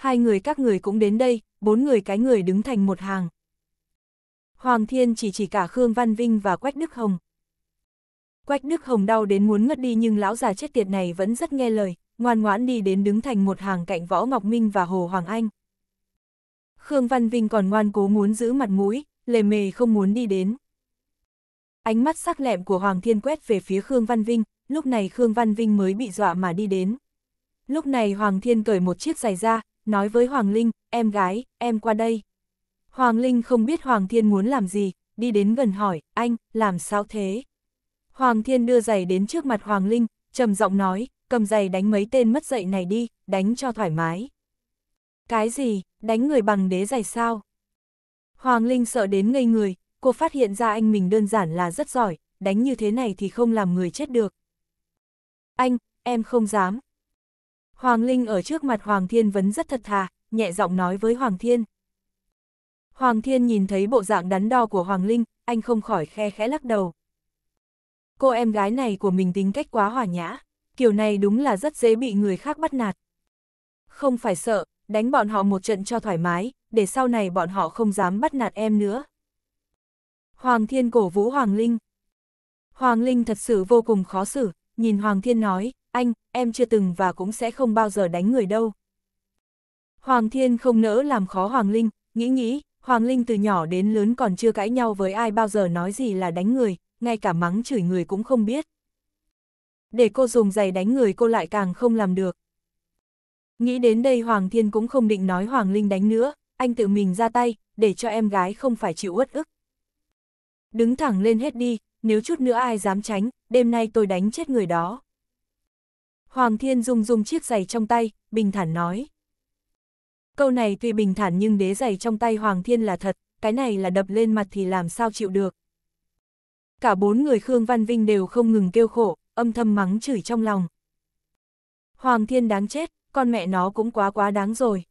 hai người các người cũng đến đây, bốn người cái người đứng thành một hàng. Hoàng Thiên chỉ chỉ cả Khương Văn Vinh và Quách Đức Hồng. Quách Đức Hồng đau đến muốn ngất đi nhưng lão già chết tiệt này vẫn rất nghe lời, ngoan ngoãn đi đến đứng thành một hàng cạnh Võ Ngọc Minh và Hồ Hoàng Anh. Khương Văn Vinh còn ngoan cố muốn giữ mặt mũi, lề mề không muốn đi đến. Ánh mắt sắc lẹm của Hoàng Thiên quét về phía Khương Văn Vinh, lúc này Khương Văn Vinh mới bị dọa mà đi đến. Lúc này Hoàng Thiên cởi một chiếc giày ra, nói với Hoàng Linh, em gái, em qua đây. Hoàng Linh không biết Hoàng Thiên muốn làm gì, đi đến gần hỏi, anh, làm sao thế? Hoàng Thiên đưa giày đến trước mặt Hoàng Linh, trầm giọng nói, cầm giày đánh mấy tên mất dậy này đi, đánh cho thoải mái. Cái gì, đánh người bằng đế giày sao? Hoàng Linh sợ đến ngây người, cô phát hiện ra anh mình đơn giản là rất giỏi, đánh như thế này thì không làm người chết được. Anh, em không dám, Hoàng Linh ở trước mặt Hoàng Thiên Vấn rất thật thà, nhẹ giọng nói với Hoàng Thiên. Hoàng Thiên nhìn thấy bộ dạng đắn đo của Hoàng Linh, anh không khỏi khe khẽ lắc đầu. Cô em gái này của mình tính cách quá hòa nhã, kiểu này đúng là rất dễ bị người khác bắt nạt. Không phải sợ, đánh bọn họ một trận cho thoải mái, để sau này bọn họ không dám bắt nạt em nữa. Hoàng Thiên cổ vũ Hoàng Linh. Hoàng Linh thật sự vô cùng khó xử, nhìn Hoàng Thiên nói, anh, em chưa từng và cũng sẽ không bao giờ đánh người đâu. Hoàng Thiên không nỡ làm khó Hoàng Linh, nghĩ nghĩ, Hoàng Linh từ nhỏ đến lớn còn chưa cãi nhau với ai bao giờ nói gì là đánh người, ngay cả mắng chửi người cũng không biết. Để cô dùng giày đánh người cô lại càng không làm được. Nghĩ đến đây Hoàng Thiên cũng không định nói Hoàng Linh đánh nữa, anh tự mình ra tay, để cho em gái không phải chịu uất ức. Đứng thẳng lên hết đi, nếu chút nữa ai dám tránh, đêm nay tôi đánh chết người đó. Hoàng Thiên Dung dùng chiếc giày trong tay, bình thản nói. Câu này tuy bình thản nhưng đế giày trong tay Hoàng Thiên là thật, cái này là đập lên mặt thì làm sao chịu được. Cả bốn người Khương Văn Vinh đều không ngừng kêu khổ, âm thầm mắng chửi trong lòng. Hoàng Thiên đáng chết, con mẹ nó cũng quá quá đáng rồi.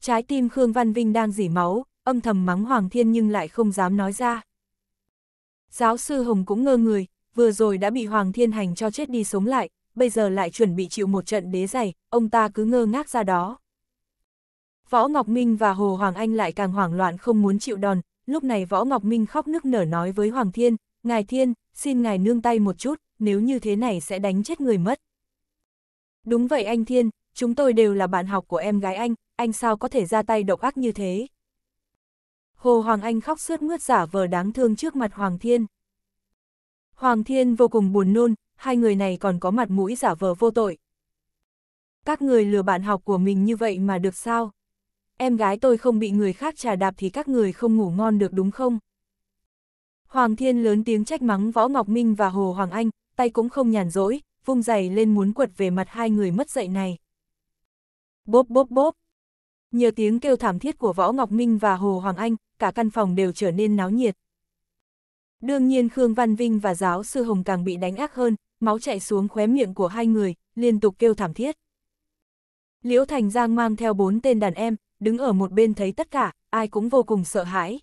Trái tim Khương Văn Vinh đang dỉ máu, âm thầm mắng Hoàng Thiên nhưng lại không dám nói ra. Giáo sư Hồng cũng ngơ người, vừa rồi đã bị Hoàng Thiên hành cho chết đi sống lại, bây giờ lại chuẩn bị chịu một trận đế dày ông ta cứ ngơ ngác ra đó. Võ Ngọc Minh và Hồ Hoàng Anh lại càng hoảng loạn không muốn chịu đòn, lúc này Võ Ngọc Minh khóc nức nở nói với Hoàng Thiên, Ngài Thiên, xin ngài nương tay một chút, nếu như thế này sẽ đánh chết người mất. Đúng vậy anh Thiên, chúng tôi đều là bạn học của em gái anh, anh sao có thể ra tay độc ác như thế? Hồ Hoàng Anh khóc sướt mướt giả vờ đáng thương trước mặt Hoàng Thiên. Hoàng Thiên vô cùng buồn nôn, hai người này còn có mặt mũi giả vờ vô tội. Các người lừa bạn học của mình như vậy mà được sao? Em gái tôi không bị người khác trà đạp thì các người không ngủ ngon được đúng không? Hoàng Thiên lớn tiếng trách mắng Võ Ngọc Minh và Hồ Hoàng Anh, tay cũng không nhàn rỗi, vung giày lên muốn quật về mặt hai người mất dạy này. Bốp bốp bốp. Nhờ tiếng kêu thảm thiết của Võ Ngọc Minh và Hồ Hoàng Anh, cả căn phòng đều trở nên náo nhiệt. Đương nhiên Khương Văn Vinh và giáo sư Hồng càng bị đánh ác hơn, máu chảy xuống khóe miệng của hai người, liên tục kêu thảm thiết. Liễu Thành Giang mang theo bốn tên đàn em, đứng ở một bên thấy tất cả, ai cũng vô cùng sợ hãi.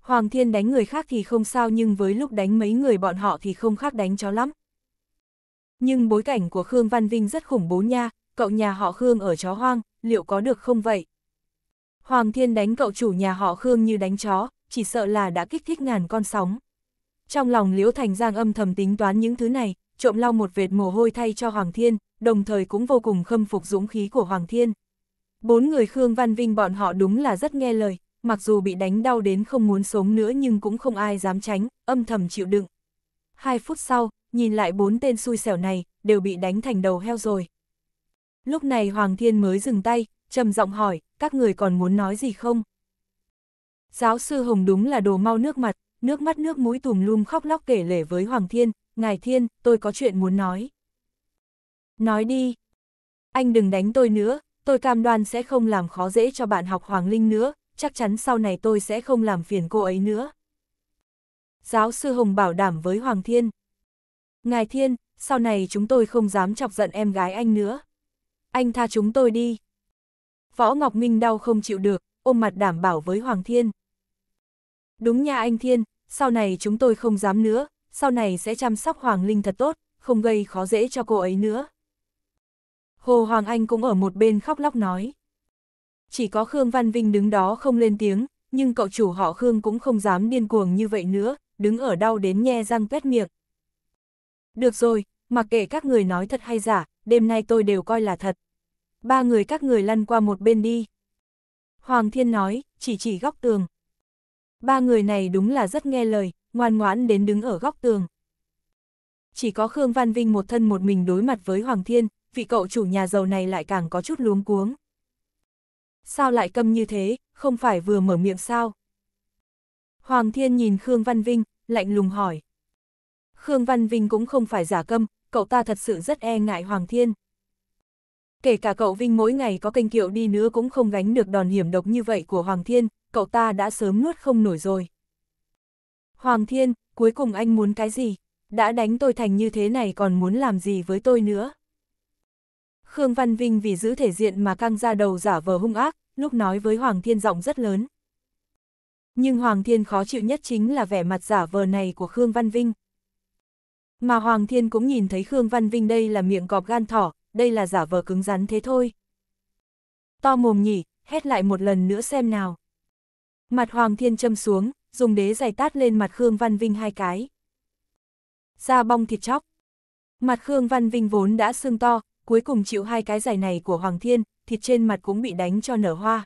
Hoàng Thiên đánh người khác thì không sao nhưng với lúc đánh mấy người bọn họ thì không khác đánh chó lắm. Nhưng bối cảnh của Khương Văn Vinh rất khủng bố nha, cậu nhà họ Khương ở chó hoang, liệu có được không vậy? Hoàng Thiên đánh cậu chủ nhà họ Khương như đánh chó, chỉ sợ là đã kích thích ngàn con sóng. Trong lòng Liễu Thành Giang âm thầm tính toán những thứ này, trộm lau một vệt mồ hôi thay cho Hoàng Thiên, đồng thời cũng vô cùng khâm phục dũng khí của Hoàng Thiên. Bốn người Khương Văn Vinh bọn họ đúng là rất nghe lời, mặc dù bị đánh đau đến không muốn sống nữa nhưng cũng không ai dám tránh, âm thầm chịu đựng. Hai phút sau, nhìn lại bốn tên xui xẻo này, đều bị đánh thành đầu heo rồi. Lúc này Hoàng Thiên mới dừng tay, trầm giọng hỏi, các người còn muốn nói gì không? Giáo sư Hồng đúng là đồ mau nước mặt, nước mắt nước mũi tùm lum khóc lóc kể lể với Hoàng Thiên, Ngài Thiên, tôi có chuyện muốn nói. Nói đi. Anh đừng đánh tôi nữa, tôi cam đoan sẽ không làm khó dễ cho bạn học Hoàng Linh nữa, chắc chắn sau này tôi sẽ không làm phiền cô ấy nữa. Giáo sư Hồng bảo đảm với Hoàng Thiên. Ngài Thiên, sau này chúng tôi không dám chọc giận em gái anh nữa. Anh tha chúng tôi đi. Võ Ngọc Minh đau không chịu được, ôm mặt đảm bảo với Hoàng Thiên. Đúng nha anh Thiên, sau này chúng tôi không dám nữa, sau này sẽ chăm sóc Hoàng Linh thật tốt, không gây khó dễ cho cô ấy nữa. Hồ Hoàng Anh cũng ở một bên khóc lóc nói. Chỉ có Khương Văn Vinh đứng đó không lên tiếng, nhưng cậu chủ họ Khương cũng không dám điên cuồng như vậy nữa, đứng ở đau đến nhe răng quét miệng. Được rồi, mặc kệ các người nói thật hay giả, đêm nay tôi đều coi là thật. Ba người các người lăn qua một bên đi. Hoàng Thiên nói, chỉ chỉ góc tường. Ba người này đúng là rất nghe lời, ngoan ngoãn đến đứng ở góc tường. Chỉ có Khương Văn Vinh một thân một mình đối mặt với Hoàng Thiên, vị cậu chủ nhà giàu này lại càng có chút luống cuống. Sao lại câm như thế, không phải vừa mở miệng sao? Hoàng Thiên nhìn Khương Văn Vinh, lạnh lùng hỏi. Khương Văn Vinh cũng không phải giả câm, cậu ta thật sự rất e ngại Hoàng Thiên. Kể cả cậu Vinh mỗi ngày có kênh kiệu đi nữa cũng không gánh được đòn hiểm độc như vậy của Hoàng Thiên, cậu ta đã sớm nuốt không nổi rồi. Hoàng Thiên, cuối cùng anh muốn cái gì? Đã đánh tôi thành như thế này còn muốn làm gì với tôi nữa? Khương Văn Vinh vì giữ thể diện mà căng ra đầu giả vờ hung ác, lúc nói với Hoàng Thiên giọng rất lớn. Nhưng Hoàng Thiên khó chịu nhất chính là vẻ mặt giả vờ này của Khương Văn Vinh. Mà Hoàng Thiên cũng nhìn thấy Khương Văn Vinh đây là miệng cọp gan thỏ, đây là giả vờ cứng rắn thế thôi. To mồm nhỉ, hét lại một lần nữa xem nào. Mặt Hoàng Thiên châm xuống, dùng đế giày tát lên mặt Khương Văn Vinh hai cái. da bong thịt chóc. Mặt Khương Văn Vinh vốn đã sưng to, cuối cùng chịu hai cái giày này của Hoàng Thiên, thịt trên mặt cũng bị đánh cho nở hoa.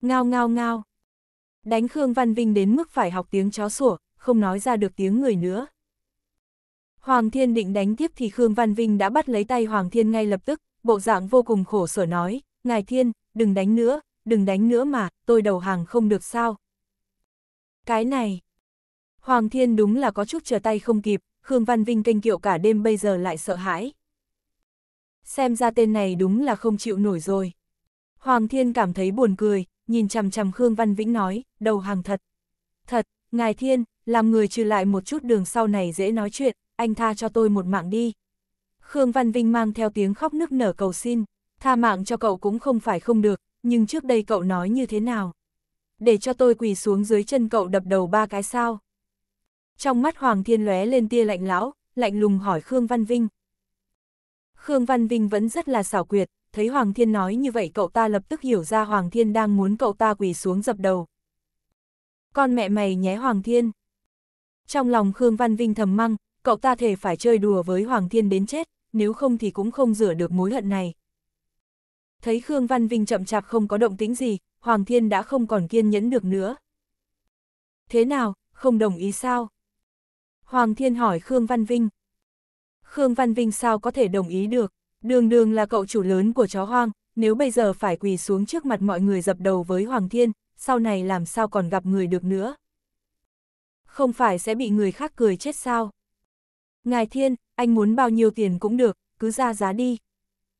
Ngao ngao ngao. Đánh Khương Văn Vinh đến mức phải học tiếng chó sủa, không nói ra được tiếng người nữa. Hoàng Thiên định đánh tiếp thì Khương Văn Vinh đã bắt lấy tay Hoàng Thiên ngay lập tức, bộ dạng vô cùng khổ sở nói, Ngài Thiên, đừng đánh nữa, đừng đánh nữa mà, tôi đầu hàng không được sao. Cái này, Hoàng Thiên đúng là có chút trở tay không kịp, Khương Văn Vinh kênh kiệu cả đêm bây giờ lại sợ hãi. Xem ra tên này đúng là không chịu nổi rồi. Hoàng Thiên cảm thấy buồn cười, nhìn chằm chằm Khương Văn Vĩnh nói, đầu hàng thật. Thật, Ngài Thiên, làm người trừ lại một chút đường sau này dễ nói chuyện, anh tha cho tôi một mạng đi. Khương Văn Vinh mang theo tiếng khóc nức nở cầu xin, tha mạng cho cậu cũng không phải không được, nhưng trước đây cậu nói như thế nào? Để cho tôi quỳ xuống dưới chân cậu đập đầu ba cái sao? Trong mắt Hoàng Thiên lóe lên tia lạnh lão, lạnh lùng hỏi Khương Văn Vinh. Khương Văn Vinh vẫn rất là xảo quyệt, thấy Hoàng Thiên nói như vậy cậu ta lập tức hiểu ra Hoàng Thiên đang muốn cậu ta quỳ xuống dập đầu. Con mẹ mày nhé Hoàng Thiên. Trong lòng Khương Văn Vinh thầm măng, cậu ta thể phải chơi đùa với Hoàng Thiên đến chết, nếu không thì cũng không rửa được mối hận này. Thấy Khương Văn Vinh chậm chạp không có động tính gì, Hoàng Thiên đã không còn kiên nhẫn được nữa. Thế nào, không đồng ý sao? Hoàng Thiên hỏi Khương Văn Vinh. Khương Văn Vinh sao có thể đồng ý được, đường đường là cậu chủ lớn của chó hoang, nếu bây giờ phải quỳ xuống trước mặt mọi người dập đầu với Hoàng Thiên, sau này làm sao còn gặp người được nữa? Không phải sẽ bị người khác cười chết sao? Ngài Thiên, anh muốn bao nhiêu tiền cũng được, cứ ra giá đi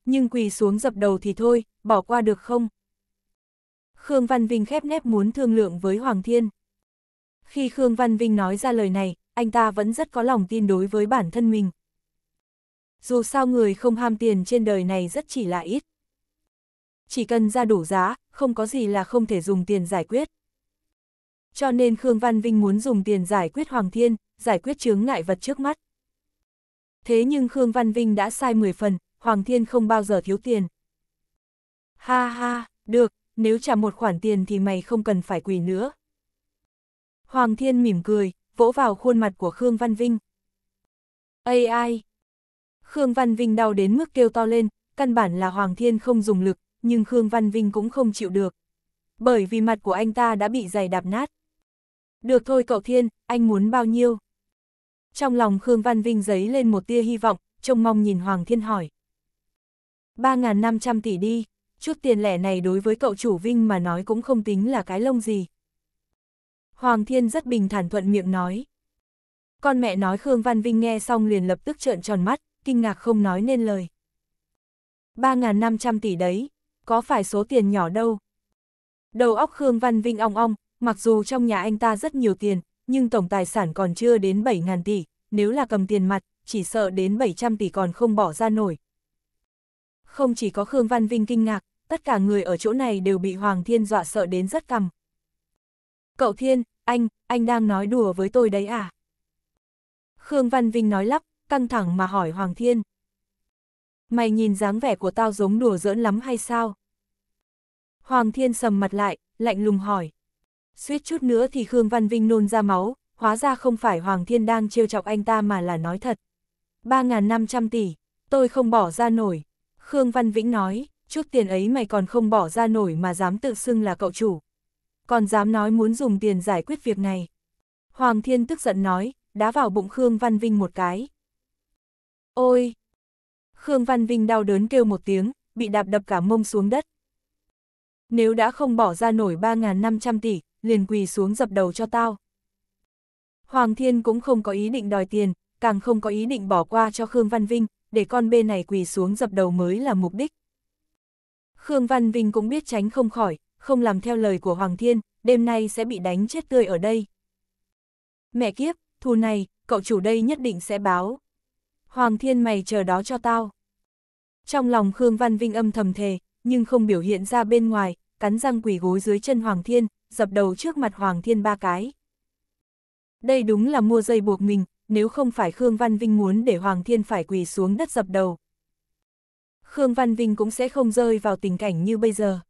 nhưng quỳ xuống dập đầu thì thôi, bỏ qua được không? Khương Văn Vinh khép nép muốn thương lượng với Hoàng Thiên. Khi Khương Văn Vinh nói ra lời này, anh ta vẫn rất có lòng tin đối với bản thân mình. Dù sao người không ham tiền trên đời này rất chỉ là ít. Chỉ cần ra đủ giá, không có gì là không thể dùng tiền giải quyết. Cho nên Khương Văn Vinh muốn dùng tiền giải quyết Hoàng Thiên, giải quyết chướng ngại vật trước mắt. Thế nhưng Khương Văn Vinh đã sai 10 phần, Hoàng Thiên không bao giờ thiếu tiền. Ha ha, được, nếu trả một khoản tiền thì mày không cần phải quỳ nữa. Hoàng Thiên mỉm cười, vỗ vào khuôn mặt của Khương Văn Vinh. Ây ai! Khương Văn Vinh đau đến mức kêu to lên, căn bản là Hoàng Thiên không dùng lực, nhưng Khương Văn Vinh cũng không chịu được. Bởi vì mặt của anh ta đã bị giày đạp nát. Được thôi cậu Thiên, anh muốn bao nhiêu? Trong lòng Khương Văn Vinh giấy lên một tia hy vọng, trông mong nhìn Hoàng Thiên hỏi. 3.500 tỷ đi, chút tiền lẻ này đối với cậu chủ Vinh mà nói cũng không tính là cái lông gì. Hoàng Thiên rất bình thản thuận miệng nói. Con mẹ nói Khương Văn Vinh nghe xong liền lập tức trợn tròn mắt, kinh ngạc không nói nên lời. 3.500 tỷ đấy, có phải số tiền nhỏ đâu. Đầu óc Khương Văn Vinh ong ong, mặc dù trong nhà anh ta rất nhiều tiền, nhưng tổng tài sản còn chưa đến 7.000 tỷ, nếu là cầm tiền mặt, chỉ sợ đến 700 tỷ còn không bỏ ra nổi, không chỉ có Khương Văn Vinh kinh ngạc, tất cả người ở chỗ này đều bị Hoàng Thiên dọa sợ đến rất cầm Cậu Thiên, anh, anh đang nói đùa với tôi đấy à? Khương Văn Vinh nói lắp, căng thẳng mà hỏi Hoàng Thiên. Mày nhìn dáng vẻ của tao giống đùa giỡn lắm hay sao? Hoàng Thiên sầm mặt lại, lạnh lùng hỏi. Suýt chút nữa thì Khương Văn Vinh nôn ra máu, hóa ra không phải Hoàng Thiên đang trêu chọc anh ta mà là nói thật. 3.500 tỷ, tôi không bỏ ra nổi. Khương Văn Vĩnh nói, chút tiền ấy mày còn không bỏ ra nổi mà dám tự xưng là cậu chủ. Còn dám nói muốn dùng tiền giải quyết việc này. Hoàng Thiên tức giận nói, đá vào bụng Khương Văn Vinh một cái. Ôi! Khương Văn Vinh đau đớn kêu một tiếng, bị đạp đập cả mông xuống đất. Nếu đã không bỏ ra nổi 3.500 tỷ, liền quỳ xuống dập đầu cho tao. Hoàng Thiên cũng không có ý định đòi tiền, càng không có ý định bỏ qua cho Khương Văn Vinh, để con bê này quỳ xuống dập đầu mới là mục đích. Khương Văn Vinh cũng biết tránh không khỏi, không làm theo lời của Hoàng Thiên, đêm nay sẽ bị đánh chết tươi ở đây. Mẹ kiếp, thù này, cậu chủ đây nhất định sẽ báo. Hoàng Thiên mày chờ đó cho tao. Trong lòng Khương Văn Vinh âm thầm thề, nhưng không biểu hiện ra bên ngoài, cắn răng quỷ gối dưới chân Hoàng Thiên, dập đầu trước mặt Hoàng Thiên ba cái. Đây đúng là mua dây buộc mình, nếu không phải Khương Văn Vinh muốn để Hoàng Thiên phải quỳ xuống đất dập đầu. Khương Văn Vinh cũng sẽ không rơi vào tình cảnh như bây giờ.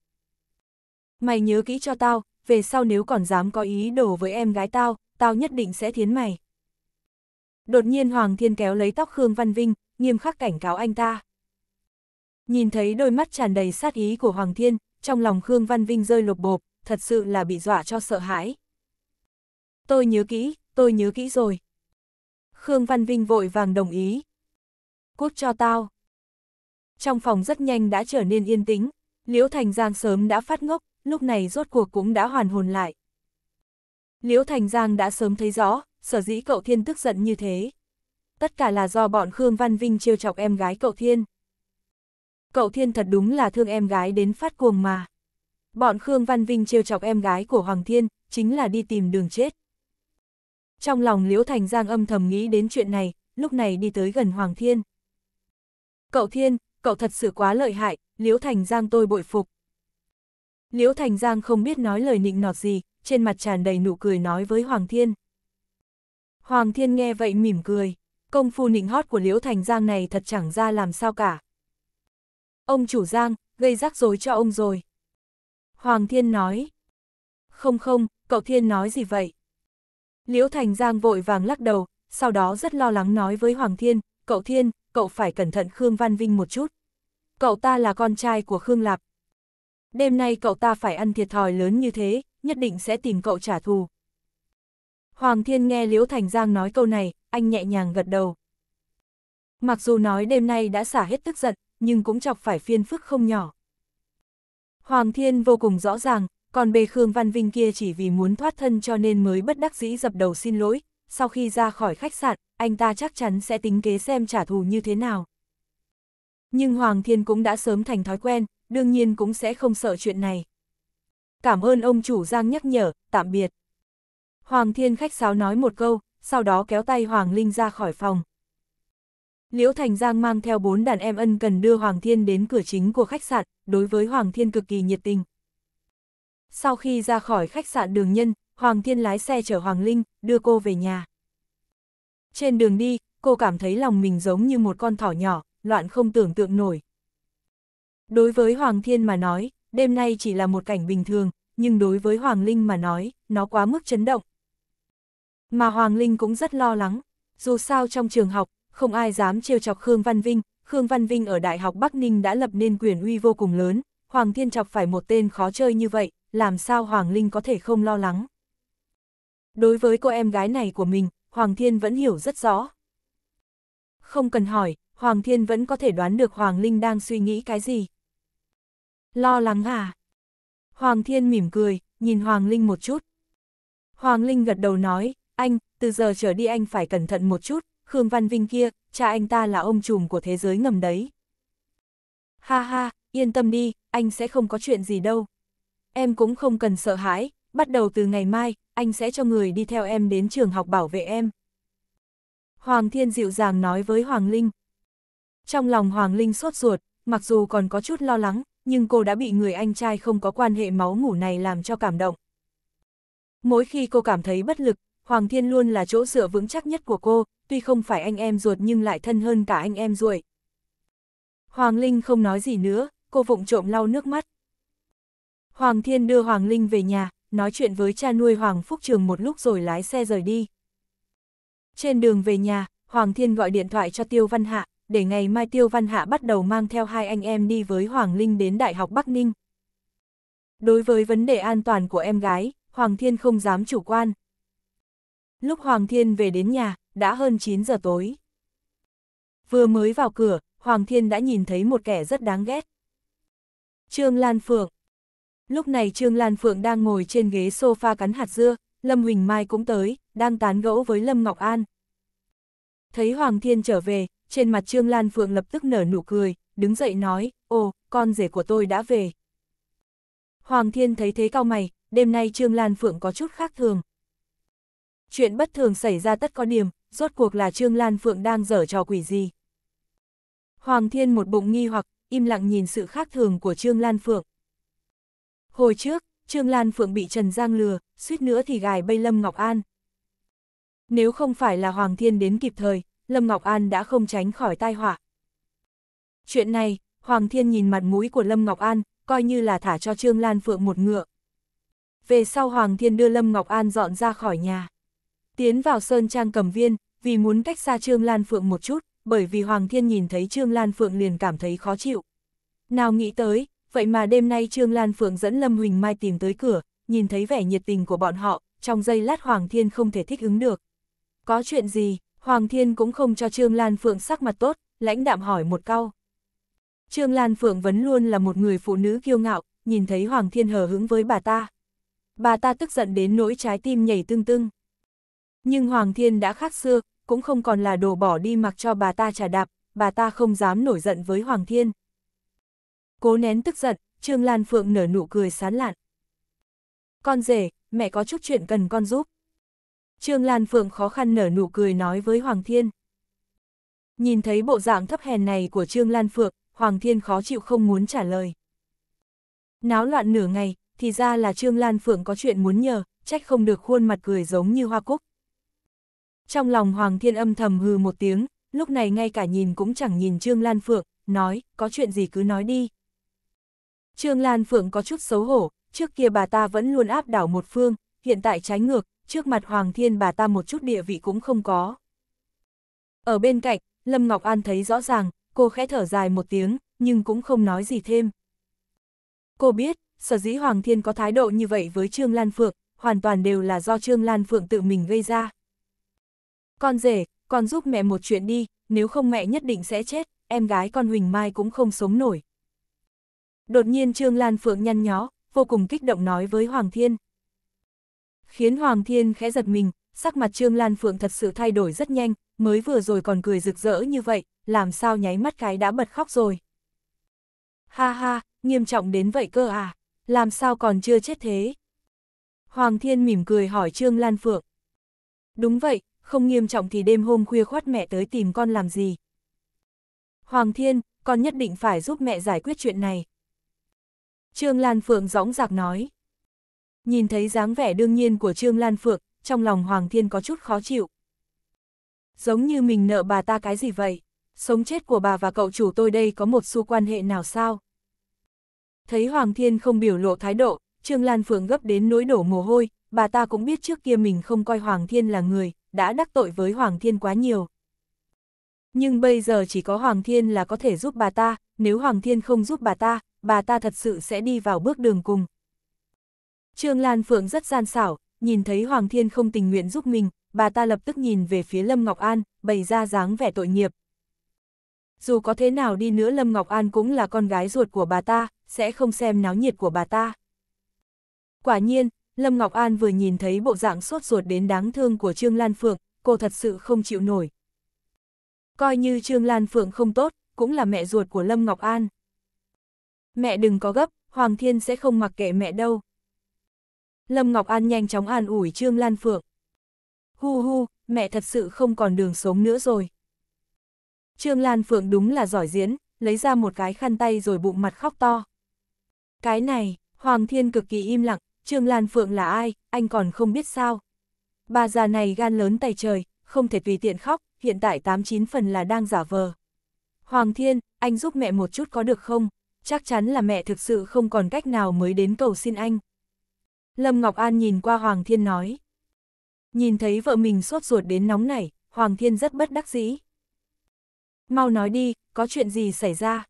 Mày nhớ kỹ cho tao, về sau nếu còn dám có ý đồ với em gái tao, tao nhất định sẽ thiến mày. Đột nhiên Hoàng Thiên kéo lấy tóc Khương Văn Vinh, nghiêm khắc cảnh cáo anh ta. Nhìn thấy đôi mắt tràn đầy sát ý của Hoàng Thiên, trong lòng Khương Văn Vinh rơi lột bộp, thật sự là bị dọa cho sợ hãi. Tôi nhớ kỹ, tôi nhớ kỹ rồi. Khương Văn Vinh vội vàng đồng ý. Cút cho tao. Trong phòng rất nhanh đã trở nên yên tĩnh, Liễu Thành Giang sớm đã phát ngốc, lúc này rốt cuộc cũng đã hoàn hồn lại. Liễu Thành Giang đã sớm thấy rõ, sở dĩ cậu Thiên tức giận như thế. Tất cả là do bọn Khương Văn Vinh trêu chọc em gái cậu Thiên. Cậu Thiên thật đúng là thương em gái đến phát cuồng mà. Bọn Khương Văn Vinh trêu chọc em gái của Hoàng Thiên, chính là đi tìm đường chết. Trong lòng Liễu Thành Giang âm thầm nghĩ đến chuyện này, lúc này đi tới gần Hoàng Thiên. Cậu Thiên, cậu thật sự quá lợi hại, Liễu Thành Giang tôi bội phục. Liễu Thành Giang không biết nói lời nịnh nọt gì, trên mặt tràn đầy nụ cười nói với Hoàng Thiên. Hoàng Thiên nghe vậy mỉm cười, công phu nịnh hót của Liễu Thành Giang này thật chẳng ra làm sao cả. Ông chủ Giang, gây rắc rối cho ông rồi. Hoàng Thiên nói. Không không, cậu Thiên nói gì vậy? Liễu Thành Giang vội vàng lắc đầu, sau đó rất lo lắng nói với Hoàng Thiên, cậu Thiên, cậu phải cẩn thận Khương Văn Vinh một chút. Cậu ta là con trai của Khương Lạp. Đêm nay cậu ta phải ăn thiệt thòi lớn như thế, nhất định sẽ tìm cậu trả thù. Hoàng Thiên nghe Liễu Thành Giang nói câu này, anh nhẹ nhàng gật đầu. Mặc dù nói đêm nay đã xả hết tức giận, nhưng cũng chọc phải phiên phức không nhỏ. Hoàng Thiên vô cùng rõ ràng, còn bề Khương Văn Vinh kia chỉ vì muốn thoát thân cho nên mới bất đắc dĩ dập đầu xin lỗi, sau khi ra khỏi khách sạn, anh ta chắc chắn sẽ tính kế xem trả thù như thế nào. Nhưng Hoàng Thiên cũng đã sớm thành thói quen, đương nhiên cũng sẽ không sợ chuyện này. Cảm ơn ông chủ Giang nhắc nhở, tạm biệt. Hoàng Thiên khách sáo nói một câu, sau đó kéo tay Hoàng Linh ra khỏi phòng. Liễu Thành Giang mang theo bốn đàn em ân cần đưa Hoàng Thiên đến cửa chính của khách sạn, đối với Hoàng Thiên cực kỳ nhiệt tình, sau khi ra khỏi khách sạn đường nhân, Hoàng Thiên lái xe chở Hoàng Linh, đưa cô về nhà. Trên đường đi, cô cảm thấy lòng mình giống như một con thỏ nhỏ, loạn không tưởng tượng nổi. Đối với Hoàng Thiên mà nói, đêm nay chỉ là một cảnh bình thường, nhưng đối với Hoàng Linh mà nói, nó quá mức chấn động. Mà Hoàng Linh cũng rất lo lắng, dù sao trong trường học, không ai dám trêu chọc Khương Văn Vinh, Khương Văn Vinh ở Đại học Bắc Ninh đã lập nên quyền uy vô cùng lớn, Hoàng Thiên chọc phải một tên khó chơi như vậy, làm sao Hoàng Linh có thể không lo lắng. Đối với cô em gái này của mình, Hoàng Thiên vẫn hiểu rất rõ. Không cần hỏi, Hoàng Thiên vẫn có thể đoán được Hoàng Linh đang suy nghĩ cái gì. Lo lắng à? Hoàng Thiên mỉm cười, nhìn Hoàng Linh một chút. Hoàng Linh gật đầu nói, anh, từ giờ trở đi anh phải cẩn thận một chút, Khương Văn Vinh kia, cha anh ta là ông trùm của thế giới ngầm đấy. Ha ha, yên tâm đi, anh sẽ không có chuyện gì đâu em cũng không cần sợ hãi, bắt đầu từ ngày mai, anh sẽ cho người đi theo em đến trường học bảo vệ em. Hoàng Thiên dịu dàng nói với Hoàng Linh. Trong lòng Hoàng Linh sốt ruột, mặc dù còn có chút lo lắng, nhưng cô đã bị người anh trai không có quan hệ máu ngủ này làm cho cảm động. Mỗi khi cô cảm thấy bất lực, Hoàng Thiên luôn là chỗ dựa vững chắc nhất của cô, tuy không phải anh em ruột nhưng lại thân hơn cả anh em ruột. Hoàng Linh không nói gì nữa, cô vụng trộm lau nước mắt, Hoàng Thiên đưa Hoàng Linh về nhà, nói chuyện với cha nuôi Hoàng Phúc Trường một lúc rồi lái xe rời đi. Trên đường về nhà, Hoàng Thiên gọi điện thoại cho Tiêu Văn Hạ, để ngày mai Tiêu Văn Hạ bắt đầu mang theo hai anh em đi với Hoàng Linh đến Đại học Bắc Ninh. Đối với vấn đề an toàn của em gái, Hoàng Thiên không dám chủ quan. Lúc Hoàng Thiên về đến nhà, đã hơn 9 giờ tối. Vừa mới vào cửa, Hoàng Thiên đã nhìn thấy một kẻ rất đáng ghét. Trương Lan Phượng Lúc này Trương Lan Phượng đang ngồi trên ghế sofa cắn hạt dưa, Lâm Huỳnh Mai cũng tới, đang tán gẫu với Lâm Ngọc An. Thấy Hoàng Thiên trở về, trên mặt Trương Lan Phượng lập tức nở nụ cười, đứng dậy nói, ồ, con rể của tôi đã về. Hoàng Thiên thấy thế cao mày, đêm nay Trương Lan Phượng có chút khác thường. Chuyện bất thường xảy ra tất có điểm, rốt cuộc là Trương Lan Phượng đang dở trò quỷ gì. Hoàng Thiên một bụng nghi hoặc, im lặng nhìn sự khác thường của Trương Lan Phượng. Hồi trước, Trương Lan Phượng bị Trần Giang lừa, suýt nữa thì gài bay Lâm Ngọc An. Nếu không phải là Hoàng Thiên đến kịp thời, Lâm Ngọc An đã không tránh khỏi tai họa. Chuyện này, Hoàng Thiên nhìn mặt mũi của Lâm Ngọc An, coi như là thả cho Trương Lan Phượng một ngựa. Về sau Hoàng Thiên đưa Lâm Ngọc An dọn ra khỏi nhà. Tiến vào Sơn Trang cầm viên, vì muốn cách xa Trương Lan Phượng một chút, bởi vì Hoàng Thiên nhìn thấy Trương Lan Phượng liền cảm thấy khó chịu. Nào nghĩ tới, vậy mà đêm nay Trương Lan Phượng dẫn Lâm Huỳnh Mai tìm tới cửa, nhìn thấy vẻ nhiệt tình của bọn họ, trong giây lát Hoàng Thiên không thể thích ứng được. Có chuyện gì, Hoàng Thiên cũng không cho Trương Lan Phượng sắc mặt tốt, lãnh đạm hỏi một câu. Trương Lan Phượng vẫn luôn là một người phụ nữ kiêu ngạo, nhìn thấy Hoàng Thiên hờ hững với bà ta. Bà ta tức giận đến nỗi trái tim nhảy tưng tưng. Nhưng Hoàng Thiên đã khác xưa, cũng không còn là đồ bỏ đi mặc cho bà ta trả đạp, bà ta không dám nổi giận với Hoàng Thiên, Cố nén tức giận, Trương Lan Phượng nở nụ cười sán lạn. Con rể, mẹ có chút chuyện cần con giúp. Trương Lan Phượng khó khăn nở nụ cười nói với Hoàng Thiên. Nhìn thấy bộ dạng thấp hèn này của Trương Lan Phượng, Hoàng Thiên khó chịu không muốn trả lời. Náo loạn nửa ngày, thì ra là Trương Lan Phượng có chuyện muốn nhờ, trách không được khuôn mặt cười giống như hoa cúc. Trong lòng Hoàng Thiên âm thầm hừ một tiếng, lúc này ngay cả nhìn cũng chẳng nhìn Trương Lan Phượng, nói, có chuyện gì cứ nói đi. Trương Lan Phượng có chút xấu hổ, trước kia bà ta vẫn luôn áp đảo một phương, hiện tại trái ngược, trước mặt Hoàng Thiên bà ta một chút địa vị cũng không có. Ở bên cạnh, Lâm Ngọc An thấy rõ ràng, cô khẽ thở dài một tiếng, nhưng cũng không nói gì thêm. Cô biết, sở dĩ Hoàng Thiên có thái độ như vậy với Trương Lan Phượng, hoàn toàn đều là do Trương Lan Phượng tự mình gây ra. Con rể, con giúp mẹ một chuyện đi, nếu không mẹ nhất định sẽ chết, em gái con Huỳnh Mai cũng không sống nổi. Đột nhiên Trương Lan Phượng nhăn nhó, vô cùng kích động nói với Hoàng Thiên. Khiến Hoàng Thiên khẽ giật mình, sắc mặt Trương Lan Phượng thật sự thay đổi rất nhanh, mới vừa rồi còn cười rực rỡ như vậy, làm sao nháy mắt cái đã bật khóc rồi. Ha ha, nghiêm trọng đến vậy cơ à, làm sao còn chưa chết thế? Hoàng Thiên mỉm cười hỏi Trương Lan Phượng. Đúng vậy, không nghiêm trọng thì đêm hôm khuya khoát mẹ tới tìm con làm gì. Hoàng Thiên, con nhất định phải giúp mẹ giải quyết chuyện này. Trương Lan Phượng dõng dạc nói. Nhìn thấy dáng vẻ đương nhiên của Trương Lan Phượng, trong lòng Hoàng Thiên có chút khó chịu. Giống như mình nợ bà ta cái gì vậy? Sống chết của bà và cậu chủ tôi đây có một xu quan hệ nào sao? Thấy Hoàng Thiên không biểu lộ thái độ, Trương Lan Phượng gấp đến nỗi đổ mồ hôi, bà ta cũng biết trước kia mình không coi Hoàng Thiên là người, đã đắc tội với Hoàng Thiên quá nhiều. Nhưng bây giờ chỉ có Hoàng Thiên là có thể giúp bà ta, nếu Hoàng Thiên không giúp bà ta, bà ta thật sự sẽ đi vào bước đường cùng. Trương Lan Phượng rất gian xảo, nhìn thấy Hoàng Thiên không tình nguyện giúp mình, bà ta lập tức nhìn về phía Lâm Ngọc An, bày ra dáng vẻ tội nghiệp. Dù có thế nào đi nữa Lâm Ngọc An cũng là con gái ruột của bà ta, sẽ không xem náo nhiệt của bà ta. Quả nhiên, Lâm Ngọc An vừa nhìn thấy bộ dạng sốt ruột đến đáng thương của Trương Lan Phượng, cô thật sự không chịu nổi. Coi như Trương Lan Phượng không tốt, cũng là mẹ ruột của Lâm Ngọc An mẹ đừng có gấp, Hoàng Thiên sẽ không mặc kệ mẹ đâu. Lâm Ngọc An nhanh chóng an ủi Trương Lan Phượng. Hu hu, mẹ thật sự không còn đường sống nữa rồi. Trương Lan Phượng đúng là giỏi diễn, lấy ra một cái khăn tay rồi bụng mặt khóc to. Cái này, Hoàng Thiên cực kỳ im lặng, Trương Lan Phượng là ai, anh còn không biết sao. Bà già này gan lớn tay trời, không thể tùy tiện khóc, hiện tại 89 phần là đang giả vờ. Hoàng Thiên, anh giúp mẹ một chút có được không? chắc chắn là mẹ thực sự không còn cách nào mới đến cầu xin anh. Lâm Ngọc An nhìn qua Hoàng Thiên nói. Nhìn thấy vợ mình sốt ruột đến nóng này Hoàng Thiên rất bất đắc dĩ. Mau nói đi, có chuyện gì xảy ra?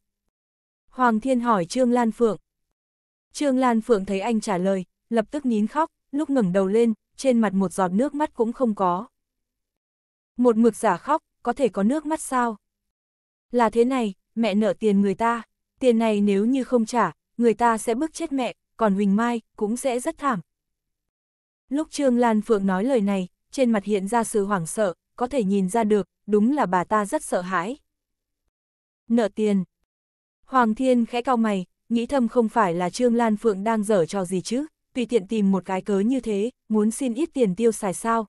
Hoàng Thiên hỏi Trương Lan Phượng. Trương Lan Phượng thấy anh trả lời, lập tức nín khóc, lúc ngẩng đầu lên, trên mặt một giọt nước mắt cũng không có. Một mực giả khóc, có thể có nước mắt sao? Là thế này, mẹ nợ tiền người ta tiền này nếu như không trả, người ta sẽ bức chết mẹ, còn Huỳnh Mai cũng sẽ rất thảm. Lúc Trương Lan Phượng nói lời này, trên mặt hiện ra sự hoảng sợ, có thể nhìn ra được, đúng là bà ta rất sợ hãi. Nợ tiền. Hoàng Thiên khẽ cao mày, nghĩ thầm không phải là Trương Lan Phượng đang dở trò gì chứ, tùy tiện tìm một cái cớ như thế, muốn xin ít tiền tiêu xài sao.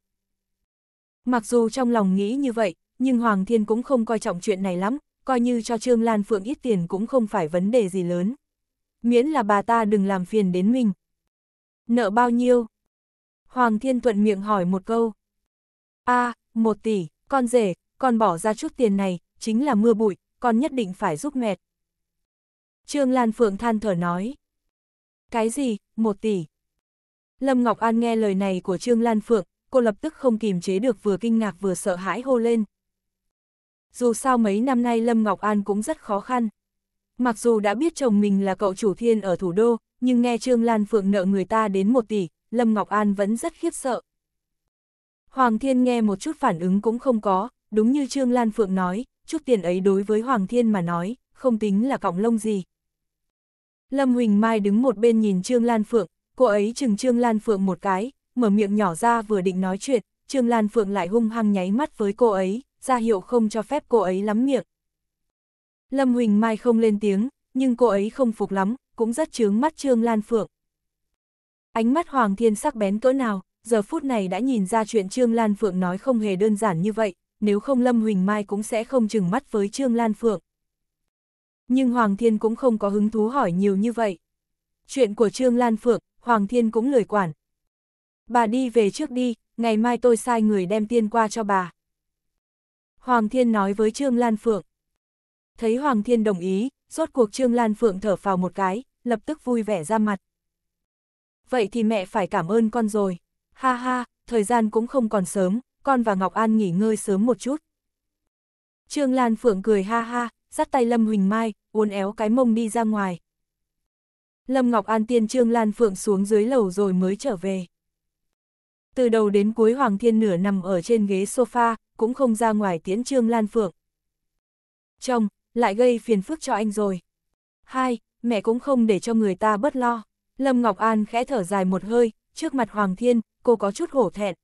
Mặc dù trong lòng nghĩ như vậy, nhưng Hoàng Thiên cũng không coi trọng chuyện này lắm, coi như cho Trương Lan Phượng ít tiền cũng không phải vấn đề gì lớn. Miễn là bà ta đừng làm phiền đến mình. Nợ bao nhiêu? Hoàng Thiên Thuận miệng hỏi một câu. a à, một tỷ, con rể, con bỏ ra chút tiền này, chính là mưa bụi, con nhất định phải giúp mệt. Trương Lan Phượng than thở nói. Cái gì, một tỷ? Lâm Ngọc An nghe lời này của Trương Lan Phượng, cô lập tức không kìm chế được vừa kinh ngạc vừa sợ hãi hô lên, dù sao mấy năm nay Lâm Ngọc An cũng rất khó khăn. Mặc dù đã biết chồng mình là cậu chủ thiên ở thủ đô, nhưng nghe Trương Lan Phượng nợ người ta đến một tỷ, Lâm Ngọc An vẫn rất khiếp sợ. Hoàng Thiên nghe một chút phản ứng cũng không có, đúng như Trương Lan Phượng nói, chút tiền ấy đối với Hoàng Thiên mà nói, không tính là cọng lông gì. Lâm Huỳnh Mai đứng một bên nhìn Trương Lan Phượng, cô ấy chừng Trương Lan Phượng một cái, mở miệng nhỏ ra vừa định nói chuyện, Trương Lan Phượng lại hung hăng nháy mắt với cô ấy, ra hiệu không cho phép cô ấy lắm miệng. Lâm Huỳnh Mai không lên tiếng, nhưng cô ấy không phục lắm, cũng rất chướng mắt Trương Lan Phượng. Ánh mắt Hoàng Thiên sắc bén cỡ nào, giờ phút này đã nhìn ra chuyện Trương Lan Phượng nói không hề đơn giản như vậy, nếu không Lâm Huỳnh Mai cũng sẽ không chừng mắt với Trương Lan Phượng. Nhưng Hoàng Thiên cũng không có hứng thú hỏi nhiều như vậy. Chuyện của Trương Lan Phượng, Hoàng Thiên cũng lười quản. Bà đi về trước đi, ngày mai tôi sai người đem tiền qua cho bà. Hoàng Thiên nói với Trương Lan Phượng. Thấy Hoàng Thiên đồng ý, rốt cuộc Trương Lan Phượng thở phào một cái, lập tức vui vẻ ra mặt. Vậy thì mẹ phải cảm ơn con rồi. Ha ha, thời gian cũng không còn sớm, con và Ngọc An nghỉ ngơi sớm một chút. Trương Lan Phượng cười ha ha, dắt tay Lâm Huỳnh Mai, uốn éo cái mông đi ra ngoài. Lâm Ngọc An tiên Trương Lan Phượng xuống dưới lầu rồi mới trở về. Từ đầu đến cuối Hoàng Thiên nửa nằm ở trên ghế sofa, cũng không ra ngoài tiễn Trương Lan Phượng. Chồng, lại gây phiền phức cho anh rồi. Hai, mẹ cũng không để cho người ta bất lo. Lâm Ngọc An khẽ thở dài một hơi, trước mặt Hoàng Thiên, cô có chút hổ thẹn.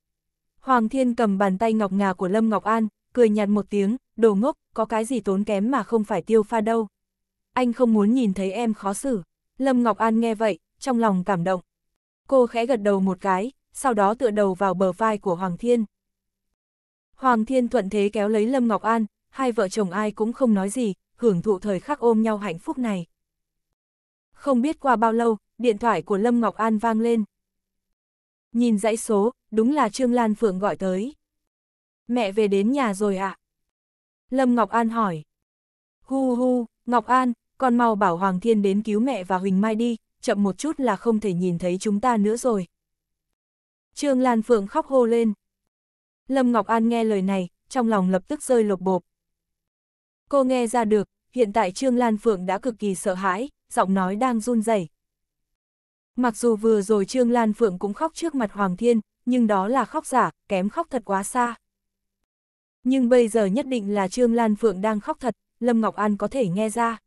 Hoàng Thiên cầm bàn tay ngọc ngà của Lâm Ngọc An, cười nhạt một tiếng, đồ ngốc, có cái gì tốn kém mà không phải tiêu pha đâu. Anh không muốn nhìn thấy em khó xử. Lâm Ngọc An nghe vậy, trong lòng cảm động. Cô khẽ gật đầu một cái, sau đó tựa đầu vào bờ vai của Hoàng Thiên. Hoàng Thiên thuận thế kéo lấy Lâm Ngọc An, hai vợ chồng ai cũng không nói gì, hưởng thụ thời khắc ôm nhau hạnh phúc này. Không biết qua bao lâu, điện thoại của Lâm Ngọc An vang lên. Nhìn dãy số, đúng là Trương Lan Phượng gọi tới. Mẹ về đến nhà rồi ạ. À? Lâm Ngọc An hỏi. Hu hu, Ngọc An, con mau bảo Hoàng Thiên đến cứu mẹ và Huỳnh Mai đi, chậm một chút là không thể nhìn thấy chúng ta nữa rồi. Trương Lan Phượng khóc hô lên. Lâm Ngọc An nghe lời này, trong lòng lập tức rơi lột bộp. Cô nghe ra được, hiện tại Trương Lan Phượng đã cực kỳ sợ hãi, giọng nói đang run rẩy. Mặc dù vừa rồi Trương Lan Phượng cũng khóc trước mặt Hoàng Thiên, nhưng đó là khóc giả, kém khóc thật quá xa. Nhưng bây giờ nhất định là Trương Lan Phượng đang khóc thật, Lâm Ngọc An có thể nghe ra.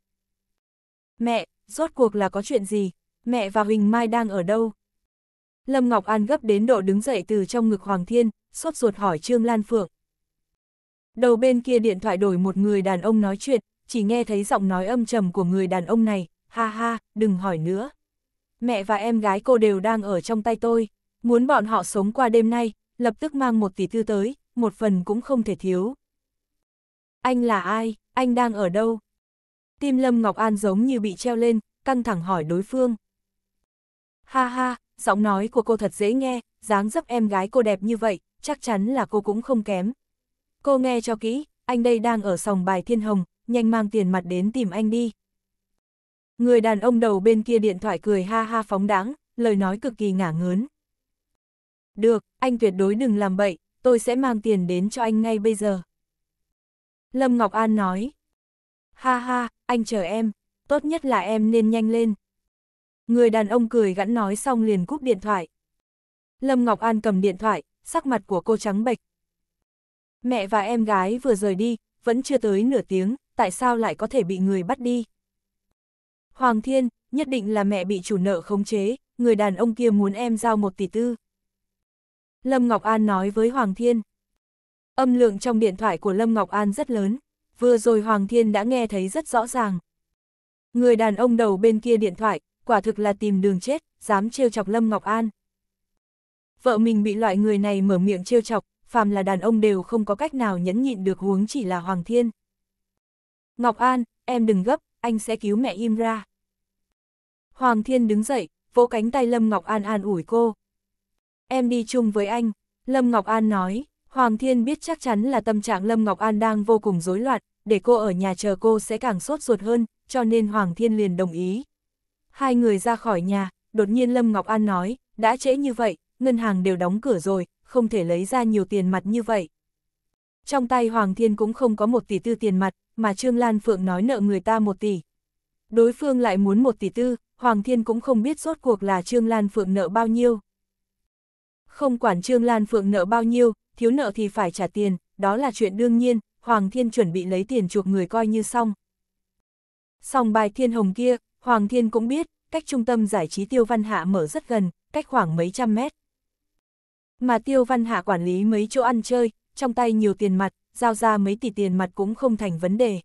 Mẹ, rốt cuộc là có chuyện gì? Mẹ và Huỳnh Mai đang ở đâu? Lâm Ngọc An gấp đến độ đứng dậy từ trong ngực Hoàng Thiên, sốt ruột hỏi Trương Lan Phượng. Đầu bên kia điện thoại đổi một người đàn ông nói chuyện, chỉ nghe thấy giọng nói âm trầm của người đàn ông này, ha ha, đừng hỏi nữa. Mẹ và em gái cô đều đang ở trong tay tôi, muốn bọn họ sống qua đêm nay, lập tức mang một tỷ tư tới, một phần cũng không thể thiếu. Anh là ai, anh đang ở đâu? Tim Lâm Ngọc An giống như bị treo lên, căng thẳng hỏi đối phương. Ha ha, giọng nói của cô thật dễ nghe, dáng dấp em gái cô đẹp như vậy, chắc chắn là cô cũng không kém. Cô nghe cho kỹ, anh đây đang ở sòng bài Thiên Hồng, nhanh mang tiền mặt đến tìm anh đi. Người đàn ông đầu bên kia điện thoại cười ha ha phóng đáng, lời nói cực kỳ ngả ngớn. Được, anh tuyệt đối đừng làm bậy, tôi sẽ mang tiền đến cho anh ngay bây giờ. Lâm Ngọc An nói. Ha ha, anh chờ em, tốt nhất là em nên nhanh lên, Người đàn ông cười gãn nói xong liền cúp điện thoại. Lâm Ngọc An cầm điện thoại, sắc mặt của cô trắng bệch. Mẹ và em gái vừa rời đi, vẫn chưa tới nửa tiếng, tại sao lại có thể bị người bắt đi? Hoàng Thiên, nhất định là mẹ bị chủ nợ khống chế, người đàn ông kia muốn em giao một tỷ tư. Lâm Ngọc An nói với Hoàng Thiên. Âm lượng trong điện thoại của Lâm Ngọc An rất lớn, vừa rồi Hoàng Thiên đã nghe thấy rất rõ ràng. Người đàn ông đầu bên kia điện thoại, quả thực là tìm đường chết, dám trêu chọc Lâm Ngọc An. Vợ mình bị loại người này mở miệng trêu chọc, phàm là đàn ông đều không có cách nào nhẫn nhịn được huống chỉ là Hoàng Thiên. Ngọc An, em đừng gấp, anh sẽ cứu mẹ im ra. Hoàng Thiên đứng dậy, vỗ cánh tay Lâm Ngọc An an ủi cô. Em đi chung với anh, Lâm Ngọc An nói, Hoàng Thiên biết chắc chắn là tâm trạng Lâm Ngọc An đang vô cùng rối loạn, để cô ở nhà chờ cô sẽ càng sốt ruột hơn, cho nên Hoàng Thiên liền đồng ý. Hai người ra khỏi nhà, đột nhiên Lâm Ngọc An nói, đã trễ như vậy, ngân hàng đều đóng cửa rồi, không thể lấy ra nhiều tiền mặt như vậy. Trong tay Hoàng Thiên cũng không có một tỷ tư tiền mặt, mà Trương Lan Phượng nói nợ người ta một tỷ. Đối phương lại muốn một tỷ tư, Hoàng Thiên cũng không biết rốt cuộc là Trương Lan Phượng nợ bao nhiêu. Không quản Trương Lan Phượng nợ bao nhiêu, thiếu nợ thì phải trả tiền, đó là chuyện đương nhiên, Hoàng Thiên chuẩn bị lấy tiền chuộc người coi như xong. Xong bài thiên hồng kia, Hoàng Thiên cũng biết, cách trung tâm giải trí Tiêu Văn Hạ mở rất gần, cách khoảng mấy trăm mét. Mà Tiêu Văn Hạ quản lý mấy chỗ ăn chơi, trong tay nhiều tiền mặt, giao ra mấy tỷ tiền mặt cũng không thành vấn đề.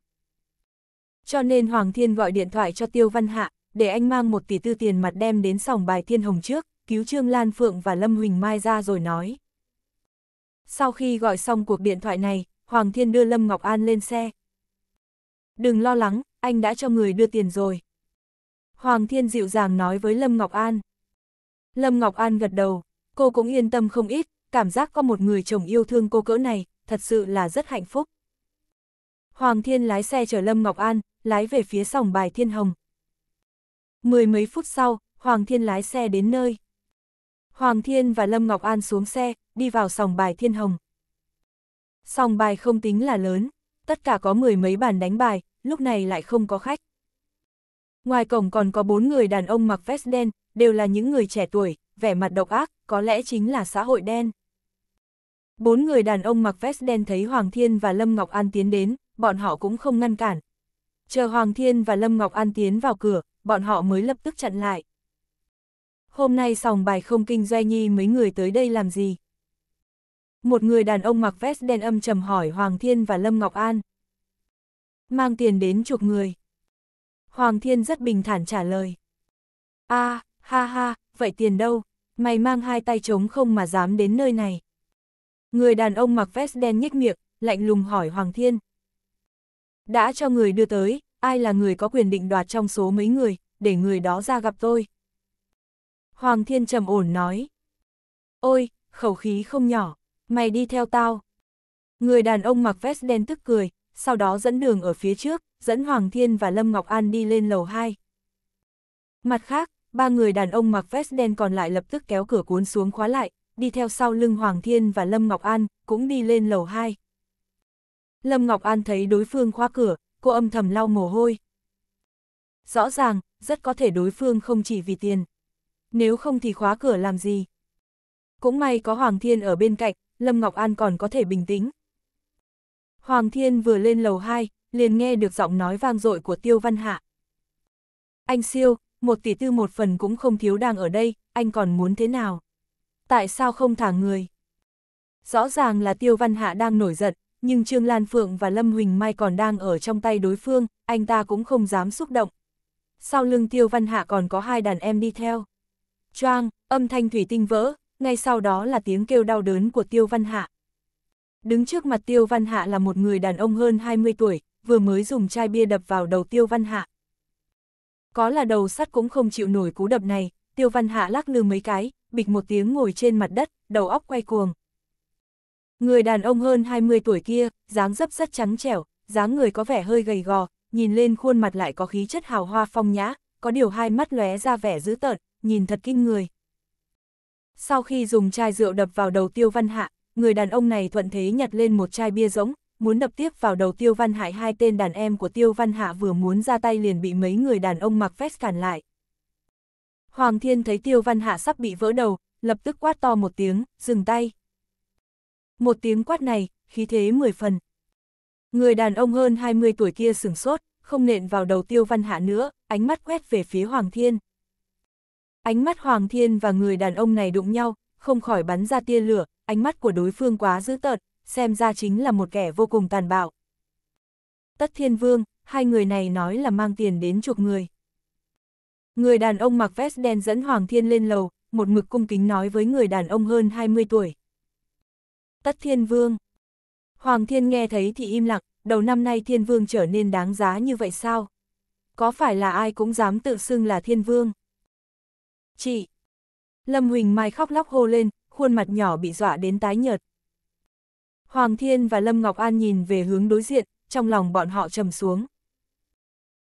Cho nên Hoàng Thiên gọi điện thoại cho Tiêu Văn Hạ, để anh mang một tỷ tư tiền mặt đem đến sòng bài Thiên Hồng trước, cứu Trương Lan Phượng và Lâm Huỳnh Mai ra rồi nói. Sau khi gọi xong cuộc điện thoại này, Hoàng Thiên đưa Lâm Ngọc An lên xe. Đừng lo lắng, anh đã cho người đưa tiền rồi. Hoàng Thiên dịu dàng nói với Lâm Ngọc An. Lâm Ngọc An gật đầu, cô cũng yên tâm không ít, cảm giác có một người chồng yêu thương cô cỡ này, thật sự là rất hạnh phúc. Hoàng Thiên lái xe chở Lâm Ngọc An, lái về phía sòng bài Thiên Hồng. Mười mấy phút sau, Hoàng Thiên lái xe đến nơi. Hoàng Thiên và Lâm Ngọc An xuống xe, đi vào sòng bài Thiên Hồng. Sòng bài không tính là lớn, tất cả có mười mấy bàn đánh bài, lúc này lại không có khách. Ngoài cổng còn có bốn người đàn ông mặc vest đen, đều là những người trẻ tuổi, vẻ mặt độc ác, có lẽ chính là xã hội đen. Bốn người đàn ông mặc vest đen thấy Hoàng Thiên và Lâm Ngọc An tiến đến, bọn họ cũng không ngăn cản. Chờ Hoàng Thiên và Lâm Ngọc An tiến vào cửa, bọn họ mới lập tức chặn lại. Hôm nay sòng bài không kinh doanh nhi mấy người tới đây làm gì? Một người đàn ông mặc vest đen âm trầm hỏi Hoàng Thiên và Lâm Ngọc An. Mang tiền đến chuộc người. Hoàng Thiên rất bình thản trả lời. a à, ha ha, vậy tiền đâu? Mày mang hai tay trống không mà dám đến nơi này. Người đàn ông mặc vest đen nhếch miệng, lạnh lùng hỏi Hoàng Thiên. Đã cho người đưa tới, ai là người có quyền định đoạt trong số mấy người, để người đó ra gặp tôi. Hoàng Thiên trầm ổn nói. Ôi, khẩu khí không nhỏ, mày đi theo tao. Người đàn ông mặc vest đen tức cười, sau đó dẫn đường ở phía trước, dẫn Hoàng Thiên và Lâm Ngọc An đi lên lầu 2. Mặt khác, ba người đàn ông mặc vest đen còn lại lập tức kéo cửa cuốn xuống khóa lại, đi theo sau lưng Hoàng Thiên và Lâm Ngọc An, cũng đi lên lầu 2. Lâm Ngọc An thấy đối phương khóa cửa, cô âm thầm lau mồ hôi. Rõ ràng, rất có thể đối phương không chỉ vì tiền. Nếu không thì khóa cửa làm gì? Cũng may có Hoàng Thiên ở bên cạnh, Lâm Ngọc An còn có thể bình tĩnh. Hoàng Thiên vừa lên lầu 2, liền nghe được giọng nói vang dội của Tiêu Văn Hạ. Anh siêu, một tỷ tư một phần cũng không thiếu đang ở đây, anh còn muốn thế nào? Tại sao không thả người? Rõ ràng là Tiêu Văn Hạ đang nổi giận, nhưng Trương Lan Phượng và Lâm Huỳnh Mai còn đang ở trong tay đối phương, anh ta cũng không dám xúc động. Sau lưng Tiêu Văn Hạ còn có hai đàn em đi theo. Choang, âm thanh thủy tinh vỡ, ngay sau đó là tiếng kêu đau đớn của Tiêu Văn Hạ. Đứng trước mặt Tiêu Văn Hạ là một người đàn ông hơn 20 tuổi, vừa mới dùng chai bia đập vào đầu Tiêu Văn Hạ. Có là đầu sắt cũng không chịu nổi cú đập này, Tiêu Văn Hạ lắc lư mấy cái, bịch một tiếng ngồi trên mặt đất, đầu óc quay cuồng. Người đàn ông hơn 20 tuổi kia, dáng dấp rất trắng trẻo, dáng người có vẻ hơi gầy gò, nhìn lên khuôn mặt lại có khí chất hào hoa phong nhã, có điều hai mắt lóe ra vẻ dữ tợn, nhìn thật kinh người. Sau khi dùng chai rượu đập vào đầu Tiêu Văn Hạ, người đàn ông này thuận thế nhặt lên một chai bia rỗng, muốn đập tiếp vào đầu Tiêu Văn Hải hai tên đàn em của Tiêu Văn Hạ vừa muốn ra tay liền bị mấy người đàn ông mặc vest cản lại. Hoàng Thiên thấy Tiêu Văn Hạ sắp bị vỡ đầu, lập tức quát to một tiếng, dừng tay. Một tiếng quát này, khí thế mười phần. Người đàn ông hơn 20 tuổi kia sửng sốt, không nện vào đầu Tiêu Văn Hạ nữa, ánh mắt quét về phía Hoàng Thiên. Ánh mắt Hoàng Thiên và người đàn ông này đụng nhau, không khỏi bắn ra tia lửa, ánh mắt của đối phương quá dữ tợn, xem ra chính là một kẻ vô cùng tàn bạo. Tất Thiên Vương, hai người này nói là mang tiền đến chuộc người. Người đàn ông mặc vest đen dẫn Hoàng Thiên lên lầu, một mực cung kính nói với người đàn ông hơn 20 tuổi. Tất Thiên Vương Hoàng Thiên nghe thấy thì im lặng, đầu năm nay Thiên Vương trở nên đáng giá như vậy sao? Có phải là ai cũng dám tự xưng là Thiên Vương? Chị! Lâm Huỳnh Mai khóc lóc hô lên, khuôn mặt nhỏ bị dọa đến tái nhợt. Hoàng Thiên và Lâm Ngọc An nhìn về hướng đối diện, trong lòng bọn họ trầm xuống.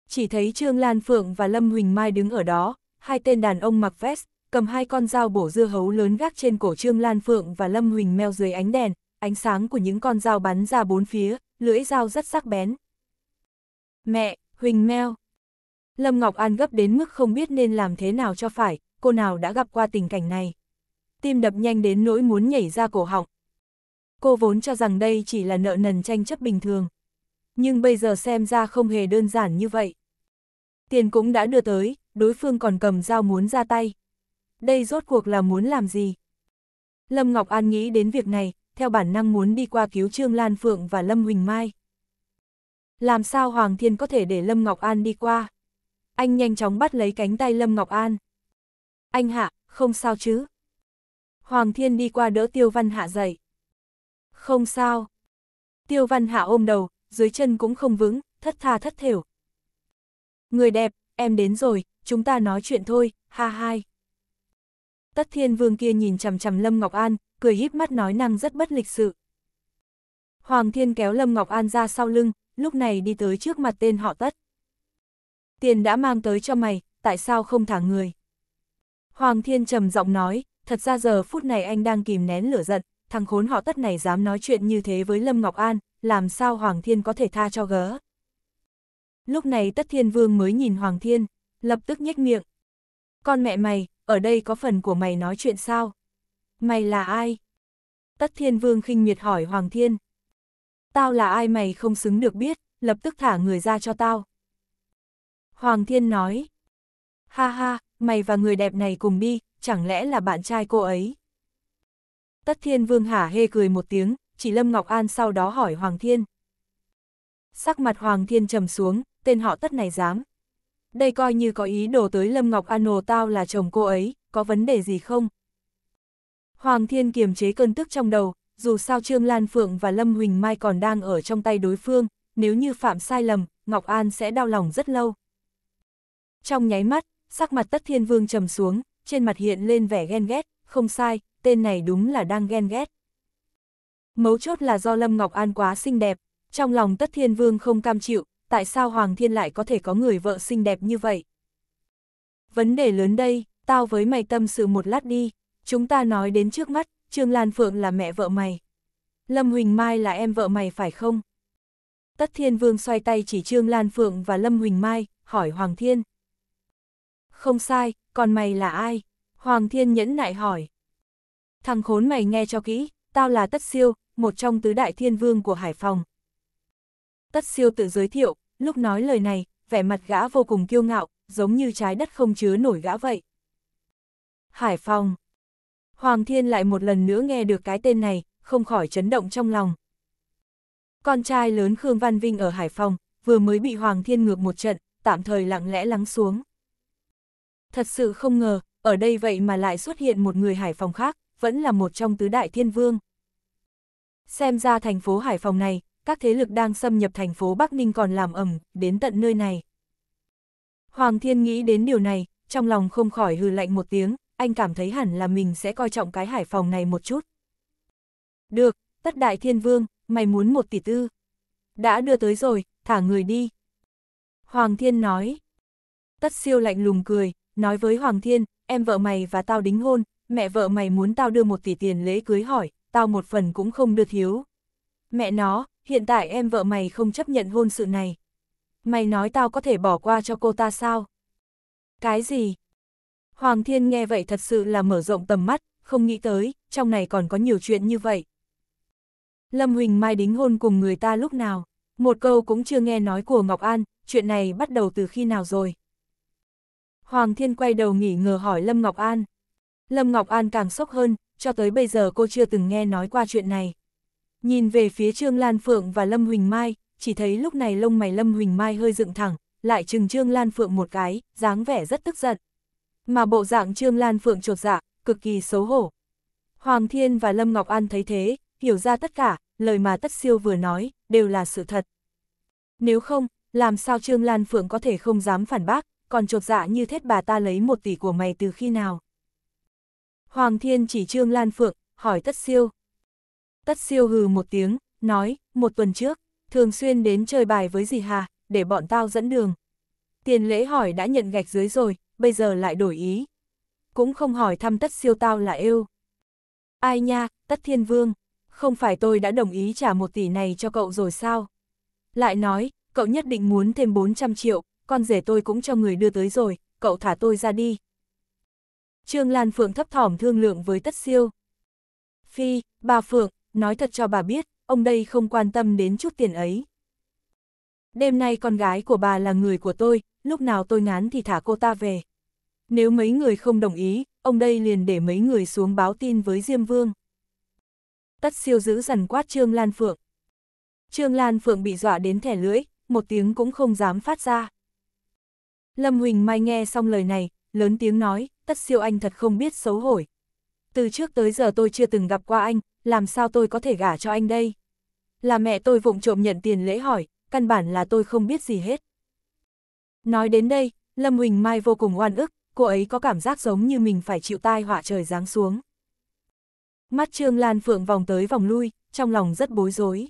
Chỉ thấy Trương Lan Phượng và Lâm Huỳnh Mai đứng ở đó, hai tên đàn ông mặc vest, cầm hai con dao bổ dưa hấu lớn gác trên cổ Trương Lan Phượng và Lâm Huỳnh meo dưới ánh đèn, ánh sáng của những con dao bắn ra bốn phía, lưỡi dao rất sắc bén. Mẹ, Huỳnh meo. Lâm Ngọc An gấp đến mức không biết nên làm thế nào cho phải, cô nào đã gặp qua tình cảnh này. Tim đập nhanh đến nỗi muốn nhảy ra cổ họng, Cô vốn cho rằng đây chỉ là nợ nần tranh chấp bình thường. Nhưng bây giờ xem ra không hề đơn giản như vậy. Tiền cũng đã đưa tới, đối phương còn cầm dao muốn ra tay. Đây rốt cuộc là muốn làm gì? Lâm Ngọc An nghĩ đến việc này, theo bản năng muốn đi qua cứu Trương Lan Phượng và Lâm Huỳnh Mai. Làm sao Hoàng Thiên có thể để Lâm Ngọc An đi qua? Anh nhanh chóng bắt lấy cánh tay Lâm Ngọc An. Anh Hạ, không sao chứ? Hoàng Thiên đi qua đỡ Tiêu Văn Hạ dậy. Không sao. Tiêu Văn Hạ ôm đầu, dưới chân cũng không vững, thất tha thất thểu. Người đẹp, em đến rồi, chúng ta nói chuyện thôi, ha hai. Tất Thiên Vương kia nhìn chằm chằm Lâm Ngọc An, cười híp mắt nói năng rất bất lịch sự. Hoàng Thiên kéo Lâm Ngọc An ra sau lưng, lúc này đi tới trước mặt tên họ Tất. Tiền đã mang tới cho mày, tại sao không thả người? Hoàng Thiên trầm giọng nói, thật ra giờ phút này anh đang kìm nén lửa giận, thằng khốn họ tất này dám nói chuyện như thế với Lâm Ngọc An, làm sao Hoàng Thiên có thể tha cho gớ. Lúc này tất thiên vương mới nhìn Hoàng Thiên, lập tức nhếch miệng. Con mẹ mày, ở đây có phần của mày nói chuyện sao? Mày là ai? Tất thiên vương khinh miệt hỏi Hoàng Thiên. Tao là ai mày không xứng được biết, lập tức thả người ra cho tao. Hoàng Thiên nói. Ha ha, mày và người đẹp này cùng đi, chẳng lẽ là bạn trai cô ấy? Tất Thiên Vương hả hê cười một tiếng, chỉ Lâm Ngọc An sau đó hỏi Hoàng Thiên. Sắc mặt Hoàng Thiên trầm xuống, tên họ tất này dám. Đây coi như có ý đồ tới Lâm Ngọc An nồ tao là chồng cô ấy, có vấn đề gì không? Hoàng Thiên kiềm chế cơn tức trong đầu, dù sao Trương Lan Phượng và Lâm Huỳnh Mai còn đang ở trong tay đối phương, nếu như phạm sai lầm, Ngọc An sẽ đau lòng rất lâu. Trong nháy mắt, sắc mặt tất thiên vương trầm xuống, trên mặt hiện lên vẻ ghen ghét, không sai, tên này đúng là đang ghen ghét. Mấu chốt là do Lâm Ngọc An quá xinh đẹp, trong lòng tất thiên vương không cam chịu, tại sao Hoàng Thiên lại có thể có người vợ xinh đẹp như vậy? Vấn đề lớn đây, tao với mày tâm sự một lát đi, chúng ta nói đến trước mắt, Trương Lan Phượng là mẹ vợ mày. Lâm Huỳnh Mai là em vợ mày phải không? Tất Thiên Vương xoay tay chỉ Trương Lan Phượng và Lâm Huỳnh Mai, hỏi Hoàng Thiên. Không sai, còn mày là ai? Hoàng Thiên nhẫn nại hỏi. Thằng khốn mày nghe cho kỹ, tao là Tất Siêu, một trong tứ đại thiên vương của Hải Phòng. Tất Siêu tự giới thiệu, lúc nói lời này, vẻ mặt gã vô cùng kiêu ngạo, giống như trái đất không chứa nổi gã vậy. Hải Phòng Hoàng Thiên lại một lần nữa nghe được cái tên này, không khỏi chấn động trong lòng. Con trai lớn Khương Văn Vinh ở Hải Phòng, vừa mới bị Hoàng Thiên ngược một trận, tạm thời lặng lẽ lắng xuống. Thật sự không ngờ, ở đây vậy mà lại xuất hiện một người Hải Phòng khác, vẫn là một trong tứ đại thiên vương. Xem ra thành phố Hải Phòng này, các thế lực đang xâm nhập thành phố Bắc Ninh còn làm ẩm, đến tận nơi này. Hoàng Thiên nghĩ đến điều này, trong lòng không khỏi hừ lạnh một tiếng, anh cảm thấy hẳn là mình sẽ coi trọng cái Hải Phòng này một chút. Được, tất đại thiên vương, mày muốn một tỷ tư. Đã đưa tới rồi, thả người đi. Hoàng Thiên nói. Tất siêu lạnh lùng cười, nói với Hoàng Thiên, em vợ mày và tao đính hôn, mẹ vợ mày muốn tao đưa một tỷ tiền lễ cưới hỏi, tao một phần cũng không đưa thiếu. Mẹ nó, hiện tại em vợ mày không chấp nhận hôn sự này. Mày nói tao có thể bỏ qua cho cô ta sao? Cái gì? Hoàng Thiên nghe vậy thật sự là mở rộng tầm mắt, không nghĩ tới, trong này còn có nhiều chuyện như vậy. Lâm Huỳnh Mai đính hôn cùng người ta lúc nào, một câu cũng chưa nghe nói của Ngọc An, chuyện này bắt đầu từ khi nào rồi. Hoàng Thiên quay đầu nghỉ ngờ hỏi Lâm Ngọc An. Lâm Ngọc An càng sốc hơn, cho tới bây giờ cô chưa từng nghe nói qua chuyện này. Nhìn về phía Trương Lan Phượng và Lâm Huỳnh Mai, chỉ thấy lúc này lông mày Lâm Huỳnh Mai hơi dựng thẳng, lại chừng Trương Lan Phượng một cái, dáng vẻ rất tức giận. Mà bộ dạng Trương Lan Phượng trột dạ, cực kỳ xấu hổ. Hoàng Thiên và Lâm Ngọc An thấy thế, hiểu ra tất cả, lời mà Tất Siêu vừa nói, đều là sự thật. Nếu không, làm sao Trương Lan Phượng có thể không dám phản bác, còn trột dạ như thết bà ta lấy một tỷ của mày từ khi nào? Hoàng Thiên chỉ Trương Lan Phượng, hỏi Tất Siêu. Tất Siêu hừ một tiếng, nói, một tuần trước, thường xuyên đến chơi bài với dì Hà, để bọn tao dẫn đường. Tiền lễ hỏi đã nhận gạch dưới rồi, bây giờ lại đổi ý. Cũng không hỏi thăm Tất Siêu tao là yêu. Ai nha, Tất Thiên Vương, không phải tôi đã đồng ý trả một tỷ này cho cậu rồi sao? Lại nói, cậu nhất định muốn thêm 400 triệu, con rể tôi cũng cho người đưa tới rồi, cậu thả tôi ra đi, Trương Lan Phượng thấp thỏm thương lượng với Tất Siêu. Phi, bà Phượng, nói thật cho bà biết, ông đây không quan tâm đến chút tiền ấy. Đêm nay con gái của bà là người của tôi, lúc nào tôi ngán thì thả cô ta về. Nếu mấy người không đồng ý, ông đây liền để mấy người xuống báo tin với Diêm Vương. Tất siêu giữ dần quát Trương Lan Phượng. Trương Lan Phượng bị dọa đến thẻ lưỡi, một tiếng cũng không dám phát ra. Lâm Huỳnh Mai nghe xong lời này, lớn tiếng nói, tất siêu anh thật không biết xấu hổi. Từ trước tới giờ tôi chưa từng gặp qua anh, làm sao tôi có thể gả cho anh đây? Là mẹ tôi vụng trộm nhận tiền lễ hỏi, căn bản là tôi không biết gì hết. Nói đến đây, Lâm Huỳnh Mai vô cùng oan ức, cô ấy có cảm giác giống như mình phải chịu tai họa trời giáng xuống. Mắt Trương Lan Phượng vòng tới vòng lui, trong lòng rất bối rối.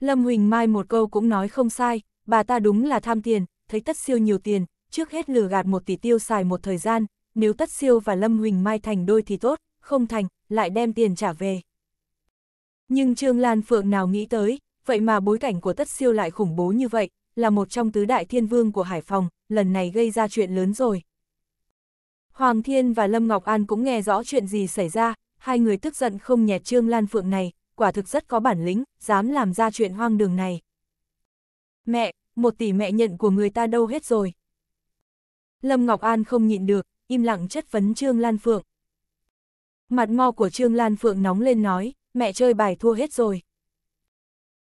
Lâm Huỳnh Mai một câu cũng nói không sai, bà ta đúng là tham tiền, thấy tất siêu nhiều tiền, trước hết lừa gạt một tỷ tiêu xài một thời gian, nếu Tất Siêu và Lâm Huỳnh Mai thành đôi thì tốt, không thành, lại đem tiền trả về. Nhưng Trương Lan Phượng nào nghĩ tới, vậy mà bối cảnh của Tất Siêu lại khủng bố như vậy, là một trong tứ đại thiên vương của Hải Phòng, lần này gây ra chuyện lớn rồi. Hoàng Thiên và Lâm Ngọc An cũng nghe rõ chuyện gì xảy ra, hai người tức giận không nhẹ Trương Lan Phượng này, quả thực rất có bản lĩnh, dám làm ra chuyện hoang đường này. Mẹ, một tỷ mẹ nhận của người ta đâu hết rồi. Lâm Ngọc An không nhịn được, im lặng chất vấn Trương Lan Phượng. Mặt mo của Trương Lan Phượng nóng lên nói, mẹ chơi bài thua hết rồi.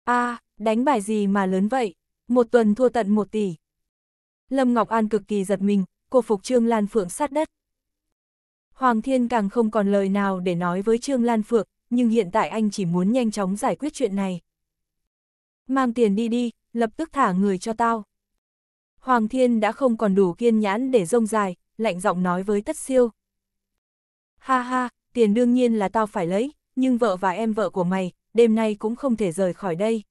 a à, đánh bài gì mà lớn vậy, một tuần thua tận một tỷ. Lâm Ngọc An cực kỳ giật mình, cô phục Trương Lan Phượng sát đất. Hoàng Thiên càng không còn lời nào để nói với Trương Lan Phượng, nhưng hiện tại anh chỉ muốn nhanh chóng giải quyết chuyện này. Mang tiền đi đi, lập tức thả người cho tao. Hoàng Thiên đã không còn đủ kiên nhãn để rông dài, lạnh giọng nói với Tất Siêu. Ha ha, tiền đương nhiên là tao phải lấy, nhưng vợ và em vợ của mày, đêm nay cũng không thể rời khỏi đây.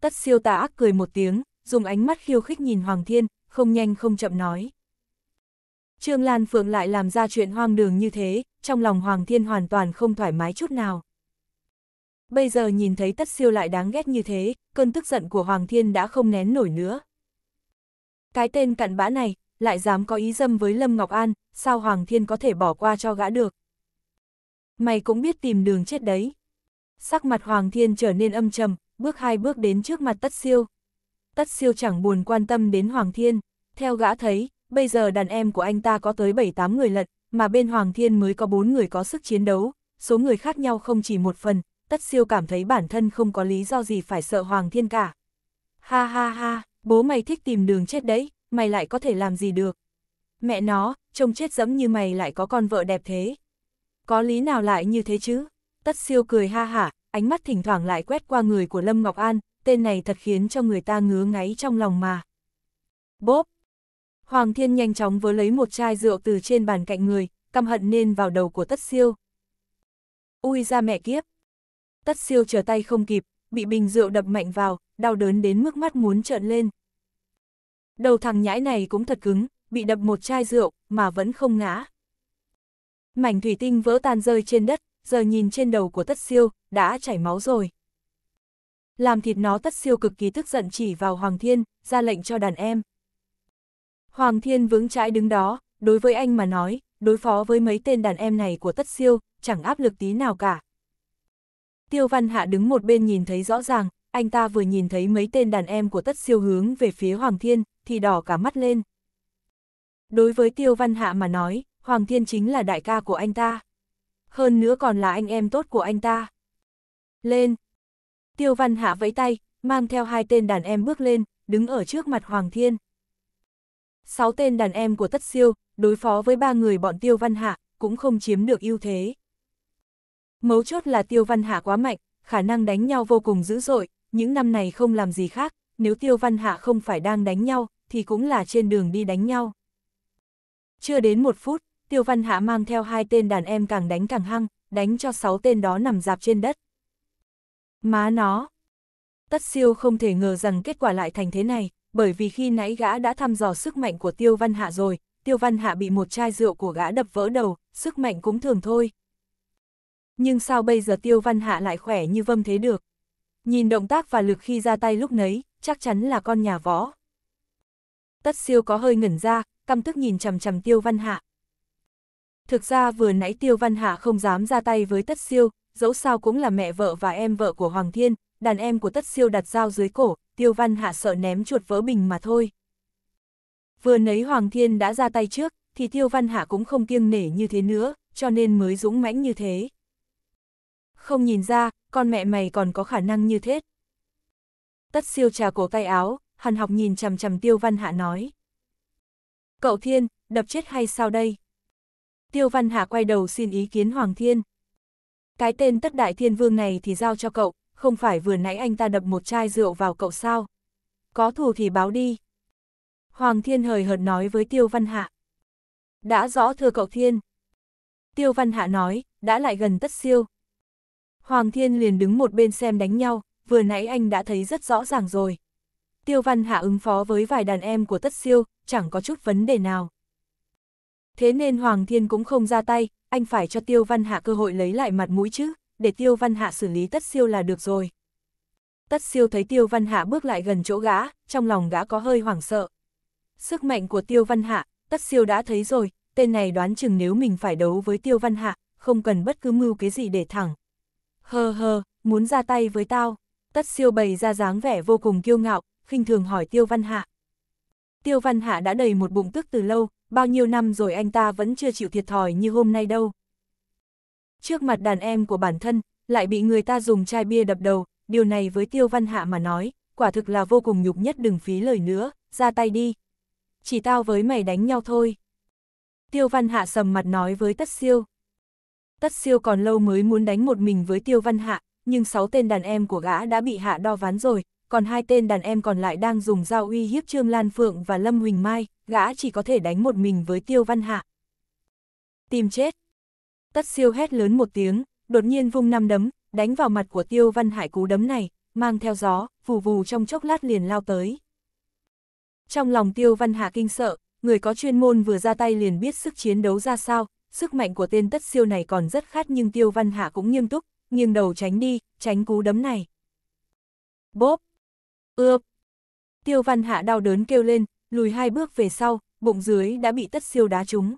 Tất siêu tà ác cười một tiếng, dùng ánh mắt khiêu khích nhìn Hoàng Thiên, không nhanh không chậm nói. Trương Lan Phượng lại làm ra chuyện hoang đường như thế, trong lòng Hoàng Thiên hoàn toàn không thoải mái chút nào. Bây giờ nhìn thấy tất siêu lại đáng ghét như thế, cơn tức giận của Hoàng Thiên đã không nén nổi nữa, cái tên cặn bã này, lại dám có ý dâm với Lâm Ngọc An, sao Hoàng Thiên có thể bỏ qua cho gã được. Mày cũng biết tìm đường chết đấy. Sắc mặt Hoàng Thiên trở nên âm trầm, bước hai bước đến trước mặt Tất Siêu. Tất Siêu chẳng buồn quan tâm đến Hoàng Thiên, theo gã thấy, bây giờ đàn em của anh ta có tới 7-8 người lận, mà bên Hoàng Thiên mới có 4 người có sức chiến đấu, số người khác nhau không chỉ một phần, Tất Siêu cảm thấy bản thân không có lý do gì phải sợ Hoàng Thiên cả. Ha ha ha! bố mày thích tìm đường chết đấy, mày lại có thể làm gì được. Mẹ nó, trông chết dẫm như mày lại có con vợ đẹp thế. Có lý nào lại như thế chứ? Tất siêu cười ha hả, ánh mắt thỉnh thoảng lại quét qua người của Lâm Ngọc An, tên này thật khiến cho người ta ngứa ngáy trong lòng mà. Bốp! Hoàng Thiên nhanh chóng vớ lấy một chai rượu từ trên bàn cạnh người, căm hận nên vào đầu của Tất siêu. Ui ra mẹ kiếp! Tất siêu trở tay không kịp, bị bình rượu đập mạnh vào, đau đớn đến mức mắt muốn trợn lên. Đầu thằng nhãi này cũng thật cứng, bị đập một chai rượu, mà vẫn không ngã. Mảnh thủy tinh vỡ tan rơi trên đất, giờ nhìn trên đầu của tất siêu, đã chảy máu rồi. Làm thịt nó tất siêu cực kỳ tức giận chỉ vào Hoàng Thiên, ra lệnh cho đàn em. Hoàng Thiên vững chãi đứng đó, đối với anh mà nói, đối phó với mấy tên đàn em này của tất siêu, chẳng áp lực tí nào cả. Tiêu Văn Hạ đứng một bên nhìn thấy rõ ràng, anh ta vừa nhìn thấy mấy tên đàn em của tất siêu hướng về phía Hoàng Thiên, thì đỏ cả mắt lên. Đối với Tiêu Văn Hạ mà nói, Hoàng Thiên chính là đại ca của anh ta. Hơn nữa còn là anh em tốt của anh ta. Lên! Tiêu Văn Hạ vẫy tay, mang theo hai tên đàn em bước lên, đứng ở trước mặt Hoàng Thiên. Sáu tên đàn em của Tất Siêu, đối phó với ba người bọn Tiêu Văn Hạ, cũng không chiếm được ưu thế. Mấu chốt là Tiêu Văn Hạ quá mạnh, khả năng đánh nhau vô cùng dữ dội, những năm này không làm gì khác, nếu Tiêu Văn Hạ không phải đang đánh nhau, thì cũng là trên đường đi đánh nhau. Chưa đến một phút, Tiêu Văn Hạ mang theo hai tên đàn em càng đánh càng hăng, đánh cho sáu tên đó nằm dạp trên đất. Má nó! Tất siêu không thể ngờ rằng kết quả lại thành thế này, bởi vì khi nãy gã đã thăm dò sức mạnh của Tiêu Văn Hạ rồi, Tiêu Văn Hạ bị một chai rượu của gã đập vỡ đầu, sức mạnh cũng thường thôi. Nhưng sao bây giờ Tiêu Văn Hạ lại khỏe như vâm thế được? Nhìn động tác và lực khi ra tay lúc nấy, chắc chắn là con nhà võ. Tất siêu có hơi ngẩn ra, căm tức nhìn chầm chầm Tiêu Văn Hạ. Thực ra vừa nãy Tiêu Văn Hạ không dám ra tay với Tất siêu, dẫu sao cũng là mẹ vợ và em vợ của Hoàng Thiên, đàn em của Tất siêu đặt dao dưới cổ, Tiêu Văn Hạ sợ ném chuột vỡ bình mà thôi. Vừa nấy Hoàng Thiên đã ra tay trước, thì Tiêu Văn Hạ cũng không kiêng nể như thế nữa, cho nên mới dũng mãnh như thế không nhìn ra, con mẹ mày còn có khả năng như thế. Tất siêu trà cổ tay áo, hàn học nhìn chằm chằm tiêu văn hạ nói. Cậu Thiên, đập chết hay sao đây? Tiêu văn hạ quay đầu xin ý kiến Hoàng Thiên. Cái tên tất đại thiên vương này thì giao cho cậu, không phải vừa nãy anh ta đập một chai rượu vào cậu sao? Có thù thì báo đi. Hoàng Thiên hời hợt nói với Tiêu Văn Hạ. Đã rõ thưa cậu Thiên. Tiêu Văn Hạ nói, đã lại gần tất siêu. Hoàng Thiên liền đứng một bên xem đánh nhau, vừa nãy anh đã thấy rất rõ ràng rồi. Tiêu Văn Hạ ứng phó với vài đàn em của Tất Siêu, chẳng có chút vấn đề nào. Thế nên Hoàng Thiên cũng không ra tay, anh phải cho Tiêu Văn Hạ cơ hội lấy lại mặt mũi chứ, để Tiêu Văn Hạ xử lý Tất Siêu là được rồi. Tất Siêu thấy Tiêu Văn Hạ bước lại gần chỗ gã, trong lòng gã có hơi hoảng sợ. Sức mạnh của Tiêu Văn Hạ, Tất Siêu đã thấy rồi, tên này đoán chừng nếu mình phải đấu với Tiêu Văn Hạ, không cần bất cứ mưu kế gì để thẳng, hờ hờ muốn ra tay với tao. Tất siêu bày ra dáng vẻ vô cùng kiêu ngạo, khinh thường hỏi Tiêu Văn Hạ. Tiêu Văn Hạ đã đầy một bụng tức từ lâu, bao nhiêu năm rồi anh ta vẫn chưa chịu thiệt thòi như hôm nay đâu. Trước mặt đàn em của bản thân, lại bị người ta dùng chai bia đập đầu, điều này với Tiêu Văn Hạ mà nói, quả thực là vô cùng nhục nhất đừng phí lời nữa, ra tay đi. Chỉ tao với mày đánh nhau thôi. Tiêu Văn Hạ sầm mặt nói với Tất Siêu. Tất siêu còn lâu mới muốn đánh một mình với tiêu văn hạ, nhưng sáu tên đàn em của gã đã bị hạ đo ván rồi, còn hai tên đàn em còn lại đang dùng dao uy hiếp Trương Lan Phượng và Lâm Huỳnh Mai, gã chỉ có thể đánh một mình với tiêu văn hạ. Tìm chết! Tất siêu hét lớn một tiếng, đột nhiên vung năm đấm, đánh vào mặt của tiêu văn hải cú đấm này, mang theo gió, vù vù trong chốc lát liền lao tới. Trong lòng tiêu văn hạ kinh sợ, người có chuyên môn vừa ra tay liền biết sức chiến đấu ra sao, sức mạnh của tên tất siêu này còn rất khát nhưng Tiêu Văn Hạ cũng nghiêm túc, nghiêng đầu tránh đi, tránh cú đấm này. Bốp! Ướp! Tiêu Văn Hạ đau đớn kêu lên, lùi hai bước về sau, bụng dưới đã bị tất siêu đá trúng.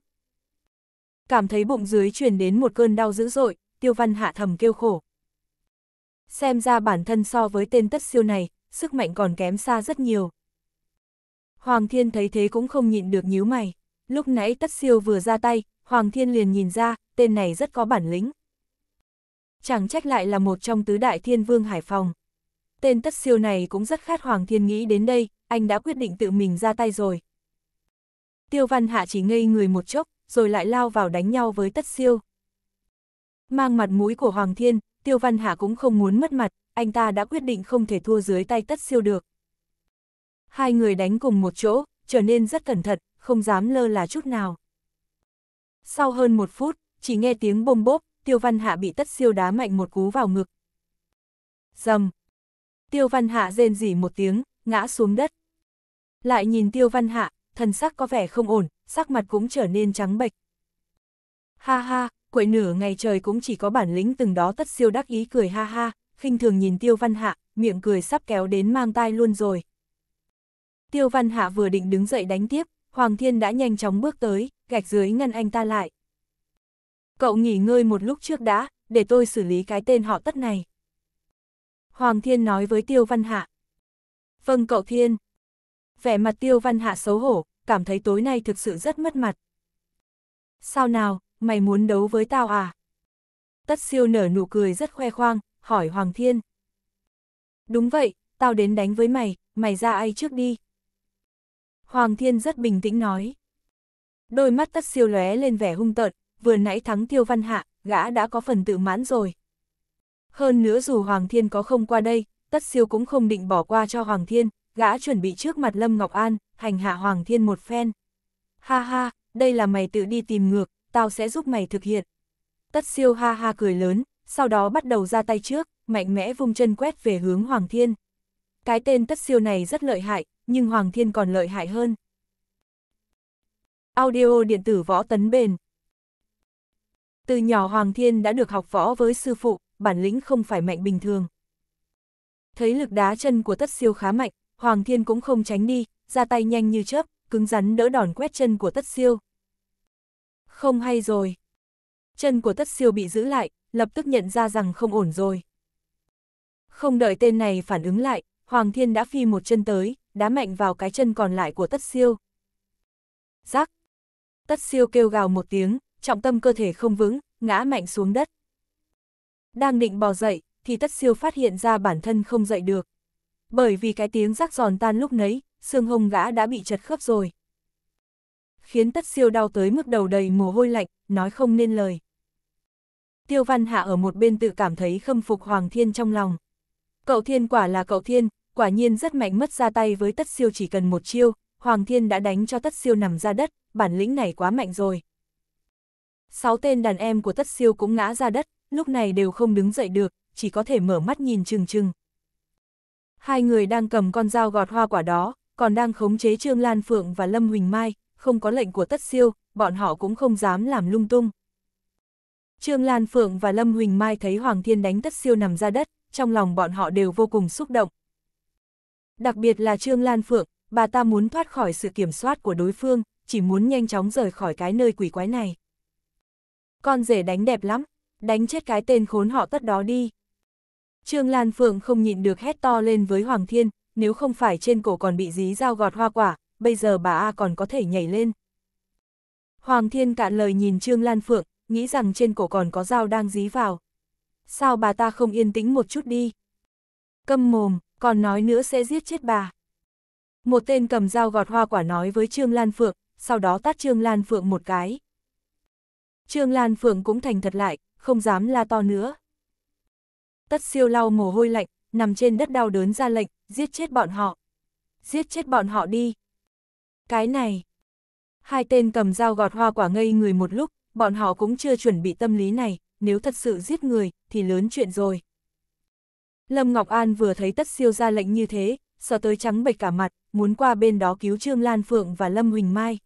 Cảm thấy bụng dưới truyền đến một cơn đau dữ dội, Tiêu Văn Hạ thầm kêu khổ. Xem ra bản thân so với tên tất siêu này, sức mạnh còn kém xa rất nhiều. Hoàng Thiên thấy thế cũng không nhịn được nhíu mày. Lúc nãy tất siêu vừa ra tay, Hoàng Thiên liền nhìn ra, tên này rất có bản lĩnh. Chẳng trách lại là một trong tứ đại thiên vương Hải Phòng. Tên tất siêu này cũng rất khát Hoàng Thiên nghĩ đến đây, anh đã quyết định tự mình ra tay rồi. Tiêu Văn Hạ chỉ ngây người một chốc, rồi lại lao vào đánh nhau với tất siêu. Mang mặt mũi của Hoàng Thiên, Tiêu Văn Hạ cũng không muốn mất mặt, anh ta đã quyết định không thể thua dưới tay tất siêu được. Hai người đánh cùng một chỗ, trở nên rất cẩn thận, không dám lơ là chút nào. Sau hơn một phút, chỉ nghe tiếng bông bốp, Tiêu Văn Hạ bị tất siêu đá mạnh một cú vào ngực. Dầm! Tiêu Văn Hạ rên rỉ một tiếng, ngã xuống đất. Lại nhìn Tiêu Văn Hạ, thần sắc có vẻ không ổn, sắc mặt cũng trở nên trắng bệch. Ha ha, quậy nửa ngày trời cũng chỉ có bản lĩnh từng đó tất siêu đắc ý cười ha ha, khinh thường nhìn Tiêu Văn Hạ, miệng cười sắp kéo đến mang tai luôn rồi. Tiêu Văn Hạ vừa định đứng dậy đánh tiếp, Hoàng Thiên đã nhanh chóng bước tới gạch dưới ngăn anh ta lại. Cậu nghỉ ngơi một lúc trước đã, để tôi xử lý cái tên họ tất này. Hoàng Thiên nói với Tiêu Văn Hạ. Vâng cậu Thiên. Vẻ mặt Tiêu Văn Hạ xấu hổ, cảm thấy tối nay thực sự rất mất mặt. Sao nào, mày muốn đấu với tao à? Tất siêu nở nụ cười rất khoe khoang, hỏi Hoàng Thiên. Đúng vậy, tao đến đánh với mày, mày ra ai trước đi. Hoàng Thiên rất bình tĩnh nói. Đôi mắt tất siêu lóe lên vẻ hung tợn, vừa nãy thắng tiêu văn hạ, gã đã có phần tự mãn rồi. Hơn nữa dù Hoàng Thiên có không qua đây, tất siêu cũng không định bỏ qua cho Hoàng Thiên, gã chuẩn bị trước mặt Lâm Ngọc An, hành hạ Hoàng Thiên một phen. Ha ha, đây là mày tự đi tìm ngược, tao sẽ giúp mày thực hiện. Tất siêu ha ha cười lớn, sau đó bắt đầu ra tay trước, mạnh mẽ vung chân quét về hướng Hoàng Thiên. Cái tên tất siêu này rất lợi hại, nhưng Hoàng Thiên còn lợi hại hơn. Audio điện tử võ tấn bền. Từ nhỏ Hoàng Thiên đã được học võ với sư phụ, bản lĩnh không phải mạnh bình thường. Thấy lực đá chân của tất siêu khá mạnh, Hoàng Thiên cũng không tránh đi, ra tay nhanh như chớp, cứng rắn đỡ đòn quét chân của tất siêu. Không hay rồi. Chân của tất siêu bị giữ lại, lập tức nhận ra rằng không ổn rồi. Không đợi tên này phản ứng lại, Hoàng Thiên đã phi một chân tới, đá mạnh vào cái chân còn lại của tất siêu. Giác, tất siêu kêu gào một tiếng, trọng tâm cơ thể không vững, ngã mạnh xuống đất. Đang định bò dậy, thì tất siêu phát hiện ra bản thân không dậy được. Bởi vì cái tiếng rắc giòn tan lúc nấy, xương hông gã đã bị chật khớp rồi. Khiến tất siêu đau tới mức đầu đầy mồ hôi lạnh, nói không nên lời. Tiêu Văn Hạ ở một bên tự cảm thấy khâm phục Hoàng Thiên trong lòng. Cậu Thiên quả là cậu Thiên, quả nhiên rất mạnh mất ra tay với tất siêu chỉ cần một chiêu, Hoàng Thiên đã đánh cho Tất Siêu nằm ra đất, bản lĩnh này quá mạnh rồi. Sáu tên đàn em của Tất Siêu cũng ngã ra đất, lúc này đều không đứng dậy được, chỉ có thể mở mắt nhìn chừng chừng. Hai người đang cầm con dao gọt hoa quả đó, còn đang khống chế Trương Lan Phượng và Lâm Huỳnh Mai, không có lệnh của Tất Siêu, bọn họ cũng không dám làm lung tung. Trương Lan Phượng và Lâm Huỳnh Mai thấy Hoàng Thiên đánh Tất Siêu nằm ra đất, trong lòng bọn họ đều vô cùng xúc động. Đặc biệt là Trương Lan Phượng, bà ta muốn thoát khỏi sự kiểm soát của đối phương, chỉ muốn nhanh chóng rời khỏi cái nơi quỷ quái này. Con rể đánh đẹp lắm, đánh chết cái tên khốn họ tất đó đi. Trương Lan Phượng không nhịn được hét to lên với Hoàng Thiên, nếu không phải trên cổ còn bị dí dao gọt hoa quả, bây giờ bà A còn có thể nhảy lên. Hoàng Thiên cạn lời nhìn Trương Lan Phượng, nghĩ rằng trên cổ còn có dao đang dí vào. Sao bà ta không yên tĩnh một chút đi? Câm mồm, còn nói nữa sẽ giết chết bà. Một tên cầm dao gọt hoa quả nói với Trương Lan Phượng, sau đó tát Trương Lan Phượng một cái. Trương Lan Phượng cũng thành thật lại, không dám la to nữa. Tất siêu lau mồ hôi lạnh, nằm trên đất đau đớn ra lệnh, giết chết bọn họ. Giết chết bọn họ đi. Cái này. Hai tên cầm dao gọt hoa quả ngây người một lúc, bọn họ cũng chưa chuẩn bị tâm lý này, nếu thật sự giết người, thì lớn chuyện rồi. Lâm Ngọc An vừa thấy tất siêu ra lệnh như thế, sợ tới trắng bệch cả mặt, muốn qua bên đó cứu Trương Lan Phượng và Lâm Huỳnh Mai.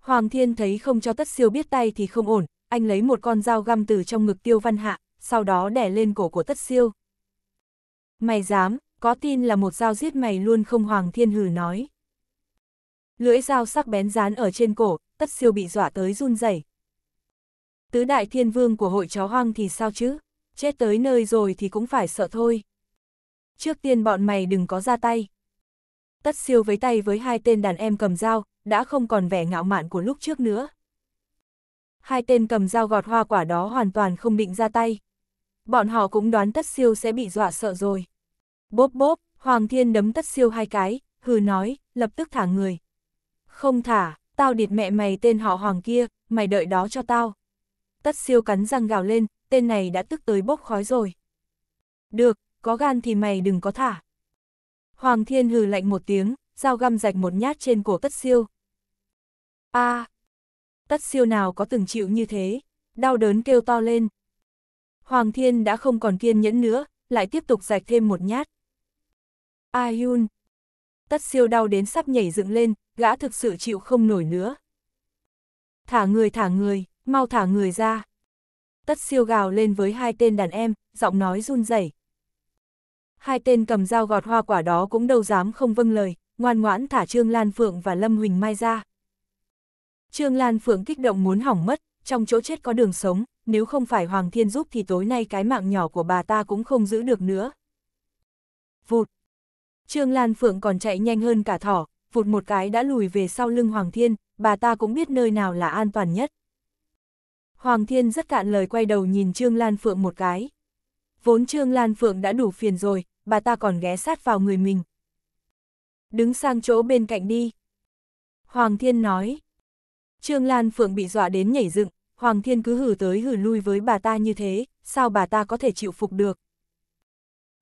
Hoàng Thiên thấy không cho tất siêu biết tay thì không ổn, anh lấy một con dao găm từ trong ngực tiêu văn hạ, sau đó đè lên cổ của tất siêu. Mày dám, có tin là một dao giết mày luôn không Hoàng Thiên hừ nói. Lưỡi dao sắc bén dán ở trên cổ, tất siêu bị dọa tới run rẩy. Tứ đại thiên vương của hội chó hoang thì sao chứ? Chết tới nơi rồi thì cũng phải sợ thôi trước tiên bọn mày đừng có ra tay. Tất siêu với tay với hai tên đàn em cầm dao, đã không còn vẻ ngạo mạn của lúc trước nữa. Hai tên cầm dao gọt hoa quả đó hoàn toàn không định ra tay. Bọn họ cũng đoán tất siêu sẽ bị dọa sợ rồi. Bốp bốp, Hoàng Thiên đấm tất siêu hai cái, hừ nói, lập tức thả người. Không thả, tao điệt mẹ mày tên họ Hoàng kia, mày đợi đó cho tao. Tất siêu cắn răng gào lên, tên này đã tức tới bốc khói rồi. Được, có gan thì mày đừng có thả. Hoàng thiên hừ lạnh một tiếng, dao găm rạch một nhát trên cổ tất siêu. a à, tất siêu nào có từng chịu như thế, đau đớn kêu to lên. Hoàng thiên đã không còn kiên nhẫn nữa, lại tiếp tục rạch thêm một nhát. A à, Yun, tất siêu đau đến sắp nhảy dựng lên, gã thực sự chịu không nổi nữa. Thả người thả người, mau thả người ra. Tất siêu gào lên với hai tên đàn em, giọng nói run rẩy hai tên cầm dao gọt hoa quả đó cũng đâu dám không vâng lời, ngoan ngoãn thả Trương Lan Phượng và Lâm Huỳnh Mai ra. Trương Lan Phượng kích động muốn hỏng mất, trong chỗ chết có đường sống, nếu không phải Hoàng Thiên giúp thì tối nay cái mạng nhỏ của bà ta cũng không giữ được nữa. Vụt! Trương Lan Phượng còn chạy nhanh hơn cả thỏ, vụt một cái đã lùi về sau lưng Hoàng Thiên, bà ta cũng biết nơi nào là an toàn nhất. Hoàng Thiên rất cạn lời quay đầu nhìn Trương Lan Phượng một cái. Vốn Trương Lan Phượng đã đủ phiền rồi, bà ta còn ghé sát vào người mình. Đứng sang chỗ bên cạnh đi. Hoàng Thiên nói. Trương Lan Phượng bị dọa đến nhảy dựng, Hoàng Thiên cứ hử tới hử lui với bà ta như thế, sao bà ta có thể chịu phục được.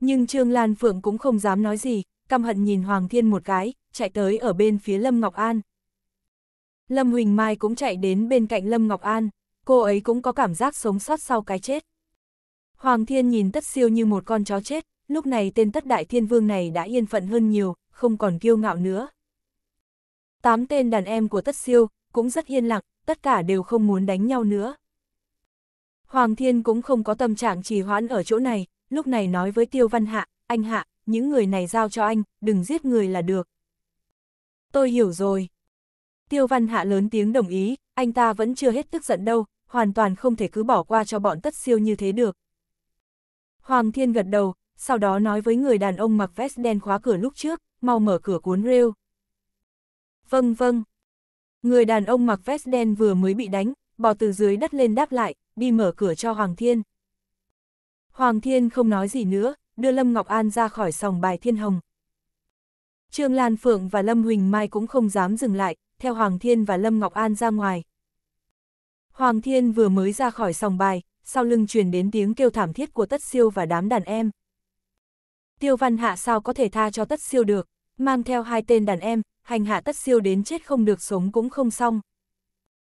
Nhưng Trương Lan Phượng cũng không dám nói gì, căm hận nhìn Hoàng Thiên một cái, chạy tới ở bên phía Lâm Ngọc An. Lâm Huỳnh Mai cũng chạy đến bên cạnh Lâm Ngọc An, cô ấy cũng có cảm giác sống sót sau cái chết. Hoàng Thiên nhìn tất siêu như một con chó chết, lúc này tên tất đại thiên vương này đã yên phận hơn nhiều, không còn kiêu ngạo nữa. Tám tên đàn em của tất siêu, cũng rất yên lặng, tất cả đều không muốn đánh nhau nữa. Hoàng thiên cũng không có tâm trạng trì hoãn ở chỗ này, lúc này nói với tiêu văn hạ, anh hạ, những người này giao cho anh, đừng giết người là được. Tôi hiểu rồi. Tiêu văn hạ lớn tiếng đồng ý, anh ta vẫn chưa hết tức giận đâu, hoàn toàn không thể cứ bỏ qua cho bọn tất siêu như thế được. Hoàng thiên gật đầu, sau đó nói với người đàn ông mặc vest đen khóa cửa lúc trước, mau mở cửa cuốn rêu. Vâng vâng. Người đàn ông mặc vest đen vừa mới bị đánh, bò từ dưới đất lên đáp lại, đi mở cửa cho Hoàng Thiên. Hoàng Thiên không nói gì nữa, đưa Lâm Ngọc An ra khỏi sòng bài Thiên Hồng. Trương Lan Phượng và Lâm Huỳnh Mai cũng không dám dừng lại, theo Hoàng Thiên và Lâm Ngọc An ra ngoài. Hoàng Thiên vừa mới ra khỏi sòng bài, sau lưng truyền đến tiếng kêu thảm thiết của Tất Siêu và đám đàn em. Tiêu Văn Hạ sao có thể tha cho Tất Siêu được, mang theo hai tên đàn em, hành hạ Tất Siêu đến chết không được sống cũng không xong.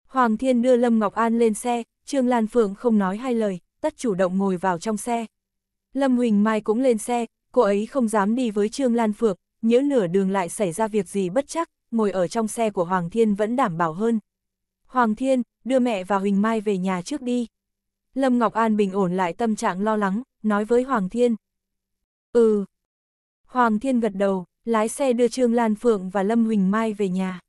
Hoàng Thiên đưa Lâm Ngọc An lên xe, Trương Lan Phượng không nói hai lời, Tất chủ động ngồi vào trong xe. Lâm Huỳnh Mai cũng lên xe, cô ấy không dám đi với Trương Lan Phượng, nhớ nửa đường lại xảy ra việc gì bất chắc, ngồi ở trong xe của Hoàng Thiên vẫn đảm bảo hơn. Hoàng Thiên, đưa mẹ và Huỳnh Mai về nhà trước đi. Lâm Ngọc An bình ổn lại tâm trạng lo lắng, nói với Hoàng Thiên. Ừ. Hoàng Thiên gật đầu, lái xe đưa Trương Lan Phượng và Lâm Huỳnh Mai về nhà.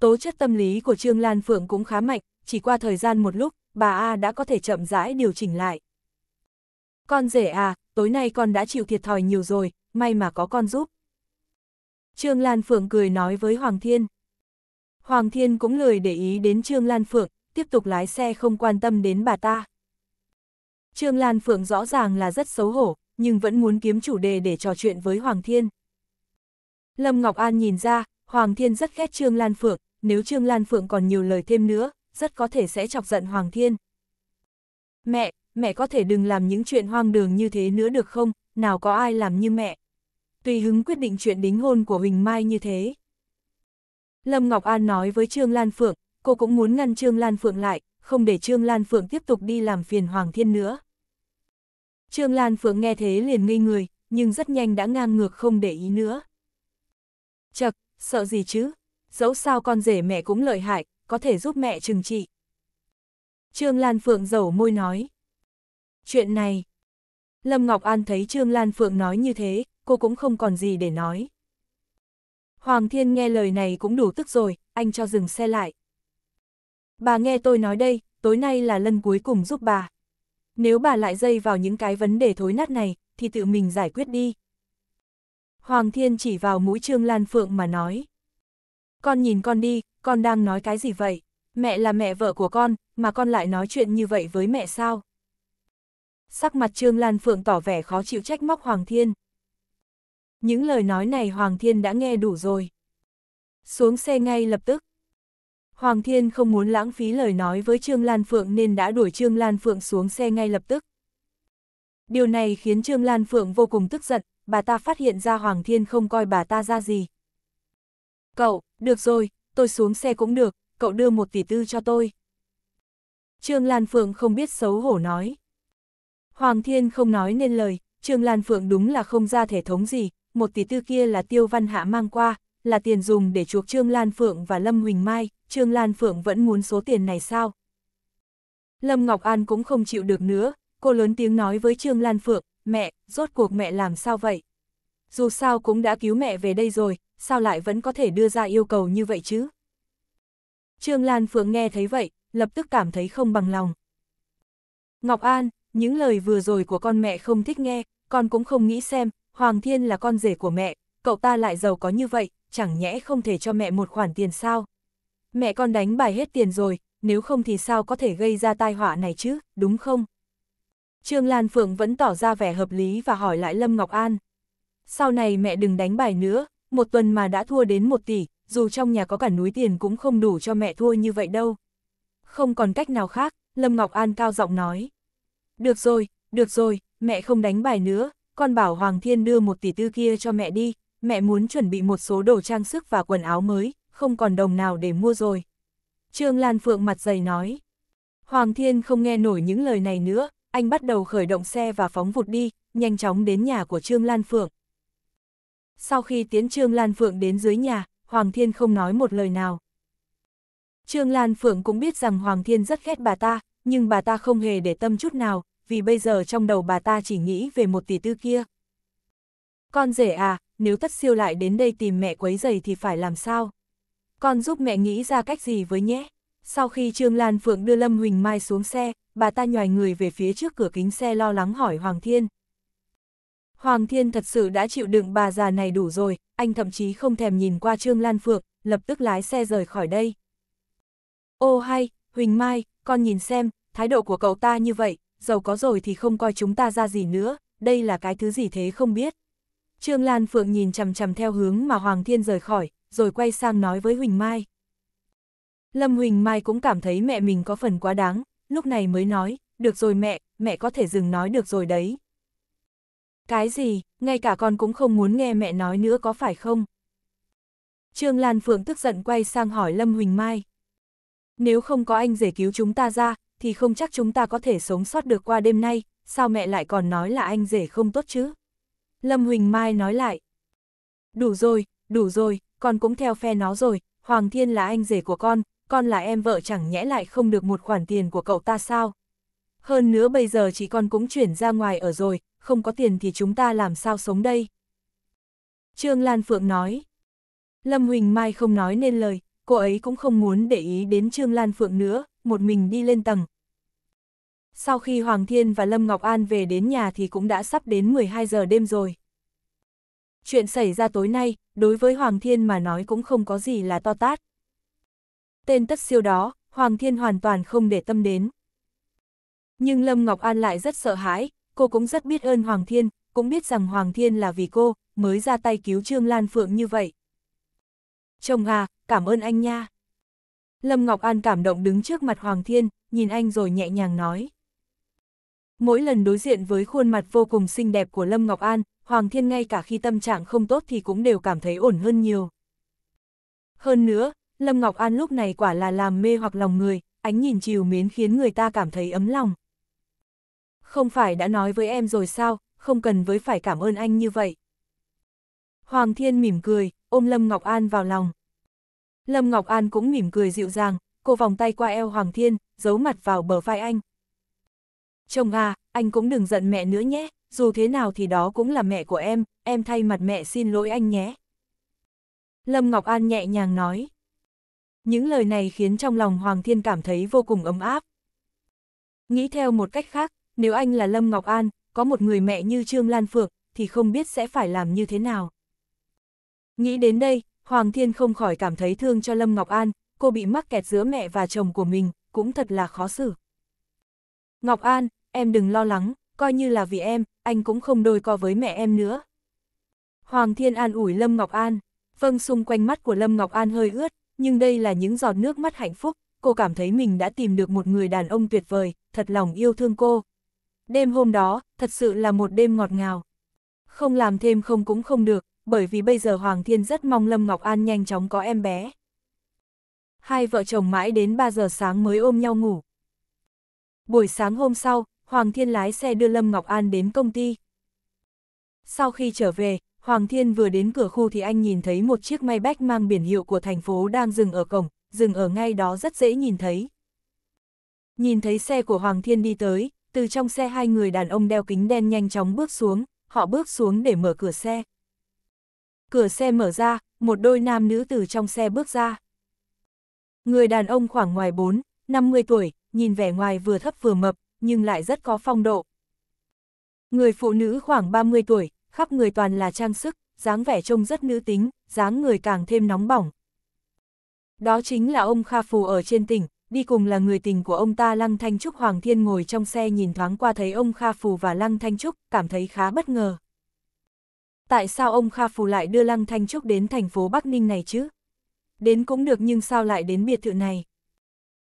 Tố chất tâm lý của Trương Lan Phượng cũng khá mạnh, chỉ qua thời gian một lúc, bà A đã có thể chậm rãi điều chỉnh lại. Con rể à, tối nay con đã chịu thiệt thòi nhiều rồi, may mà có con giúp. Trương Lan Phượng cười nói với Hoàng Thiên. Hoàng Thiên cũng lười để ý đến Trương Lan Phượng, tiếp tục lái xe không quan tâm đến bà ta. Trương Lan Phượng rõ ràng là rất xấu hổ, nhưng vẫn muốn kiếm chủ đề để trò chuyện với Hoàng Thiên. Lâm Ngọc An nhìn ra, Hoàng Thiên rất ghét Trương Lan Phượng, nếu Trương Lan Phượng còn nhiều lời thêm nữa, rất có thể sẽ chọc giận Hoàng Thiên. Mẹ, mẹ có thể đừng làm những chuyện hoang đường như thế nữa được không, nào có ai làm như mẹ. Tùy hứng quyết định chuyện đính hôn của Huỳnh Mai như thế. Lâm Ngọc An nói với Trương Lan Phượng, cô cũng muốn ngăn Trương Lan Phượng lại, không để Trương Lan Phượng tiếp tục đi làm phiền Hoàng Thiên nữa. Trương Lan Phượng nghe thế liền ngây người, nhưng rất nhanh đã ngang ngược không để ý nữa. Chật, sợ gì chứ? Dẫu sao con rể mẹ cũng lợi hại, có thể giúp mẹ trừng trị. Trương Lan Phượng rầu môi nói. Chuyện này. Lâm Ngọc An thấy Trương Lan Phượng nói như thế, cô cũng không còn gì để nói. Hoàng Thiên nghe lời này cũng đủ tức rồi, anh cho dừng xe lại. Bà nghe tôi nói đây, tối nay là lần cuối cùng giúp bà. Nếu bà lại dây vào những cái vấn đề thối nát này, thì tự mình giải quyết đi. Hoàng Thiên chỉ vào mũi Trương Lan Phượng mà nói. Con nhìn con đi, con đang nói cái gì vậy? Mẹ là mẹ vợ của con, mà con lại nói chuyện như vậy với mẹ sao? Sắc mặt Trương Lan Phượng tỏ vẻ khó chịu trách móc Hoàng Thiên. Những lời nói này Hoàng Thiên đã nghe đủ rồi. Xuống xe ngay lập tức. Hoàng Thiên không muốn lãng phí lời nói với Trương Lan Phượng nên đã đuổi Trương Lan Phượng xuống xe ngay lập tức. Điều này khiến Trương Lan Phượng vô cùng tức giận, bà ta phát hiện ra Hoàng Thiên không coi bà ta ra gì. Cậu, được rồi, tôi xuống xe cũng được, cậu đưa một tỷ tư cho tôi. Trương Lan Phượng không biết xấu hổ nói. Hoàng Thiên không nói nên lời, Trương Lan Phượng đúng là không ra thể thống gì, một tỷ tư kia là Tiêu Văn Hạ mang qua, là tiền dùng để chuộc Trương Lan Phượng và Lâm Huỳnh Mai, Trương Lan Phượng vẫn muốn số tiền này sao? Lâm Ngọc An cũng không chịu được nữa, cô lớn tiếng nói với Trương Lan Phượng, mẹ, rốt cuộc mẹ làm sao vậy? Dù sao cũng đã cứu mẹ về đây rồi, sao lại vẫn có thể đưa ra yêu cầu như vậy chứ? Trương Lan Phượng nghe thấy vậy, lập tức cảm thấy không bằng lòng. Ngọc An, những lời vừa rồi của con mẹ không thích nghe, con cũng không nghĩ xem, Hoàng Thiên là con rể của mẹ, cậu ta lại giàu có như vậy, chẳng nhẽ không thể cho mẹ một khoản tiền sao? Mẹ con đánh bài hết tiền rồi, nếu không thì sao có thể gây ra tai họa này chứ, đúng không? Trương Lan Phượng vẫn tỏ ra vẻ hợp lý và hỏi lại Lâm Ngọc An. Sau này mẹ đừng đánh bài nữa, một tuần mà đã thua đến một tỷ, dù trong nhà có cả núi tiền cũng không đủ cho mẹ thua như vậy đâu. Không còn cách nào khác, Lâm Ngọc An cao giọng nói. Được rồi, được rồi, mẹ không đánh bài nữa, con bảo Hoàng Thiên đưa một tỷ tư kia cho mẹ đi, mẹ muốn chuẩn bị một số đồ trang sức và quần áo mới, không còn đồng nào để mua rồi. Trương Lan Phượng mặt dày nói. Hoàng Thiên không nghe nổi những lời này nữa, anh bắt đầu khởi động xe và phóng vụt đi, nhanh chóng đến nhà của Trương Lan Phượng. Sau khi tiến Trương Lan Phượng đến dưới nhà, Hoàng Thiên không nói một lời nào. Trương Lan Phượng cũng biết rằng Hoàng Thiên rất ghét bà ta, nhưng bà ta không hề để tâm chút nào, vì bây giờ trong đầu bà ta chỉ nghĩ về một tỷ tư kia. Con rể à, nếu tất siêu lại đến đây tìm mẹ quấy giày thì phải làm sao? Con giúp mẹ nghĩ ra cách gì với nhé? Sau khi Trương Lan Phượng đưa Lâm Huỳnh Mai xuống xe, bà ta nhòi người về phía trước cửa kính xe lo lắng hỏi Hoàng Thiên. Hoàng Thiên thật sự đã chịu đựng bà già này đủ rồi, anh thậm chí không thèm nhìn qua Trương Lan Phượng, lập tức lái xe rời khỏi đây. Ô hay, Huỳnh Mai, con nhìn xem, thái độ của cậu ta như vậy, giàu có rồi thì không coi chúng ta ra gì nữa, đây là cái thứ gì thế không biết. Trương Lan Phượng nhìn chầm chầm theo hướng mà Hoàng Thiên rời khỏi, rồi quay sang nói với Huỳnh Mai. Lâm Huỳnh Mai cũng cảm thấy mẹ mình có phần quá đáng, lúc này mới nói, được rồi mẹ, mẹ có thể dừng nói được rồi đấy. Cái gì, ngay cả con cũng không muốn nghe mẹ nói nữa có phải không? Trương Lan Phượng tức giận quay sang hỏi Lâm Huỳnh Mai. Nếu không có anh rể cứu chúng ta ra, thì không chắc chúng ta có thể sống sót được qua đêm nay, sao mẹ lại còn nói là anh rể không tốt chứ? Lâm Huỳnh Mai nói lại. Đủ rồi, đủ rồi, con cũng theo phe nó rồi, Hoàng Thiên là anh rể của con, con là em vợ chẳng nhẽ lại không được một khoản tiền của cậu ta sao? Hơn nữa bây giờ chị con cũng chuyển ra ngoài ở rồi, không có tiền thì chúng ta làm sao sống đây? Trương Lan Phượng nói. Lâm Huỳnh Mai không nói nên lời, cô ấy cũng không muốn để ý đến Trương Lan Phượng nữa, một mình đi lên tầng, sau khi Hoàng Thiên và Lâm Ngọc An về đến nhà thì cũng đã sắp đến 12 giờ đêm rồi. Chuyện xảy ra tối nay, đối với Hoàng Thiên mà nói cũng không có gì là to tát. Tên tất siêu đó, Hoàng Thiên hoàn toàn không để tâm đến. Nhưng Lâm Ngọc An lại rất sợ hãi, cô cũng rất biết ơn Hoàng Thiên, cũng biết rằng Hoàng Thiên là vì cô, mới ra tay cứu Trương Lan Phượng như vậy. Chồng à, cảm ơn anh nha. Lâm Ngọc An cảm động đứng trước mặt Hoàng Thiên, nhìn anh rồi nhẹ nhàng nói. Mỗi lần đối diện với khuôn mặt vô cùng xinh đẹp của Lâm Ngọc An, Hoàng Thiên ngay cả khi tâm trạng không tốt thì cũng đều cảm thấy ổn hơn nhiều. Hơn nữa, Lâm Ngọc An lúc này quả là làm mê hoặc lòng người, ánh nhìn chiều mến khiến người ta cảm thấy ấm lòng. Không phải đã nói với em rồi sao, không cần với phải cảm ơn anh như vậy. Hoàng Thiên mỉm cười, ôm Lâm Ngọc An vào lòng. Lâm Ngọc An cũng mỉm cười dịu dàng, cô vòng tay qua eo Hoàng Thiên, giấu mặt vào bờ vai anh chồng à, anh cũng đừng giận mẹ nữa nhé, dù thế nào thì đó cũng là mẹ của em, em thay mặt mẹ xin lỗi anh nhé. Lâm Ngọc An nhẹ nhàng nói. Những lời này khiến trong lòng Hoàng Thiên cảm thấy vô cùng ấm áp. Nghĩ theo một cách khác, nếu anh là Lâm Ngọc An, có một người mẹ như Trương Lan Phượng, thì không biết sẽ phải làm như thế nào. Nghĩ đến đây, Hoàng Thiên không khỏi cảm thấy thương cho Lâm Ngọc An, cô bị mắc kẹt giữa mẹ và chồng của mình, cũng thật là khó xử. Ngọc An, em đừng lo lắng, coi như là vì em, anh cũng không đôi co với mẹ em nữa. Hoàng Thiên An ủi Lâm Ngọc An, vâng xung quanh mắt của Lâm Ngọc An hơi ướt, nhưng đây là những giọt nước mắt hạnh phúc, cô cảm thấy mình đã tìm được một người đàn ông tuyệt vời, thật lòng yêu thương cô. Đêm hôm đó, thật sự là một đêm ngọt ngào. Không làm thêm không cũng không được, bởi vì bây giờ Hoàng Thiên rất mong Lâm Ngọc An nhanh chóng có em bé. Hai vợ chồng mãi đến 3 giờ sáng mới ôm nhau ngủ. Buổi sáng hôm sau, Hoàng Thiên lái xe đưa Lâm Ngọc An đến công ty. Sau khi trở về, Hoàng Thiên vừa đến cửa khu thì anh nhìn thấy một chiếc maybach mang biển hiệu của thành phố đang dừng ở cổng, dừng ở ngay đó rất dễ nhìn thấy. Nhìn thấy xe của Hoàng Thiên đi tới, từ trong xe hai người đàn ông đeo kính đen nhanh chóng bước xuống, họ bước xuống để mở cửa xe. Cửa xe mở ra, một đôi nam nữ từ trong xe bước ra. Người đàn ông khoảng ngoài 4, 50 tuổi, nhìn vẻ ngoài vừa thấp vừa mập, nhưng lại rất có phong độ. Người phụ nữ khoảng 30 tuổi, khắp người toàn là trang sức, dáng vẻ trông rất nữ tính, dáng người càng thêm nóng bỏng. Đó chính là ông Kha Phù ở trên tỉnh, đi cùng là người tình của ông ta Lăng Thanh Trúc Hoàng Thiên ngồi trong xe nhìn thoáng qua thấy ông Kha Phù và Lăng Thanh Trúc, cảm thấy khá bất ngờ. Tại sao ông Kha Phù lại đưa Lăng Thanh Trúc đến thành phố Bắc Ninh này chứ? Đến cũng được nhưng sao lại đến biệt thự này?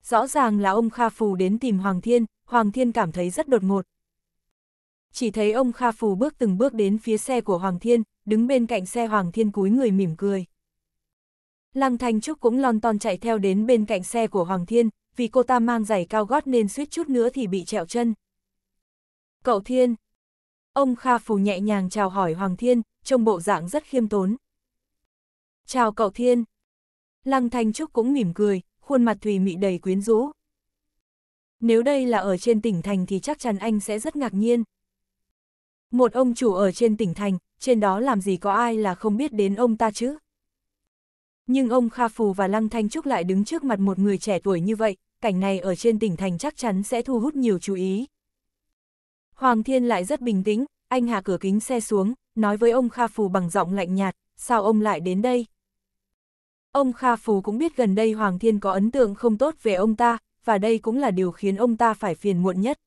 Rõ ràng là ông Kha Phù đến tìm Hoàng Thiên, Hoàng Thiên cảm thấy rất đột ngột. Chỉ thấy ông Kha Phù bước từng bước đến phía xe của Hoàng Thiên, đứng bên cạnh xe Hoàng Thiên cúi người mỉm cười. Lăng Thanh Trúc cũng lon ton chạy theo đến bên cạnh xe của Hoàng Thiên, vì cô ta mang giày cao gót nên suýt chút nữa thì bị trẹo chân. Cậu Thiên! Ông Kha Phù nhẹ nhàng chào hỏi Hoàng Thiên, trông bộ dạng rất khiêm tốn. Chào cậu Thiên! Lăng Thanh Trúc cũng mỉm cười, khuôn mặt thùy mị đầy quyến rũ. Nếu đây là ở trên tỉnh thành thì chắc chắn anh sẽ rất ngạc nhiên. Một ông chủ ở trên tỉnh thành, trên đó làm gì có ai là không biết đến ông ta chứ? Nhưng ông Kha Phù và Lăng Thanh Trúc lại đứng trước mặt một người trẻ tuổi như vậy, cảnh này ở trên tỉnh thành chắc chắn sẽ thu hút nhiều chú ý. Hoàng Thiên lại rất bình tĩnh, anh hạ cửa kính xe xuống, nói với ông Kha Phù bằng giọng lạnh nhạt, sao ông lại đến đây? Ông Kha phù cũng biết gần đây Hoàng Thiên có ấn tượng không tốt về ông ta, và đây cũng là điều khiến ông ta phải phiền muộn nhất.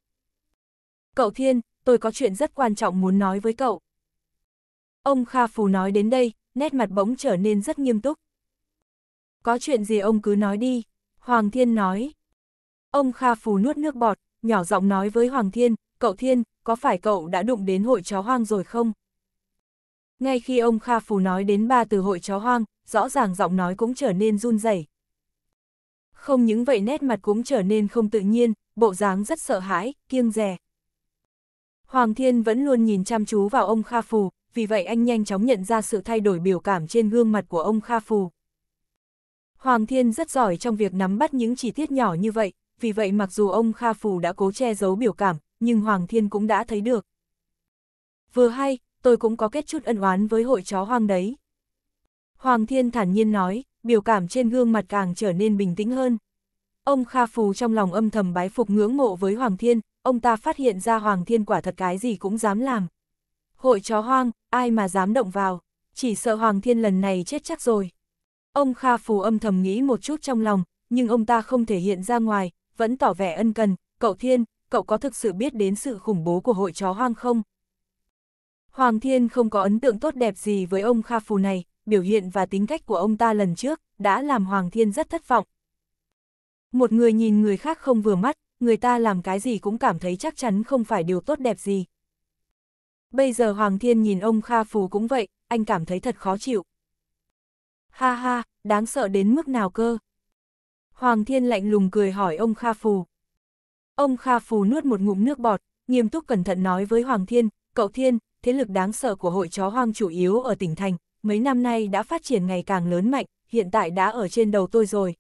Cậu Thiên, tôi có chuyện rất quan trọng muốn nói với cậu. Ông Kha phù nói đến đây, nét mặt bỗng trở nên rất nghiêm túc. Có chuyện gì ông cứ nói đi, Hoàng Thiên nói. Ông Kha phù nuốt nước bọt, nhỏ giọng nói với Hoàng Thiên, cậu Thiên, có phải cậu đã đụng đến hội chó hoang rồi không? Ngay khi ông Kha phù nói đến ba từ hội chó hoang, rõ ràng giọng nói cũng trở nên run rẩy. Không những vậy nét mặt cũng trở nên không tự nhiên, bộ dáng rất sợ hãi, kiêng rè. Hoàng Thiên vẫn luôn nhìn chăm chú vào ông Kha Phù, vì vậy anh nhanh chóng nhận ra sự thay đổi biểu cảm trên gương mặt của ông Kha Phù. Hoàng Thiên rất giỏi trong việc nắm bắt những chi tiết nhỏ như vậy, vì vậy mặc dù ông Kha Phù đã cố che giấu biểu cảm, nhưng Hoàng Thiên cũng đã thấy được. Vừa hay, tôi cũng có kết chút ân oán với hội chó hoang đấy. Hoàng Thiên thản nhiên nói, biểu cảm trên gương mặt càng trở nên bình tĩnh hơn. Ông Kha Phù trong lòng âm thầm bái phục ngưỡng mộ với Hoàng Thiên, ông ta phát hiện ra Hoàng Thiên quả thật cái gì cũng dám làm. Hội chó hoang, ai mà dám động vào, chỉ sợ Hoàng Thiên lần này chết chắc rồi. Ông Kha Phù âm thầm nghĩ một chút trong lòng, nhưng ông ta không thể hiện ra ngoài, vẫn tỏ vẻ ân cần, cậu Thiên, cậu có thực sự biết đến sự khủng bố của hội chó hoang không? Hoàng Thiên không có ấn tượng tốt đẹp gì với ông Kha Phù này, biểu hiện và tính cách của ông ta lần trước đã làm Hoàng Thiên rất thất vọng. Một người nhìn người khác không vừa mắt, người ta làm cái gì cũng cảm thấy chắc chắn không phải điều tốt đẹp gì. Bây giờ Hoàng Thiên nhìn ông Kha Phù cũng vậy, anh cảm thấy thật khó chịu. Ha ha, đáng sợ đến mức nào cơ? Hoàng Thiên lạnh lùng cười hỏi ông Kha Phù. Ông Kha Phù nuốt một ngụm nước bọt, nghiêm túc cẩn thận nói với Hoàng Thiên, cậu Thiên, thế lực đáng sợ của hội chó hoang chủ yếu ở tỉnh thành, mấy năm nay đã phát triển ngày càng lớn mạnh, hiện tại đã ở trên đầu tôi rồi.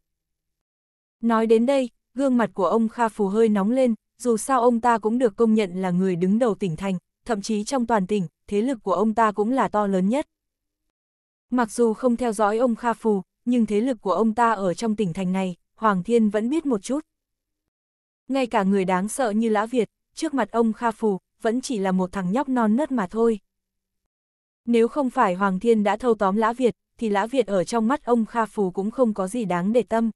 Nói đến đây, gương mặt của ông Kha Phù hơi nóng lên, dù sao ông ta cũng được công nhận là người đứng đầu tỉnh thành, thậm chí trong toàn tỉnh, thế lực của ông ta cũng là to lớn nhất. Mặc dù không theo dõi ông Kha Phù, nhưng thế lực của ông ta ở trong tỉnh thành này, Hoàng Thiên vẫn biết một chút. Ngay cả người đáng sợ như Lã Việt, trước mặt ông Kha Phù, vẫn chỉ là một thằng nhóc non nớt mà thôi. Nếu không phải Hoàng Thiên đã thâu tóm Lã Việt, thì Lã Việt ở trong mắt ông Kha Phù cũng không có gì đáng để tâm.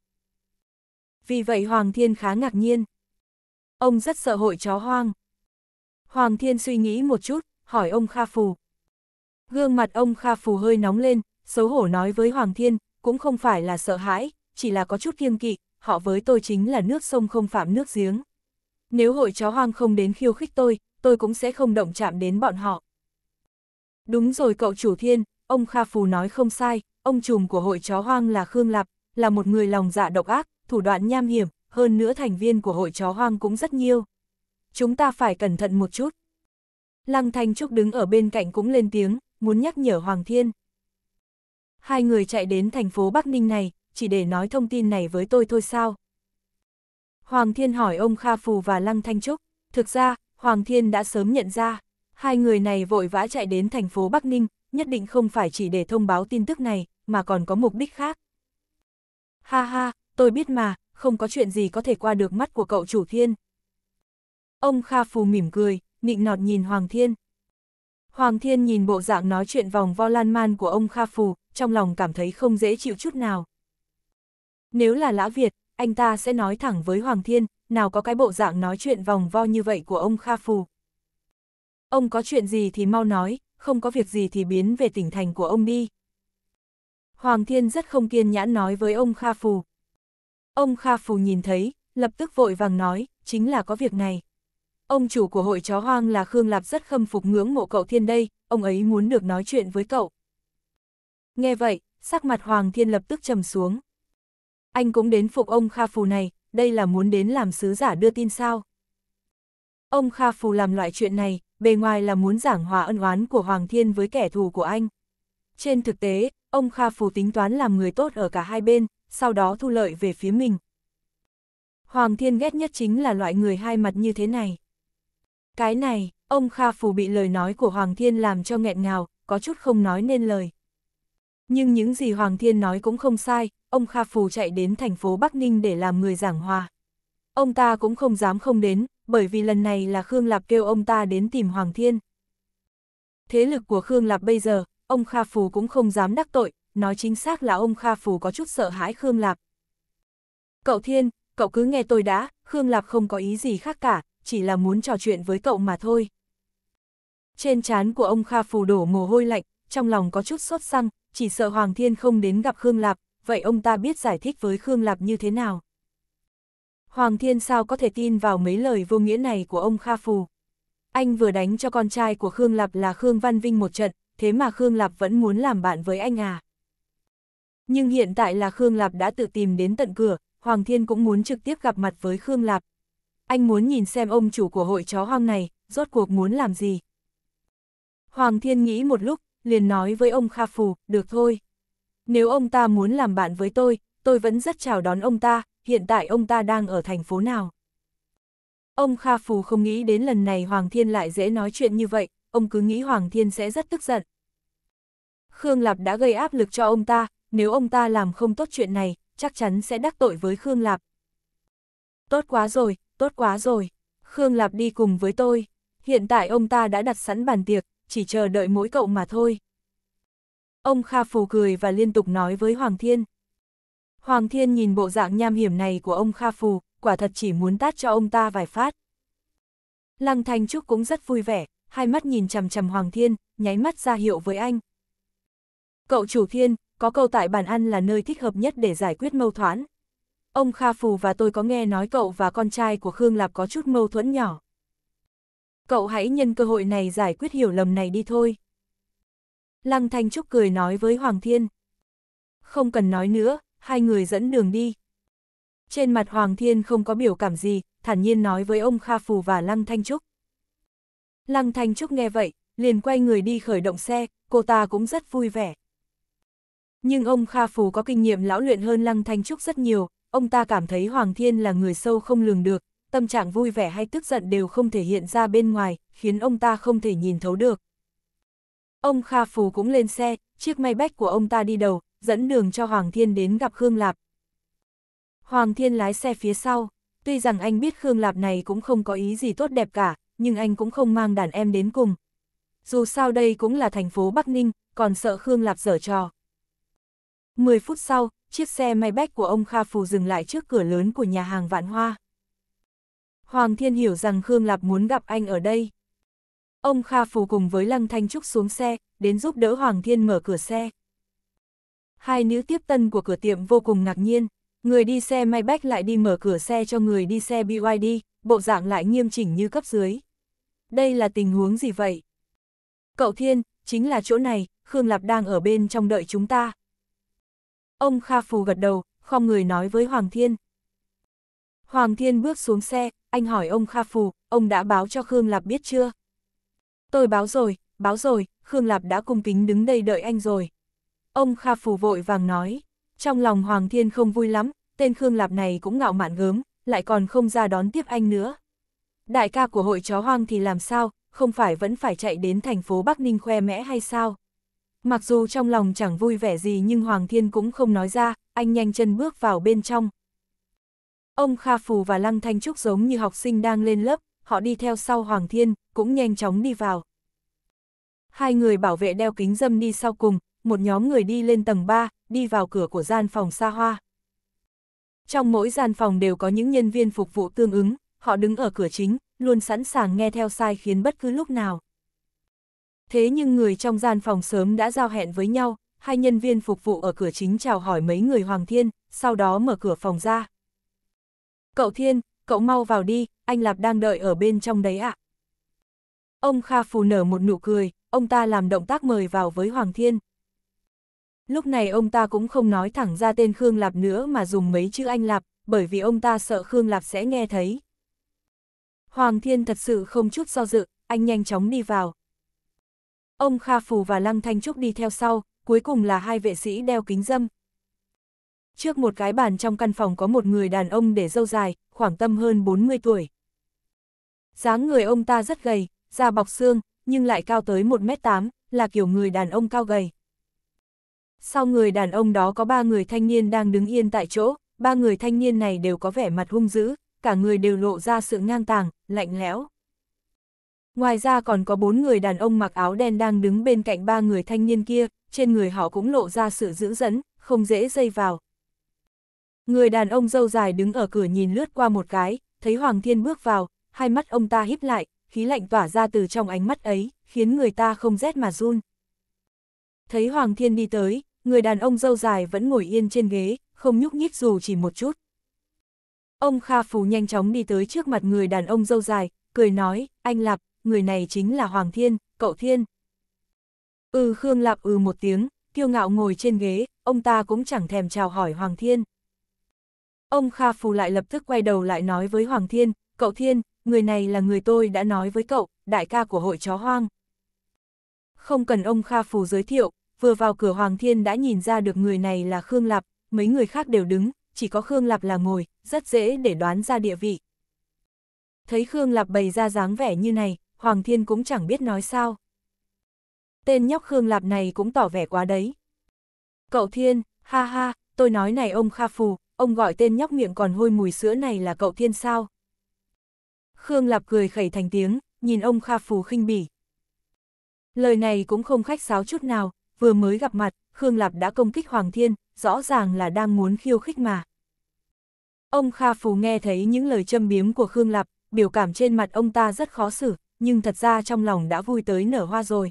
Vì vậy Hoàng Thiên khá ngạc nhiên. Ông rất sợ hội chó hoang. Hoàng Thiên suy nghĩ một chút, hỏi ông Kha Phù. Gương mặt ông Kha Phù hơi nóng lên, xấu hổ nói với Hoàng Thiên, cũng không phải là sợ hãi, chỉ là có chút kiêng kỵ, họ với tôi chính là nước sông không phạm nước giếng. Nếu hội chó hoang không đến khiêu khích tôi, tôi cũng sẽ không động chạm đến bọn họ. Đúng rồi cậu chủ thiên, ông Kha Phù nói không sai, ông trùm của hội chó hoang là Khương Lạp, là một người lòng dạ độc ác, thủ đoạn nham hiểm, hơn nữa thành viên của hội chó hoang cũng rất nhiều. Chúng ta phải cẩn thận một chút. Lăng Thanh Trúc đứng ở bên cạnh cũng lên tiếng, muốn nhắc nhở Hoàng Thiên. Hai người chạy đến thành phố Bắc Ninh này, chỉ để nói thông tin này với tôi thôi sao? Hoàng Thiên hỏi ông Kha Phù và Lăng Thanh Trúc. Thực ra, Hoàng Thiên đã sớm nhận ra, Hai người này vội vã chạy đến thành phố Bắc Ninh, nhất định không phải chỉ để thông báo tin tức này, mà còn có mục đích khác. Ha ha, tôi biết mà, không có chuyện gì có thể qua được mắt của cậu chủ thiên. Ông Kha Phù mỉm cười, nịnh nọt nhìn Hoàng Thiên. Hoàng Thiên nhìn bộ dạng nói chuyện vòng vo lan man của ông Kha Phù, trong lòng cảm thấy không dễ chịu chút nào. Nếu là Lã Việt, anh ta sẽ nói thẳng với Hoàng Thiên, nào có cái bộ dạng nói chuyện vòng vo như vậy của ông Kha Phù. Ông có chuyện gì thì mau nói, không có việc gì thì biến về tỉnh thành của ông đi. Hoàng Thiên rất không kiên nhãn nói với ông Kha Phù. Ông Kha Phù nhìn thấy, lập tức vội vàng nói, chính là có việc này. Ông chủ của hội chó hoang là Khương Lạp rất khâm phục ngưỡng mộ cậu Thiên đây, ông ấy muốn được nói chuyện với cậu. Nghe vậy, sắc mặt Hoàng Thiên lập tức trầm xuống. Anh cũng đến phục ông Kha Phù này, đây là muốn đến làm sứ giả đưa tin sao. Ông Kha Phù làm loại chuyện này, bề ngoài là muốn giảng hòa ân oán của Hoàng Thiên với kẻ thù của anh. Trên thực tế, ông Kha Phù tính toán làm người tốt ở cả hai bên, sau đó thu lợi về phía mình. Hoàng Thiên ghét nhất chính là loại người hai mặt như thế này. Cái này, ông Kha Phù bị lời nói của Hoàng Thiên làm cho nghẹn ngào, có chút không nói nên lời. Nhưng những gì Hoàng Thiên nói cũng không sai, ông Kha Phù chạy đến thành phố Bắc Ninh để làm người giảng hòa. Ông ta cũng không dám không đến, bởi vì lần này là Khương Lạp kêu ông ta đến tìm Hoàng Thiên. Thế lực của Khương Lạp bây giờ, ông Kha Phù cũng không dám đắc tội, nói chính xác là ông Kha Phù có chút sợ hãi Khương Lạp. Cậu Thiên, cậu cứ nghe tôi đã, Khương Lạp không có ý gì khác cả, chỉ là muốn trò chuyện với cậu mà thôi. Trên trán của ông Kha Phù đổ mồ hôi lạnh, trong lòng có chút sốt xăng, chỉ sợ Hoàng Thiên không đến gặp Khương Lạp, vậy ông ta biết giải thích với Khương Lạp như thế nào. Hoàng Thiên sao có thể tin vào mấy lời vô nghĩa này của ông Kha Phù. Anh vừa đánh cho con trai của Khương Lạp là Khương Văn Vinh một trận, thế mà Khương Lạp vẫn muốn làm bạn với anh à. Nhưng hiện tại là Khương Lạp đã tự tìm đến tận cửa, Hoàng Thiên cũng muốn trực tiếp gặp mặt với Khương Lạp. Anh muốn nhìn xem ông chủ của hội chó hoang này, rốt cuộc muốn làm gì. Hoàng Thiên nghĩ một lúc, liền nói với ông Kha Phù, được thôi. Nếu ông ta muốn làm bạn với tôi, tôi vẫn rất chào đón ông ta, hiện tại ông ta đang ở thành phố nào. Ông Kha Phù không nghĩ đến lần này Hoàng Thiên lại dễ nói chuyện như vậy, ông cứ nghĩ Hoàng Thiên sẽ rất tức giận. Khương Lạp đã gây áp lực cho ông ta, nếu ông ta làm không tốt chuyện này, chắc chắn sẽ đắc tội với Khương Lạp. Tốt quá rồi, tốt quá rồi, Khương Lạp đi cùng với tôi, hiện tại ông ta đã đặt sẵn bàn tiệc, chỉ chờ đợi mỗi cậu mà thôi. Ông Kha Phù cười và liên tục nói với Hoàng Thiên. Hoàng Thiên nhìn bộ dạng nham hiểm này của ông Kha Phù, quả thật chỉ muốn tát cho ông ta vài phát. Lăng Thanh Trúc cũng rất vui vẻ, hai mắt nhìn chầm chầm Hoàng Thiên, nháy mắt ra hiệu với anh. Cậu chủ Thiên, có câu tại bàn ăn là nơi thích hợp nhất để giải quyết mâu thuẫn. Ông Kha Phù và tôi có nghe nói cậu và con trai của Khương Lạp có chút mâu thuẫn nhỏ. Cậu hãy nhân cơ hội này giải quyết hiểu lầm này đi thôi. Lăng Thanh Trúc cười nói với Hoàng Thiên. Không cần nói nữa, hai người dẫn đường đi. Trên mặt Hoàng Thiên không có biểu cảm gì, thản nhiên nói với ông Kha Phù và Lăng Thanh Trúc. Lăng Thanh Trúc nghe vậy, liền quay người đi khởi động xe, cô ta cũng rất vui vẻ. Nhưng ông Kha Phù có kinh nghiệm lão luyện hơn Lăng Thanh Trúc rất nhiều, ông ta cảm thấy Hoàng Thiên là người sâu không lường được, tâm trạng vui vẻ hay tức giận đều không thể hiện ra bên ngoài, khiến ông ta không thể nhìn thấu được. Ông Kha Phù cũng lên xe, chiếc may bách của ông ta đi đầu, dẫn đường cho Hoàng Thiên đến gặp Khương Lạp. Hoàng Thiên lái xe phía sau, tuy rằng anh biết Khương Lạp này cũng không có ý gì tốt đẹp cả, nhưng anh cũng không mang đàn em đến cùng. Dù sao đây cũng là thành phố Bắc Ninh, còn sợ Khương Lạp dở trò. 10 phút sau, chiếc xe Maybach của ông Kha Phù dừng lại trước cửa lớn của nhà hàng Vạn Hoa. Hoàng Thiên hiểu rằng Khương Lạp muốn gặp anh ở đây. Ông Kha Phù cùng với Lăng Thanh Trúc xuống xe, đến giúp đỡ Hoàng Thiên mở cửa xe. Hai nữ tiếp tân của cửa tiệm vô cùng ngạc nhiên, người đi xe Maybach lại đi mở cửa xe cho người đi xe BYD, bộ dạng lại nghiêm chỉnh như cấp dưới. Đây là tình huống gì vậy? Cậu Thiên, chính là chỗ này, Khương Lạp đang ở bên trong đợi chúng ta. Ông Kha Phù gật đầu, không người nói với Hoàng Thiên. Hoàng Thiên bước xuống xe, anh hỏi ông Kha Phù, ông đã báo cho Khương Lạp biết chưa? Tôi báo rồi, báo rồi, Khương Lạp đã cung kính đứng đây đợi anh rồi. Ông Kha Phù vội vàng nói, trong lòng Hoàng Thiên không vui lắm, tên Khương Lạp này cũng ngạo mạn gớm, lại còn không ra đón tiếp anh nữa. Đại ca của hội chó hoang thì làm sao, không phải vẫn phải chạy đến thành phố Bắc Ninh khoe mẽ hay sao? Mặc dù trong lòng chẳng vui vẻ gì nhưng Hoàng Thiên cũng không nói ra, anh nhanh chân bước vào bên trong. Ông Kha Phù và Lăng Thanh Trúc giống như học sinh đang lên lớp, họ đi theo sau Hoàng Thiên, cũng nhanh chóng đi vào. Hai người bảo vệ đeo kính dâm đi sau cùng, một nhóm người đi lên tầng 3, đi vào cửa của gian phòng xa hoa. Trong mỗi gian phòng đều có những nhân viên phục vụ tương ứng, họ đứng ở cửa chính, luôn sẵn sàng nghe theo sai khiến bất cứ lúc nào. Thế nhưng người trong gian phòng sớm đã giao hẹn với nhau, hai nhân viên phục vụ ở cửa chính chào hỏi mấy người Hoàng Thiên, sau đó mở cửa phòng ra. Cậu Thiên, cậu mau vào đi, anh Lạp đang đợi ở bên trong đấy ạ. À. Ông Kha Phù nở một nụ cười, ông ta làm động tác mời vào với Hoàng Thiên. Lúc này ông ta cũng không nói thẳng ra tên Khương Lạp nữa mà dùng mấy chữ anh Lạp, bởi vì ông ta sợ Khương Lạp sẽ nghe thấy. Hoàng Thiên thật sự không chút do dự, anh nhanh chóng đi vào. Ông Kha Phù và Lăng Thanh Trúc đi theo sau, cuối cùng là hai vệ sĩ đeo kính dâm. Trước một cái bàn trong căn phòng có một người đàn ông để dâu dài, khoảng tầm hơn 40 tuổi. dáng người ông ta rất gầy, da bọc xương, nhưng lại cao tới 1m8, là kiểu người đàn ông cao gầy. Sau người đàn ông đó có ba người thanh niên đang đứng yên tại chỗ, ba người thanh niên này đều có vẻ mặt hung dữ, cả người đều lộ ra sự ngang tàng, lạnh lẽo. Ngoài ra còn có bốn người đàn ông mặc áo đen đang đứng bên cạnh ba người thanh niên kia, trên người họ cũng lộ ra sự dữ dẫn, không dễ dây vào. Người đàn ông dâu dài đứng ở cửa nhìn lướt qua một cái, thấy Hoàng Thiên bước vào, hai mắt ông ta híp lại, khí lạnh tỏa ra từ trong ánh mắt ấy, khiến người ta không rét mà run. Thấy Hoàng Thiên đi tới, người đàn ông dâu dài vẫn ngồi yên trên ghế, không nhúc nhích dù chỉ một chút. Ông Kha Phù nhanh chóng đi tới trước mặt người đàn ông dâu dài, cười nói, anh Lạp, người này chính là Hoàng Thiên, cậu Thiên. Ừ Khương Lạp ừ một tiếng, kiêu ngạo ngồi trên ghế, ông ta cũng chẳng thèm chào hỏi Hoàng Thiên. Ông Kha Phù lại lập tức quay đầu lại nói với Hoàng Thiên, cậu Thiên, người này là người tôi đã nói với cậu, đại ca của hội chó hoang. Không cần ông Kha Phù giới thiệu, vừa vào cửa Hoàng Thiên đã nhìn ra được người này là Khương Lạp, mấy người khác đều đứng, chỉ có Khương Lạp là ngồi, rất dễ để đoán ra địa vị. Thấy Khương Lạp bày ra dáng vẻ như này, Hoàng Thiên cũng chẳng biết nói sao. Tên nhóc Khương Lạp này cũng tỏ vẻ quá đấy. Cậu Thiên, ha ha, tôi nói này ông Kha Phù, ông gọi tên nhóc miệng còn hôi mùi sữa này là cậu Thiên sao? Khương Lạp cười khẩy thành tiếng, nhìn ông Kha Phù khinh bỉ. Lời này cũng không khách sáo chút nào, vừa mới gặp mặt, Khương Lạp đã công kích Hoàng Thiên, rõ ràng là đang muốn khiêu khích mà. Ông Kha Phù nghe thấy những lời châm biếm của Khương Lạp, biểu cảm trên mặt ông ta rất khó xử, nhưng thật ra trong lòng đã vui tới nở hoa rồi.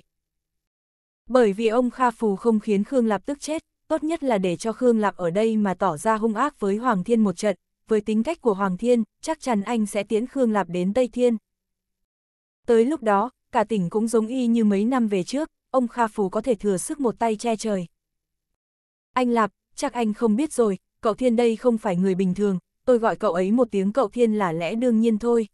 Bởi vì ông Kha Phù không khiến Khương Lạp tức chết, tốt nhất là để cho Khương Lạp ở đây mà tỏ ra hung ác với Hoàng Thiên một trận, với tính cách của Hoàng Thiên, chắc chắn anh sẽ tiến Khương Lạp đến Tây Thiên. Tới lúc đó, cả tỉnh cũng giống y như mấy năm về trước, ông Kha Phù có thể thừa sức một tay che trời. Anh Lạp, chắc anh không biết rồi, cậu Thiên đây không phải người bình thường, tôi gọi cậu ấy một tiếng cậu Thiên là lẽ đương nhiên thôi.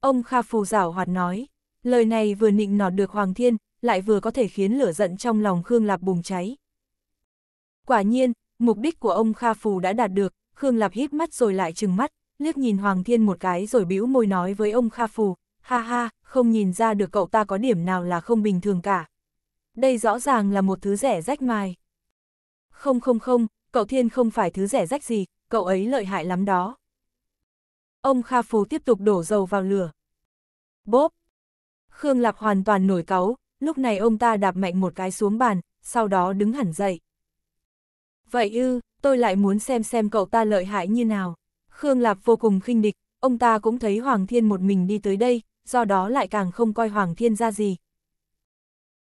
Ông Kha Phù rảo hoạt nói, lời này vừa nịnh nọt được Hoàng Thiên, lại vừa có thể khiến lửa giận trong lòng Khương Lạp bùng cháy. Quả nhiên, mục đích của ông Kha Phù đã đạt được, Khương Lạp hít mắt rồi lại trừng mắt, liếc nhìn Hoàng Thiên một cái rồi bĩu môi nói với ông Kha Phù, ha ha, không nhìn ra được cậu ta có điểm nào là không bình thường cả đây rõ ràng là một thứ rẻ rách mài. Không không không, cậu Thiên không phải thứ rẻ rách gì, cậu ấy lợi hại lắm đó. Ông Kha phú tiếp tục đổ dầu vào lửa. Bốp! Khương Lạc hoàn toàn nổi cáu, lúc này ông ta đạp mạnh một cái xuống bàn, sau đó đứng hẳn dậy. Vậy ư, tôi lại muốn xem xem cậu ta lợi hại như nào. Khương Lạp vô cùng khinh địch, ông ta cũng thấy Hoàng Thiên một mình đi tới đây, do đó lại càng không coi Hoàng Thiên ra gì,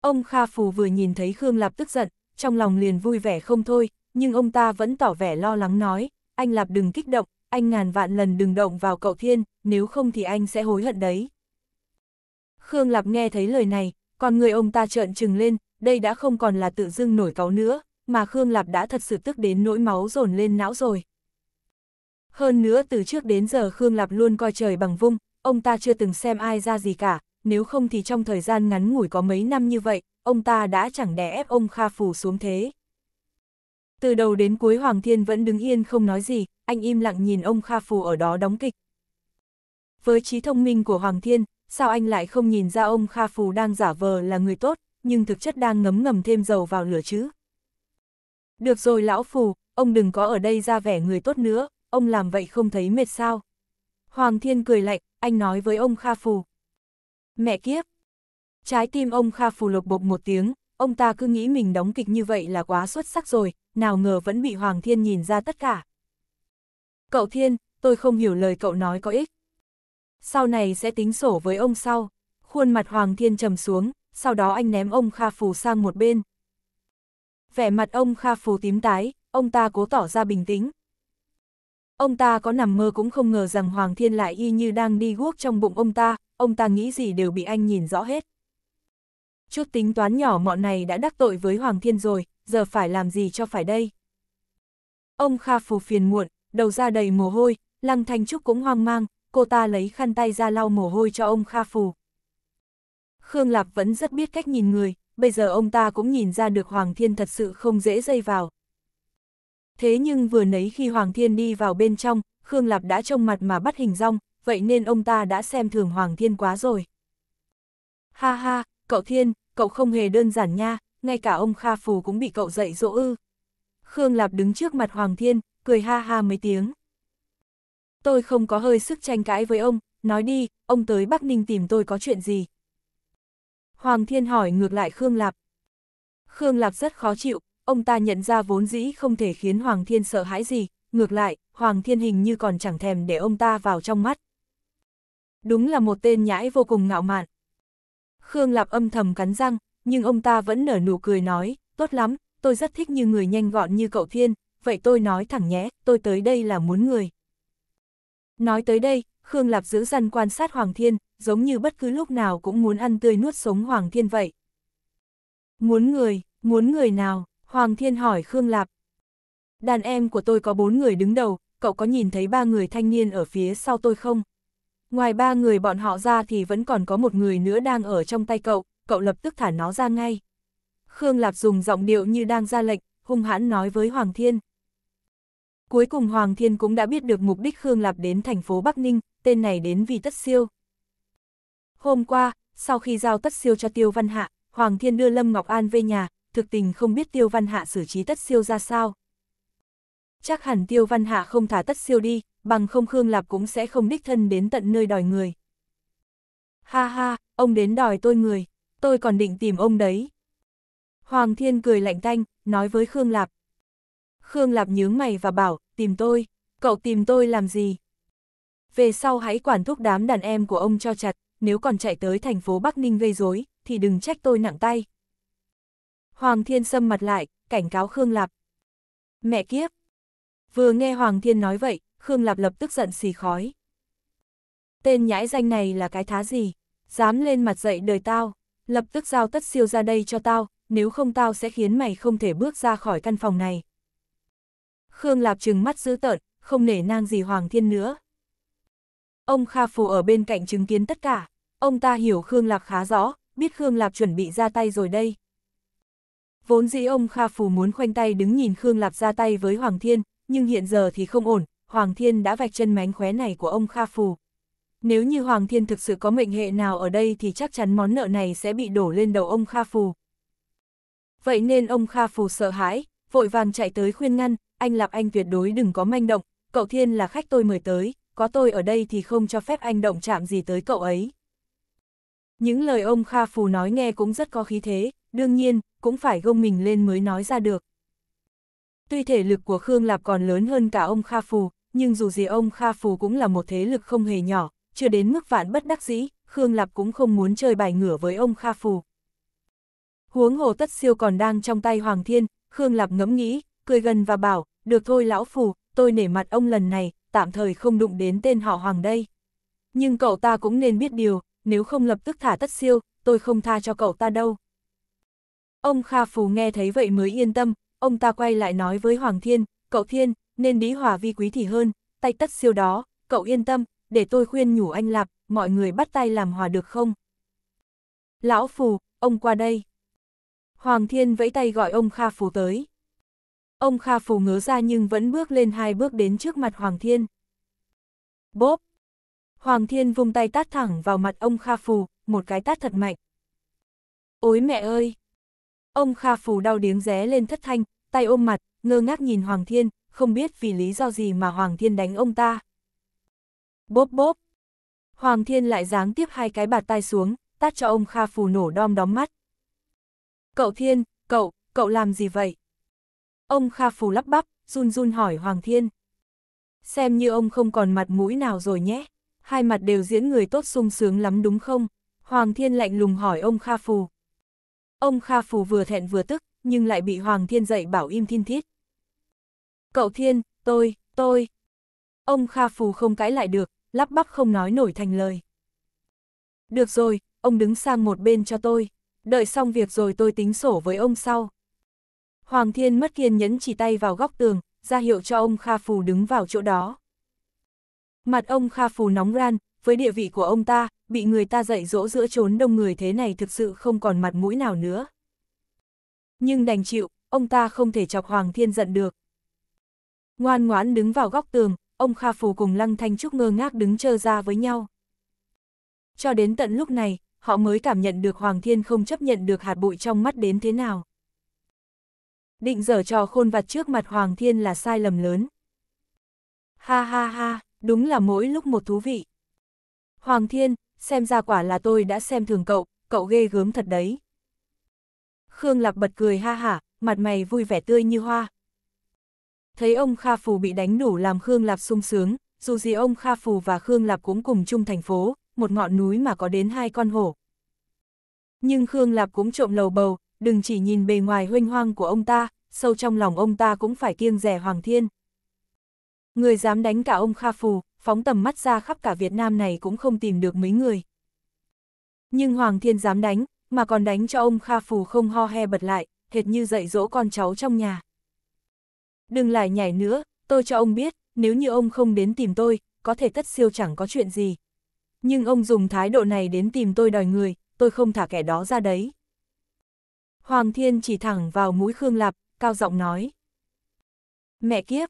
Ông Kha Phù vừa nhìn thấy Khương Lạp tức giận, trong lòng liền vui vẻ không thôi, nhưng ông ta vẫn tỏ vẻ lo lắng nói, anh Lạp đừng kích động, anh ngàn vạn lần đừng động vào cậu Thiên, nếu không thì anh sẽ hối hận đấy. Khương Lạp nghe thấy lời này, còn người ông ta trợn trừng lên, đây đã không còn là tự dưng nổi cáu nữa, mà Khương Lạp đã thật sự tức đến nỗi máu dồn lên não rồi. Hơn nữa từ trước đến giờ Khương Lạp luôn coi trời bằng vung, ông ta chưa từng xem ai ra gì cả, nếu không thì trong thời gian ngắn ngủi có mấy năm như vậy, ông ta đã chẳng đè ép ông Kha Phù xuống thế. Từ đầu đến cuối Hoàng Thiên vẫn đứng yên không nói gì, anh im lặng nhìn ông Kha Phù ở đó đóng kịch. Với trí thông minh của Hoàng Thiên, sao anh lại không nhìn ra ông Kha Phù đang giả vờ là người tốt, nhưng thực chất đang ngấm ngầm thêm dầu vào lửa chứ? Được rồi Lão Phù, ông đừng có ở đây ra vẻ người tốt nữa, ông làm vậy không thấy mệt sao? Hoàng Thiên cười lạnh, anh nói với ông Kha Phù, Mẹ kiếp! Trái tim ông Kha Phù lục bộc một tiếng, ông ta cứ nghĩ mình đóng kịch như vậy là quá xuất sắc rồi, nào ngờ vẫn bị Hoàng Thiên nhìn ra tất cả. Cậu Thiên, tôi không hiểu lời cậu nói có ích. Sau này sẽ tính sổ với ông sau. Khuôn mặt Hoàng Thiên trầm xuống, sau đó anh ném ông Kha Phù sang một bên. Vẻ mặt ông Kha Phù tím tái, ông ta cố tỏ ra bình tĩnh. Ông ta có nằm mơ cũng không ngờ rằng Hoàng Thiên lại y như đang đi guốc trong bụng ông ta, ông ta nghĩ gì đều bị anh nhìn rõ hết. Chút tính toán nhỏ mọn này đã đắc tội với Hoàng Thiên rồi, giờ phải làm gì cho phải đây? Ông Kha Phù phiền muộn, đầu ra đầy mồ hôi, Lăng Thanh Trúc cũng hoang mang, cô ta lấy khăn tay ra lau mồ hôi cho ông Kha Phù. Khương Lạp vẫn rất biết cách nhìn người, bây giờ ông ta cũng nhìn ra được Hoàng Thiên thật sự không dễ dây vào. Thế nhưng vừa nấy khi Hoàng Thiên đi vào bên trong, Khương Lạp đã trông mặt mà bắt hình rong, vậy nên ông ta đã xem thường Hoàng Thiên quá rồi. Ha ha, cậu Thiên, cậu không hề đơn giản nha, ngay cả ông Kha Phù cũng bị cậu dạy dỗ ư. Khương Lạp đứng trước mặt Hoàng Thiên, cười ha ha mấy tiếng. Tôi không có hơi sức tranh cãi với ông, nói đi, ông tới Bắc Ninh tìm tôi có chuyện gì? Hoàng Thiên hỏi ngược lại Khương Lạp. Khương Lạp rất khó chịu, ông ta nhận ra vốn dĩ không thể khiến Hoàng Thiên sợ hãi gì, ngược lại, Hoàng Thiên hình như còn chẳng thèm để ông ta vào trong mắt đúng là một tên nhãi vô cùng ngạo mạn. Khương Lạp âm thầm cắn răng, nhưng ông ta vẫn nở nụ cười nói, tốt lắm, tôi rất thích như người nhanh gọn như cậu Thiên, vậy tôi nói thẳng nhé, tôi tới đây là muốn người. Nói tới đây, Khương Lạp giữ dằn quan sát Hoàng Thiên, giống như bất cứ lúc nào cũng muốn ăn tươi nuốt sống Hoàng Thiên vậy. Muốn người, muốn người nào? Hoàng Thiên hỏi Khương Lạp. Đàn em của tôi có bốn người đứng đầu, cậu có nhìn thấy ba người thanh niên ở phía sau tôi không? Ngoài ba người bọn họ ra thì vẫn còn có một người nữa đang ở trong tay cậu, cậu lập tức thả nó ra ngay. Khương Lạp dùng giọng điệu như đang ra lệnh, hung hãn nói với Hoàng Thiên. Cuối cùng Hoàng Thiên cũng đã biết được mục đích Khương Lạp đến thành phố Bắc Ninh, tên này đến vì tất siêu. Hôm qua, sau khi giao tất siêu cho Tiêu Văn Hạ, Hoàng Thiên đưa Lâm Ngọc An về nhà, thực tình không biết Tiêu Văn Hạ xử trí tất siêu ra sao. Chắc hẳn Tiêu Văn Hạ không thả tất siêu đi, bằng không Khương Lạp cũng sẽ không đích thân đến tận nơi đòi người. Ha ha, ông đến đòi tôi người, tôi còn định tìm ông đấy. Hoàng Thiên cười lạnh tanh, nói với Khương Lạp. Khương Lạp nhướng mày và bảo, tìm tôi, cậu tìm tôi làm gì? Về sau hãy quản thúc đám đàn em của ông cho chặt, nếu còn chạy tới thành phố Bắc Ninh gây rối thì đừng trách tôi nặng tay. Hoàng Thiên sâm mặt lại, cảnh cáo Khương Lạp. Mẹ kiếp! Vừa nghe Hoàng Thiên nói vậy, Khương Lạp lập tức giận xì khói. Tên nhãi danh này là cái thá gì? Dám lên mặt dậy đời tao, lập tức giao tất siêu ra đây cho tao, nếu không tao sẽ khiến mày không thể bước ra khỏi căn phòng này. Khương Lạp trừng mắt dữ tợn, không nể nang gì Hoàng Thiên nữa. Ông Kha Phù ở bên cạnh chứng kiến tất cả, ông ta hiểu Khương Lạp khá rõ, biết Khương Lạp chuẩn bị ra tay rồi đây. Vốn dĩ ông Kha Phù muốn khoanh tay đứng nhìn Khương Lạp ra tay với Hoàng Thiên, nhưng hiện giờ thì không ổn, Hoàng Thiên đã vạch chân mánh khóe này của ông Kha Phù. Nếu như Hoàng Thiên thực sự có mệnh hệ nào ở đây thì chắc chắn món nợ này sẽ bị đổ lên đầu ông Kha Phù. Vậy nên ông Kha Phù sợ hãi, vội vàng chạy tới khuyên ngăn, anh Lạp anh tuyệt đối đừng có manh động, cậu Thiên là khách tôi mời tới, có tôi ở đây thì không cho phép anh động chạm gì tới cậu ấy. Những lời ông Kha Phù nói nghe cũng rất có khí thế, đương nhiên, cũng phải gông mình lên mới nói ra được. Tuy thể lực của Khương Lạp còn lớn hơn cả ông Kha Phù, nhưng dù gì ông Kha Phù cũng là một thế lực không hề nhỏ, chưa đến mức vạn bất đắc dĩ, Khương Lạp cũng không muốn chơi bài ngửa với ông Kha Phù. Huống hồ tất siêu còn đang trong tay Hoàng Thiên, Khương Lạp ngẫm nghĩ, cười gần và bảo, được thôi lão Phù, tôi nể mặt ông lần này, tạm thời không đụng đến tên họ Hoàng đây. Nhưng cậu ta cũng nên biết điều, nếu không lập tức thả tất siêu, tôi không tha cho cậu ta đâu. Ông Kha Phù nghe thấy vậy mới yên tâm, ông ta quay lại nói với Hoàng Thiên, cậu Thiên, nên đĩ hòa vi quý thì hơn, tay tất siêu đó, cậu yên tâm, để tôi khuyên nhủ anh Lạp, mọi người bắt tay làm hòa được không? Lão Phù, ông qua đây. Hoàng Thiên vẫy tay gọi ông Kha Phù tới. Ông Kha Phù ngớ ra nhưng vẫn bước lên hai bước đến trước mặt Hoàng Thiên. Bốp! Hoàng Thiên vung tay tát thẳng vào mặt ông Kha Phù, một cái tát thật mạnh. Ôi mẹ ơi! Ông Kha Phù đau điếng ré lên thất thanh, tay ôm mặt, ngơ ngác nhìn Hoàng Thiên, không biết vì lý do gì mà Hoàng Thiên đánh ông ta. Bốp bốp. Hoàng Thiên lại giáng tiếp hai cái bạt tai xuống, tát cho ông Kha Phù nổ đom đóm mắt. Cậu Thiên, cậu, cậu làm gì vậy? Ông Kha Phù lắp bắp, run run hỏi Hoàng Thiên. Xem như ông không còn mặt mũi nào rồi nhé, hai mặt đều diễn người tốt sung sướng lắm đúng không? Hoàng Thiên lạnh lùng hỏi ông Kha Phù. Ông Kha Phù vừa thẹn vừa tức, nhưng lại bị Hoàng Thiên dạy bảo im thiên thiết. Cậu Thiên, tôi, tôi. Ông Kha Phù không cãi lại được, lắp bắp không nói nổi thành lời. Được rồi, ông đứng sang một bên cho tôi. Đợi xong việc rồi tôi tính sổ với ông sau. Hoàng Thiên mất kiên nhẫn chỉ tay vào góc tường, ra hiệu cho ông Kha Phù đứng vào chỗ đó. Mặt ông Kha Phù nóng ran, với địa vị của ông ta, bị người ta dạy dỗ giữa chốn đông người thế này thực sự không còn mặt mũi nào nữa. Nhưng đành chịu, ông ta không thể chọc Hoàng Thiên giận được. Ngoan ngoãn đứng vào góc tường, ông Kha Phù cùng Lăng Thanh Trúc ngơ ngác đứng chờ ra với nhau. Cho đến tận lúc này, họ mới cảm nhận được Hoàng Thiên không chấp nhận được hạt bụi trong mắt đến thế nào. Định dở trò khôn vặt trước mặt Hoàng Thiên là sai lầm lớn. Ha ha ha, đúng là mỗi lúc một thú vị. Hoàng Thiên, xem ra quả là tôi đã xem thường cậu, cậu ghê gớm thật đấy. Khương Lạc bật cười ha hả, mặt mày vui vẻ tươi như hoa, Thấy ông Kha Phù bị đánh đủ làm Khương Lạp sung sướng, dù gì ông Kha Phù và Khương Lạp cũng cùng chung thành phố, một ngọn núi mà có đến hai con hổ. Nhưng Khương Lạp cũng trộm lầu bầu, đừng chỉ nhìn bề ngoài huynh hoang của ông ta, sâu trong lòng ông ta cũng phải kiêng rẻ Hoàng Thiên. Người dám đánh cả ông Kha Phù, phóng tầm mắt ra khắp cả Việt Nam này cũng không tìm được mấy người. Nhưng Hoàng Thiên dám đánh, mà còn đánh cho ông Kha Phù không ho he bật lại, hệt như dạy dỗ con cháu trong nhà. Đừng lại nhảy nữa, tôi cho ông biết, nếu như ông không đến tìm tôi, có thể tất siêu chẳng có chuyện gì. Nhưng ông dùng thái độ này đến tìm tôi đòi người, tôi không thả kẻ đó ra đấy. Hoàng Thiên chỉ thẳng vào mũi Khương Lạp, cao giọng nói. Mẹ kiếp!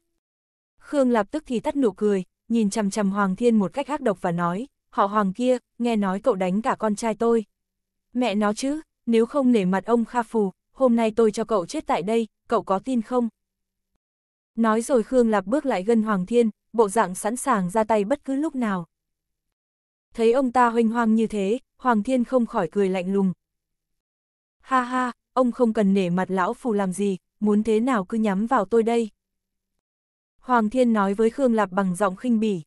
Khương Lạp tức thì tắt nụ cười, nhìn chằm chằm Hoàng Thiên một cách ác độc và nói, họ Hoàng kia, nghe nói cậu đánh cả con trai tôi. Mẹ nó chứ, nếu không nể mặt ông Kha Phù, hôm nay tôi cho cậu chết tại đây, cậu có tin không? Nói rồi Khương Lạp bước lại gần Hoàng Thiên, bộ dạng sẵn sàng ra tay bất cứ lúc nào. Thấy ông ta hoành hoang như thế, Hoàng Thiên không khỏi cười lạnh lùng. Ha ha, ông không cần nể mặt lão phù làm gì, muốn thế nào cứ nhắm vào tôi đây. Hoàng Thiên nói với Khương Lạp bằng giọng khinh bỉ.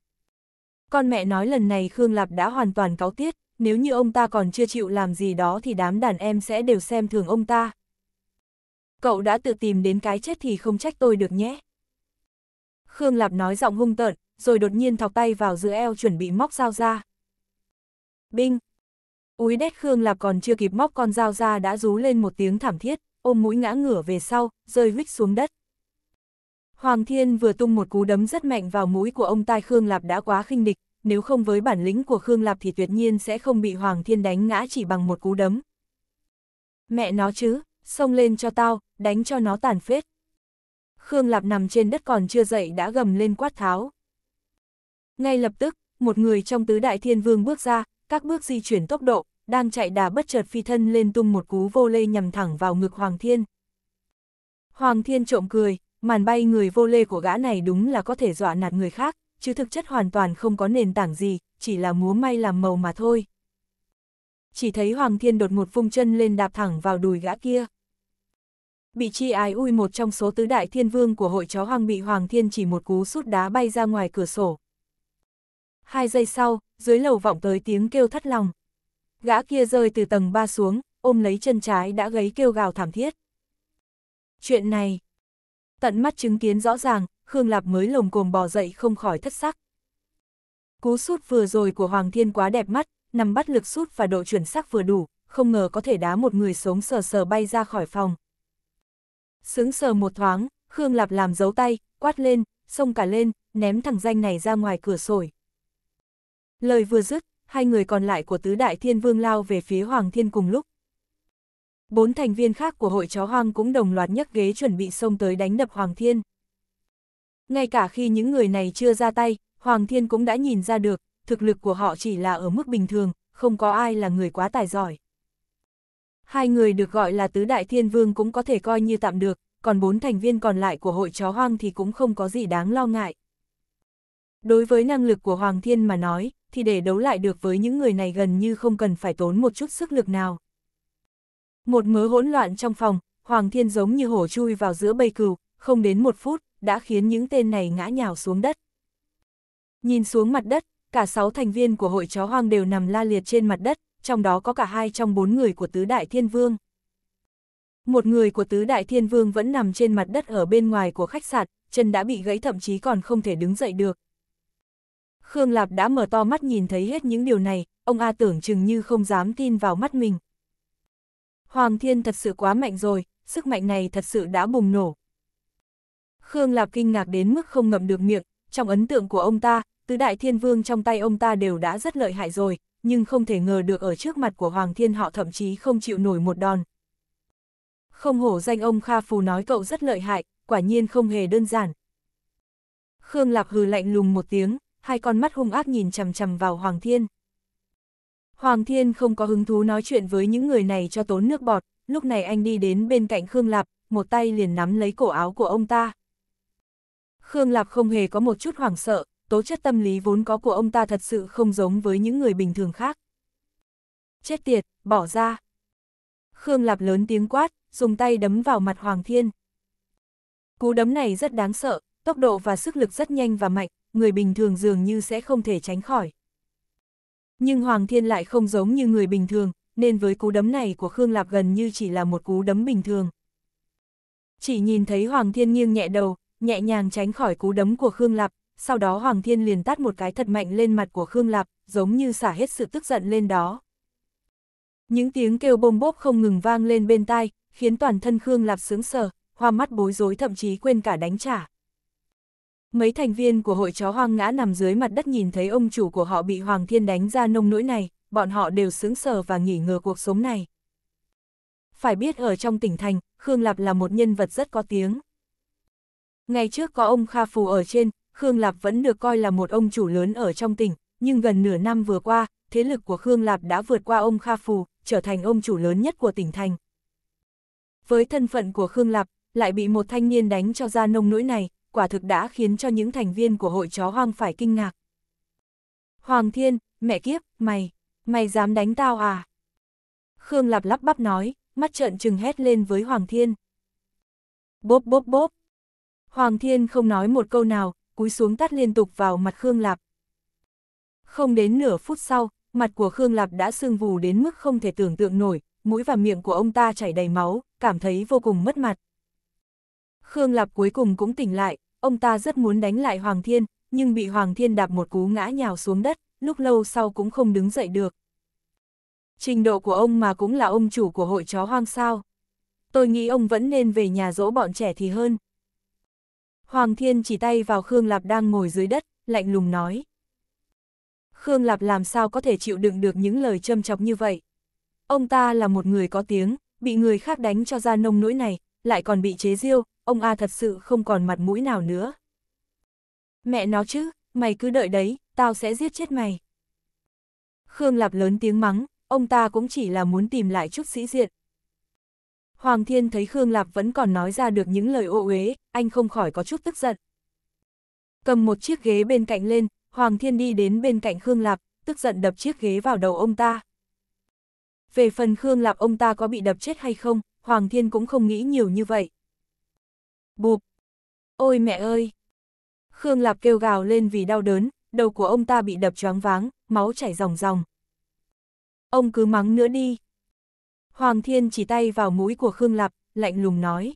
Con mẹ nói lần này Khương Lạp đã hoàn toàn cáo tiết, nếu như ông ta còn chưa chịu làm gì đó thì đám đàn em sẽ đều xem thường ông ta. Cậu đã tự tìm đến cái chết thì không trách tôi được nhé. Khương Lạp nói giọng hung tợn, rồi đột nhiên thọc tay vào giữa eo chuẩn bị móc dao ra. Binh! Úi đét Khương Lạp còn chưa kịp móc con dao ra đã rú lên một tiếng thảm thiết, ôm mũi ngã ngửa về sau, rơi vích xuống đất. Hoàng Thiên vừa tung một cú đấm rất mạnh vào mũi của ông tai Khương Lạp đã quá khinh địch, nếu không với bản lĩnh của Khương Lạp thì tuyệt nhiên sẽ không bị Hoàng Thiên đánh ngã chỉ bằng một cú đấm. Mẹ nó chứ, xông lên cho tao, đánh cho nó tàn phết. Khương Lạp nằm trên đất còn chưa dậy đã gầm lên quát tháo. Ngay lập tức, một người trong tứ đại thiên vương bước ra, các bước di chuyển tốc độ, đang chạy đà bất chợt phi thân lên tung một cú vô lê nhằm thẳng vào ngực Hoàng Thiên. Hoàng Thiên trộm cười, màn bay người vô lê của gã này đúng là có thể dọa nạt người khác, chứ thực chất hoàn toàn không có nền tảng gì, chỉ là múa may làm màu mà thôi. Chỉ thấy Hoàng Thiên đột ngột vung chân lên đạp thẳng vào đùi gã kia bị chi ái ui một trong số tứ đại thiên vương của hội chó hoang bị Hoàng Thiên chỉ một cú sút đá bay ra ngoài cửa sổ. Hai giây sau, dưới lầu vọng tới tiếng kêu thất lòng. Gã kia rơi từ tầng ba xuống, ôm lấy chân trái đã gấy kêu gào thảm thiết. Chuyện này, tận mắt chứng kiến rõ ràng, Khương Lạp mới lồng cồm bò dậy không khỏi thất sắc. Cú sút vừa rồi của Hoàng Thiên quá đẹp mắt, nằm bắt lực sút và độ chuẩn xác vừa đủ, không ngờ có thể đá một người sống sờ sờ bay ra khỏi phòng. Sướng sờ một thoáng, Khương Lạp làm dấu tay, quát lên, xông cả lên, ném thằng danh này ra ngoài cửa sổi. Lời vừa dứt, hai người còn lại của tứ đại thiên vương lao về phía Hoàng Thiên cùng lúc. Bốn thành viên khác của hội chó hoang cũng đồng loạt nhấc ghế chuẩn bị xông tới đánh đập Hoàng Thiên. Ngay cả khi những người này chưa ra tay, Hoàng Thiên cũng đã nhìn ra được, thực lực của họ chỉ là ở mức bình thường, không có ai là người quá tài giỏi. Hai người được gọi là tứ đại thiên vương cũng có thể coi như tạm được, còn bốn thành viên còn lại của hội chó hoang thì cũng không có gì đáng lo ngại. Đối với năng lực của Hoàng Thiên mà nói, thì để đấu lại được với những người này gần như không cần phải tốn một chút sức lực nào. Một mớ hỗn loạn trong phòng, Hoàng Thiên giống như hổ chui vào giữa bầy cừu, không đến một phút, đã khiến những tên này ngã nhào xuống đất. Nhìn xuống mặt đất, cả sáu thành viên của hội chó hoang đều nằm la liệt trên mặt đất, trong đó có cả hai trong bốn người của Tứ Đại Thiên Vương. Một người của Tứ Đại Thiên Vương vẫn nằm trên mặt đất ở bên ngoài của khách sạn, chân đã bị gãy thậm chí còn không thể đứng dậy được. Khương Lạp đã mở to mắt nhìn thấy hết những điều này, ông A tưởng chừng như không dám tin vào mắt mình. Hoàng Thiên thật sự quá mạnh rồi, sức mạnh này thật sự đã bùng nổ. Khương Lạp kinh ngạc đến mức không ngậm được miệng, trong ấn tượng của ông ta, tứ đại thiên vương trong tay ông ta đều đã rất lợi hại rồi, nhưng không thể ngờ được ở trước mặt của Hoàng Thiên họ thậm chí không chịu nổi một đòn. Không hổ danh ông Kha Phù nói cậu rất lợi hại, quả nhiên không hề đơn giản. Khương Lạc hừ lạnh lùng một tiếng, hai con mắt hung ác nhìn chằm chằm vào Hoàng Thiên. Hoàng Thiên không có hứng thú nói chuyện với những người này cho tốn nước bọt, lúc này anh đi đến bên cạnh Khương Lạp, một tay liền nắm lấy cổ áo của ông ta. Khương Lạp không hề có một chút hoảng sợ, tố chất tâm lý vốn có của ông ta thật sự không giống với những người bình thường khác. Chết tiệt, bỏ ra. Khương Lạp lớn tiếng quát, dùng tay đấm vào mặt Hoàng Thiên. Cú đấm này rất đáng sợ, tốc độ và sức lực rất nhanh và mạnh, người bình thường dường như sẽ không thể tránh khỏi. Nhưng Hoàng Thiên lại không giống như người bình thường, nên với cú đấm này của Khương Lạp gần như chỉ là một cú đấm bình thường. Chỉ nhìn thấy Hoàng Thiên nghiêng nhẹ đầu, nhẹ nhàng tránh khỏi cú đấm của Khương Lạp, sau đó Hoàng Thiên liền tát một cái thật mạnh lên mặt của Khương Lạp, giống như xả hết sự tức giận lên đó. Những tiếng kêu bông bốp không ngừng vang lên bên tai, khiến toàn thân Khương Lạp sướng sờ, hoa mắt bối rối thậm chí quên cả đánh trả. Mấy thành viên của hội chó hoang ngã nằm dưới mặt đất nhìn thấy ông chủ của họ bị Hoàng Thiên đánh ra nông nỗi này, bọn họ đều sướng sờ và nghỉ ngờ cuộc sống này. Phải biết ở trong tỉnh thành, Khương Lạp là một nhân vật rất có tiếng. Ngày trước có ông Kha Phù ở trên, Khương Lạp vẫn được coi là một ông chủ lớn ở trong tỉnh, nhưng gần nửa năm vừa qua, thế lực của Khương Lạp đã vượt qua ông Kha Phù, trở thành ông chủ lớn nhất của tỉnh thành. Với thân phận của Khương Lạp, lại bị một thanh niên đánh cho ra nông nỗi này, quả thực đã khiến cho những thành viên của hội chó hoang phải kinh ngạc. Hoàng Thiên, mẹ kiếp, mày, mày dám đánh tao à? Khương Lạp lắp bắp nói, mắt trợn trừng hét lên với Hoàng Thiên. Bốp bốp bốp. Hoàng Thiên không nói một câu nào, cúi xuống tắt liên tục vào mặt Khương Lạp. Không đến nửa phút sau, mặt của Khương Lạp đã sưng vù đến mức không thể tưởng tượng nổi, mũi và miệng của ông ta chảy đầy máu, cảm thấy vô cùng mất mặt. Khương Lạp cuối cùng cũng tỉnh lại, ông ta rất muốn đánh lại Hoàng Thiên, nhưng bị Hoàng Thiên đạp một cú ngã nhào xuống đất, lúc lâu sau cũng không đứng dậy được. Trình độ của ông mà cũng là ông chủ của hội chó hoang sao. Tôi nghĩ ông vẫn nên về nhà dỗ bọn trẻ thì hơn. Hoàng Thiên chỉ tay vào Khương Lạp đang ngồi dưới đất, lạnh lùng nói. Khương Lạp làm sao có thể chịu đựng được những lời châm chọc như vậy? Ông ta là một người có tiếng, bị người khác đánh cho ra nông nỗi này, lại còn bị chế diêu, ông A thật sự không còn mặt mũi nào nữa. Mẹ nó chứ, mày cứ đợi đấy, tao sẽ giết chết mày. Khương Lạp lớn tiếng mắng, ông ta cũng chỉ là muốn tìm lại chút sĩ diện, Hoàng Thiên thấy Khương Lạp vẫn còn nói ra được những lời ô uế, anh không khỏi có chút tức giận. Cầm một chiếc ghế bên cạnh lên, Hoàng Thiên đi đến bên cạnh Khương Lạp, tức giận đập chiếc ghế vào đầu ông ta. Về phần Khương Lạp ông ta có bị đập chết hay không, Hoàng Thiên cũng không nghĩ nhiều như vậy. Bụp! Ôi mẹ ơi! Khương Lạp kêu gào lên vì đau đớn, đầu của ông ta bị đập choáng váng, máu chảy ròng ròng. Ông cứ mắng nữa đi, Hoàng Thiên chỉ tay vào mũi của Khương Lạp, lạnh lùng nói.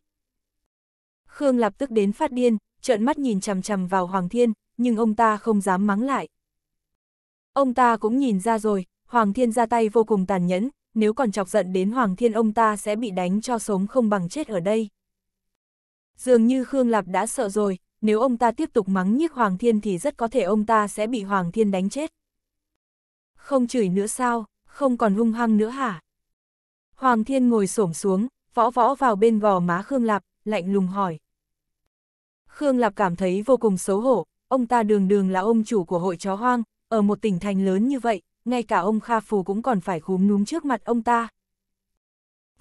Khương Lạp tức đến phát điên, trợn mắt nhìn chằm chằm vào Hoàng Thiên, nhưng ông ta không dám mắng lại. Ông ta cũng nhìn ra rồi, Hoàng Thiên ra tay vô cùng tàn nhẫn, nếu còn chọc giận đến Hoàng Thiên ông ta sẽ bị đánh cho sống không bằng chết ở đây. Dường như Khương Lạp đã sợ rồi, nếu ông ta tiếp tục mắng nhiếc Hoàng Thiên thì rất có thể ông ta sẽ bị Hoàng Thiên đánh chết. Không chửi nữa sao, không còn hung hăng nữa hả? Hoàng Thiên ngồi xổm xuống, võ võ vào bên gò má Khương Lạp, lạnh lùng hỏi. Khương Lạp cảm thấy vô cùng xấu hổ, ông ta đường đường là ông chủ của hội chó hoang, ở một tỉnh thành lớn như vậy, ngay cả ông Kha Phù cũng còn phải khúm núm trước mặt ông ta.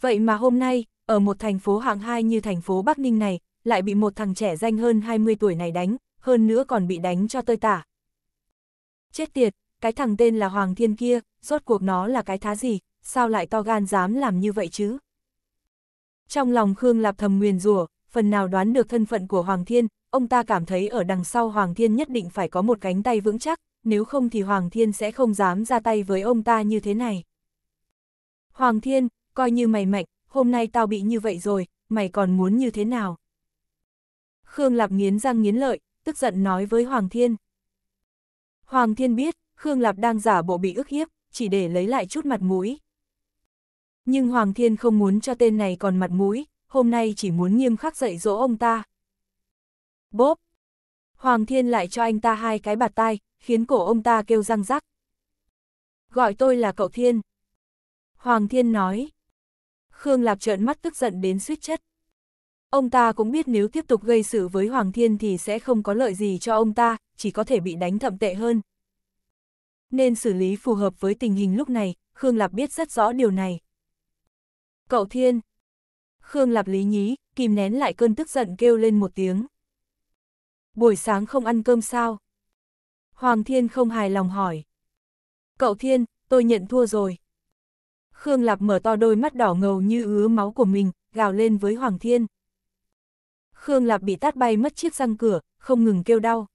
Vậy mà hôm nay, ở một thành phố hạng hai như thành phố Bắc Ninh này, lại bị một thằng trẻ danh hơn 20 tuổi này đánh, hơn nữa còn bị đánh cho tơi tả. Chết tiệt, cái thằng tên là Hoàng Thiên kia, rốt cuộc nó là cái thá gì, sao lại to gan dám làm như vậy chứ? Trong lòng Khương Lạp thầm nguyền rủa, phần nào đoán được thân phận của Hoàng Thiên, ông ta cảm thấy ở đằng sau Hoàng Thiên nhất định phải có một cánh tay vững chắc, nếu không thì Hoàng Thiên sẽ không dám ra tay với ông ta như thế này. Hoàng Thiên, coi như mày mạnh, hôm nay tao bị như vậy rồi, mày còn muốn như thế nào? Khương Lạp nghiến răng nghiến lợi, tức giận nói với Hoàng Thiên. Hoàng Thiên biết, Khương Lạp đang giả bộ bị ức hiếp, chỉ để lấy lại chút mặt mũi, nhưng Hoàng Thiên không muốn cho tên này còn mặt mũi, hôm nay chỉ muốn nghiêm khắc dạy dỗ ông ta. Bốp! Hoàng Thiên lại cho anh ta hai cái bạt tai, khiến cổ ông ta kêu răng rắc. Gọi tôi là cậu Thiên. Hoàng Thiên nói. Khương Lạc trợn mắt tức giận đến suýt chất. Ông ta cũng biết nếu tiếp tục gây sự với Hoàng Thiên thì sẽ không có lợi gì cho ông ta, chỉ có thể bị đánh thậm tệ hơn. Nên xử lý phù hợp với tình hình lúc này, Khương Lạc biết rất rõ điều này. Cậu Thiên! Khương Lạp Lý nhí, kìm nén lại cơn tức giận kêu lên một tiếng. Buổi sáng không ăn cơm sao? Hoàng Thiên không hài lòng hỏi. Cậu Thiên, tôi nhận thua rồi. Khương Lạp mở to đôi mắt đỏ ngầu như ứa máu của mình, gào lên với Hoàng Thiên. Khương Lạp bị tát bay mất chiếc răng cửa, không ngừng kêu đau.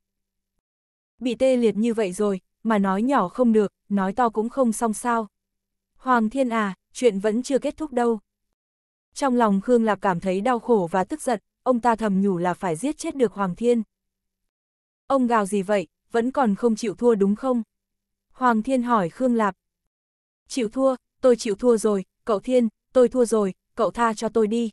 Bị tê liệt như vậy rồi, mà nói nhỏ không được, nói to cũng không xong sao. Hoàng Thiên à, chuyện vẫn chưa kết thúc đâu. Trong lòng Khương Lạp cảm thấy đau khổ và tức giận, ông ta thầm nhủ là phải giết chết được Hoàng Thiên. Ông gào gì vậy, vẫn còn không chịu thua đúng không? Hoàng Thiên hỏi Khương Lạp. Chịu thua, tôi chịu thua rồi, cậu Thiên, tôi thua rồi, cậu tha cho tôi đi.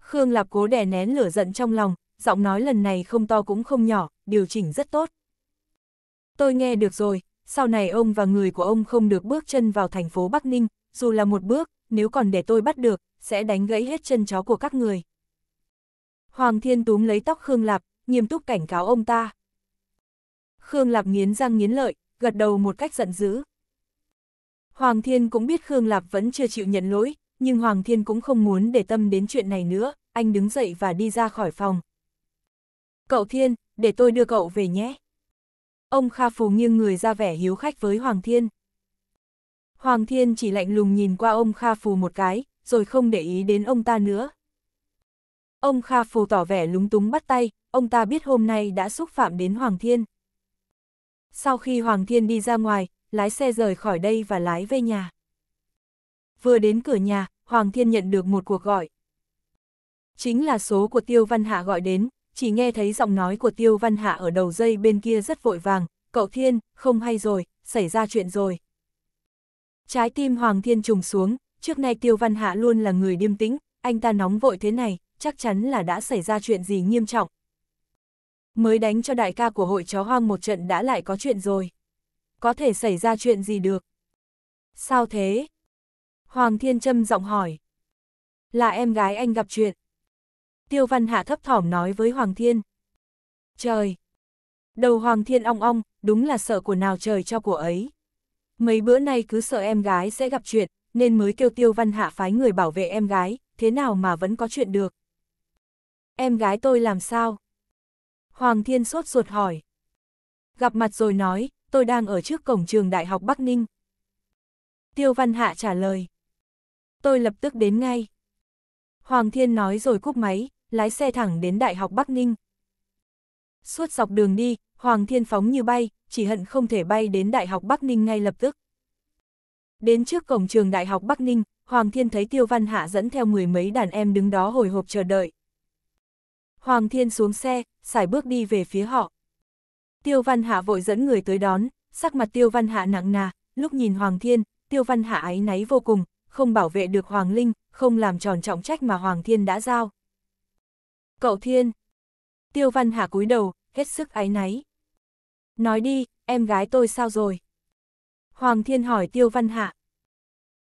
Khương Lạp cố đè nén lửa giận trong lòng, giọng nói lần này không to cũng không nhỏ, điều chỉnh rất tốt. Tôi nghe được rồi, sau này ông và người của ông không được bước chân vào thành phố Bắc Ninh, dù là một bước, nếu còn để tôi bắt được, sẽ đánh gãy hết chân chó của các người. Hoàng Thiên túm lấy tóc Khương Lạp, nghiêm túc cảnh cáo ông ta. Khương Lạp nghiến răng nghiến lợi, gật đầu một cách giận dữ. Hoàng Thiên cũng biết Khương Lạp vẫn chưa chịu nhận lỗi, nhưng Hoàng Thiên cũng không muốn để tâm đến chuyện này nữa, anh đứng dậy và đi ra khỏi phòng. Cậu Thiên, để tôi đưa cậu về nhé. Ông Kha Phù nghiêng người ra vẻ hiếu khách với Hoàng Thiên. Hoàng Thiên chỉ lạnh lùng nhìn qua ông Kha Phù một cái, rồi không để ý đến ông ta nữa. Ông Kha Phù tỏ vẻ lúng túng bắt tay, ông ta biết hôm nay đã xúc phạm đến Hoàng Thiên. Sau khi Hoàng Thiên đi ra ngoài, lái xe rời khỏi đây và lái về nhà. Vừa đến cửa nhà, Hoàng Thiên nhận được một cuộc gọi. Chính là số của Tiêu Văn Hạ gọi đến, chỉ nghe thấy giọng nói của Tiêu Văn Hạ ở đầu dây bên kia rất vội vàng, cậu Thiên, không hay rồi, xảy ra chuyện rồi. Trái tim Hoàng Thiên trùng xuống, trước nay Tiêu Văn Hạ luôn là người điềm tĩnh, anh ta nóng vội thế này, chắc chắn là đã xảy ra chuyện gì nghiêm trọng. Mới đánh cho đại ca của hội chó hoang một trận đã lại có chuyện rồi. Có thể xảy ra chuyện gì được? Sao thế? Hoàng Thiên Trâm giọng hỏi. Là em gái anh gặp chuyện. Tiêu Văn Hạ thấp thỏm nói với Hoàng Thiên. Trời! Đầu Hoàng Thiên ong ong, đúng là sợ của nào trời cho của ấy. Mấy bữa nay cứ sợ em gái sẽ gặp chuyện, nên mới kêu Tiêu Văn Hạ phái người bảo vệ em gái, thế nào mà vẫn có chuyện được. Em gái tôi làm sao? Hoàng Thiên sốt ruột hỏi. Gặp mặt rồi nói, tôi đang ở trước cổng trường Đại học Bắc Ninh. Tiêu Văn Hạ trả lời. Tôi lập tức đến ngay. Hoàng Thiên nói rồi cúp máy, lái xe thẳng đến Đại học Bắc Ninh. Suốt dọc đường đi, Hoàng Thiên phóng như bay, chỉ hận không thể bay đến Đại học Bắc Ninh ngay lập tức. Đến trước cổng trường Đại học Bắc Ninh, Hoàng Thiên thấy Tiêu Văn Hạ dẫn theo mười mấy đàn em đứng đó hồi hộp chờ đợi. Hoàng Thiên xuống xe, xài bước đi về phía họ. Tiêu Văn Hạ vội dẫn người tới đón, sắc mặt Tiêu Văn Hạ nặng nà, lúc nhìn Hoàng Thiên, Tiêu Văn Hạ áy náy vô cùng, không bảo vệ được Hoàng Linh, không làm tròn trọng trách mà Hoàng Thiên đã giao. Cậu Thiên! Tiêu Văn Hạ cúi đầu, hết sức áy náy. Nói đi, em gái tôi sao rồi? Hoàng Thiên hỏi Tiêu Văn Hạ.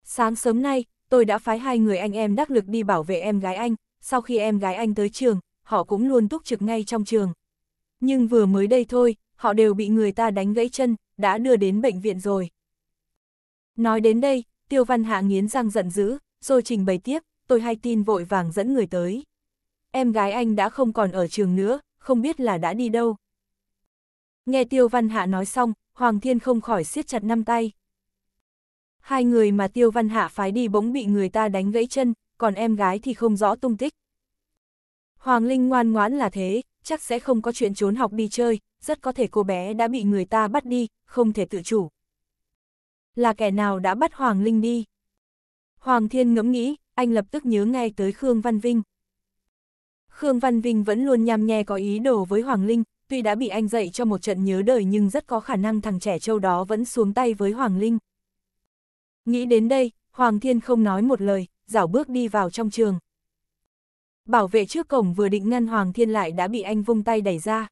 Sáng sớm nay, tôi đã phái hai người anh em đắc lực đi bảo vệ em gái anh, sau khi em gái anh tới trường, họ cũng luôn túc trực ngay trong trường. Nhưng vừa mới đây thôi, họ đều bị người ta đánh gãy chân, đã đưa đến bệnh viện rồi. Nói đến đây, Tiêu Văn Hạ nghiến răng giận dữ, rồi trình bày tiếp, tôi hay tin vội vàng dẫn người tới. Em gái anh đã không còn ở trường nữa, không biết là đã đi đâu. Nghe Tiêu Văn Hạ nói xong, Hoàng Thiên không khỏi siết chặt năm tay. Hai người mà Tiêu Văn Hạ phái đi bỗng bị người ta đánh gãy chân, còn em gái thì không rõ tung tích. Hoàng Linh ngoan ngoãn là thế, chắc sẽ không có chuyện trốn học đi chơi, rất có thể cô bé đã bị người ta bắt đi, không thể tự chủ. Là kẻ nào đã bắt Hoàng Linh đi? Hoàng Thiên ngẫm nghĩ, anh lập tức nhớ ngay tới Khương Văn Vinh. Khương Văn Vinh vẫn luôn nhằm nhè có ý đồ với Hoàng Linh, tuy đã bị anh dạy cho một trận nhớ đời nhưng rất có khả năng thằng trẻ trâu đó vẫn xuống tay với Hoàng Linh. Nghĩ đến đây, Hoàng Thiên không nói một lời, dảo bước đi vào trong trường. Bảo vệ trước cổng vừa định ngăn Hoàng Thiên lại đã bị anh vung tay đẩy ra.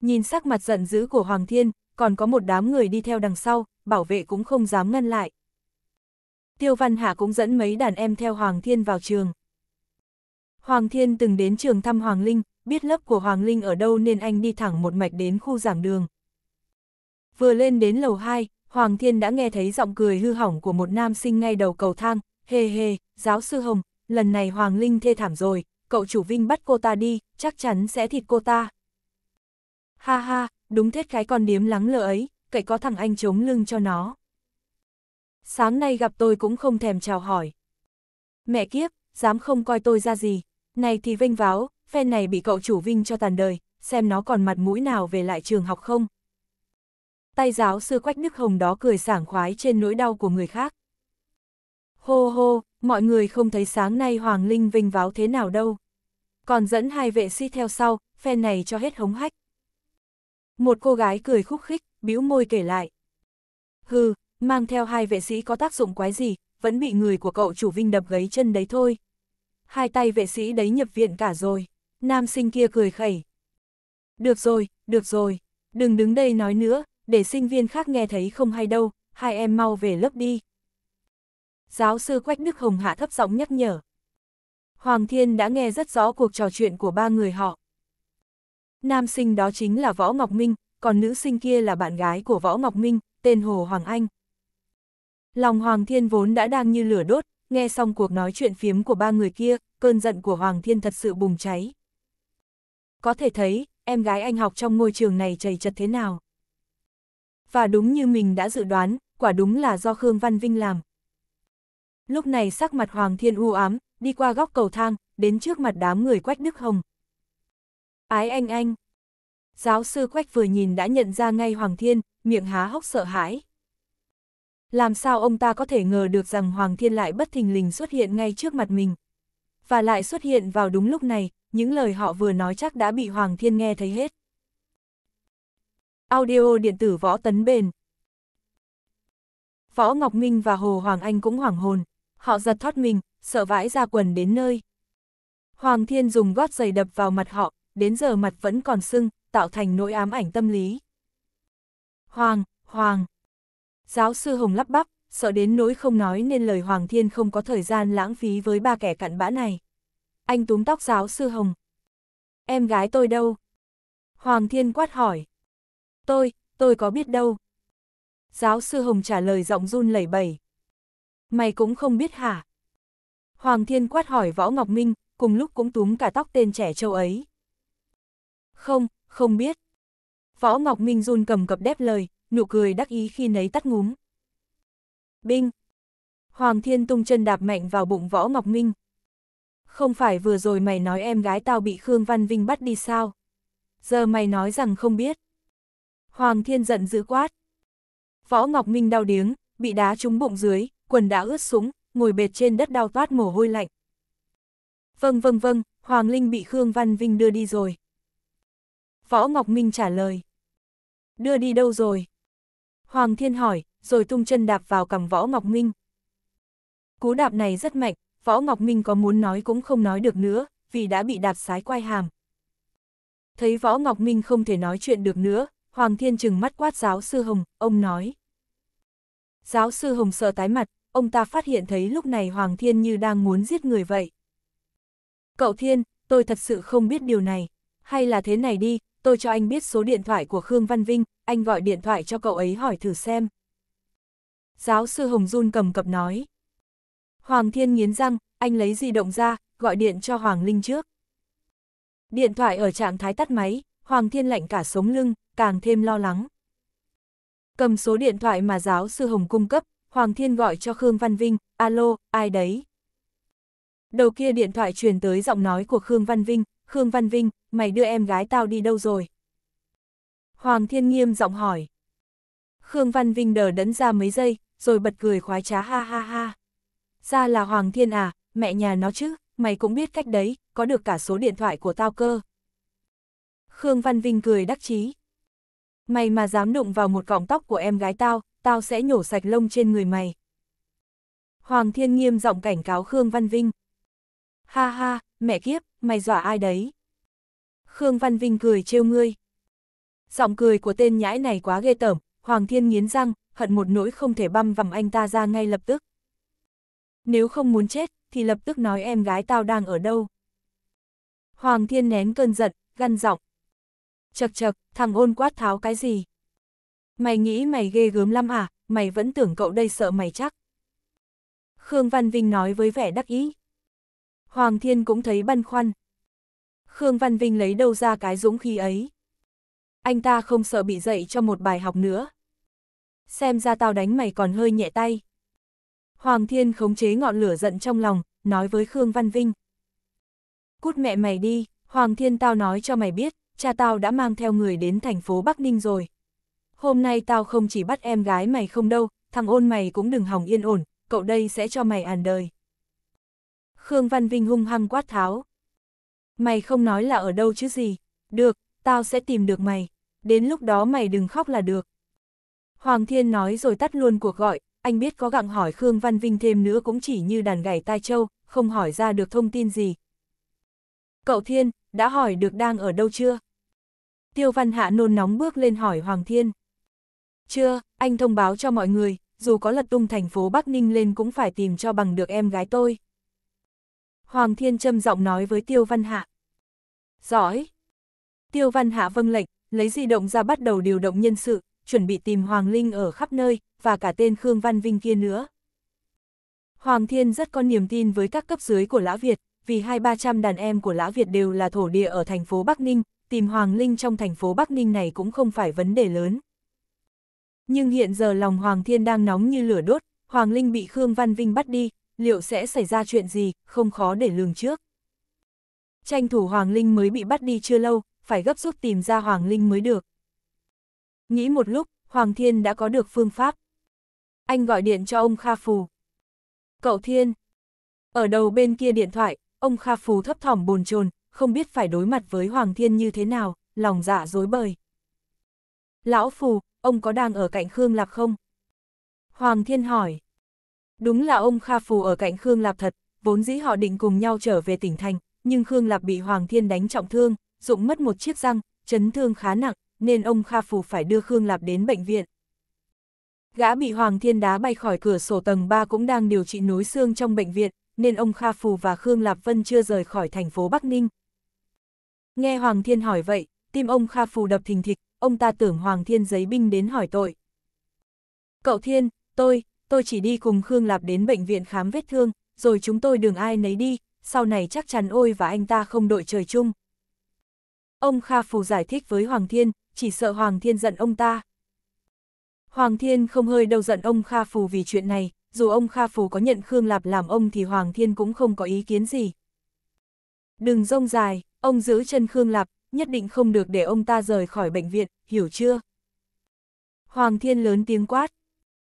Nhìn sắc mặt giận dữ của Hoàng Thiên, còn có một đám người đi theo đằng sau, bảo vệ cũng không dám ngăn lại. Tiêu Văn Hạ cũng dẫn mấy đàn em theo Hoàng Thiên vào trường. Hoàng Thiên từng đến trường thăm Hoàng Linh, biết lớp của Hoàng Linh ở đâu nên anh đi thẳng một mạch đến khu giảng đường. Vừa lên đến lầu 2, Hoàng Thiên đã nghe thấy giọng cười hư hỏng của một nam sinh ngay đầu cầu thang, hề hề, giáo sư Hồng, lần này Hoàng Linh thê thảm rồi, cậu chủ Vinh bắt cô ta đi, chắc chắn sẽ thịt cô ta. Ha ha, đúng thế cái con điếm lắng lờ ấy, cậy có thằng anh chống lưng cho nó. Sáng nay gặp tôi cũng không thèm chào hỏi. Mẹ kiếp, dám không coi tôi ra gì, này thì vênh váo, phen này bị cậu chủ vinh cho tàn đời, xem nó còn mặt mũi nào về lại trường học không. Tay giáo sư quách nước hồng đó cười sảng khoái trên nỗi đau của người khác. Hô hô, mọi người không thấy sáng nay Hoàng Linh vinh váo thế nào đâu. Còn dẫn hai vệ sĩ theo sau, phen này cho hết hống hách. Một cô gái cười khúc khích, bĩu môi kể lại. Hừ, mang theo hai vệ sĩ có tác dụng quái gì, vẫn bị người của cậu chủ Vinh đập gấy chân đấy thôi. Hai tay vệ sĩ đấy nhập viện cả rồi nam sinh kia cười khẩy. Được rồi, được rồi, đừng đứng đây nói nữa, để sinh viên khác nghe thấy không hay đâu, hai em mau về lớp đi. Giáo sư Quách Đức Hồng hạ thấp giọng nhắc nhở. Hoàng Thiên đã nghe rất rõ cuộc trò chuyện của ba người họ. Nam sinh đó chính là Võ Ngọc Minh, còn nữ sinh kia là bạn gái của Võ Ngọc Minh, tên Hồ Hoàng Anh. Lòng Hoàng Thiên vốn đã đang như lửa đốt, nghe xong cuộc nói chuyện phiếm của ba người kia, cơn giận của Hoàng Thiên thật sự bùng cháy có thể thấy, em gái anh học trong ngôi trường này chầy chật thế nào. Và đúng như mình đã dự đoán, quả đúng là do Khương Văn Vinh làm. Lúc này sắc mặt Hoàng Thiên u ám, đi qua góc cầu thang, đến trước mặt đám người Quách Đức Hồng. Ái anh anh! Giáo sư Quách vừa nhìn đã nhận ra ngay Hoàng Thiên, miệng há hốc sợ hãi. Làm sao ông ta có thể ngờ được rằng Hoàng Thiên lại bất thình lình xuất hiện ngay trước mặt mình? Và lại xuất hiện vào đúng lúc này, những lời họ vừa nói chắc đã bị Hoàng Thiên nghe thấy hết. Audio điện tử Võ Tấn Bền Võ Ngọc Minh và Hồ Hoàng Anh cũng hoảng hồn, họ giật thoát mình, sợ vãi ra quần đến nơi. Hoàng Thiên dùng gót giày đập vào mặt họ, đến giờ mặt vẫn còn sưng, tạo thành nỗi ám ảnh tâm lý. Hoàng, Hoàng. Giáo sư Hồng lắp bắp, sợ đến nỗi không nói nên lời Hoàng Thiên không có thời gian lãng phí với ba kẻ cặn bã này anh túm tóc giáo sư Hồng. Em gái tôi đâu? Hoàng Thiên quát hỏi. Tôi, tôi có biết đâu. Giáo sư Hồng trả lời giọng run lẩy bẩy. Mày cũng không biết hả? Hoàng Thiên quát hỏi Võ Ngọc Minh, cùng lúc cũng túm cả tóc tên trẻ châu ấy. Không, không biết. Võ Ngọc Minh run cầm cập đép lời, nụ cười đắc ý khi nấy tắt ngúm. Binh! Hoàng Thiên tung chân đạp mạnh vào bụng Võ Ngọc Minh không phải vừa rồi mày nói em gái tao bị Khương Văn Vinh bắt đi sao? Giờ mày nói rằng không biết. Hoàng Thiên giận dữ quát. Võ Ngọc Minh đau điếng, bị đá trúng bụng dưới, quần đã ướt súng, ngồi bệt trên đất đau toát mồ hôi lạnh. Vâng vâng vâng, Hoàng Linh bị Khương Văn Vinh đưa đi rồi. Võ Ngọc Minh trả lời. Đưa đi đâu rồi? Hoàng Thiên hỏi, rồi tung chân đạp vào cằm Võ Ngọc Minh. Cú đạp này rất mạnh, Võ Ngọc Minh có muốn nói cũng không nói được nữa, vì đã bị đạp sái quai hàm. Thấy Võ Ngọc Minh không thể nói chuyện được nữa, Hoàng Thiên Trừng mắt quát giáo sư Hồng, ông nói. Giáo sư Hồng sợ tái mặt, ông ta phát hiện thấy lúc này Hoàng Thiên như đang muốn giết người vậy. Cậu Thiên, tôi thật sự không biết điều này, hay là thế này đi, tôi cho anh biết số điện thoại của Khương Văn Vinh, anh gọi điện thoại cho cậu ấy hỏi thử xem. Giáo sư Hồng run cầm cập nói, Hoàng Thiên nghiến răng, anh lấy di động ra, gọi điện cho Hoàng Linh trước. Điện thoại ở trạng thái tắt máy, Hoàng Thiên lạnh cả sống lưng, càng thêm lo lắng. Cầm số điện thoại mà giáo sư Hồng cung cấp, Hoàng Thiên gọi cho Khương Văn Vinh, alo, ai đấy? Đầu kia điện thoại truyền tới giọng nói của Khương Văn Vinh, Khương Văn Vinh, mày đưa em gái tao đi đâu rồi? Hoàng Thiên nghiêm giọng hỏi. Khương Văn Vinh đờ đẫn ra mấy giây, rồi bật cười khoái trá ha ha ha ra là Hoàng Thiên à, mẹ nhà nó chứ, mày cũng biết cách đấy, có được cả số điện thoại của tao cơ. Khương Văn Vinh cười đắc chí. Mày mà dám đụng vào một cọng tóc của em gái tao, tao sẽ nhổ sạch lông trên người mày. Hoàng Thiên nghiêm giọng cảnh cáo Khương Văn Vinh. Ha ha, mẹ kiếp, mày dọa ai đấy? Khương Văn Vinh cười trêu ngươi. Giọng cười của tên nhãi này quá ghê tởm, Hoàng Thiên nghiến răng, hận một nỗi không thể băm vằm anh ta ra ngay lập tức. Nếu không muốn chết, thì lập tức nói em gái tao đang ở đâu. Hoàng thiên nén cơn giận, găn giọng. Chật chật, thằng ôn quát tháo cái gì? Mày nghĩ mày ghê gớm lắm à, mày vẫn tưởng cậu đây sợ mày chắc. Khương Văn Vinh nói với vẻ đắc ý. Hoàng thiên cũng thấy băn khoăn. Khương Văn Vinh lấy đâu ra cái dũng khí ấy. Anh ta không sợ bị dậy cho một bài học nữa. Xem ra tao đánh mày còn hơi nhẹ tay. Hoàng Thiên khống chế ngọn lửa giận trong lòng, nói với Khương Văn Vinh. Cút mẹ mày đi, Hoàng Thiên tao nói cho mày biết, cha tao đã mang theo người đến thành phố Bắc Ninh rồi. Hôm nay tao không chỉ bắt em gái mày không đâu, thằng ôn mày cũng đừng hỏng yên ổn, cậu đây sẽ cho mày an đời. Khương Văn Vinh hung hăng quát tháo. Mày không nói là ở đâu chứ gì, được, tao sẽ tìm được mày, đến lúc đó mày đừng khóc là được. Hoàng Thiên nói rồi tắt luôn cuộc gọi, anh biết có gặng hỏi Khương Văn Vinh thêm nữa cũng chỉ như đàn gảy tai châu, không hỏi ra được thông tin gì. Cậu Thiên, đã hỏi được đang ở đâu chưa? Tiêu Văn Hạ nôn nóng bước lên hỏi Hoàng Thiên. Chưa, anh thông báo cho mọi người, dù có lật tung thành phố Bắc Ninh lên cũng phải tìm cho bằng được em gái tôi. Hoàng Thiên trầm giọng nói với Tiêu Văn Hạ. Giỏi. Tiêu Văn Hạ vâng lệnh, lấy di động ra bắt đầu điều động nhân sự, chuẩn bị tìm Hoàng Linh ở khắp nơi, và cả tên Khương Văn Vinh kia nữa. Hoàng Thiên rất có niềm tin với các cấp dưới của Lã Việt, vì hai ba trăm đàn em của Lã Việt đều là thổ địa ở thành phố Bắc Ninh, tìm Hoàng Linh trong thành phố Bắc Ninh này cũng không phải vấn đề lớn. Nhưng hiện giờ lòng Hoàng Thiên đang nóng như lửa đốt, Hoàng Linh bị Khương Văn Vinh bắt đi, liệu sẽ xảy ra chuyện gì, không khó để lường trước. Tranh thủ Hoàng Linh mới bị bắt đi chưa lâu, phải gấp rút tìm ra Hoàng Linh mới được. Nghĩ một lúc, Hoàng Thiên đã có được phương pháp. Anh gọi điện cho ông Kha Phù. Cậu Thiên. Ở đầu bên kia điện thoại, ông Kha Phù thấp thỏm bồn chồn, không biết phải đối mặt với Hoàng Thiên như thế nào, lòng dạ dối bời. Lão Phù, ông có đang ở cạnh Khương Lạp không? Hoàng Thiên hỏi. Đúng là ông Kha Phù ở cạnh Khương Lạp thật, vốn dĩ họ định cùng nhau trở về tỉnh thành, nhưng Khương Lạp bị Hoàng Thiên đánh trọng thương, dụng mất một chiếc răng, chấn thương khá nặng, nên ông Kha Phù phải đưa Khương Lạp đến bệnh viện. Gã bị Hoàng Thiên đá bay khỏi cửa sổ tầng 3 cũng đang điều trị nối xương trong bệnh viện, nên ông Kha Phù và Khương Lạp Vân chưa rời khỏi thành phố Bắc Ninh. Nghe Hoàng Thiên hỏi vậy, tim ông Kha Phù đập thình thịch, ông ta tưởng Hoàng Thiên giấy binh đến hỏi tội. Cậu Thiên, tôi, tôi chỉ đi cùng Khương Lạp đến bệnh viện khám vết thương, rồi chúng tôi đường ai nấy đi, sau này chắc chắn ôi và anh ta không đội trời chung. Ông Kha Phù giải thích với Hoàng Thiên, chỉ sợ Hoàng Thiên giận ông ta. Hoàng Thiên không hơi đâu giận ông Kha Phù vì chuyện này, dù ông Kha Phù có nhận Khương Lạp làm ông thì Hoàng Thiên cũng không có ý kiến gì. Đừng rông dài, ông giữ chân Khương Lạp, nhất định không được để ông ta rời khỏi bệnh viện, hiểu chưa? Hoàng Thiên lớn tiếng quát.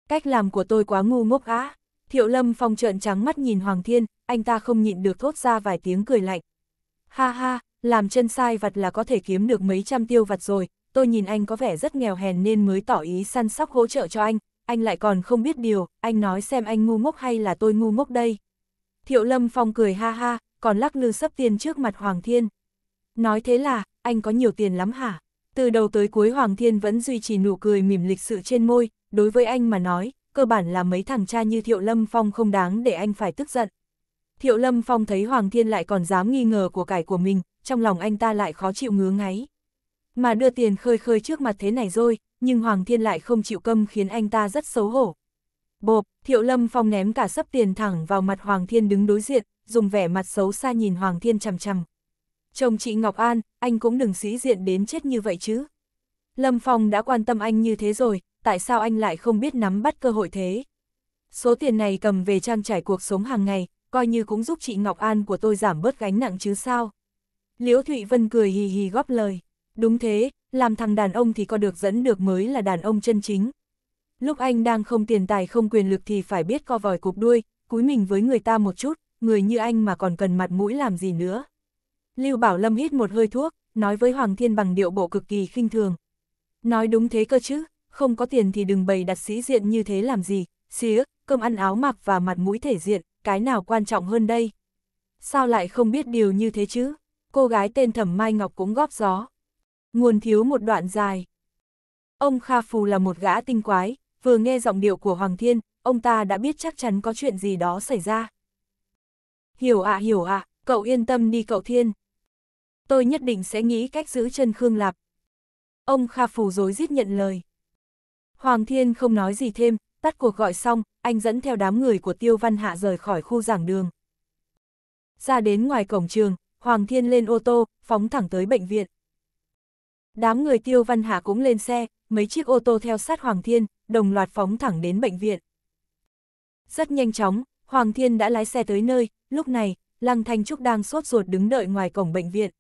Cách làm của tôi quá ngu ngốc á. Thiệu Lâm Phong trợn trắng mắt nhìn Hoàng Thiên, anh ta không nhịn được thốt ra vài tiếng cười lạnh. Ha ha, làm chân sai vặt là có thể kiếm được mấy trăm tiêu vặt rồi, tôi nhìn anh có vẻ rất nghèo hèn nên mới tỏ ý săn sóc hỗ trợ cho anh, anh lại còn không biết điều, anh nói xem anh ngu ngốc hay là tôi ngu ngốc đây. Thiệu Lâm Phong cười ha ha, còn lắc lư sấp tiền trước mặt Hoàng Thiên. Nói thế là, anh có nhiều tiền lắm hả? Từ đầu tới cuối Hoàng Thiên vẫn duy trì nụ cười mỉm lịch sự trên môi, đối với anh mà nói, cơ bản là mấy thằng cha như Thiệu Lâm Phong không đáng để anh phải tức giận. Thiệu Lâm Phong thấy Hoàng Thiên lại còn dám nghi ngờ của cải của mình, trong lòng anh ta lại khó chịu ngứa ngáy mà đưa tiền khơi khơi trước mặt thế này rồi, nhưng Hoàng Thiên lại không chịu câm khiến anh ta rất xấu hổ. Bộp, Thiệu Lâm Phong ném cả sấp tiền thẳng vào mặt Hoàng Thiên đứng đối diện, dùng vẻ mặt xấu xa nhìn Hoàng Thiên chằm chằm. Chồng chị Ngọc An, anh cũng đừng sĩ diện đến chết như vậy chứ. Lâm Phong đã quan tâm anh như thế rồi, tại sao anh lại không biết nắm bắt cơ hội thế? Số tiền này cầm về trang trải cuộc sống hàng ngày, coi như cũng giúp chị Ngọc An của tôi giảm bớt gánh nặng chứ sao. Liễu Thụy Vân cười hì hì góp lời. Đúng thế, làm thằng đàn ông thì có được dẫn được mới là đàn ông chân chính. Lúc anh đang không tiền tài không quyền lực thì phải biết co vòi cục đuôi, cúi mình với người ta một chút, người như anh mà còn cần mặt mũi làm gì nữa. Lưu Bảo Lâm hít một hơi thuốc, nói với Hoàng Thiên bằng điệu bộ cực kỳ khinh thường. Nói đúng thế cơ chứ, không có tiền thì đừng bày đặt sĩ diện như thế làm gì, xía, cơm ăn áo mặc và mặt mũi thể diện, cái nào quan trọng hơn đây. Sao lại không biết điều như thế chứ? Cô gái tên Thẩm Mai Ngọc cũng góp gió nguồn thiếu một đoạn dài. Ông Kha Phù là một gã tinh quái, vừa nghe giọng điệu của Hoàng Thiên, ông ta đã biết chắc chắn có chuyện gì đó xảy ra. Hiểu ạ à, hiểu ạ, à, cậu yên tâm đi cậu Thiên. Tôi nhất định sẽ nghĩ cách giữ chân Khương Lạp. Ông Kha Phù dối rít nhận lời. Hoàng Thiên không nói gì thêm, tắt cuộc gọi xong, anh dẫn theo đám người của Tiêu Văn Hạ rời khỏi khu giảng đường. Ra đến ngoài cổng trường, Hoàng Thiên lên ô tô, phóng thẳng tới bệnh viện. Đám người Tiêu Văn Hà cũng lên xe, mấy chiếc ô tô theo sát Hoàng Thiên, đồng loạt phóng thẳng đến bệnh viện. Rất nhanh chóng, Hoàng Thiên đã lái xe tới nơi, lúc này, Lăng Thanh Trúc đang sốt ruột đứng đợi ngoài cổng bệnh viện.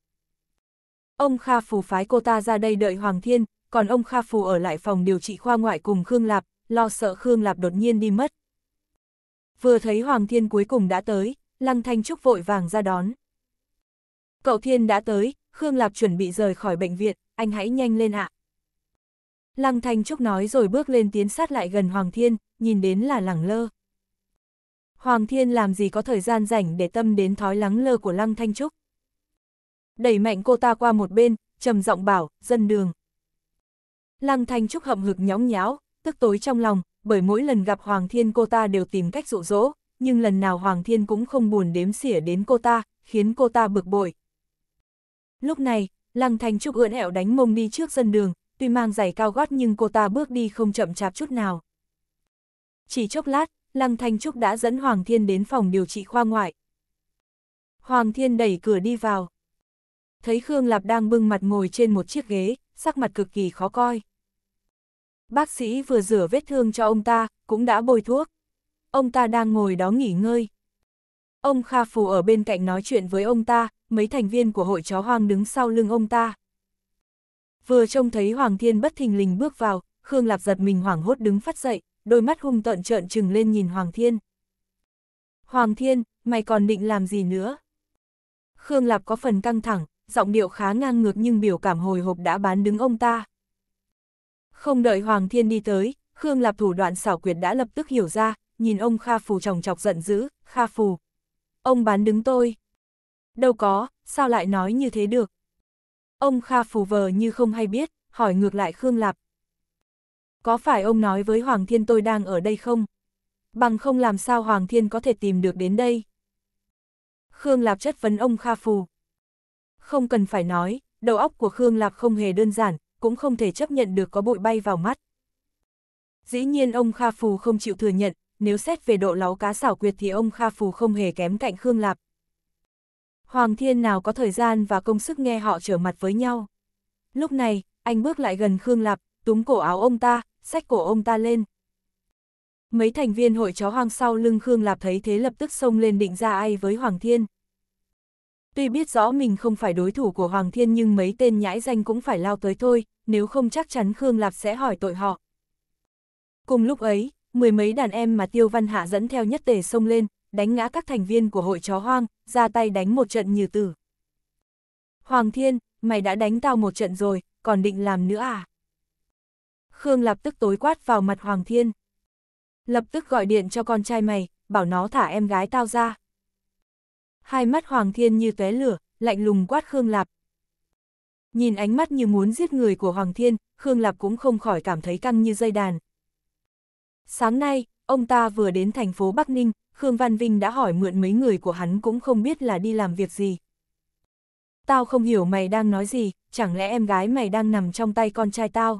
Ông Kha Phù phái cô ta ra đây đợi Hoàng Thiên, còn ông Kha Phù ở lại phòng điều trị khoa ngoại cùng Khương Lạp, lo sợ Khương Lạp đột nhiên đi mất. Vừa thấy Hoàng Thiên cuối cùng đã tới, Lăng Thanh Trúc vội vàng ra đón. Cậu Thiên đã tới, Khương Lạp chuẩn bị rời khỏi bệnh viện, anh hãy nhanh lên ạ. Lăng Thanh Trúc nói rồi bước lên tiến sát lại gần Hoàng Thiên, nhìn đến là lẳng lơ. Hoàng Thiên làm gì có thời gian rảnh để tâm đến thói lắng lơ của Lăng Thanh Trúc. Đẩy mạnh cô ta qua một bên, trầm giọng bảo, dân đường. Lăng Thanh Trúc hậm hực nhõng nháo, tức tối trong lòng, bởi mỗi lần gặp Hoàng Thiên cô ta đều tìm cách dụ dỗ, nhưng lần nào Hoàng Thiên cũng không buồn đếm xỉa đến cô ta, khiến cô ta bực bội. Lúc này, Lăng Thanh Trúc ưỡn ẹo đánh mông đi trước dân đường, tuy mang giày cao gót nhưng cô ta bước đi không chậm chạp chút nào. Chỉ chốc lát, Lăng Thanh Trúc đã dẫn Hoàng Thiên đến phòng điều trị khoa ngoại. Hoàng Thiên đẩy cửa đi vào. Thấy Khương Lạp đang bưng mặt ngồi trên một chiếc ghế, sắc mặt cực kỳ khó coi. Bác sĩ vừa rửa vết thương cho ông ta, cũng đã bôi thuốc. Ông ta đang ngồi đó nghỉ ngơi. Ông Kha Phù ở bên cạnh nói chuyện với ông ta, mấy thành viên của hội chó hoang đứng sau lưng ông ta. Vừa trông thấy Hoàng Thiên bất thình lình bước vào, Khương Lạp giật mình hoảng hốt đứng phát dậy, đôi mắt hung tợn trợn trừng lên nhìn Hoàng Thiên. Hoàng Thiên, mày còn định làm gì nữa? Khương Lạp có phần căng thẳng, giọng điệu khá ngang ngược nhưng biểu cảm hồi hộp đã bán đứng ông ta. Không đợi Hoàng Thiên đi tới, Khương Lạp thủ đoạn xảo quyệt đã lập tức hiểu ra, nhìn ông Kha Phù chồng chọc giận dữ, Kha Phù. Ông bán đứng tôi. Đâu có, sao lại nói như thế được? Ông Kha phù vờ như không hay biết, hỏi ngược lại Khương Lạp. Có phải ông nói với Hoàng Thiên tôi đang ở đây không? Bằng không làm sao Hoàng Thiên có thể tìm được đến đây? Khương Lạp chất vấn ông Kha Phù. Không cần phải nói, đầu óc của Khương Lạp không hề đơn giản, cũng không thể chấp nhận được có bụi bay vào mắt. Dĩ nhiên ông Kha Phù không chịu thừa nhận, nếu xét về độ láu cá xảo quyệt thì ông Kha Phù không hề kém cạnh Khương Lạp, Hoàng Thiên nào có thời gian và công sức nghe họ trở mặt với nhau. Lúc này, anh bước lại gần Khương Lạp, túm cổ áo ông ta, xách cổ ông ta lên. Mấy thành viên hội chó hoang sau lưng Khương Lạp thấy thế lập tức xông lên định ra ai với Hoàng Thiên. Tuy biết rõ mình không phải đối thủ của Hoàng Thiên nhưng mấy tên nhãi danh cũng phải lao tới thôi, nếu không chắc chắn Khương Lạp sẽ hỏi tội họ. Cùng lúc ấy, mười mấy đàn em mà Tiêu Văn Hạ dẫn theo nhất tề xông lên, đánh ngã các thành viên của hội chó hoang, ra tay đánh một trận như tử. Hoàng Thiên, mày đã đánh tao một trận rồi, còn định làm nữa à? Khương Lạp tức tối quát vào mặt Hoàng Thiên. Lập tức gọi điện cho con trai mày, bảo nó thả em gái tao ra. Hai mắt Hoàng Thiên như tóe lửa, lạnh lùng quát Khương Lạp. Nhìn ánh mắt như muốn giết người của Hoàng Thiên, Khương Lạp cũng không khỏi cảm thấy căng như dây đàn. Sáng nay, ông ta vừa đến thành phố Bắc Ninh, Khương Văn Vinh đã hỏi mượn mấy người của hắn cũng không biết là đi làm việc gì. Tao không hiểu mày đang nói gì, chẳng lẽ em gái mày đang nằm trong tay con trai tao?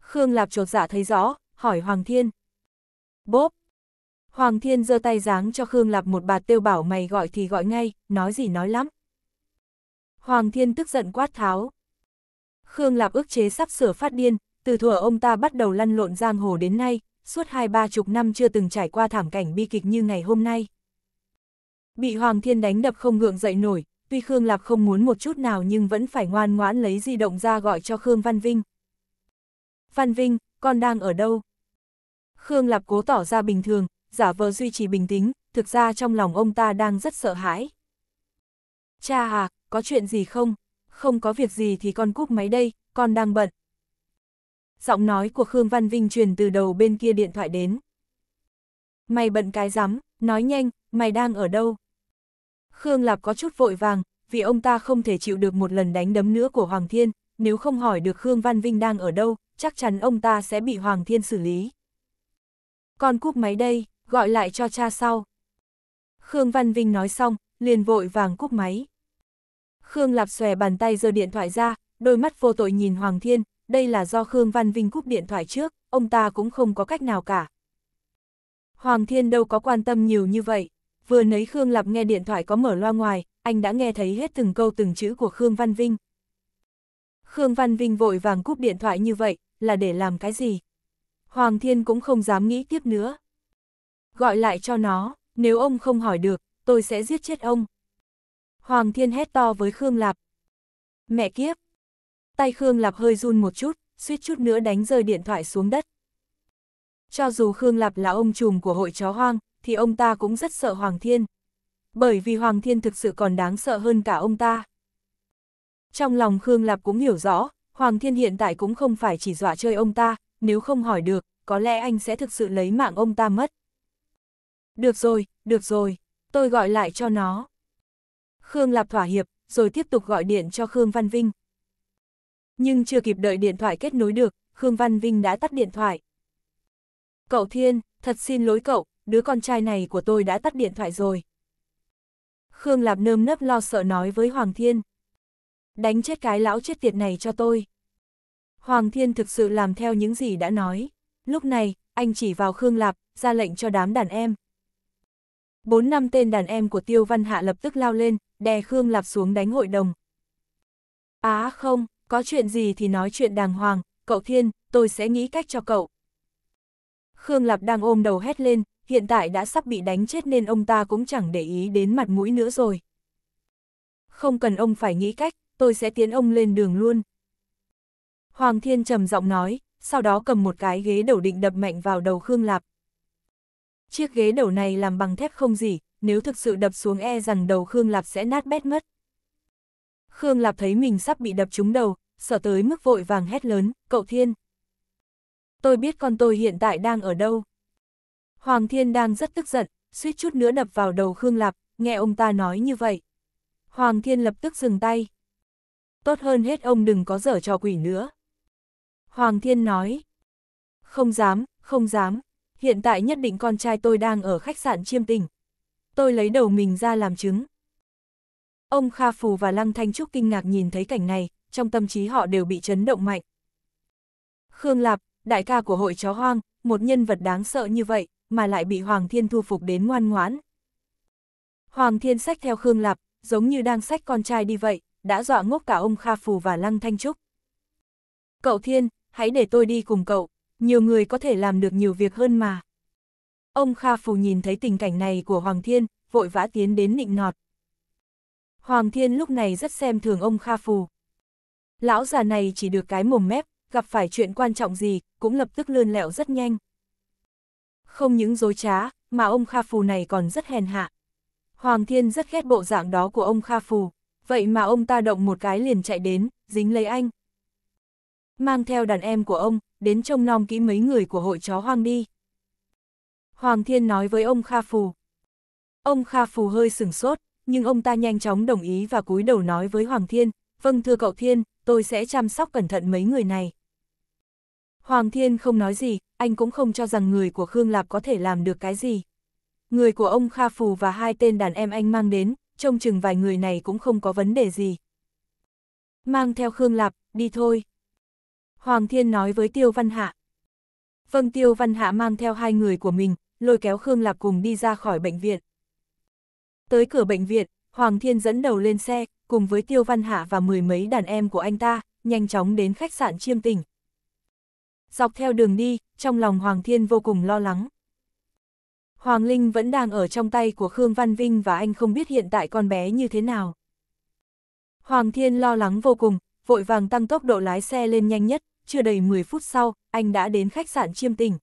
Khương Lạp trột dạ thấy rõ, hỏi Hoàng Thiên. Bốp! Hoàng Thiên giơ tay giáng cho Khương Lạp một bạt tiêu bảo mày gọi thì gọi ngay, nói gì nói lắm. Hoàng Thiên tức giận quát tháo. Khương Lạp ức chế sắp sửa phát điên, từ thuở ông ta bắt đầu lăn lộn giang hồ đến nay, suốt hai ba chục năm chưa từng trải qua thảm cảnh bi kịch như ngày hôm nay. Bị Hoàng Thiên đánh đập không ngượng dậy nổi, tuy Khương Lạp không muốn một chút nào nhưng vẫn phải ngoan ngoãn lấy di động ra gọi cho Khương Văn Vinh. Văn Vinh, con đang ở đâu? Khương Lạp cố tỏ ra bình thường, giả vờ duy trì bình tĩnh, thực ra trong lòng ông ta đang rất sợ hãi. Cha à, có chuyện gì không? Không có việc gì thì con cúp máy đây, con đang bận giọng nói của Khương Văn Vinh truyền từ đầu bên kia điện thoại đến. Mày bận cái rắm, nói nhanh, mày đang ở đâu? Khương Lạp có chút vội vàng, vì ông ta không thể chịu được một lần đánh đấm nữa của Hoàng Thiên, nếu không hỏi được Khương Văn Vinh đang ở đâu, chắc chắn ông ta sẽ bị Hoàng Thiên xử lý. Con cúp máy đây, gọi lại cho cha sau. Khương Văn Vinh nói xong, liền vội vàng cúp máy. Khương Lạp xòe bàn tay giơ điện thoại ra, đôi mắt vô tội nhìn Hoàng Thiên, đây là do Khương Văn Vinh cúp điện thoại trước, ông ta cũng không có cách nào cả. Hoàng Thiên đâu có quan tâm nhiều như vậy, vừa nấy Khương Lạp nghe điện thoại có mở loa ngoài, anh đã nghe thấy hết từng câu từng chữ của Khương Văn Vinh. Khương Văn Vinh vội vàng cúp điện thoại như vậy, là để làm cái gì? Hoàng Thiên cũng không dám nghĩ tiếp nữa. Gọi lại cho nó, nếu ông không hỏi được, tôi sẽ giết chết ông. Hoàng Thiên hét to với Khương Lạp. Mẹ kiếp, Tay Khương Lạp hơi run một chút, suýt chút nữa đánh rơi điện thoại xuống đất. Cho dù Khương Lạp là ông trùm của hội chó hoang, thì ông ta cũng rất sợ Hoàng Thiên. Bởi vì Hoàng Thiên thực sự còn đáng sợ hơn cả ông ta. Trong lòng Khương Lạp cũng hiểu rõ, Hoàng Thiên hiện tại cũng không phải chỉ dọa chơi ông ta, nếu không hỏi được, có lẽ anh sẽ thực sự lấy mạng ông ta mất. Được rồi, được rồi, tôi gọi lại cho nó. Khương Lạp thỏa hiệp, rồi tiếp tục gọi điện cho Khương Văn Vinh, nhưng chưa kịp đợi điện thoại kết nối được, Khương Văn Vinh đã tắt điện thoại. Cậu Thiên, thật xin lỗi cậu, đứa con trai này của tôi đã tắt điện thoại rồi. Khương Lạp nơm nớp lo sợ nói với Hoàng Thiên. Đánh chết cái lão chết tiệt này cho tôi. Hoàng Thiên thực sự làm theo những gì đã nói. Lúc này, anh chỉ vào Khương Lạp, ra lệnh cho đám đàn em. Bốn năm tên đàn em của Tiêu Văn Hạ lập tức lao lên, đè Khương Lạp xuống đánh hội đồng. Á à không, có chuyện gì thì nói chuyện đàng hoàng, cậu Thiên, tôi sẽ nghĩ cách cho cậu. Khương Lạp đang ôm đầu hét lên, hiện tại đã sắp bị đánh chết nên ông ta cũng chẳng để ý đến mặt mũi nữa rồi. Không cần ông phải nghĩ cách, tôi sẽ tiến ông lên đường luôn. Hoàng Thiên trầm giọng nói, sau đó cầm một cái ghế đầu định đập mạnh vào đầu Khương Lạp. Chiếc ghế đầu này làm bằng thép không gì, nếu thực sự đập xuống e rằng đầu Khương Lạp sẽ nát bét mất. Khương Lạp thấy mình sắp bị đập trúng đầu, sợ tới mức vội vàng hét lớn, cậu Thiên. Tôi biết con tôi hiện tại đang ở đâu. Hoàng Thiên đang rất tức giận, suýt chút nữa đập vào đầu Khương Lạp, nghe ông ta nói như vậy. Hoàng Thiên lập tức dừng tay. Tốt hơn hết ông đừng có dở trò quỷ nữa. Hoàng Thiên nói. Không dám, không dám, hiện tại nhất định con trai tôi đang ở khách sạn chiêm tình. Tôi lấy đầu mình ra làm chứng. Ông Kha Phù và Lăng Thanh Trúc kinh ngạc nhìn thấy cảnh này, trong tâm trí họ đều bị chấn động mạnh. Khương Lạp, đại ca của hội chó hoang, một nhân vật đáng sợ như vậy, mà lại bị Hoàng Thiên thu phục đến ngoan ngoãn. Hoàng Thiên sách theo Khương Lạp, giống như đang sách con trai đi vậy, đã dọa ngốc cả ông Kha Phù và Lăng Thanh Trúc. Cậu Thiên, hãy để tôi đi cùng cậu, nhiều người có thể làm được nhiều việc hơn mà. Ông Kha Phù nhìn thấy tình cảnh này của Hoàng Thiên, vội vã tiến đến nịnh nọt. Hoàng Thiên lúc này rất xem thường ông Kha Phù. Lão già này chỉ được cái mồm mép, gặp phải chuyện quan trọng gì, cũng lập tức lươn lẹo rất nhanh. Không những dối trá, mà ông Kha Phù này còn rất hèn hạ. Hoàng Thiên rất ghét bộ dạng đó của ông Kha Phù, vậy mà ông ta động một cái liền chạy đến, dính lấy anh. Mang theo đàn em của ông, đến trông nom kỹ mấy người của hội chó hoang đi. Hoàng Thiên nói với ông Kha Phù. Ông Kha Phù hơi sửng sốt, nhưng ông ta nhanh chóng đồng ý và cúi đầu nói với Hoàng Thiên, vâng thưa cậu Thiên, tôi sẽ chăm sóc cẩn thận mấy người này. Hoàng Thiên không nói gì, anh cũng không cho rằng người của Khương Lạp có thể làm được cái gì. Người của ông Kha Phù và hai tên đàn em anh mang đến, trông chừng vài người này cũng không có vấn đề gì. Mang theo Khương Lạp, đi thôi. Hoàng Thiên nói với Tiêu Văn Hạ. Vâng Tiêu Văn Hạ mang theo hai người của mình, lôi kéo Khương Lạp cùng đi ra khỏi bệnh viện. Tới cửa bệnh viện, Hoàng Thiên dẫn đầu lên xe, cùng với Tiêu Văn Hạ và mười mấy đàn em của anh ta, nhanh chóng đến khách sạn chiêm tỉnh. Dọc theo đường đi, trong lòng Hoàng Thiên vô cùng lo lắng. Hoàng Linh vẫn đang ở trong tay của Khương Văn Vinh và anh không biết hiện tại con bé như thế nào. Hoàng Thiên lo lắng vô cùng, vội vàng tăng tốc độ lái xe lên nhanh nhất, chưa đầy 10 phút sau, anh đã đến khách sạn chiêm tỉnh.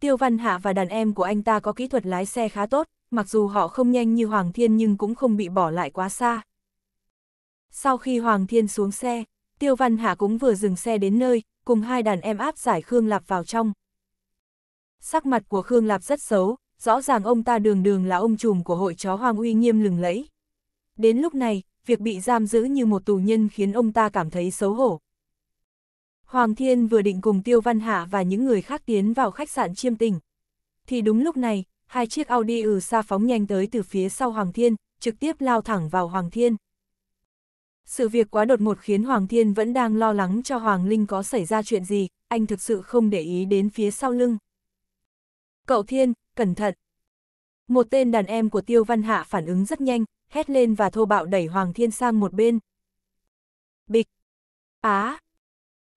Tiêu Văn Hạ và đàn em của anh ta có kỹ thuật lái xe khá tốt, mặc dù họ không nhanh như Hoàng Thiên nhưng cũng không bị bỏ lại quá xa. Sau khi Hoàng Thiên xuống xe, Tiêu Văn Hạ cũng vừa dừng xe đến nơi, cùng hai đàn em áp giải Khương Lạp vào trong. Sắc mặt của Khương Lạp rất xấu, rõ ràng ông ta đường đường là ông trùm của hội chó hoang uy nghiêm lừng lẫy. Đến lúc này, việc bị giam giữ như một tù nhân khiến ông ta cảm thấy xấu hổ. Hoàng Thiên vừa định cùng Tiêu Văn Hạ và những người khác tiến vào khách sạn chiêm tình. Thì đúng lúc này, hai chiếc Audi ừ xa phóng nhanh tới từ phía sau Hoàng Thiên, trực tiếp lao thẳng vào Hoàng Thiên. Sự việc quá đột ngột khiến Hoàng Thiên vẫn đang lo lắng cho Hoàng Linh có xảy ra chuyện gì, anh thực sự không để ý đến phía sau lưng. Cậu Thiên, cẩn thận! Một tên đàn em của Tiêu Văn Hạ phản ứng rất nhanh, hét lên và thô bạo đẩy Hoàng Thiên sang một bên. Bịch! Á!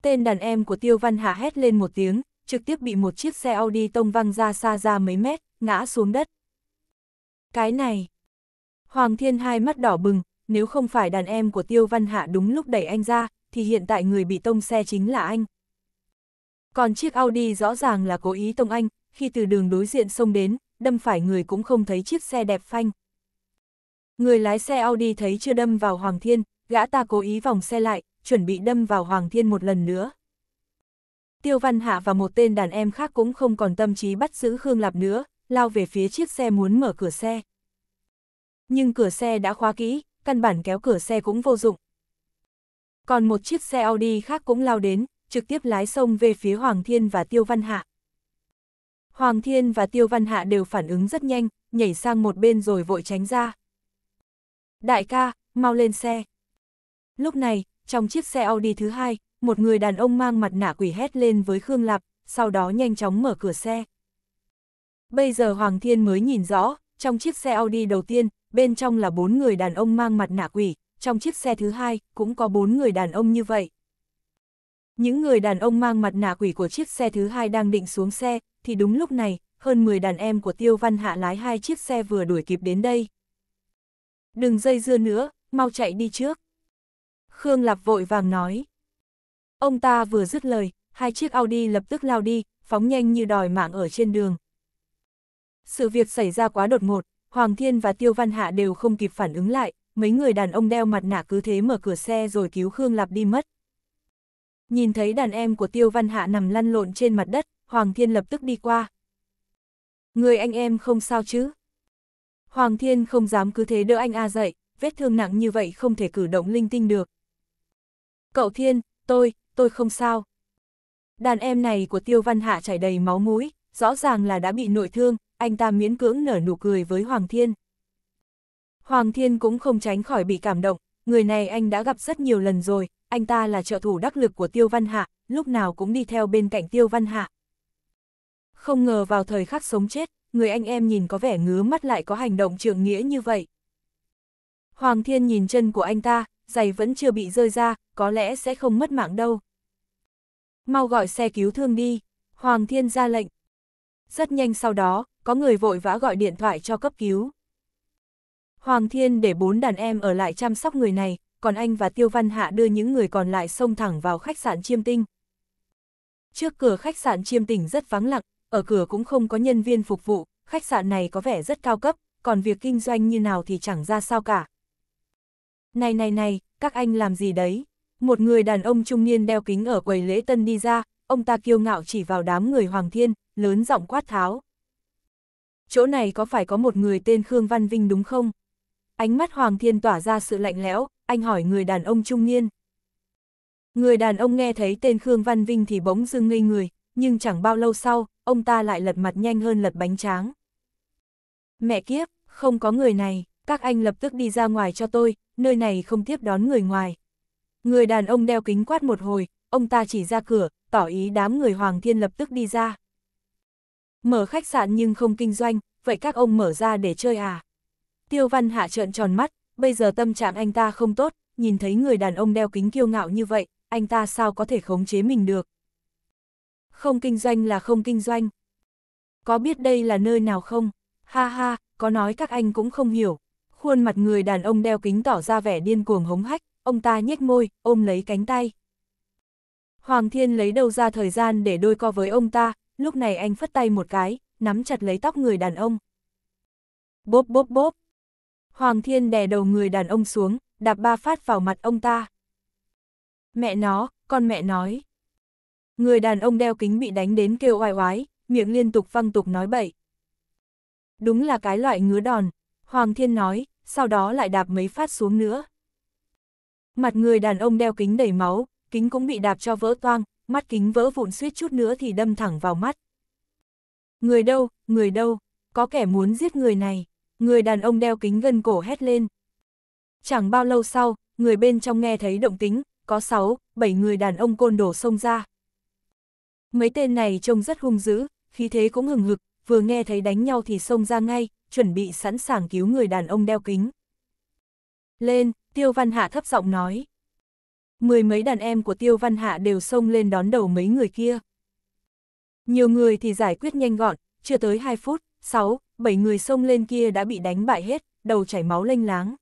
Tên đàn em của Tiêu Văn Hạ hét lên một tiếng, trực tiếp bị một chiếc xe Audi tông văng ra xa ra mấy mét ngã xuống đất. Cái này! Hoàng Thiên hai mắt đỏ bừng, nếu không phải đàn em của Tiêu Văn Hạ đúng lúc đẩy anh ra, thì hiện tại người bị tông xe chính là anh. Còn chiếc Audi rõ ràng là cố ý tông anh, khi từ đường đối diện xông đến, đâm phải người cũng không thấy chiếc xe đẹp phanh. Người lái xe Audi thấy chưa đâm vào Hoàng Thiên, gã ta cố ý vòng xe lại, chuẩn bị đâm vào Hoàng Thiên một lần nữa. Tiêu Văn Hạ và một tên đàn em khác cũng không còn tâm trí bắt giữ Khương Lạp nữa, lao về phía chiếc xe muốn mở cửa xe. Nhưng cửa xe đã khóa kỹ, căn bản kéo cửa xe cũng vô dụng. Còn một chiếc xe Audi khác cũng lao đến, trực tiếp lái sông về phía Hoàng Thiên và Tiêu Văn Hạ. Hoàng Thiên và Tiêu Văn Hạ đều phản ứng rất nhanh, nhảy sang một bên rồi vội tránh ra. Đại ca, mau lên xe. Lúc này, trong chiếc xe Audi thứ hai, một người đàn ông mang mặt nạ quỷ hét lên với Khương Lạp, sau đó nhanh chóng mở cửa xe. Bây giờ Hoàng Thiên mới nhìn rõ, trong chiếc xe Audi đầu tiên, bên trong là bốn người đàn ông mang mặt nạ quỷ, trong chiếc xe thứ hai cũng có bốn người đàn ông như vậy. Những người đàn ông mang mặt nạ quỷ của chiếc xe thứ hai đang định xuống xe, thì đúng lúc này, hơn 10 đàn em của Tiêu Văn Hạ lái hai chiếc xe vừa đuổi kịp đến đây. Đừng dây dưa nữa, mau chạy đi trước. Khương Lạp vội vàng nói. Ông ta vừa dứt lời, hai chiếc Audi lập tức lao đi, phóng nhanh như đòi mạng ở trên đường. Sự việc xảy ra quá đột ngột, Hoàng Thiên và Tiêu Văn Hạ đều không kịp phản ứng lại, mấy người đàn ông đeo mặt nạ cứ thế mở cửa xe rồi cứu Khương Lạp đi mất. Nhìn thấy đàn em của Tiêu Văn Hạ nằm lăn lộn trên mặt đất, Hoàng Thiên lập tức đi qua. Người anh em không sao chứ? Hoàng Thiên không dám cứ thế đỡ anh A dậy, vết thương nặng như vậy không thể cử động linh tinh được. Cậu Thiên, tôi, tôi không sao. Đàn em này của Tiêu Văn Hạ chảy đầy máu mũi, rõ ràng là đã bị nội thương, anh ta miễn cưỡng nở nụ cười với Hoàng Thiên. Hoàng Thiên cũng không tránh khỏi bị cảm động, người này anh đã gặp rất nhiều lần rồi, anh ta là trợ thủ đắc lực của Tiêu Văn Hạ, lúc nào cũng đi theo bên cạnh Tiêu Văn Hạ. Không ngờ vào thời khắc sống chết, người anh em nhìn có vẻ ngứa mắt lại có hành động trượng nghĩa như vậy. Hoàng Thiên nhìn chân của anh ta, giày vẫn chưa bị rơi ra, có lẽ sẽ không mất mạng đâu. Mau gọi xe cứu thương đi, Hoàng Thiên ra lệnh, rất nhanh sau đó, có người vội vã gọi điện thoại cho cấp cứu. Hoàng Thiên để bốn đàn em ở lại chăm sóc người này, còn anh và Tiêu Văn Hạ đưa những người còn lại xông thẳng vào khách sạn Chiêm Tinh. Trước cửa khách sạn Chiêm Tỉnh rất vắng lặng, ở cửa cũng không có nhân viên phục vụ, khách sạn này có vẻ rất cao cấp, còn việc kinh doanh như nào thì chẳng ra sao cả. Này này này, các anh làm gì đấy? Một người đàn ông trung niên đeo kính ở quầy lễ tân đi ra, ông ta kiêu ngạo chỉ vào đám người Hoàng Thiên, lớn giọng quát tháo. Chỗ này có phải có một người tên Khương Văn Vinh đúng không? Ánh mắt Hoàng Thiên tỏa ra sự lạnh lẽo, anh hỏi người đàn ông trung niên. Người đàn ông nghe thấy tên Khương Văn Vinh thì bỗng dưng ngây người, nhưng chẳng bao lâu sau, ông ta lại lật mặt nhanh hơn lật bánh tráng. Mẹ kiếp, không có người này, các anh lập tức đi ra ngoài cho tôi, nơi này không tiếp đón người ngoài. Người đàn ông đeo kính quát một hồi, ông ta chỉ ra cửa, tỏ ý đám người Hoàng Thiên lập tức đi ra. Mở khách sạn nhưng không kinh doanh, vậy các ông mở ra để chơi à? Tiêu Văn Hạ trợn tròn mắt, bây giờ tâm trạng anh ta không tốt, nhìn thấy người đàn ông đeo kính kiêu ngạo như vậy, anh ta sao có thể khống chế mình được? Không kinh doanh là không kinh doanh. Có biết đây là nơi nào không? Ha ha, có nói các anh cũng không hiểu. Khuôn mặt người đàn ông đeo kính tỏ ra vẻ điên cuồng hống hách, ông ta nhếch môi, ôm lấy cánh tay. Hoàng Thiên lấy đâu ra thời gian để đôi co với ông ta, lúc này anh phất tay một cái, nắm chặt lấy tóc người đàn ông. Bốp bốp bốp. Hoàng Thiên đè đầu người đàn ông xuống, đạp ba phát vào mặt ông ta. Mẹ nó, con mẹ nói. Người đàn ông đeo kính bị đánh đến kêu oai oái, miệng liên tục văng tục nói bậy. Đúng là cái loại ngứa đòn, Hoàng Thiên nói, sau đó lại đạp mấy phát xuống nữa. Mặt người đàn ông đeo kính đầy máu, kính cũng bị đạp cho vỡ toang, mắt kính vỡ vụn suýt chút nữa thì đâm thẳng vào mắt. Người đâu, người đâu, có kẻ muốn giết người này, người đàn ông đeo kính gần cổ hét lên. Chẳng bao lâu sau, người bên trong nghe thấy động tính, có 6, 7 người đàn ông côn đổ xông ra. Mấy tên này trông rất hung dữ, khí thế cũng hừng hực, vừa nghe thấy đánh nhau thì xông ra ngay, chuẩn bị sẵn sàng cứu người đàn ông đeo kính. Lên, Tiêu Văn Hạ thấp giọng nói mười mấy đàn em của Tiêu Văn Hạ đều xông lên đón đầu mấy người kia. Nhiều người thì giải quyết nhanh gọn, chưa tới 2 phút, 6, 7 người xông lên kia đã bị đánh bại hết, đầu chảy máu lênh láng.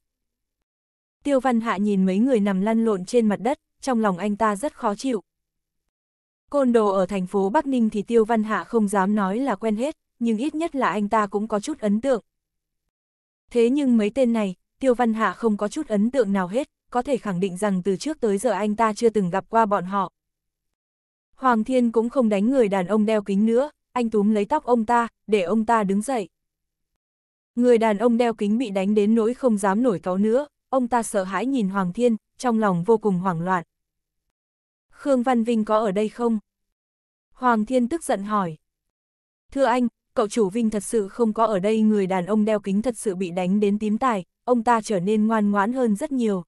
Tiêu Văn Hạ nhìn mấy người nằm lăn lộn trên mặt đất, trong lòng anh ta rất khó chịu. Côn đồ ở thành phố Bắc Ninh thì Tiêu Văn Hạ không dám nói là quen hết, nhưng ít nhất là anh ta cũng có chút ấn tượng. Thế nhưng mấy tên này, Tiêu Văn Hạ không có chút ấn tượng nào hết, có thể khẳng định rằng từ trước tới giờ anh ta chưa từng gặp qua bọn họ. Hoàng Thiên cũng không đánh người đàn ông đeo kính nữa, anh túm lấy tóc ông ta, để ông ta đứng dậy. Người đàn ông đeo kính bị đánh đến nỗi không dám nổi cáo nữa, ông ta sợ hãi nhìn Hoàng Thiên, trong lòng vô cùng hoảng loạn. Khương Văn Vinh có ở đây không? Hoàng Thiên tức giận hỏi. Thưa anh, cậu chủ Vinh thật sự không có ở đây người đàn ông đeo kính thật sự bị đánh đến tím tài, ông ta trở nên ngoan ngoãn hơn rất nhiều.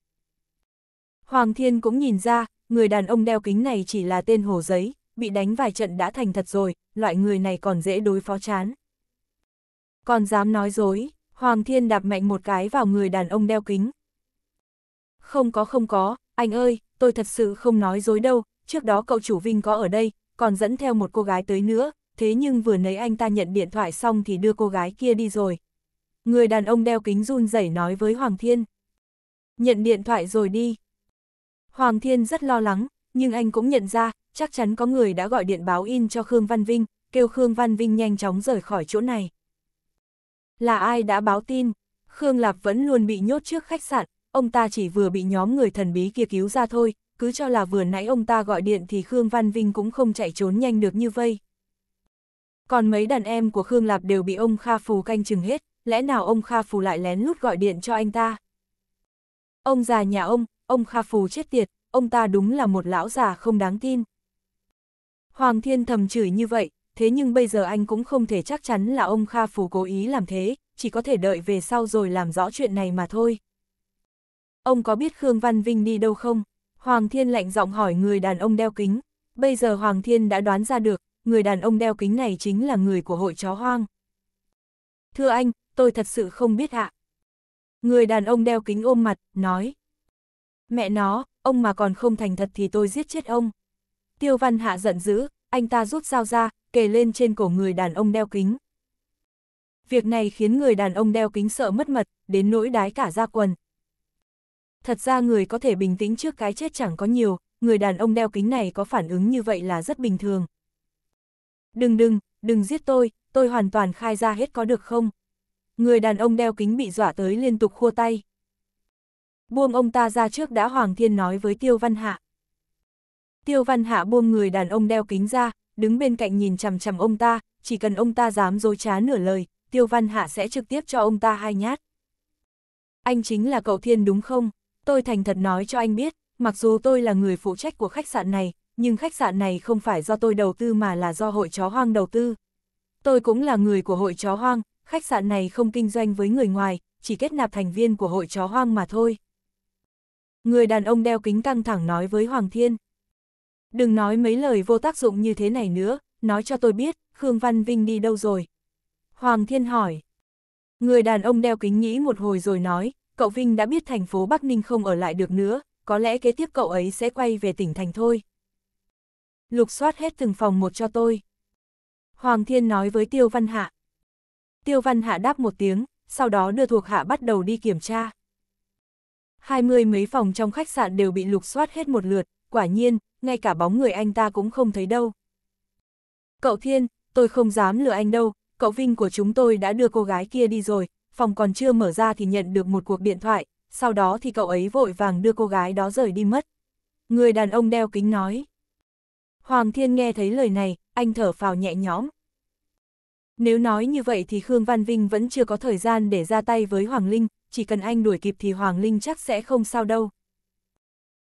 Hoàng Thiên cũng nhìn ra, người đàn ông đeo kính này chỉ là tên hồ giấy, bị đánh vài trận đã thành thật rồi, loại người này còn dễ đối phó chán. Còn dám nói dối, Hoàng Thiên đạp mạnh một cái vào người đàn ông đeo kính. Không có không có, anh ơi, tôi thật sự không nói dối đâu, trước đó cậu chủ Vinh có ở đây, còn dẫn theo một cô gái tới nữa, thế nhưng vừa nấy anh ta nhận điện thoại xong thì đưa cô gái kia đi rồi. Người đàn ông đeo kính run rẩy nói với Hoàng Thiên. Nhận điện thoại rồi đi, Hoàng Thiên rất lo lắng, nhưng anh cũng nhận ra, chắc chắn có người đã gọi điện báo in cho Khương Văn Vinh, kêu Khương Văn Vinh nhanh chóng rời khỏi chỗ này. Là ai đã báo tin? Khương Lạp vẫn luôn bị nhốt trước khách sạn, ông ta chỉ vừa bị nhóm người thần bí kia cứu ra thôi, cứ cho là vừa nãy ông ta gọi điện thì Khương Văn Vinh cũng không chạy trốn nhanh được như vây. Còn mấy đàn em của Khương Lạp đều bị ông Kha Phù canh chừng hết, lẽ nào ông Kha Phù lại lén lút gọi điện cho anh ta? Ông già nhà ông, ông Kha Phù chết tiệt, ông ta đúng là một lão già không đáng tin. Hoàng Thiên thầm chửi như vậy, thế nhưng bây giờ anh cũng không thể chắc chắn là ông Kha Phù cố ý làm thế, chỉ có thể đợi về sau rồi làm rõ chuyện này mà thôi. Ông có biết Khương Văn Vinh đi đâu không? Hoàng Thiên lạnh giọng hỏi người đàn ông đeo kính. Bây giờ Hoàng Thiên đã đoán ra được, người đàn ông đeo kính này chính là người của hội chó hoang. Thưa anh, tôi thật sự không biết ạ. Người đàn ông đeo kính ôm mặt, nói. Mẹ nó, ông mà còn không thành thật thì tôi giết chết ông. Tiêu văn hạ giận dữ, anh ta rút dao ra, kề lên trên cổ người đàn ông đeo kính. Việc này khiến người đàn ông đeo kính sợ mất mật, đến nỗi đái cả ra quần. Thật ra người có thể bình tĩnh trước cái chết chẳng có nhiều, người đàn ông đeo kính này có phản ứng như vậy là rất bình thường. Đừng đừng, đừng giết tôi, tôi hoàn toàn khai ra hết có được không? Người đàn ông đeo kính bị dọa tới liên tục khua tay. Buông ông ta ra trước đã Hoàng Thiên nói với Tiêu Văn Hạ. Tiêu Văn Hạ buông người đàn ông đeo kính ra, đứng bên cạnh nhìn chằm chằm ông ta, chỉ cần ông ta dám dối trá nửa lời, Tiêu Văn Hạ sẽ trực tiếp cho ông ta hai nhát. Anh chính là cậu Thiên đúng không? Tôi thành thật nói cho anh biết, mặc dù tôi là người phụ trách của khách sạn này, nhưng khách sạn này không phải do tôi đầu tư mà là do hội chó hoang đầu tư. Tôi cũng là người của hội chó hoang, khách sạn này không kinh doanh với người ngoài, chỉ kết nạp thành viên của hội chó hoang mà thôi. Người đàn ông đeo kính căng thẳng nói với Hoàng Thiên. Đừng nói mấy lời vô tác dụng như thế này nữa, nói cho tôi biết, Khương Văn Vinh đi đâu rồi? Hoàng Thiên hỏi. Người đàn ông đeo kính nghĩ một hồi rồi nói, cậu Vinh đã biết thành phố Bắc Ninh không ở lại được nữa, có lẽ kế tiếp cậu ấy sẽ quay về tỉnh thành thôi. Lục soát hết từng phòng một cho tôi. Hoàng Thiên nói với Tiêu Văn Hạ. Tiêu Văn Hạ đáp một tiếng, sau đó đưa thuộc hạ bắt đầu đi kiểm tra hai mươi mấy phòng trong khách sạn đều bị lục soát hết một lượt, quả nhiên, ngay cả bóng người anh ta cũng không thấy đâu. Cậu Thiên, tôi không dám lừa anh đâu, cậu Vinh của chúng tôi đã đưa cô gái kia đi rồi, phòng còn chưa mở ra thì nhận được một cuộc điện thoại, sau đó thì cậu ấy vội vàng đưa cô gái đó rời đi mất. Người đàn ông đeo kính nói. Hoàng Thiên nghe thấy lời này, anh thở phào nhẹ nhõm. Nếu nói như vậy thì Khương Văn Vinh vẫn chưa có thời gian để ra tay với Hoàng Linh, chỉ cần anh đuổi kịp thì Hoàng Linh chắc sẽ không sao đâu.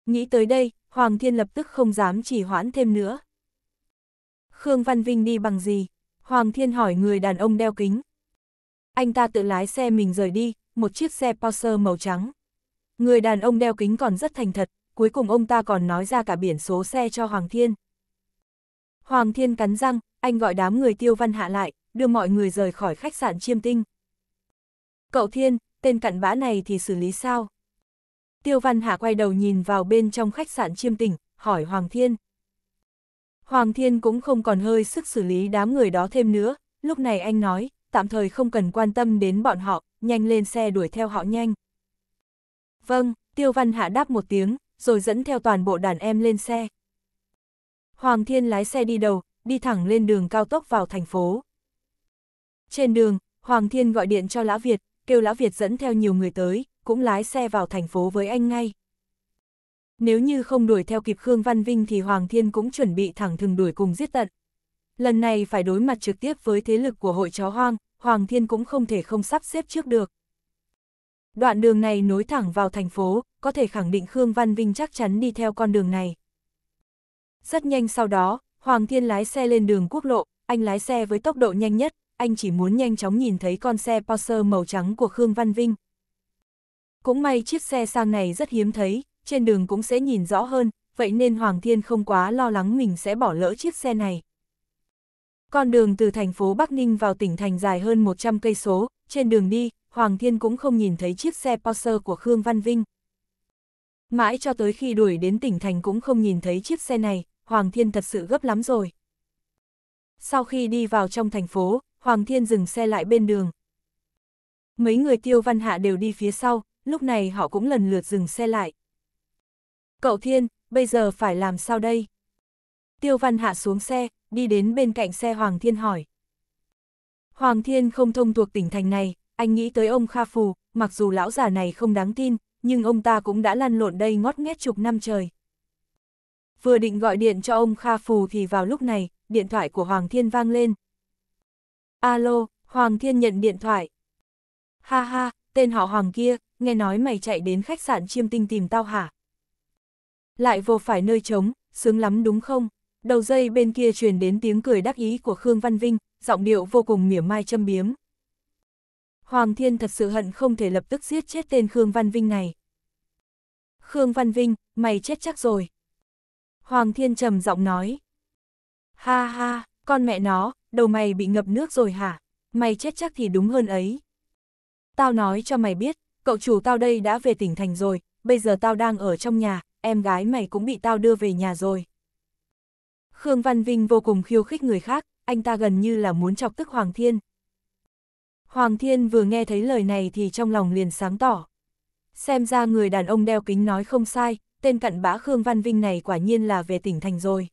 Nghĩ tới đây, Hoàng Thiên lập tức không dám chỉ hoãn thêm nữa. Khương Văn Vinh đi bằng gì? Hoàng Thiên hỏi người đàn ông đeo kính. Anh ta tự lái xe mình rời đi, một chiếc xe Porsche màu trắng. Người đàn ông đeo kính còn rất thành thật, cuối cùng ông ta còn nói ra cả biển số xe cho Hoàng Thiên. Hoàng Thiên cắn răng, anh gọi đám người tiêu văn hạ lại, đưa mọi người rời khỏi khách sạn chiêm tinh. Cậu Thiên, tên cặn bã này thì xử lý sao? Tiêu Văn Hạ quay đầu nhìn vào bên trong khách sạn chiêm tỉnh, hỏi Hoàng Thiên. Hoàng Thiên cũng không còn hơi sức xử lý đám người đó thêm nữa, lúc này anh nói, tạm thời không cần quan tâm đến bọn họ, nhanh lên xe đuổi theo họ nhanh. Vâng, Tiêu Văn Hạ đáp một tiếng, rồi dẫn theo toàn bộ đàn em lên xe. Hoàng Thiên lái xe đi đầu, đi thẳng lên đường cao tốc vào thành phố. Trên đường, Hoàng Thiên gọi điện cho Lã Việt, kêu Lão Việt dẫn theo nhiều người tới, cũng lái xe vào thành phố với anh ngay. Nếu như không đuổi theo kịp Khương Văn Vinh thì Hoàng Thiên cũng chuẩn bị thẳng thừng đuổi cùng giết tận. Lần này phải đối mặt trực tiếp với thế lực của hội chó hoang, Hoàng Thiên cũng không thể không sắp xếp trước được. Đoạn đường này nối thẳng vào thành phố, có thể khẳng định Khương Văn Vinh chắc chắn đi theo con đường này. Rất nhanh sau đó, Hoàng Thiên lái xe lên đường quốc lộ, anh lái xe với tốc độ nhanh nhất, anh chỉ muốn nhanh chóng nhìn thấy con xe Porsche màu trắng của Khương Văn Vinh. Cũng may chiếc xe sang này rất hiếm thấy, trên đường cũng sẽ nhìn rõ hơn, vậy nên Hoàng Thiên không quá lo lắng mình sẽ bỏ lỡ chiếc xe này. Con đường từ thành phố Bắc Ninh vào tỉnh thành dài hơn 100 cây số, trên đường đi, Hoàng Thiên cũng không nhìn thấy chiếc xe Porsche của Khương Văn Vinh. Mãi cho tới khi đuổi đến tỉnh thành cũng không nhìn thấy chiếc xe này, Hoàng Thiên thật sự gấp lắm rồi. Sau khi đi vào trong thành phố, Hoàng Thiên dừng xe lại bên đường. Mấy người tiêu văn hạ đều đi phía sau, lúc này họ cũng lần lượt dừng xe lại. Cậu Thiên, bây giờ phải làm sao đây? Tiêu văn hạ xuống xe, đi đến bên cạnh xe Hoàng Thiên hỏi. Hoàng Thiên không thông thuộc tỉnh thành này, anh nghĩ tới ông Kha Phù, mặc dù lão già này không đáng tin, nhưng ông ta cũng đã lăn lộn đây ngót nghét chục năm trời. Vừa định gọi điện cho ông Kha Phù thì vào lúc này, điện thoại của Hoàng Thiên vang lên. Alo, Hoàng Thiên nhận điện thoại. Ha ha, tên họ Hoàng kia, nghe nói mày chạy đến khách sạn chiêm tinh tìm tao hả? Lại vô phải nơi trống, sướng lắm đúng không? Đầu dây bên kia truyền đến tiếng cười đắc ý của Khương Văn Vinh, giọng điệu vô cùng mỉa mai châm biếm. Hoàng Thiên thật sự hận không thể lập tức giết chết tên Khương Văn Vinh này. Khương Văn Vinh, mày chết chắc rồi. Hoàng Thiên trầm giọng nói. Ha ha, con mẹ nó, đầu mày bị ngập nước rồi hả? Mày chết chắc thì đúng hơn ấy. Tao nói cho mày biết, cậu chủ tao đây đã về tỉnh thành rồi, bây giờ tao đang ở trong nhà, em gái mày cũng bị tao đưa về nhà rồi. Khương Văn Vinh vô cùng khiêu khích người khác, anh ta gần như là muốn chọc tức Hoàng Thiên. Hoàng Thiên vừa nghe thấy lời này thì trong lòng liền sáng tỏ. Xem ra người đàn ông đeo kính nói không sai, tên cặn bã Khương Văn Vinh này quả nhiên là về tỉnh thành rồi.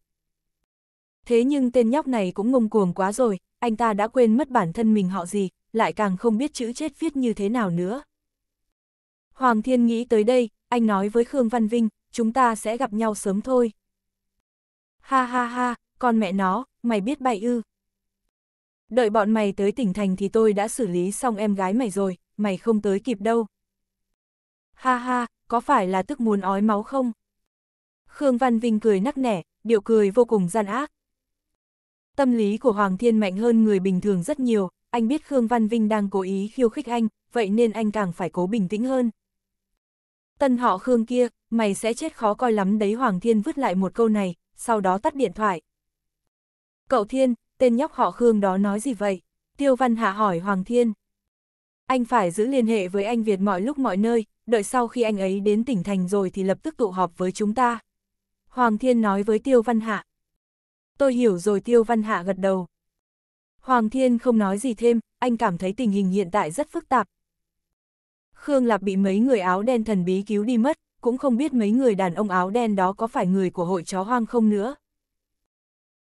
Thế nhưng tên nhóc này cũng ngông cuồng quá rồi, anh ta đã quên mất bản thân mình họ gì, lại càng không biết chữ chết viết như thế nào nữa. Hoàng Thiên nghĩ tới đây, anh nói với Khương Văn Vinh, chúng ta sẽ gặp nhau sớm thôi. Ha ha ha, con mẹ nó, mày biết bậy ư. Đợi bọn mày tới tỉnh thành thì tôi đã xử lý xong em gái mày rồi, mày không tới kịp đâu. Ha ha, có phải là tức muốn ói máu không? Khương Văn Vinh cười nắc nẻ, điệu cười vô cùng gian ác, Tâm lý của Hoàng Thiên mạnh hơn người bình thường rất nhiều, anh biết Khương Văn Vinh đang cố ý khiêu khích anh, vậy nên anh càng phải cố bình tĩnh hơn. Tân họ Khương kia, mày sẽ chết khó coi lắm đấy Hoàng Thiên vứt lại một câu này, sau đó tắt điện thoại. Cậu Thiên, tên nhóc họ Khương đó nói gì vậy? Tiêu Văn Hạ hỏi Hoàng Thiên. Anh phải giữ liên hệ với anh Việt mọi lúc mọi nơi, đợi sau khi anh ấy đến tỉnh thành rồi thì lập tức tụ họp với chúng ta. Hoàng Thiên nói với Tiêu Văn Hạ. Tôi hiểu rồi Tiêu Văn Hạ gật đầu. Hoàng Thiên không nói gì thêm, anh cảm thấy tình hình hiện tại rất phức tạp. Khương Lạp bị mấy người áo đen thần bí cứu đi mất, cũng không biết mấy người đàn ông áo đen đó có phải người của hội chó hoang không nữa.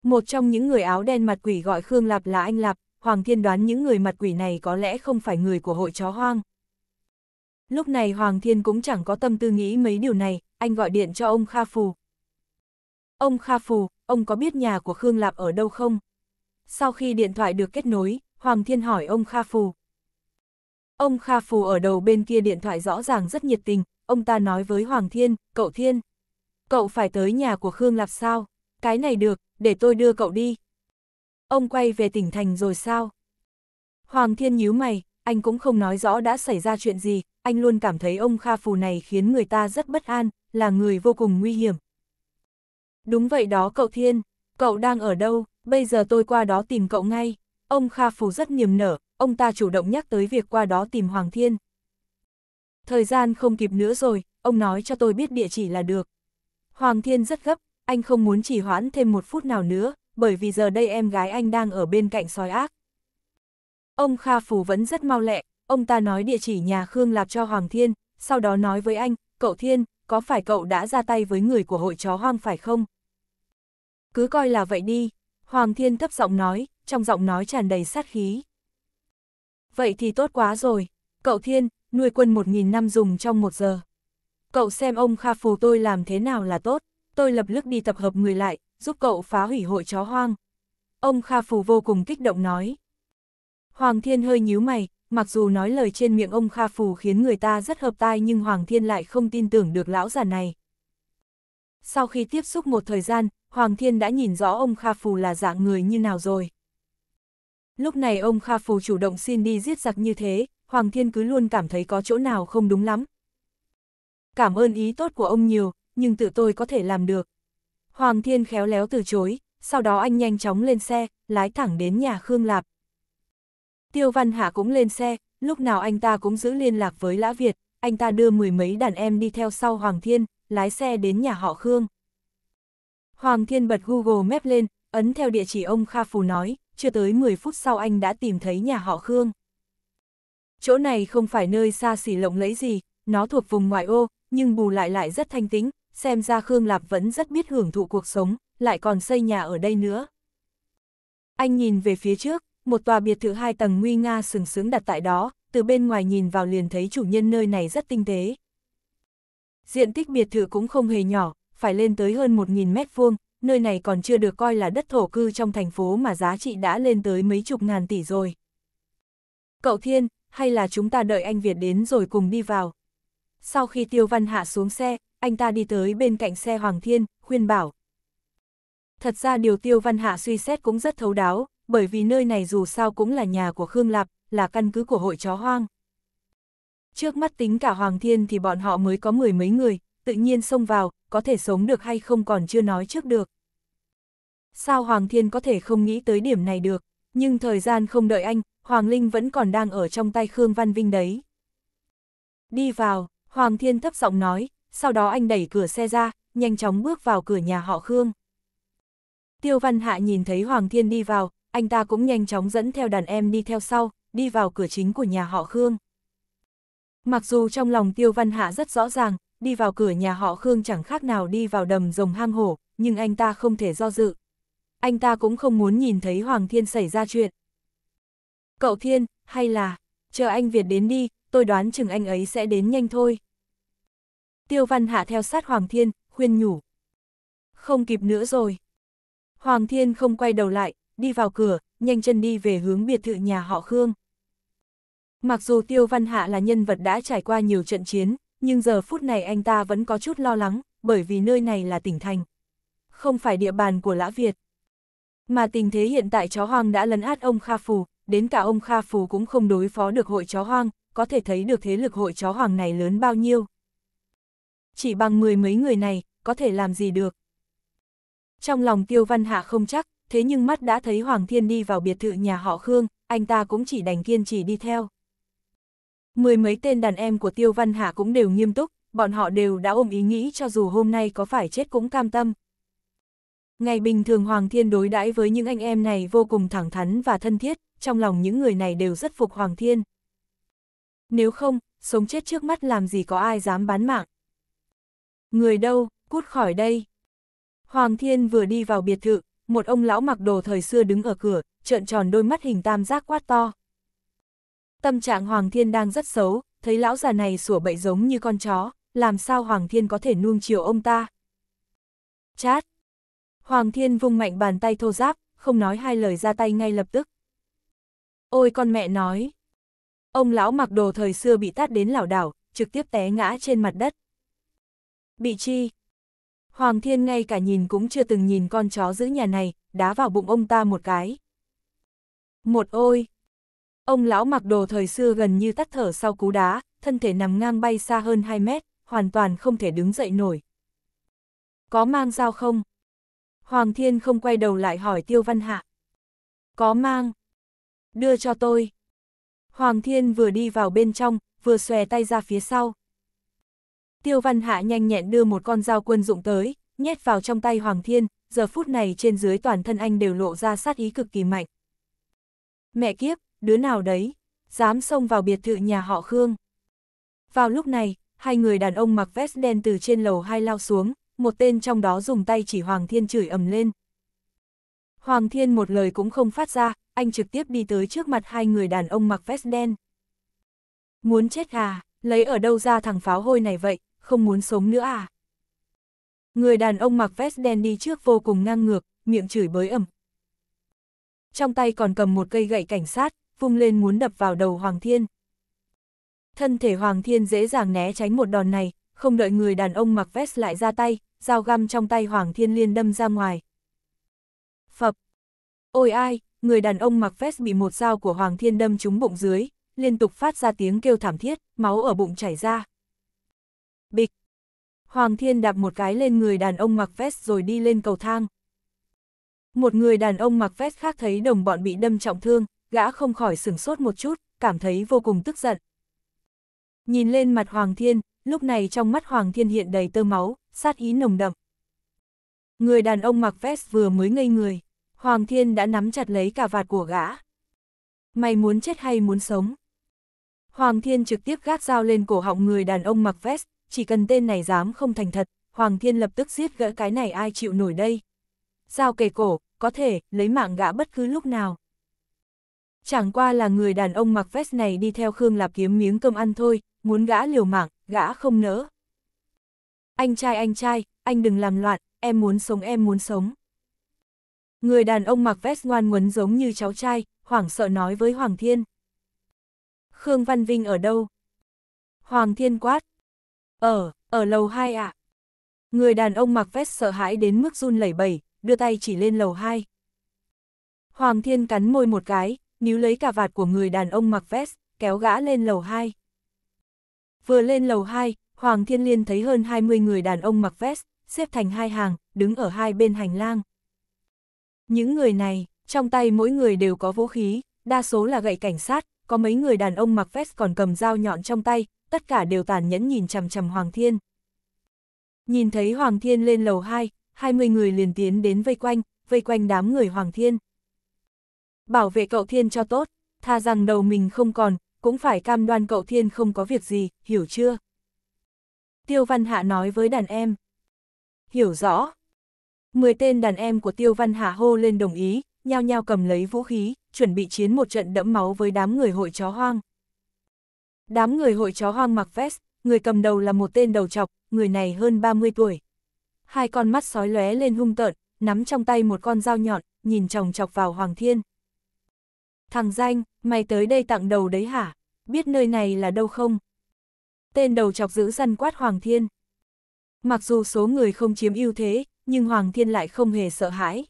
Một trong những người áo đen mặt quỷ gọi Khương Lạp là anh Lạp, Hoàng Thiên đoán những người mặt quỷ này có lẽ không phải người của hội chó hoang. Lúc này Hoàng Thiên cũng chẳng có tâm tư nghĩ mấy điều này, anh gọi điện cho ông Kha Phù, Ông Kha Phù, ông có biết nhà của Khương Lạp ở đâu không? Sau khi điện thoại được kết nối, Hoàng Thiên hỏi ông Kha Phù. Ông Kha Phù ở đầu bên kia điện thoại rõ ràng rất nhiệt tình, ông ta nói với Hoàng Thiên, cậu Thiên. Cậu phải tới nhà của Khương Lạp sao? Cái này được, để tôi đưa cậu đi. Ông quay về tỉnh thành rồi sao? Hoàng Thiên nhíu mày, anh cũng không nói rõ đã xảy ra chuyện gì, anh luôn cảm thấy ông Kha Phù này khiến người ta rất bất an, là người vô cùng nguy hiểm. Đúng vậy đó cậu Thiên, cậu đang ở đâu, bây giờ tôi qua đó tìm cậu ngay. Ông Kha phù rất niềm nở, ông ta chủ động nhắc tới việc qua đó tìm Hoàng Thiên. Thời gian không kịp nữa rồi, ông nói cho tôi biết địa chỉ là được. Hoàng Thiên rất gấp, anh không muốn chỉ hoãn thêm một phút nào nữa, bởi vì giờ đây em gái anh đang ở bên cạnh sói ác. Ông Kha phù vẫn rất mau lẹ, ông ta nói địa chỉ nhà Khương Lạp cho Hoàng Thiên, sau đó nói với anh, cậu Thiên, có phải cậu đã ra tay với người của hội chó hoang phải không? Cứ coi là vậy đi, Hoàng Thiên thấp giọng nói, trong giọng nói tràn đầy sát khí. Vậy thì tốt quá rồi, cậu Thiên, nuôi quân một nghìn năm dùng trong một giờ. Cậu xem ông Kha Phù tôi làm thế nào là tốt, tôi lập tức đi tập hợp người lại, giúp cậu phá hủy hội chó hoang. Ông Kha Phù vô cùng kích động nói. Hoàng Thiên hơi nhíu mày, mặc dù nói lời trên miệng ông Kha Phù khiến người ta rất hợp tai nhưng Hoàng Thiên lại không tin tưởng được lão già này, sau khi tiếp xúc một thời gian, Hoàng Thiên đã nhìn rõ ông Kha Phù là dạng người như nào rồi. Lúc này ông Kha Phù chủ động xin đi giết giặc như thế, Hoàng Thiên cứ luôn cảm thấy có chỗ nào không đúng lắm. Cảm ơn ý tốt của ông nhiều, nhưng tự tôi có thể làm được. Hoàng Thiên khéo léo từ chối, sau đó anh nhanh chóng lên xe, lái thẳng đến nhà Khương Lạp. Tiêu Văn Hạ cũng lên xe, lúc nào anh ta cũng giữ liên lạc với Lã Việt, anh ta đưa mười mấy đàn em đi theo sau Hoàng Thiên, lái xe đến nhà họ Khương. Hoàng Thiên bật Google Maps lên, ấn theo địa chỉ ông Kha Phù nói, chưa tới 10 phút sau anh đã tìm thấy nhà họ Khương. Chỗ này không phải nơi xa xỉ lộng lẫy gì, nó thuộc vùng ngoại ô, nhưng bù lại lại rất thanh tính, xem ra Khương Lạp vẫn rất biết hưởng thụ cuộc sống, lại còn xây nhà ở đây nữa. Anh nhìn về phía trước, một tòa biệt thự hai tầng nguy nga sừng sững đặt tại đó, từ bên ngoài nhìn vào liền thấy chủ nhân nơi này rất tinh tế, Diện tích biệt thự cũng không hề nhỏ, phải lên tới hơn 1.000 mét vuông, nơi này còn chưa được coi là đất thổ cư trong thành phố mà giá trị đã lên tới mấy chục ngàn tỷ rồi. Cậu Thiên, hay là chúng ta đợi anh Việt đến rồi cùng đi vào. Sau khi Tiêu Văn hạ xuống xe, anh ta đi tới bên cạnh xe Hoàng Thiên, khuyên bảo. Thật ra điều Tiêu Văn Hạ suy xét cũng rất thấu đáo, bởi vì nơi này dù sao cũng là nhà của Khương Lạp, là căn cứ của hội chó hoang, Trước mắt tính cả Hoàng Thiên thì bọn họ mới có mười mấy người, tự nhiên xông vào, có thể sống được hay không còn chưa nói trước được. Sao Hoàng Thiên có thể không nghĩ tới điểm này được, nhưng thời gian không đợi anh, Hoàng Linh vẫn còn đang ở trong tay Khương Văn Vinh đấy. Đi vào, Hoàng Thiên thấp giọng nói, sau đó anh đẩy cửa xe ra, nhanh chóng bước vào cửa nhà họ Khương. Tiêu Văn Hạ nhìn thấy Hoàng Thiên đi vào, anh ta cũng nhanh chóng dẫn theo đàn em đi theo sau, đi vào cửa chính của nhà họ Khương. Mặc dù trong lòng Tiêu Văn Hạ rất rõ ràng, đi vào cửa nhà họ Khương chẳng khác nào đi vào đầm rồng hang hổ, nhưng anh ta không thể do dự. Anh ta cũng không muốn nhìn thấy Hoàng Thiên xảy ra chuyện. Cậu Thiên, hay là, chờ anh Việt đến đi, tôi đoán chừng anh ấy sẽ đến nhanh thôi. Tiêu Văn Hạ theo sát Hoàng Thiên, khuyên nhủ. Không kịp nữa rồi. Hoàng Thiên không quay đầu lại, đi vào cửa, nhanh chân đi về hướng biệt thự nhà họ Khương. Mặc dù Tiêu Văn Hạ là nhân vật đã trải qua nhiều trận chiến, nhưng giờ phút này anh ta vẫn có chút lo lắng, bởi vì nơi này là tỉnh thành. Không phải địa bàn của Lã Việt. Mà tình thế hiện tại chó hoang đã lấn át ông Kha Phù, đến cả ông Kha Phù cũng không đối phó được hội chó hoang, có thể thấy được thế lực hội chó hoang này lớn bao nhiêu. Chỉ bằng mười mấy người này, có thể làm gì được. Trong lòng Tiêu Văn Hạ không chắc, thế nhưng mắt đã thấy Hoàng Thiên đi vào biệt thự nhà họ Khương, anh ta cũng chỉ đành kiên trì đi theo. Mười mấy tên đàn em của Tiêu Văn Hạ cũng đều nghiêm túc, bọn họ đều đã ôm ý nghĩ cho dù hôm nay có phải chết cũng cam tâm. Ngày bình thường Hoàng Thiên đối đãi với những anh em này vô cùng thẳng thắn và thân thiết, trong lòng những người này đều rất phục Hoàng Thiên. Nếu không, sống chết trước mắt làm gì có ai dám bán mạng. Người đâu, cút khỏi đây. Hoàng Thiên vừa đi vào biệt thự, một ông lão mặc đồ thời xưa đứng ở cửa, trợn tròn đôi mắt hình tam giác quát to. Tâm trạng Hoàng Thiên đang rất xấu, thấy lão già này sủa bậy giống như con chó, làm sao Hoàng Thiên có thể nuông chiều ông ta. Chát! Hoàng Thiên vung mạnh bàn tay thô giáp, không nói hai lời ra tay ngay lập tức. Ôi con mẹ nói! Ông lão mặc đồ thời xưa bị tát đến lảo đảo, trực tiếp té ngã trên mặt đất. Bị chi? Hoàng Thiên ngay cả nhìn cũng chưa từng nhìn con chó giữ nhà này, đá vào bụng ông ta một cái. Một ôi! Ông lão mặc đồ thời xưa gần như tắt thở sau cú đá, thân thể nằm ngang bay xa hơn 2 mét, hoàn toàn không thể đứng dậy nổi. Có mang dao không? Hoàng Thiên không quay đầu lại hỏi Tiêu Văn Hạ. Có mang. Đưa cho tôi. Hoàng Thiên vừa đi vào bên trong, vừa xòe tay ra phía sau. Tiêu Văn Hạ nhanh nhẹn đưa một con dao quân dụng tới, nhét vào trong tay Hoàng Thiên, giờ phút này trên dưới toàn thân anh đều lộ ra sát ý cực kỳ mạnh. Mẹ kiếp, đứa nào đấy, dám xông vào biệt thự nhà họ Khương. Vào lúc này, hai người đàn ông mặc vest đen từ trên lầu hai lao xuống, một tên trong đó dùng tay chỉ Hoàng Thiên chửi ầm lên. Hoàng Thiên một lời cũng không phát ra, anh trực tiếp đi tới trước mặt hai người đàn ông mặc vest đen. Muốn chết à, lấy ở đâu ra thằng pháo hôi này vậy, không muốn sống nữa à? Người đàn ông mặc vest đen đi trước vô cùng ngang ngược, miệng chửi bới ẩm. Trong tay còn cầm một cây gậy cảnh sát, vung lên muốn đập vào đầu Hoàng Thiên. Thân thể Hoàng Thiên dễ dàng né tránh một đòn này, không đợi người đàn ông mặc vest lại ra tay, dao găm trong tay Hoàng Thiên liên đâm ra ngoài. Phập! Ôi ai, người đàn ông mặc vest bị một dao của Hoàng Thiên đâm trúng bụng dưới, liên tục phát ra tiếng kêu thảm thiết, máu ở bụng chảy ra. Bịch! Hoàng Thiên đạp một cái lên người đàn ông mặc vest rồi đi lên cầu thang. Một người đàn ông mặc vest khác thấy đồng bọn bị đâm trọng thương, gã không khỏi sửng sốt một chút, cảm thấy vô cùng tức giận. Nhìn lên mặt Hoàng Thiên, lúc này trong mắt Hoàng Thiên hiện đầy tơ máu, sát ý nồng đậm. Người đàn ông mặc vest vừa mới ngây người, Hoàng Thiên đã nắm chặt lấy cả vạt của gã. Mày muốn chết hay muốn sống? Hoàng Thiên trực tiếp gác dao lên cổ họng người đàn ông mặc vest, chỉ cần tên này dám không thành thật, Hoàng Thiên lập tức giết gỡ cái này ai chịu nổi đây. Dao kề cổ, có thể, lấy mạng gã bất cứ lúc nào. Chẳng qua là người đàn ông mặc vest này đi theo Khương Lạp kiếm miếng cơm ăn thôi, muốn gã liều mạng, gã không nỡ. Anh trai anh trai, anh đừng làm loạn, em muốn sống em muốn sống. Người đàn ông mặc vest ngoan nguấn giống như cháu trai, hoảng sợ nói với Hoàng Thiên. Khương Văn Vinh ở đâu? Hoàng Thiên quát. Ở, ở lầu 2 ạ. À. Người đàn ông mặc vest sợ hãi đến mức run lẩy bẩy, đưa tay chỉ lên lầu 2. Hoàng Thiên cắn môi một cái, níu lấy cà vạt của người đàn ông mặc vest, kéo gã lên lầu 2. Vừa lên lầu 2, Hoàng Thiên Liên thấy hơn 20 người đàn ông mặc vest, xếp thành hai hàng, đứng ở hai bên hành lang. Những người này, trong tay mỗi người đều có vũ khí, đa số là gậy cảnh sát, có mấy người đàn ông mặc vest còn cầm dao nhọn trong tay, tất cả đều tàn nhẫn nhìn chằm chằm Hoàng Thiên. Nhìn thấy Hoàng Thiên lên lầu 2, 20 người liền tiến đến vây quanh, vây quanh đám người Hoàng Thiên bảo vệ cậu thiên cho tốt, tha rằng đầu mình không còn, cũng phải cam đoan cậu thiên không có việc gì, hiểu chưa? Tiêu Văn Hạ nói với đàn em. Hiểu rõ. Mười tên đàn em của Tiêu Văn Hạ hô lên đồng ý, nhao nhao cầm lấy vũ khí, chuẩn bị chiến một trận đẫm máu với đám người hội chó hoang. Đám người hội chó hoang mặc vest, người cầm đầu là một tên đầu chọc, người này hơn 30 tuổi. Hai con mắt sói lóe lên hung tợn, nắm trong tay một con dao nhọn, nhìn chòng chọc vào Hoàng Thiên. Thằng danh, mày tới đây tặng đầu đấy hả? Biết nơi này là đâu không? Tên đầu chọc giữ săn quát Hoàng Thiên. Mặc dù số người không chiếm ưu thế, nhưng Hoàng Thiên lại không hề sợ hãi.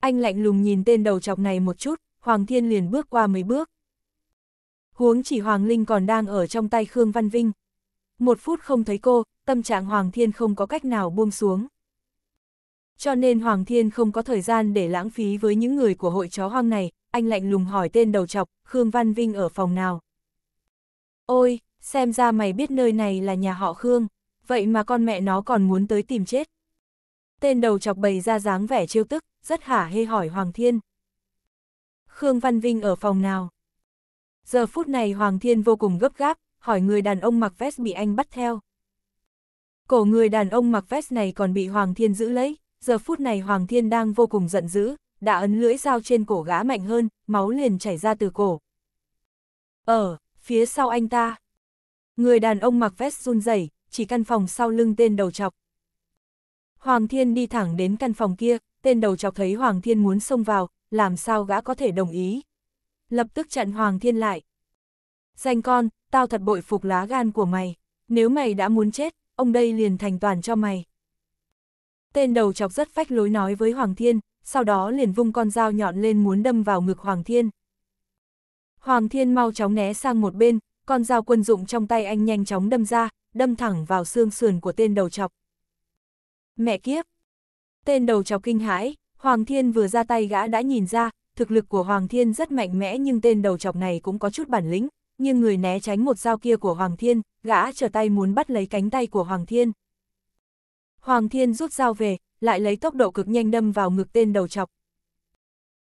Anh lạnh lùng nhìn tên đầu chọc này một chút, Hoàng Thiên liền bước qua mấy bước. Huống chỉ Hoàng Linh còn đang ở trong tay Khương Văn Vinh. Một phút không thấy cô, tâm trạng Hoàng Thiên không có cách nào buông xuống. Cho nên Hoàng Thiên không có thời gian để lãng phí với những người của hội chó hoang này, anh lạnh lùng hỏi tên đầu chọc, Khương Văn Vinh ở phòng nào. Ôi, xem ra mày biết nơi này là nhà họ Khương, vậy mà con mẹ nó còn muốn tới tìm chết. Tên đầu chọc bày ra dáng vẻ trêu tức, rất hả hê hỏi Hoàng Thiên. Khương Văn Vinh ở phòng nào? Giờ phút này Hoàng Thiên vô cùng gấp gáp, hỏi người đàn ông mặc vest bị anh bắt theo. Cổ người đàn ông mặc vest này còn bị Hoàng Thiên giữ lấy giờ phút này Hoàng Thiên đang vô cùng giận dữ, đã ấn lưỡi dao trên cổ gã mạnh hơn, máu liền chảy ra từ cổ. Ở, ờ, phía sau anh ta, người đàn ông mặc vest run rẩy chỉ căn phòng sau lưng tên đầu chọc. Hoàng Thiên đi thẳng đến căn phòng kia, tên đầu chọc thấy Hoàng Thiên muốn xông vào, làm sao gã có thể đồng ý. Lập tức chặn Hoàng Thiên lại. Danh con, tao thật bội phục lá gan của mày. Nếu mày đã muốn chết, ông đây liền thành toàn cho mày. Tên đầu chọc rất phách lối nói với Hoàng Thiên, sau đó liền vung con dao nhọn lên muốn đâm vào ngực Hoàng Thiên. Hoàng Thiên mau chóng né sang một bên, con dao quân dụng trong tay anh nhanh chóng đâm ra, đâm thẳng vào xương sườn của tên đầu chọc. Mẹ kiếp! Tên đầu chọc kinh hãi, Hoàng Thiên vừa ra tay gã đã nhìn ra, thực lực của Hoàng Thiên rất mạnh mẽ nhưng tên đầu chọc này cũng có chút bản lĩnh, nhưng người né tránh một dao kia của Hoàng Thiên, gã trở tay muốn bắt lấy cánh tay của Hoàng Thiên. Hoàng Thiên rút dao về, lại lấy tốc độ cực nhanh đâm vào ngực tên đầu chọc.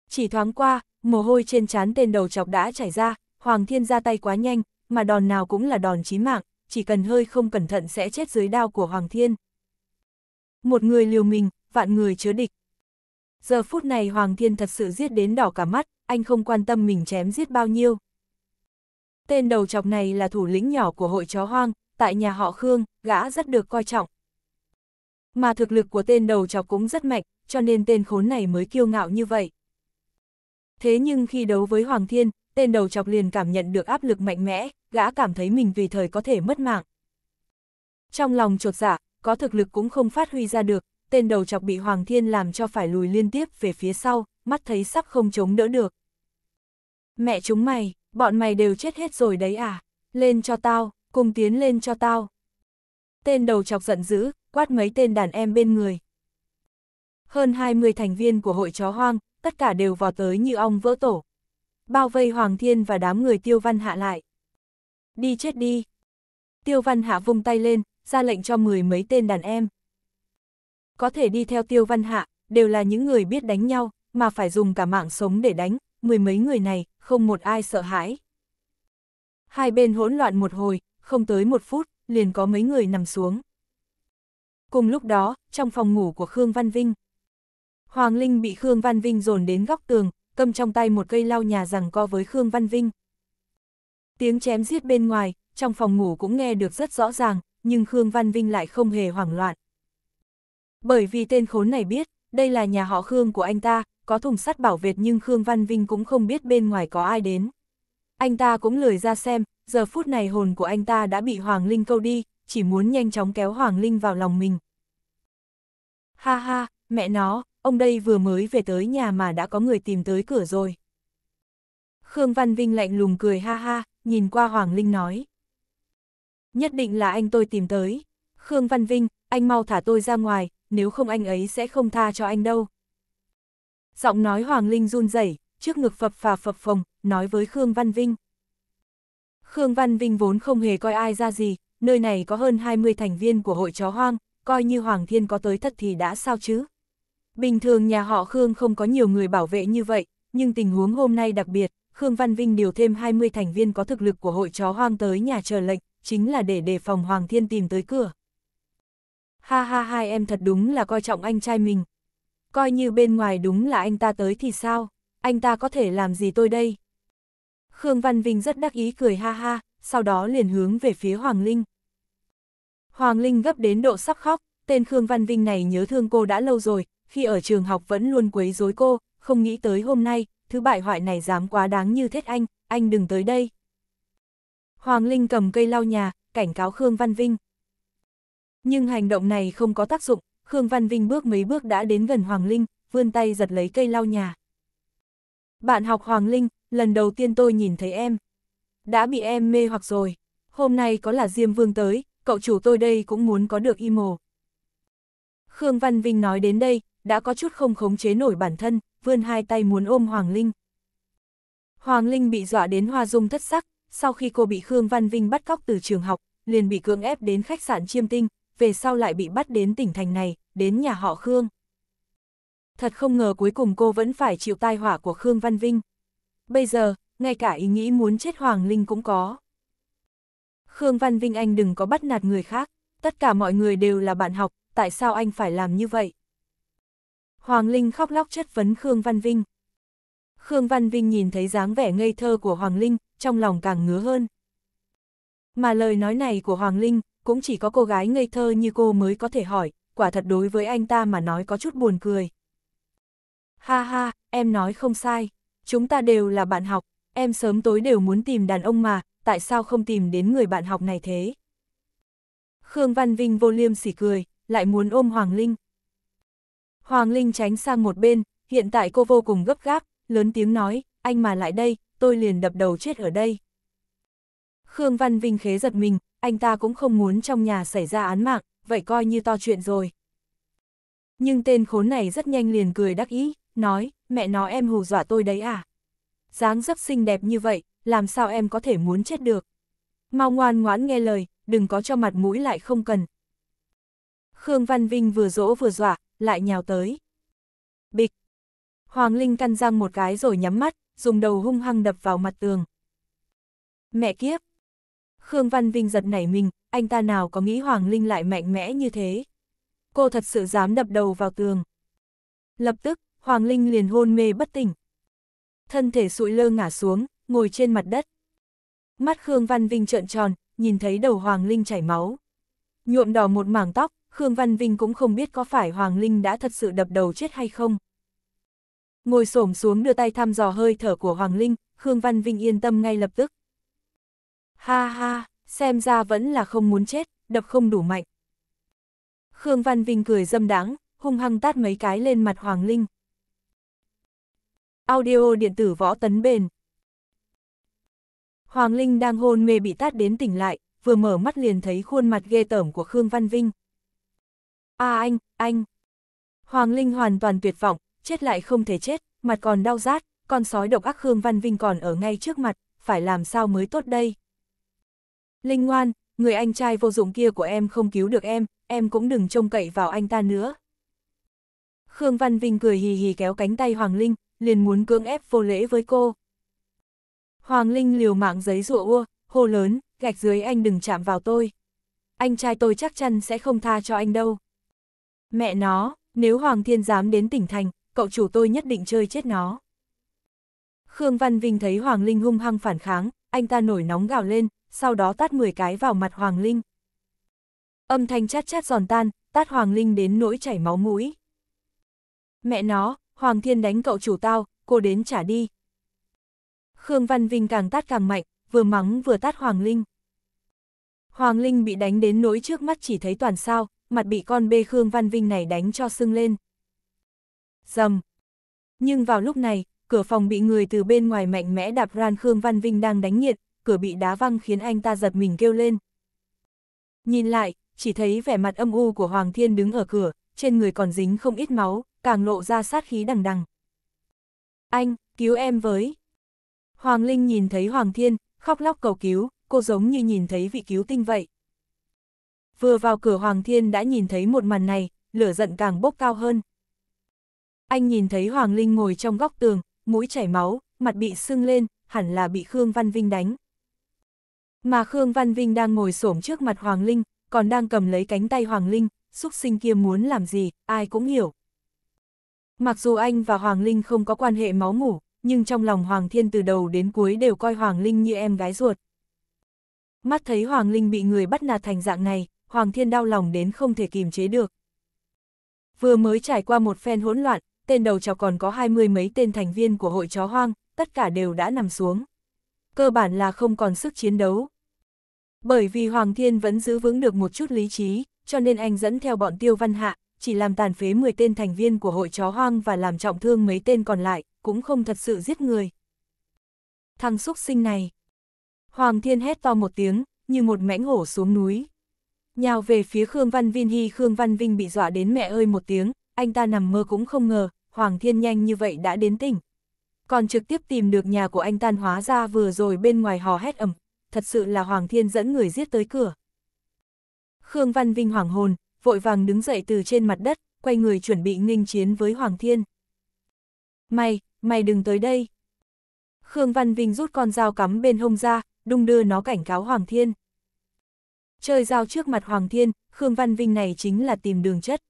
Chỉ thoáng qua, mồ hôi trên trán tên đầu chọc đã chảy ra, Hoàng Thiên ra tay quá nhanh, mà đòn nào cũng là đòn chí mạng, chỉ cần hơi không cẩn thận sẽ chết dưới đao của Hoàng Thiên. Một người liều mình, vạn người chứa địch. Giờ phút này Hoàng Thiên thật sự giết đến đỏ cả mắt, anh không quan tâm mình chém giết bao nhiêu. Tên đầu chọc này là thủ lĩnh nhỏ của hội chó hoang, tại nhà họ Khương, gã rất được coi trọng, mà thực lực của tên đầu chọc cũng rất mạnh, cho nên tên khốn này mới kiêu ngạo như vậy. Thế nhưng khi đấu với Hoàng Thiên, tên đầu chọc liền cảm nhận được áp lực mạnh mẽ, gã cảm thấy mình tùy thời có thể mất mạng. Trong lòng trột dạ, có thực lực cũng không phát huy ra được, tên đầu chọc bị Hoàng Thiên làm cho phải lùi liên tiếp về phía sau, mắt thấy sắp không chống đỡ được. Mẹ chúng mày, bọn mày đều chết hết rồi đấy à? Lên cho tao, cùng tiến lên cho tao. Tên đầu chọc giận dữ, quát mấy tên đàn em bên người. Hơn 20 thành viên của hội chó hoang, tất cả đều vào tới như ong vỡ tổ. Bao vây Hoàng Thiên và đám người Tiêu Văn Hạ lại. Đi chết đi. Tiêu Văn Hạ vung tay lên, ra lệnh cho mười mấy tên đàn em. Có thể đi theo Tiêu Văn Hạ, đều là những người biết đánh nhau, mà phải dùng cả mạng sống để đánh, mười mấy người này, không một ai sợ hãi. Hai bên hỗn loạn một hồi, không tới một phút, liền có mấy người nằm xuống. Cùng lúc đó, trong phòng ngủ của Khương Văn Vinh, Hoàng Linh bị Khương Văn Vinh dồn đến góc tường, cầm trong tay một cây lau nhà rằng co với Khương Văn Vinh. Tiếng chém giết bên ngoài, trong phòng ngủ cũng nghe được rất rõ ràng, nhưng Khương Văn Vinh lại không hề hoảng loạn. Bởi vì tên khốn này biết, đây là nhà họ Khương của anh ta, có thùng sắt bảo vệ nhưng Khương Văn Vinh cũng không biết bên ngoài có ai đến. Anh ta cũng lười ra xem, giờ phút này hồn của anh ta đã bị Hoàng Linh câu đi, chỉ muốn nhanh chóng kéo Hoàng Linh vào lòng mình. Ha ha, mẹ nó, ông đây vừa mới về tới nhà mà đã có người tìm tới cửa rồi. Khương Văn Vinh lạnh lùng cười ha ha, nhìn qua Hoàng Linh nói. Nhất định là anh tôi tìm tới. Khương Văn Vinh, anh mau thả tôi ra ngoài, nếu không anh ấy sẽ không tha cho anh đâu. Giọng nói Hoàng Linh run rẩy, trước ngực phập phà phập phồng, nói với Khương Văn Vinh. Khương Văn Vinh vốn không hề coi ai ra gì, nơi này có hơn 20 thành viên của hội chó hoang, coi như Hoàng Thiên có tới thật thì đã sao chứ. Bình thường nhà họ Khương không có nhiều người bảo vệ như vậy, nhưng tình huống hôm nay đặc biệt, Khương Văn Vinh điều thêm 20 thành viên có thực lực của hội chó hoang tới nhà chờ lệnh, chính là để đề phòng Hoàng Thiên tìm tới cửa. Ha ha hai em thật đúng là coi trọng anh trai mình. Coi như bên ngoài đúng là anh ta tới thì sao, anh ta có thể làm gì tôi đây? Khương Văn Vinh rất đắc ý cười ha ha, sau đó liền hướng về phía Hoàng Linh. Hoàng Linh gấp đến độ sắp khóc, tên Khương Văn Vinh này nhớ thương cô đã lâu rồi, khi ở trường học vẫn luôn quấy rối cô, không nghĩ tới hôm nay, thứ bại hoại này dám quá đáng như thế anh, anh đừng tới đây. Hoàng Linh cầm cây lau nhà, cảnh cáo Khương Văn Vinh. Nhưng hành động này không có tác dụng, Khương Văn Vinh bước mấy bước đã đến gần Hoàng Linh, vươn tay giật lấy cây lau nhà. Bạn học Hoàng Linh, lần đầu tiên tôi nhìn thấy em, đã bị em mê hoặc rồi. Hôm nay có là Diêm Vương tới, cậu chủ tôi đây cũng muốn có được y mồ. Khương Văn Vinh nói đến đây, đã có chút không khống chế nổi bản thân, vươn hai tay muốn ôm Hoàng Linh. Hoàng Linh bị dọa đến hoa dung thất sắc, sau khi cô bị Khương Văn Vinh bắt cóc từ trường học, liền bị cưỡng ép đến khách sạn chiêm tinh, về sau lại bị bắt đến tỉnh thành này, đến nhà họ Khương. Thật không ngờ cuối cùng cô vẫn phải chịu tai họa của Khương Văn Vinh. Bây giờ, ngay cả ý nghĩ muốn chết Hoàng Linh cũng có. Khương Văn Vinh anh đừng có bắt nạt người khác, tất cả mọi người đều là bạn học, tại sao anh phải làm như vậy? Hoàng Linh khóc lóc chất vấn Khương Văn Vinh. Khương Văn Vinh nhìn thấy dáng vẻ ngây thơ của Hoàng Linh, trong lòng càng ngứa hơn. Mà lời nói này của Hoàng Linh, cũng chỉ có cô gái ngây thơ như cô mới có thể hỏi, quả thật đối với anh ta mà nói có chút buồn cười. Ha ha, em nói không sai, chúng ta đều là bạn học, em sớm tối đều muốn tìm đàn ông mà, tại sao không tìm đến người bạn học này thế? Khương Văn Vinh vô liêm sỉ cười, lại muốn ôm Hoàng Linh. Hoàng Linh tránh sang một bên, hiện tại cô vô cùng gấp gáp, lớn tiếng nói, anh mà lại đây, tôi liền đập đầu chết ở đây. Khương Văn Vinh khế giật mình, anh ta cũng không muốn trong nhà xảy ra án mạng, vậy coi như to chuyện rồi. Nhưng tên khốn này rất nhanh liền cười đắc ý, nói, mẹ nó em hù dọa tôi đấy à? dáng dấp xinh đẹp như vậy, làm sao em có thể muốn chết được. Mau ngoan ngoãn nghe lời, đừng có cho mặt mũi lại không cần. Khương Văn Vinh vừa dỗ vừa dọa, lại nhào tới. Bịch! Hoàng Linh căn răng một cái rồi nhắm mắt, dùng đầu hung hăng đập vào mặt tường. Mẹ kiếp! Khương Văn Vinh giật nảy mình, anh ta nào có nghĩ Hoàng Linh lại mạnh mẽ như thế. Cô thật sự dám đập đầu vào tường. Lập tức, Hoàng Linh liền hôn mê bất tỉnh, thân thể sụi lơ ngả xuống, ngồi trên mặt đất. Mắt Khương Văn Vinh trợn tròn, nhìn thấy đầu Hoàng Linh chảy máu. Nhuộm đỏ một mảng tóc, Khương Văn Vinh cũng không biết có phải Hoàng Linh đã thật sự đập đầu chết hay không. Ngồi xổm xuống đưa tay thăm dò hơi thở của Hoàng Linh, Khương Văn Vinh yên tâm ngay lập tức. Ha ha, xem ra vẫn là không muốn chết, đập không đủ mạnh. Khương Văn Vinh cười dâm đáng, hung hăng tát mấy cái lên mặt Hoàng Linh. Audio điện tử võ tấn bền. Hoàng Linh đang hôn mê bị tát đến tỉnh lại, vừa mở mắt liền thấy khuôn mặt ghê tởm của Khương Văn Vinh. À anh, anh. Hoàng Linh hoàn toàn tuyệt vọng, chết lại không thể chết, mặt còn đau rát, con sói độc ác Khương Văn Vinh còn ở ngay trước mặt, phải làm sao mới tốt đây. Linh ngoan, người anh trai vô dụng kia của em không cứu được em, em cũng đừng trông cậy vào anh ta nữa. Khương Văn Vinh cười hì hì kéo cánh tay Hoàng Linh, liền muốn cưỡng ép vô lễ với cô. Hoàng Linh liều mạng giấy rụa ua, hô lớn, gạch dưới anh đừng chạm vào tôi. Anh trai tôi chắc chắn sẽ không tha cho anh đâu. Mẹ nó, nếu Hoàng Thiên dám đến tỉnh thành, cậu chủ tôi nhất định chơi chết nó. Khương Văn Vinh thấy Hoàng Linh hung hăng phản kháng, anh ta nổi nóng gào lên, sau đó tát 10 cái vào mặt Hoàng Linh. Âm thanh chát chát giòn tan, tát Hoàng Linh đến nỗi chảy máu mũi. Mẹ nó, Hoàng Thiên đánh cậu chủ tao, cô đến trả đi. Khương Văn Vinh càng tát càng mạnh, vừa mắng vừa tát Hoàng Linh. Hoàng Linh bị đánh đến nỗi trước mắt chỉ thấy toàn sao, mặt bị con bê Khương Văn Vinh này đánh cho sưng lên. Dầm! Nhưng vào lúc này, cửa phòng bị người từ bên ngoài mạnh mẽ đạp ran Khương Văn Vinh đang đánh nghiệt, cửa bị đá văng khiến anh ta giật mình kêu lên. Nhìn lại, chỉ thấy vẻ mặt âm u của Hoàng Thiên đứng ở cửa, trên người còn dính không ít máu, càng lộ ra sát khí đằng đằng. Anh, cứu em với. Hoàng Linh nhìn thấy Hoàng Thiên, khóc lóc cầu cứu, cô giống như nhìn thấy vị cứu tinh vậy. Vừa vào cửa Hoàng Thiên đã nhìn thấy một màn này, lửa giận càng bốc cao hơn. Anh nhìn thấy Hoàng Linh ngồi trong góc tường, mũi chảy máu, mặt bị sưng lên, hẳn là bị Khương Văn Vinh đánh. Mà Khương Văn Vinh đang ngồi xổm trước mặt Hoàng Linh, còn đang cầm lấy cánh tay Hoàng Linh, xúc sinh kia muốn làm gì, ai cũng hiểu. Mặc dù anh và Hoàng Linh không có quan hệ máu mủ, nhưng trong lòng Hoàng Thiên từ đầu đến cuối đều coi Hoàng Linh như em gái ruột. Mắt thấy Hoàng Linh bị người bắt nạt thành dạng này, Hoàng Thiên đau lòng đến không thể kìm chế được. Vừa mới trải qua một phen hỗn loạn, tên đầu chó còn có hai mươi mấy tên thành viên của hội chó hoang, tất cả đều đã nằm xuống. Cơ bản là không còn sức chiến đấu. Bởi vì Hoàng Thiên vẫn giữ vững được một chút lý trí, cho nên anh dẫn theo bọn Tiêu Văn Hạ, chỉ làm tàn phế 10 tên thành viên của hội chó hoang và làm trọng thương mấy tên còn lại, cũng không thật sự giết người. Thằng xúc sinh này. Hoàng Thiên hét to một tiếng, như một mãnh hổ xuống núi. Nhào về phía Khương Văn Vinh Hy Khương Văn Vinh bị dọa đến mẹ ơi một tiếng, anh ta nằm mơ cũng không ngờ, Hoàng Thiên nhanh như vậy đã đến tỉnh. Còn trực tiếp tìm được nhà của anh tan hóa ra vừa rồi bên ngoài hò hét ầm, thật sự là Hoàng Thiên dẫn người giết tới cửa. Khương Văn Vinh hoảng hồn, vội vàng đứng dậy từ trên mặt đất, quay người chuẩn bị nghênh chiến với Hoàng Thiên. Mày, mày đừng tới đây. Khương Văn Vinh rút con dao cắm bên hông ra, đung đưa nó cảnh cáo Hoàng Thiên. Chơi dao trước mặt Hoàng Thiên, Khương Văn Vinh này chính là tìm đường chất.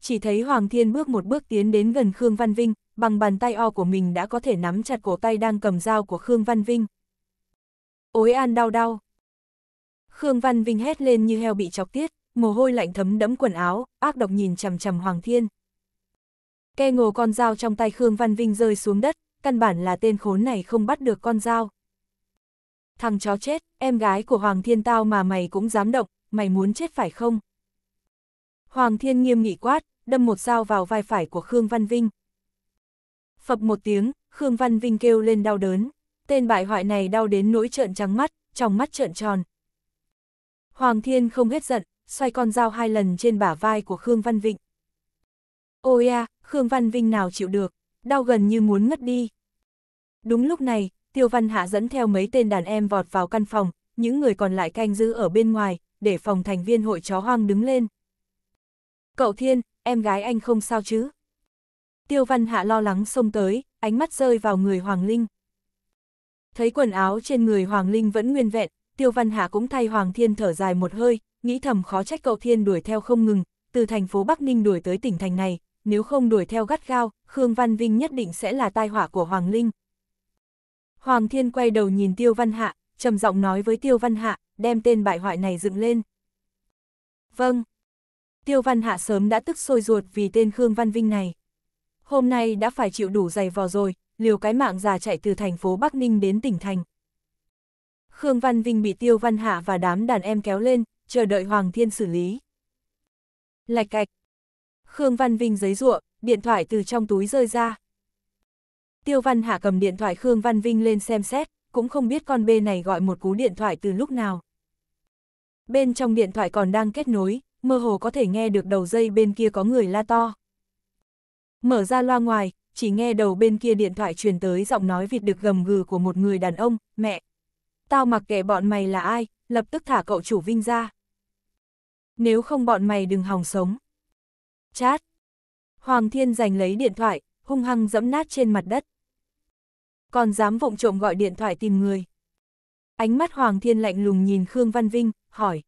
Chỉ thấy Hoàng Thiên bước một bước tiến đến gần Khương Văn Vinh, bằng bàn tay o của mình đã có thể nắm chặt cổ tay đang cầm dao của Khương Văn Vinh. Ôi an đau đau. Khương Văn Vinh hét lên như heo bị chọc tiết mồ hôi lạnh thấm đẫm quần áo, ác độc nhìn chằm chằm Hoàng Thiên. Ke ngồ con dao trong tay Khương Văn Vinh rơi xuống đất, căn bản là tên khốn này không bắt được con dao. Thằng chó chết, em gái của Hoàng Thiên tao mà mày cũng dám động, mày muốn chết phải không? Hoàng Thiên nghiêm nghị quát, đâm một dao vào vai phải của Khương Văn Vinh. Phập một tiếng, Khương Văn Vinh kêu lên đau đớn. Tên bại hoại này đau đến nỗi trợn trắng mắt, trong mắt trợn tròn. Hoàng Thiên không hết giận, xoay con dao hai lần trên bả vai của Khương Văn Vịnh. Ôi à, Khương Văn Vinh nào chịu được, đau gần như muốn ngất đi. Đúng lúc này, Tiêu Văn Hạ dẫn theo mấy tên đàn em vọt vào căn phòng, những người còn lại canh giữ ở bên ngoài, để phòng thành viên hội chó hoang đứng lên. Cậu Thiên, em gái anh không sao chứ? Tiêu Văn Hạ lo lắng xông tới, ánh mắt rơi vào người Hoàng Linh. Thấy quần áo trên người Hoàng Linh vẫn nguyên vẹn, Tiêu Văn Hạ cũng thay Hoàng Thiên thở dài một hơi, nghĩ thầm khó trách cậu Thiên đuổi theo không ngừng, từ thành phố Bắc Ninh đuổi tới tỉnh thành này, nếu không đuổi theo gắt gao, Khương Văn Vinh nhất định sẽ là tai họa của Hoàng Linh. Hoàng Thiên quay đầu nhìn Tiêu Văn Hạ, trầm giọng nói với Tiêu Văn Hạ, đem tên bại hoại này dựng lên. Vâng. Tiêu Văn Hạ sớm đã tức sôi ruột vì tên Khương Văn Vinh này. Hôm nay đã phải chịu đủ giày vò rồi, liều cái mạng già chạy từ thành phố Bắc Ninh đến tỉnh thành. Khương Văn Vinh bị Tiêu Văn Hạ và đám đàn em kéo lên, chờ đợi Hoàng Thiên xử lý. Lạch cạch. Khương Văn Vinh giấy ruộng, điện thoại từ trong túi rơi ra. Tiêu Văn Hạ cầm điện thoại Khương Văn Vinh lên xem xét, cũng không biết con bê này gọi một cú điện thoại từ lúc nào. Bên trong điện thoại còn đang kết nối, mơ hồ có thể nghe được đầu dây bên kia có người la to. Mở ra loa ngoài, chỉ nghe đầu bên kia điện thoại truyền tới giọng nói vịt được gầm gừ của một người đàn ông, mẹ. Tao mặc kệ bọn mày là ai, lập tức thả cậu chủ Vinh ra. Nếu không bọn mày đừng hòng sống. Chát! Hoàng Thiên giành lấy điện thoại, hung hăng dẫm nát trên mặt đất. Còn dám vụng trộm gọi điện thoại tìm người. Ánh mắt Hoàng Thiên lạnh lùng nhìn Khương Văn Vinh, hỏi.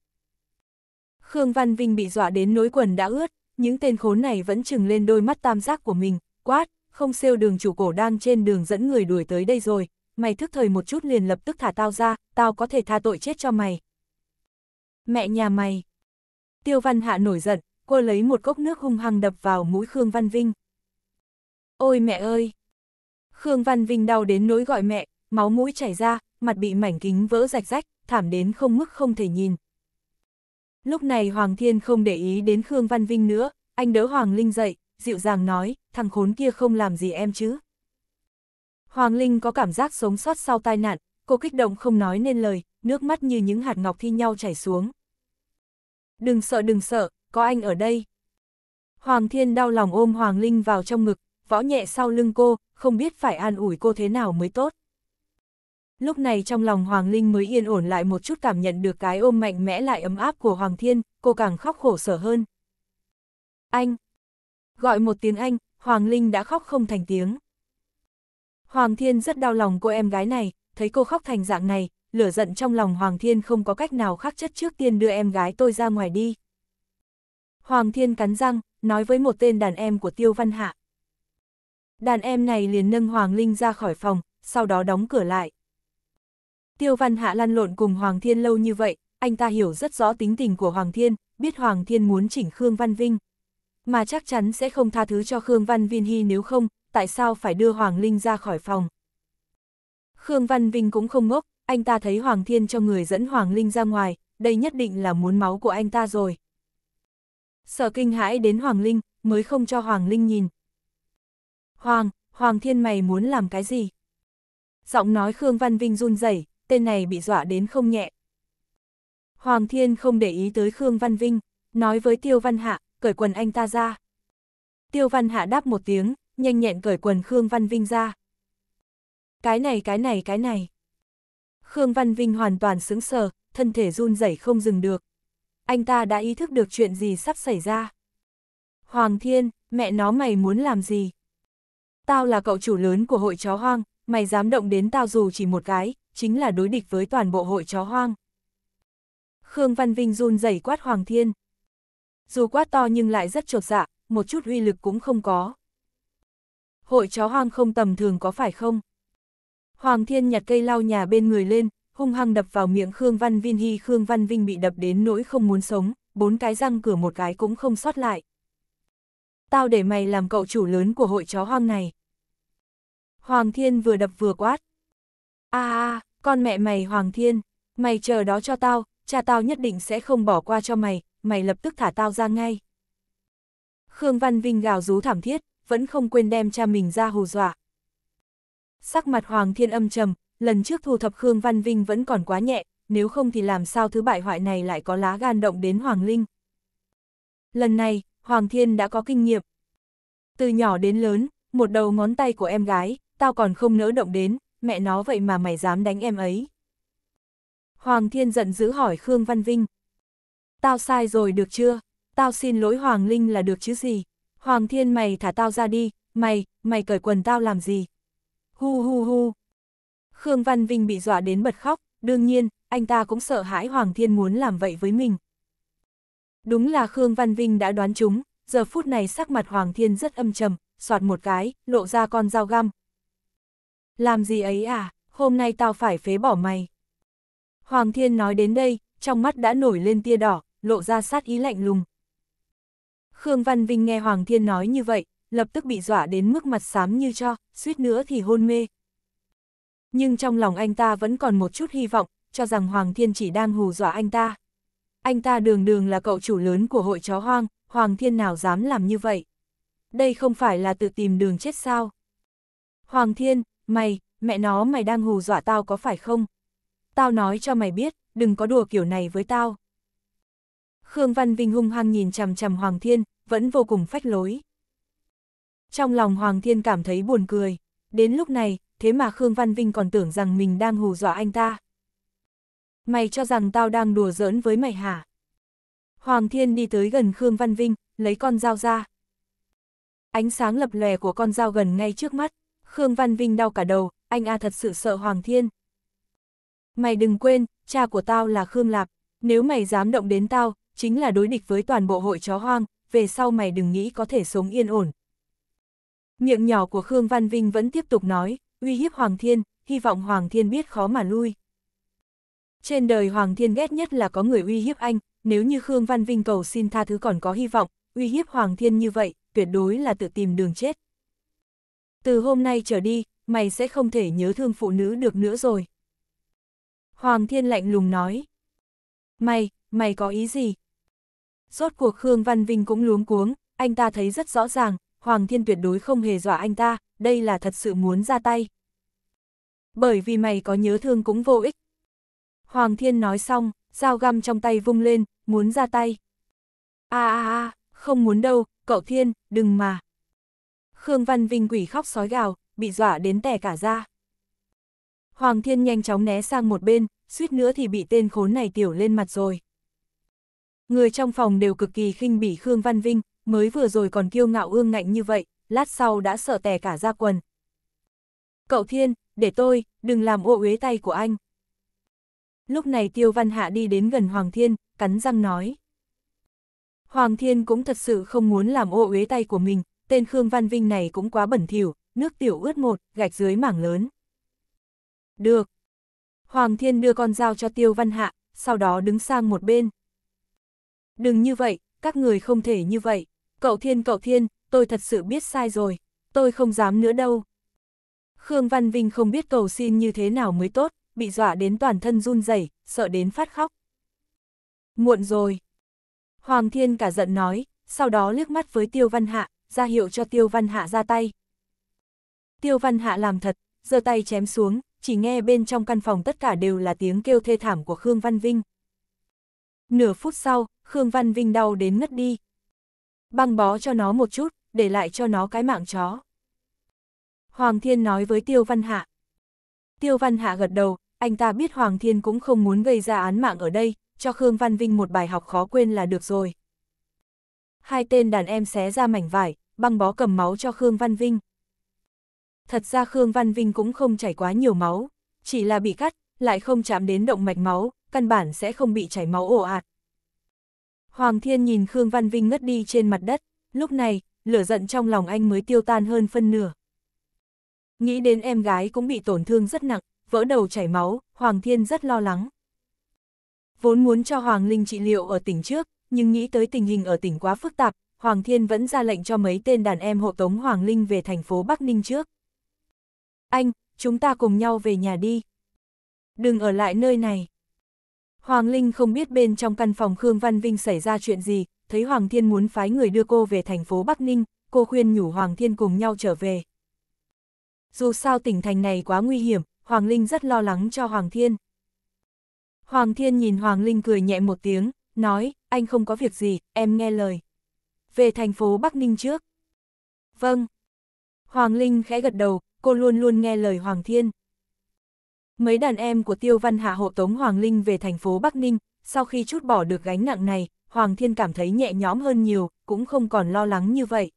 Khương Văn Vinh bị dọa đến nối quần đã ướt, những tên khốn này vẫn chừng lên đôi mắt tam giác của mình, quát, không siêu đường chủ cổ đang trên đường dẫn người đuổi tới đây rồi, mày thức thời một chút liền lập tức thả tao ra, tao có thể tha tội chết cho mày. Mẹ nhà mày, Tiêu Văn Hạ nổi giận, cô lấy một cốc nước hung hăng đập vào mũi Khương Văn Vinh. Ôi mẹ ơi! Khương Văn Vinh đau đến nỗi gọi mẹ, máu mũi chảy ra, mặt bị mảnh kính vỡ rạch rách, thảm đến không mức không thể nhìn. Lúc này Hoàng Thiên không để ý đến Khương Văn Vinh nữa, anh đỡ Hoàng Linh dậy, dịu dàng nói, thằng khốn kia không làm gì em chứ. Hoàng Linh có cảm giác sống sót sau tai nạn, cô kích động không nói nên lời, nước mắt như những hạt ngọc thi nhau chảy xuống, đừng sợ đừng sợ, có anh ở đây. Hoàng Thiên đau lòng ôm Hoàng Linh vào trong ngực, võ nhẹ sau lưng cô, không biết phải an ủi cô thế nào mới tốt. Lúc này trong lòng Hoàng Linh mới yên ổn lại một chút cảm nhận được cái ôm mạnh mẽ lại ấm áp của Hoàng Thiên, cô càng khóc khổ sở hơn. Anh! Gọi một tiếng anh, Hoàng Linh đã khóc không thành tiếng. Hoàng Thiên rất đau lòng cô em gái này, thấy cô khóc thành dạng này, lửa giận trong lòng Hoàng Thiên không có cách nào khác chất trước tiên đưa em gái tôi ra ngoài đi. Hoàng Thiên cắn răng, nói với một tên đàn em của Tiêu Văn Hạ. Đàn em này liền nâng Hoàng Linh ra khỏi phòng, sau đó đóng cửa lại. Tiêu Văn Hạ lăn lộn cùng Hoàng Thiên lâu như vậy, anh ta hiểu rất rõ tính tình của Hoàng Thiên, biết Hoàng Thiên muốn chỉnh Khương Văn Vinh. Mà chắc chắn sẽ không tha thứ cho Khương Văn Vinh Hy nếu không, tại sao phải đưa Hoàng Linh ra khỏi phòng. Khương Văn Vinh cũng không ngốc, anh ta thấy Hoàng Thiên cho người dẫn Hoàng Linh ra ngoài, đây nhất định là muốn máu của anh ta rồi. Sở kinh hãi đến Hoàng Linh, mới không cho Hoàng Linh nhìn. Hoàng, Hoàng Thiên mày muốn làm cái gì? Giọng nói Khương Văn Vinh run rẩy, tên này bị dọa đến không nhẹ. Hoàng Thiên không để ý tới Khương Văn Vinh, nói với Tiêu Văn Hạ, cởi quần anh ta ra. Tiêu Văn Hạ đáp một tiếng, nhanh nhẹn cởi quần Khương Văn Vinh ra. Cái này cái này cái này. Khương Văn Vinh hoàn toàn sững sờ, thân thể run rẩy không dừng được. Anh ta đã ý thức được chuyện gì sắp xảy ra. Hoàng Thiên, mẹ nó mày muốn làm gì? Tao là cậu chủ lớn của hội chó hoang, mày dám động đến tao dù chỉ một cái, chính là đối địch với toàn bộ hội chó hoang. Khương Văn Vinh run rẩy quát Hoàng Thiên. Dù quát to nhưng lại rất trột dạ, một chút uy lực cũng không có. Hội chó hoang không tầm thường có phải không? Hoàng Thiên nhặt cây lau nhà bên người lên, hung hăng đập vào miệng Khương Văn Vinh Hy. Khương Văn Vinh bị đập đến nỗi không muốn sống, bốn cái răng cửa một cái cũng không sót lại. Tao để mày làm cậu chủ lớn của hội chó hoang này. Hoàng Thiên vừa đập vừa quát. a à, a, con mẹ mày Hoàng Thiên, mày chờ đó cho tao, cha tao nhất định sẽ không bỏ qua cho mày, mày lập tức thả tao ra ngay. Khương Văn Vinh gào rú thảm thiết, vẫn không quên đem cha mình ra hù dọa, sắc mặt Hoàng Thiên âm trầm, lần trước thu thập Khương Văn Vinh vẫn còn quá nhẹ, nếu không thì làm sao thứ bại hoại này lại có lá gan động đến Hoàng Linh. Lần này, Hoàng Thiên đã có kinh nghiệm. Từ nhỏ đến lớn, một đầu ngón tay của em gái, tao còn không nỡ động đến, mẹ nó vậy mà mày dám đánh em ấy. Hoàng Thiên giận dữ hỏi Khương Văn Vinh. Tao sai rồi được chưa? Tao xin lỗi Hoàng Linh là được chứ gì? Hoàng Thiên mày thả tao ra đi, mày, mày cởi quần tao làm gì? hu hu hu. Khương Văn Vinh bị dọa đến bật khóc, đương nhiên, anh ta cũng sợ hãi Hoàng Thiên muốn làm vậy với mình. Đúng là Khương Văn Vinh đã đoán chúng, giờ phút này sắc mặt Hoàng Thiên rất âm trầm, soạt một cái, lộ ra con dao găm. Làm gì ấy à, hôm nay tao phải phế bỏ mày. Hoàng Thiên nói đến đây, trong mắt đã nổi lên tia đỏ, lộ ra sát ý lạnh lùng. Khương Văn Vinh nghe Hoàng Thiên nói như vậy, lập tức bị dọa đến mức mặt xám như cho, suýt nữa thì hôn mê. Nhưng trong lòng anh ta vẫn còn một chút hy vọng, cho rằng Hoàng Thiên chỉ đang hù dọa anh ta. Anh ta đường đường là cậu chủ lớn của hội chó hoang, Hoàng Thiên nào dám làm như vậy? Đây không phải là tự tìm đường chết sao? Hoàng Thiên, mày, mẹ nó mày đang hù dọa tao có phải không? Tao nói cho mày biết, đừng có đùa kiểu này với tao. Khương Văn Vinh hung hăng nhìn chằm chằm Hoàng Thiên, vẫn vô cùng phách lối. Trong lòng Hoàng Thiên cảm thấy buồn cười. Đến lúc này, thế mà Khương Văn Vinh còn tưởng rằng mình đang hù dọa anh ta. Mày cho rằng tao đang đùa giỡn với mày hả? Hoàng Thiên đi tới gần Khương Văn Vinh, lấy con dao ra. Ánh sáng lập lòe của con dao gần ngay trước mắt. Khương Văn Vinh đau cả đầu, anh A thật sự sợ Hoàng Thiên. Mày đừng quên, cha của tao là Khương Lạp. Nếu mày dám động đến tao, chính là đối địch với toàn bộ hội chó hoang, về sau mày đừng nghĩ có thể sống yên ổn. Miệng nhỏ của Khương Văn Vinh vẫn tiếp tục nói, uy hiếp Hoàng Thiên, hy vọng Hoàng Thiên biết khó mà lui. Trên đời Hoàng Thiên ghét nhất là có người uy hiếp anh, nếu như Khương Văn Vinh cầu xin tha thứ còn có hy vọng, uy hiếp Hoàng Thiên như vậy, tuyệt đối là tự tìm đường chết. Từ hôm nay trở đi, mày sẽ không thể nhớ thương phụ nữ được nữa rồi. Hoàng Thiên lạnh lùng nói. Mày, mày có ý gì? Rốt cuộc Khương Văn Vinh cũng luống cuống, anh ta thấy rất rõ ràng, Hoàng Thiên tuyệt đối không hề dọa anh ta, đây là thật sự muốn ra tay. Bởi vì mày có nhớ thương cũng vô ích. Hoàng Thiên nói xong, dao găm trong tay vung lên, muốn ra tay. a a a, không muốn đâu, cậu Thiên, đừng mà. Khương Văn Vinh quỷ khóc sói gào, bị dọa đến tẻ cả ra. Hoàng Thiên nhanh chóng né sang một bên, suýt nữa thì bị tên khốn này tiểu lên mặt rồi. Người trong phòng đều cực kỳ khinh bỉ Khương Văn Vinh, mới vừa rồi còn kiêu ngạo ương ngạnh như vậy, lát sau đã sợ tè cả ra quần. Cậu Thiên, để tôi, đừng làm ô uế tay của anh. Lúc này Tiêu Văn Hạ đi đến gần Hoàng Thiên, cắn răng nói. Hoàng Thiên cũng thật sự không muốn làm ô uế tay của mình, tên Khương Văn Vinh này cũng quá bẩn thỉu, nước tiểu ướt một, gạch dưới mảng lớn. Được. Hoàng Thiên đưa con dao cho Tiêu Văn Hạ, sau đó đứng sang một bên. Đừng như vậy, các người không thể như vậy. Cậu Thiên cậu Thiên, tôi thật sự biết sai rồi, tôi không dám nữa đâu. Khương Văn Vinh không biết cầu xin như thế nào mới tốt, bị dọa đến toàn thân run rẩy, sợ đến phát khóc. Muộn rồi. Hoàng Thiên cả giận nói, sau đó liếc mắt với Tiêu Văn Hạ, ra hiệu cho Tiêu Văn Hạ ra tay. Tiêu Văn Hạ làm thật, giơ tay chém xuống, chỉ nghe bên trong căn phòng tất cả đều là tiếng kêu thê thảm của Khương Văn Vinh. Nửa phút sau, Khương Văn Vinh đau đến ngất đi, băng bó cho nó một chút, để lại cho nó cái mạng chó. Hoàng Thiên nói với Tiêu Văn Hạ. Tiêu Văn Hạ gật đầu, anh ta biết Hoàng Thiên cũng không muốn gây ra án mạng ở đây, cho Khương Văn Vinh một bài học khó quên là được rồi. Hai tên đàn em xé ra mảnh vải, băng bó cầm máu cho Khương Văn Vinh. Thật ra Khương Văn Vinh cũng không chảy quá nhiều máu, chỉ là bị cắt, lại không chạm đến động mạch máu, căn bản sẽ không bị chảy máu ồ ạt. Hoàng Thiên nhìn Khương Văn Vinh ngất đi trên mặt đất, lúc này, lửa giận trong lòng anh mới tiêu tan hơn phân nửa. Nghĩ đến em gái cũng bị tổn thương rất nặng, vỡ đầu chảy máu, Hoàng Thiên rất lo lắng. Vốn muốn cho Hoàng Linh trị liệu ở tỉnh trước, nhưng nghĩ tới tình hình ở tỉnh quá phức tạp, Hoàng Thiên vẫn ra lệnh cho mấy tên đàn em hộ tống Hoàng Linh về thành phố Bắc Ninh trước. Anh, chúng ta cùng nhau về nhà đi. Đừng ở lại nơi này. Hoàng Linh không biết bên trong căn phòng Khương Văn Vinh xảy ra chuyện gì, thấy Hoàng Thiên muốn phái người đưa cô về thành phố Bắc Ninh, cô khuyên nhủ Hoàng Thiên cùng nhau trở về. Dù sao tỉnh thành này quá nguy hiểm, Hoàng Linh rất lo lắng cho Hoàng Thiên. Hoàng Thiên nhìn Hoàng Linh cười nhẹ một tiếng, nói, anh không có việc gì, em nghe lời. Về thành phố Bắc Ninh trước. Vâng. Hoàng Linh khẽ gật đầu, cô luôn luôn nghe lời Hoàng Thiên. Mấy đàn em của Tiêu Văn Hạ hộ tống Hoàng Linh về thành phố Bắc Ninh, sau khi chút bỏ được gánh nặng này, Hoàng Thiên cảm thấy nhẹ nhõm hơn nhiều, cũng không còn lo lắng như vậy.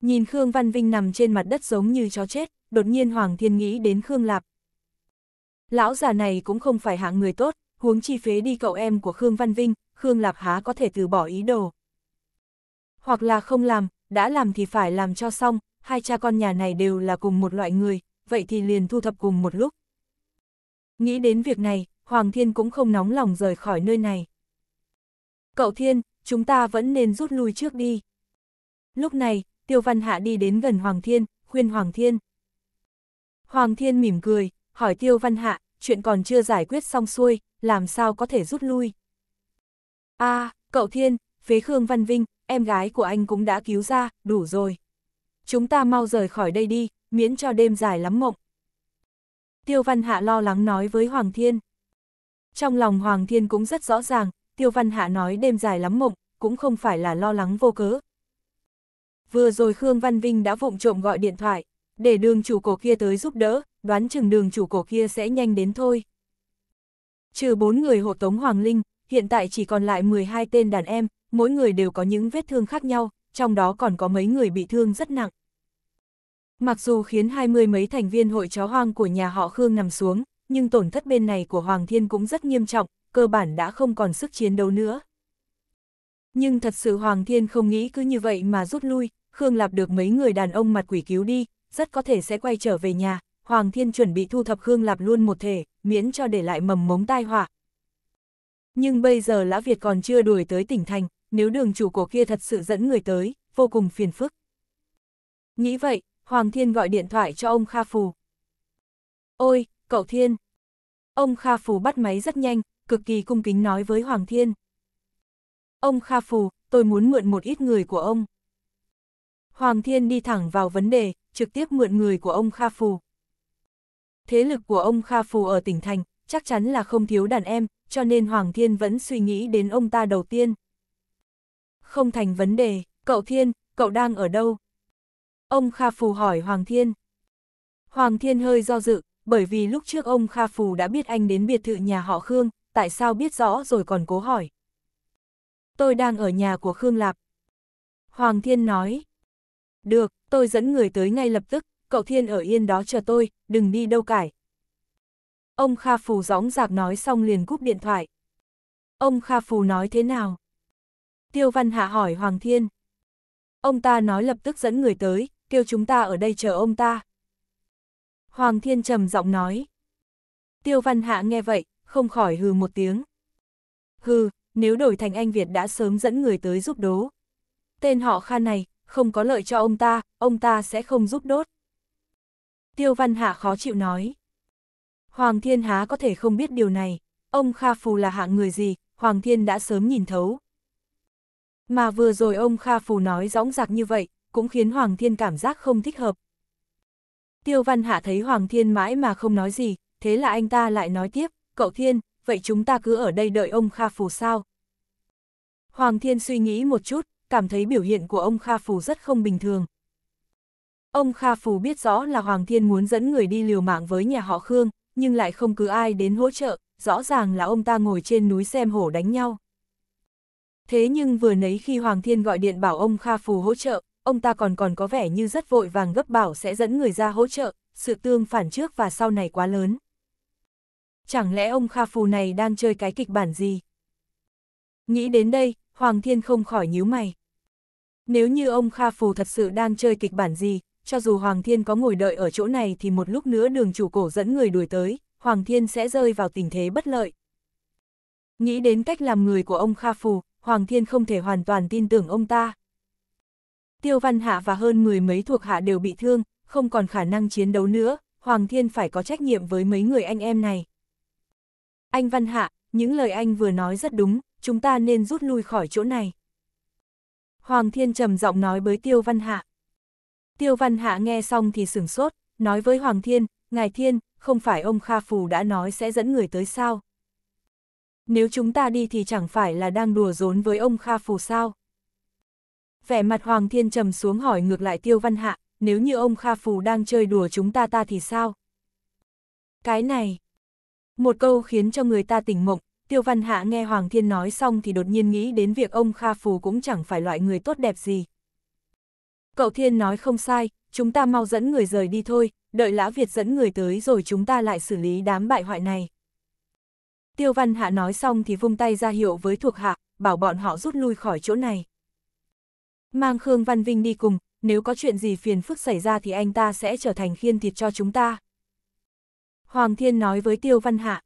Nhìn Khương Văn Vinh nằm trên mặt đất giống như chó chết, đột nhiên Hoàng Thiên nghĩ đến Khương Lạp. Lão già này cũng không phải hạng người tốt, huống chi phế đi cậu em của Khương Văn Vinh, Khương Lạp há có thể từ bỏ ý đồ. Hoặc là không làm, đã làm thì phải làm cho xong, hai cha con nhà này đều là cùng một loại người, vậy thì liền thu thập cùng một lúc. Nghĩ đến việc này, Hoàng Thiên cũng không nóng lòng rời khỏi nơi này. Cậu Thiên, chúng ta vẫn nên rút lui trước đi. Lúc này, Tiêu Văn Hạ đi đến gần Hoàng Thiên, khuyên Hoàng Thiên. Hoàng Thiên mỉm cười, hỏi Tiêu Văn Hạ, chuyện còn chưa giải quyết xong xuôi, làm sao có thể rút lui. a à, cậu Thiên, phế Khương Văn Vinh, em gái của anh cũng đã cứu ra, đủ rồi. Chúng ta mau rời khỏi đây đi, miễn cho đêm dài lắm mộng. Tiêu Văn Hạ lo lắng nói với Hoàng Thiên. Trong lòng Hoàng Thiên cũng rất rõ ràng, Tiêu Văn Hạ nói đêm dài lắm mộng, cũng không phải là lo lắng vô cớ. Vừa rồi Khương Văn Vinh đã vụng trộm gọi điện thoại, để đường chủ cổ kia tới giúp đỡ, đoán chừng đường chủ cổ kia sẽ nhanh đến thôi. Trừ bốn người hộ tống Hoàng Linh, hiện tại chỉ còn lại 12 tên đàn em, mỗi người đều có những vết thương khác nhau, trong đó còn có mấy người bị thương rất nặng. Mặc dù khiến hai mươi mấy thành viên hội chó hoang của nhà họ Khương nằm xuống, nhưng tổn thất bên này của Hoàng Thiên cũng rất nghiêm trọng, cơ bản đã không còn sức chiến đấu nữa. Nhưng thật sự Hoàng Thiên không nghĩ cứ như vậy mà rút lui, Khương Lạp được mấy người đàn ông mặt quỷ cứu đi, rất có thể sẽ quay trở về nhà, Hoàng Thiên chuẩn bị thu thập Khương Lạp luôn một thể, miễn cho để lại mầm mống tai họa. Nhưng bây giờ Lã Việt còn chưa đuổi tới tỉnh thành, nếu đường chủ cổ kia thật sự dẫn người tới, vô cùng phiền phức. Nghĩ vậy, Hoàng Thiên gọi điện thoại cho ông Kha Phù. Ôi, cậu Thiên! Ông Kha Phù bắt máy rất nhanh, cực kỳ cung kính nói với Hoàng Thiên. Ông Kha Phù, tôi muốn mượn một ít người của ông. Hoàng Thiên đi thẳng vào vấn đề, trực tiếp mượn người của ông Kha Phù. Thế lực của ông Kha Phù ở tỉnh Thành, chắc chắn là không thiếu đàn em, cho nên Hoàng Thiên vẫn suy nghĩ đến ông ta đầu tiên. Không thành vấn đề, cậu Thiên, cậu đang ở đâu? Ông Kha Phù hỏi Hoàng Thiên. Hoàng Thiên hơi do dự, bởi vì lúc trước ông Kha Phù đã biết anh đến biệt thự nhà họ Khương, tại sao biết rõ rồi còn cố hỏi. Tôi đang ở nhà của Khương Lạp. Hoàng Thiên nói. Được, tôi dẫn người tới ngay lập tức, cậu Thiên ở yên đó chờ tôi, đừng đi đâu cải. Ông Kha Phù gióng giạc nói xong liền cúp điện thoại. Ông Kha Phù nói thế nào? Tiêu Văn Hạ hỏi Hoàng Thiên. Ông ta nói lập tức dẫn người tới, kêu chúng ta ở đây chờ ông ta. Hoàng Thiên trầm giọng nói. Tiêu Văn Hạ nghe vậy, không khỏi hừ một tiếng. Hừ, nếu đổi thành anh Việt đã sớm dẫn người tới giúp đố. Tên họ Kha này, không có lợi cho ông ta, ông ta sẽ không giúp đốt. Tiêu Văn Hạ khó chịu nói. Hoàng Thiên Há có thể không biết điều này, ông Kha Phù là hạng người gì, Hoàng Thiên đã sớm nhìn thấu. Mà vừa rồi ông Kha Phù nói rõng rạc như vậy, cũng khiến Hoàng Thiên cảm giác không thích hợp. Tiêu Văn Hạ thấy Hoàng Thiên mãi mà không nói gì, thế là anh ta lại nói tiếp, cậu Thiên, vậy chúng ta cứ ở đây đợi ông Kha Phù sao? Hoàng Thiên suy nghĩ một chút, cảm thấy biểu hiện của ông Kha Phù rất không bình thường. Ông Kha Phù biết rõ là Hoàng Thiên muốn dẫn người đi liều mạng với nhà họ Khương, nhưng lại không cứ ai đến hỗ trợ, rõ ràng là ông ta ngồi trên núi xem hổ đánh nhau. Thế nhưng vừa nấy khi Hoàng Thiên gọi điện bảo ông Kha Phù hỗ trợ, ông ta còn còn có vẻ như rất vội vàng gấp bảo sẽ dẫn người ra hỗ trợ, sự tương phản trước và sau này quá lớn. Chẳng lẽ ông Kha Phù này đang chơi cái kịch bản gì? Nghĩ đến đây, Hoàng Thiên không khỏi nhíu mày. Nếu như ông Kha Phù thật sự đang chơi kịch bản gì, cho dù Hoàng Thiên có ngồi đợi ở chỗ này thì một lúc nữa đường chủ cổ dẫn người đuổi tới, Hoàng Thiên sẽ rơi vào tình thế bất lợi. Nghĩ đến cách làm người của ông Kha Phù, Hoàng Thiên không thể hoàn toàn tin tưởng ông ta. Tiêu Văn Hạ và hơn mười mấy thuộc hạ đều bị thương, không còn khả năng chiến đấu nữa, Hoàng Thiên phải có trách nhiệm với mấy người anh em này. Anh Văn Hạ, những lời anh vừa nói rất đúng, chúng ta nên rút lui khỏi chỗ này. Hoàng Thiên trầm giọng nói với Tiêu Văn Hạ. Tiêu Văn Hạ nghe xong thì sửng sốt, nói với Hoàng Thiên, Ngài Thiên, không phải ông Kha Phù đã nói sẽ dẫn người tới sao? Nếu chúng ta đi thì chẳng phải là đang đùa giốn với ông Kha Phù sao? vẻ mặt Hoàng Thiên trầm xuống hỏi ngược lại Tiêu Văn Hạ, nếu như ông Kha Phù đang chơi đùa chúng ta ta thì sao? Cái này, một câu khiến cho người ta tỉnh mộng, Tiêu Văn Hạ nghe Hoàng Thiên nói xong thì đột nhiên nghĩ đến việc ông Kha Phù cũng chẳng phải loại người tốt đẹp gì. Cậu Thiên nói không sai, chúng ta mau dẫn người rời đi thôi, đợi Lã Việt dẫn người tới rồi chúng ta lại xử lý đám bại hoại này. Tiêu Văn Hạ nói xong thì vung tay ra hiệu với thuộc hạ, bảo bọn họ rút lui khỏi chỗ này. Mang Khương Văn Vinh đi cùng, nếu có chuyện gì phiền phức xảy ra thì anh ta sẽ trở thành khiên thịt cho chúng ta. Hoàng Thiên nói với Tiêu Văn Hạ.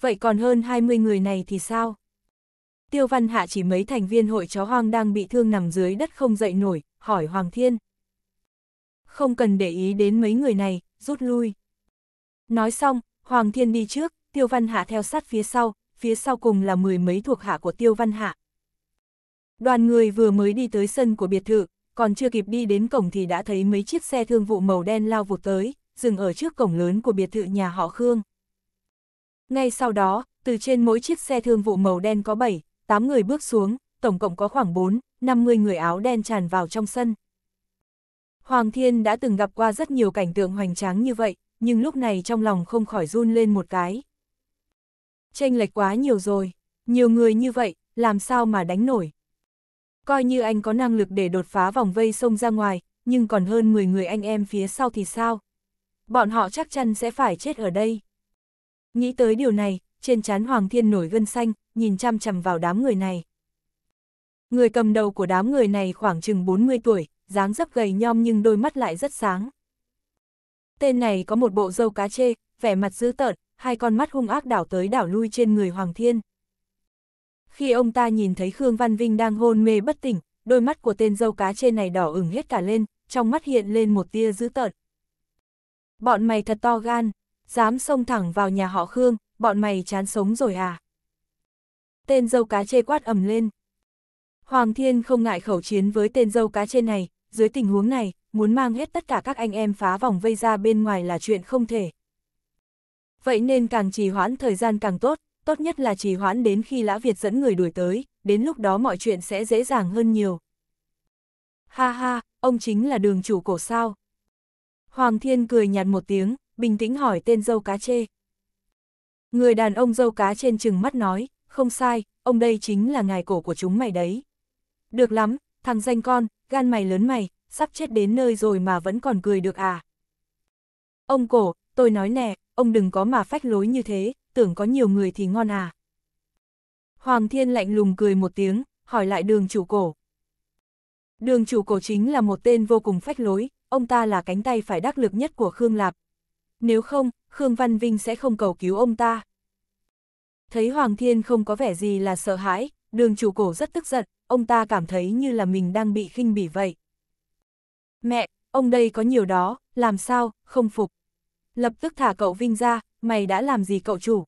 Vậy còn hơn 20 người này thì sao? Tiêu Văn Hạ chỉ mấy thành viên hội chó hoang đang bị thương nằm dưới đất không dậy nổi, hỏi Hoàng Thiên. Không cần để ý đến mấy người này, rút lui. Nói xong, Hoàng Thiên đi trước, Tiêu Văn Hạ theo sát phía sau, phía sau cùng là mười mấy thuộc hạ của Tiêu Văn Hạ. Đoàn người vừa mới đi tới sân của biệt thự, còn chưa kịp đi đến cổng thì đã thấy mấy chiếc xe thương vụ màu đen lao vụt tới, dừng ở trước cổng lớn của biệt thự nhà họ Khương. Ngay sau đó, từ trên mỗi chiếc xe thương vụ màu đen có 7, 8 người bước xuống, tổng cộng có khoảng 4, 50 người áo đen tràn vào trong sân. Hoàng Thiên đã từng gặp qua rất nhiều cảnh tượng hoành tráng như vậy, nhưng lúc này trong lòng không khỏi run lên một cái. Tranh lệch quá nhiều rồi, nhiều người như vậy, làm sao mà đánh nổi. Coi như anh có năng lực để đột phá vòng vây sông ra ngoài, nhưng còn hơn 10 người anh em phía sau thì sao? Bọn họ chắc chắn sẽ phải chết ở đây. Nghĩ tới điều này, trên trán Hoàng Thiên nổi gân xanh, nhìn chăm chằm vào đám người này. Người cầm đầu của đám người này khoảng chừng 40 tuổi, dáng dấp gầy nhom nhưng đôi mắt lại rất sáng. Tên này có một bộ râu cá chê, vẻ mặt dữ tợn, hai con mắt hung ác đảo tới đảo lui trên người Hoàng Thiên. Khi ông ta nhìn thấy Khương Văn Vinh đang hôn mê bất tỉnh, đôi mắt của tên dâu cá trên này đỏ ửng hết cả lên, trong mắt hiện lên một tia dữ tợn. Bọn mày thật to gan, dám xông thẳng vào nhà họ Khương, bọn mày chán sống rồi à? Tên dâu cá chê quát ầm lên. Hoàng Thiên không ngại khẩu chiến với tên dâu cá trên này, dưới tình huống này, muốn mang hết tất cả các anh em phá vòng vây ra bên ngoài là chuyện không thể. Vậy nên càng trì hoãn thời gian càng tốt, tốt nhất là trì hoãn đến khi Lã Việt dẫn người đuổi tới, đến lúc đó mọi chuyện sẽ dễ dàng hơn nhiều. Ha ha, ông chính là đường chủ cổ sao. Hoàng Thiên cười nhạt một tiếng, bình tĩnh hỏi tên dâu cá chê. Người đàn ông dâu cá trên chừng mắt nói, không sai, ông đây chính là ngài cổ của chúng mày đấy. Được lắm, thằng danh con, gan mày lớn mày, sắp chết đến nơi rồi mà vẫn còn cười được à. Ông cổ, tôi nói nè, ông đừng có mà phách lối như thế, tưởng có nhiều người thì ngon à. Hoàng thiên lạnh lùng cười một tiếng, hỏi lại đường chủ cổ. Đường chủ cổ chính là một tên vô cùng phách lối, ông ta là cánh tay phải đắc lực nhất của Khương Lạp. Nếu không, Khương Văn Vinh sẽ không cầu cứu ông ta. Thấy Hoàng Thiên không có vẻ gì là sợ hãi, đường chủ cổ rất tức giận, ông ta cảm thấy như là mình đang bị khinh bỉ vậy. Mẹ, ông đây có nhiều đó, làm sao, không phục. Lập tức thả cậu Vinh ra, mày đã làm gì cậu chủ?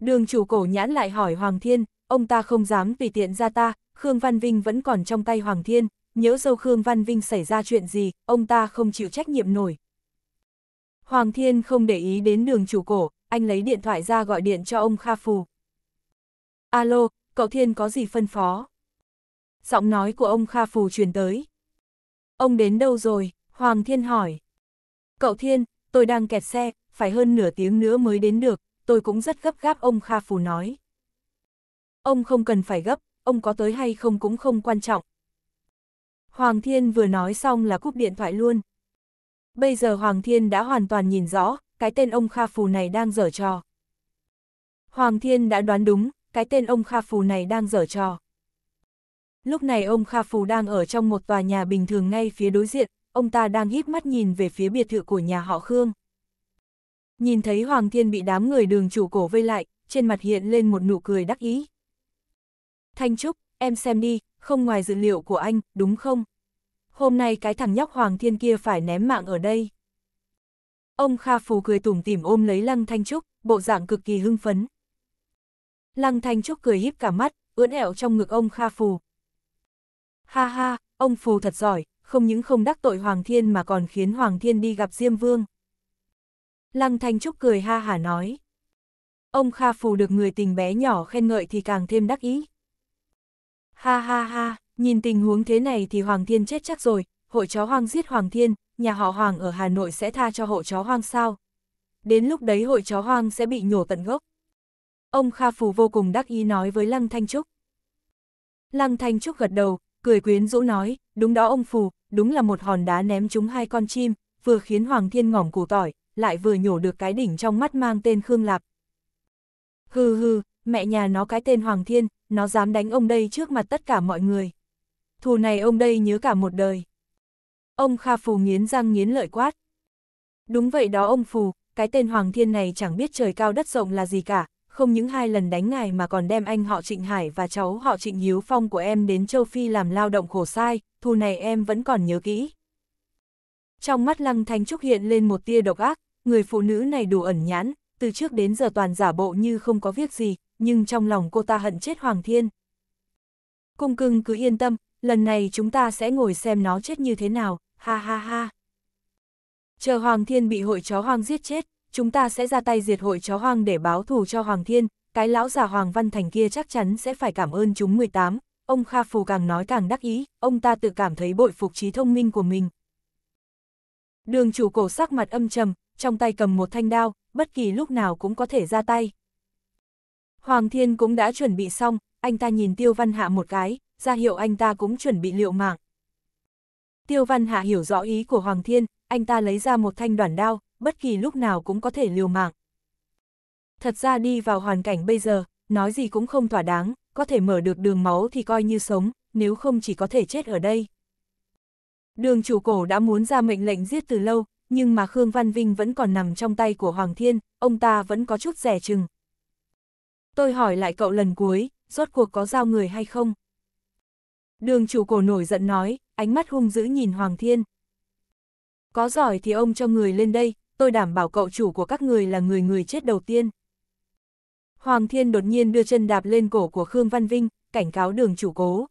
Đường chủ cổ nhãn lại hỏi Hoàng Thiên, ông ta không dám vì tiện ra ta, Khương Văn Vinh vẫn còn trong tay Hoàng Thiên, nhớ sâu Khương Văn Vinh xảy ra chuyện gì, ông ta không chịu trách nhiệm nổi. Hoàng Thiên không để ý đến đường chủ cổ, anh lấy điện thoại ra gọi điện cho ông Kha Phù. Alo, cậu Thiên có gì phân phó? Giọng nói của ông Kha Phù truyền tới. Ông đến đâu rồi? Hoàng Thiên hỏi. Cậu Thiên, tôi đang kẹt xe, phải hơn nửa tiếng nữa mới đến được, tôi cũng rất gấp gáp ông Kha Phù nói. Ông không cần phải gấp, ông có tới hay không cũng không quan trọng. Hoàng Thiên vừa nói xong là cúp điện thoại luôn. Bây giờ Hoàng Thiên đã hoàn toàn nhìn rõ, cái tên ông Kha Phù này đang dở trò. Hoàng Thiên đã đoán đúng, cái tên ông Kha Phù này đang dở trò. Lúc này ông Kha Phù đang ở trong một tòa nhà bình thường ngay phía đối diện, ông ta đang híp mắt nhìn về phía biệt thự của nhà họ Khương. Nhìn thấy Hoàng Thiên bị đám người đường chủ cổ vây lại, trên mặt hiện lên một nụ cười đắc ý. Thanh Trúc, em xem đi, không ngoài dự liệu của anh, đúng không? Hôm nay cái thằng nhóc Hoàng Thiên kia phải ném mạng ở đây. Ông Kha Phù cười tủm tỉm ôm lấy Lăng Thanh Trúc, bộ dạng cực kỳ hưng phấn. Lăng Thanh Trúc cười híp cả mắt, ưỡn ẹo trong ngực ông Kha Phù. Ha ha, ông Phù thật giỏi, không những không đắc tội Hoàng Thiên mà còn khiến Hoàng Thiên đi gặp Diêm Vương. Lăng Thanh Trúc cười ha hả nói. Ông Kha Phù được người tình bé nhỏ khen ngợi thì càng thêm đắc ý. Ha ha ha, nhìn tình huống thế này thì Hoàng Thiên chết chắc rồi, hội chó hoang giết Hoàng Thiên, nhà họ Hoàng ở Hà Nội sẽ tha cho hội chó hoang sao. Đến lúc đấy hội chó hoang sẽ bị nhổ tận gốc. Ông Kha Phù vô cùng đắc ý nói với Lăng Thanh Trúc. Lăng Thanh Trúc gật đầu, cười quyến rũ nói, đúng đó ông Phù, đúng là một hòn đá ném trúng hai con chim, vừa khiến Hoàng Thiên ngỏm củ tỏi, lại vừa nhổ được cái đỉnh trong mắt mang tên Khương Lạp. Hừ hừ, mẹ nhà nó cái tên Hoàng Thiên, nó dám đánh ông đây trước mặt tất cả mọi người. Thù này ông đây nhớ cả một đời. Ông Kha Phù nghiến răng nghiến lợi quát. Đúng vậy đó ông Phù, cái tên Hoàng Thiên này chẳng biết trời cao đất rộng là gì cả, không những hai lần đánh ngài mà còn đem anh họ Trịnh Hải và cháu họ Trịnh Hiếu Phong của em đến châu Phi làm lao động khổ sai, thù này em vẫn còn nhớ kỹ. Trong mắt Lăng Thanh Trúc hiện lên một tia độc ác, người phụ nữ này đủ ẩn nhãn, từ trước đến giờ toàn giả bộ như không có việc gì, nhưng trong lòng cô ta hận chết Hoàng Thiên. Cung cưng cứ yên tâm, lần này chúng ta sẽ ngồi xem nó chết như thế nào, ha ha ha. Chờ Hoàng Thiên bị hội chó hoang giết chết, chúng ta sẽ ra tay diệt hội chó hoang để báo thù cho Hoàng Thiên, cái lão già Hoàng Văn Thành kia chắc chắn sẽ phải cảm ơn chúng 18. Ông Kha Phù càng nói càng đắc ý, ông ta tự cảm thấy bội phục trí thông minh của mình. Đường chủ cổ sắc mặt âm trầm, trong tay cầm một thanh đao, bất kỳ lúc nào cũng có thể ra tay. Hoàng Thiên cũng đã chuẩn bị xong, anh ta nhìn Tiêu Văn Hạ một cái, ra hiệu anh ta cũng chuẩn bị liệu mạng. Tiêu Văn Hạ hiểu rõ ý của Hoàng Thiên, anh ta lấy ra một thanh đoạn đao, bất kỳ lúc nào cũng có thể liều mạng. Thật ra đi vào hoàn cảnh bây giờ, nói gì cũng không thỏa đáng, có thể mở được đường máu thì coi như sống, nếu không chỉ có thể chết ở đây. Đường chủ cổ đã muốn ra mệnh lệnh giết từ lâu, nhưng mà Khương Văn Vinh vẫn còn nằm trong tay của Hoàng Thiên, ông ta vẫn có chút rẻ chừng. Tôi hỏi lại cậu lần cuối, rốt cuộc có giao người hay không? Đường chủ cổ nổi giận nói, ánh mắt hung dữ nhìn Hoàng Thiên. Có giỏi thì ông cho người lên đây, tôi đảm bảo cậu chủ của các người là người người chết đầu tiên. Hoàng Thiên đột nhiên đưa chân đạp lên cổ của Khương Văn Vinh, cảnh cáo đường chủ cố.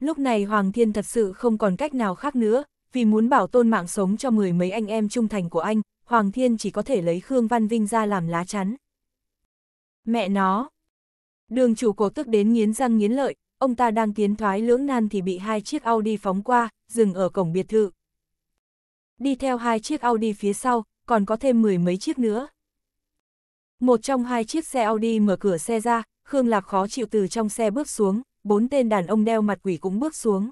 Lúc này Hoàng Thiên thật sự không còn cách nào khác nữa, vì muốn bảo tôn mạng sống cho mười mấy anh em trung thành của anh, Hoàng Thiên chỉ có thể lấy Khương Văn Vinh ra làm lá chắn. Mẹ nó! Đường chủ cổ tức đến nghiến răng nghiến lợi, ông ta đang tiến thoái lưỡng nan thì bị hai chiếc Audi phóng qua, dừng ở cổng biệt thự. Đi theo hai chiếc Audi phía sau, còn có thêm mười mấy chiếc nữa. Một trong hai chiếc xe Audi mở cửa xe ra, Khương Lạc khó chịu từ trong xe bước xuống, bốn tên đàn ông đeo mặt quỷ cũng bước xuống.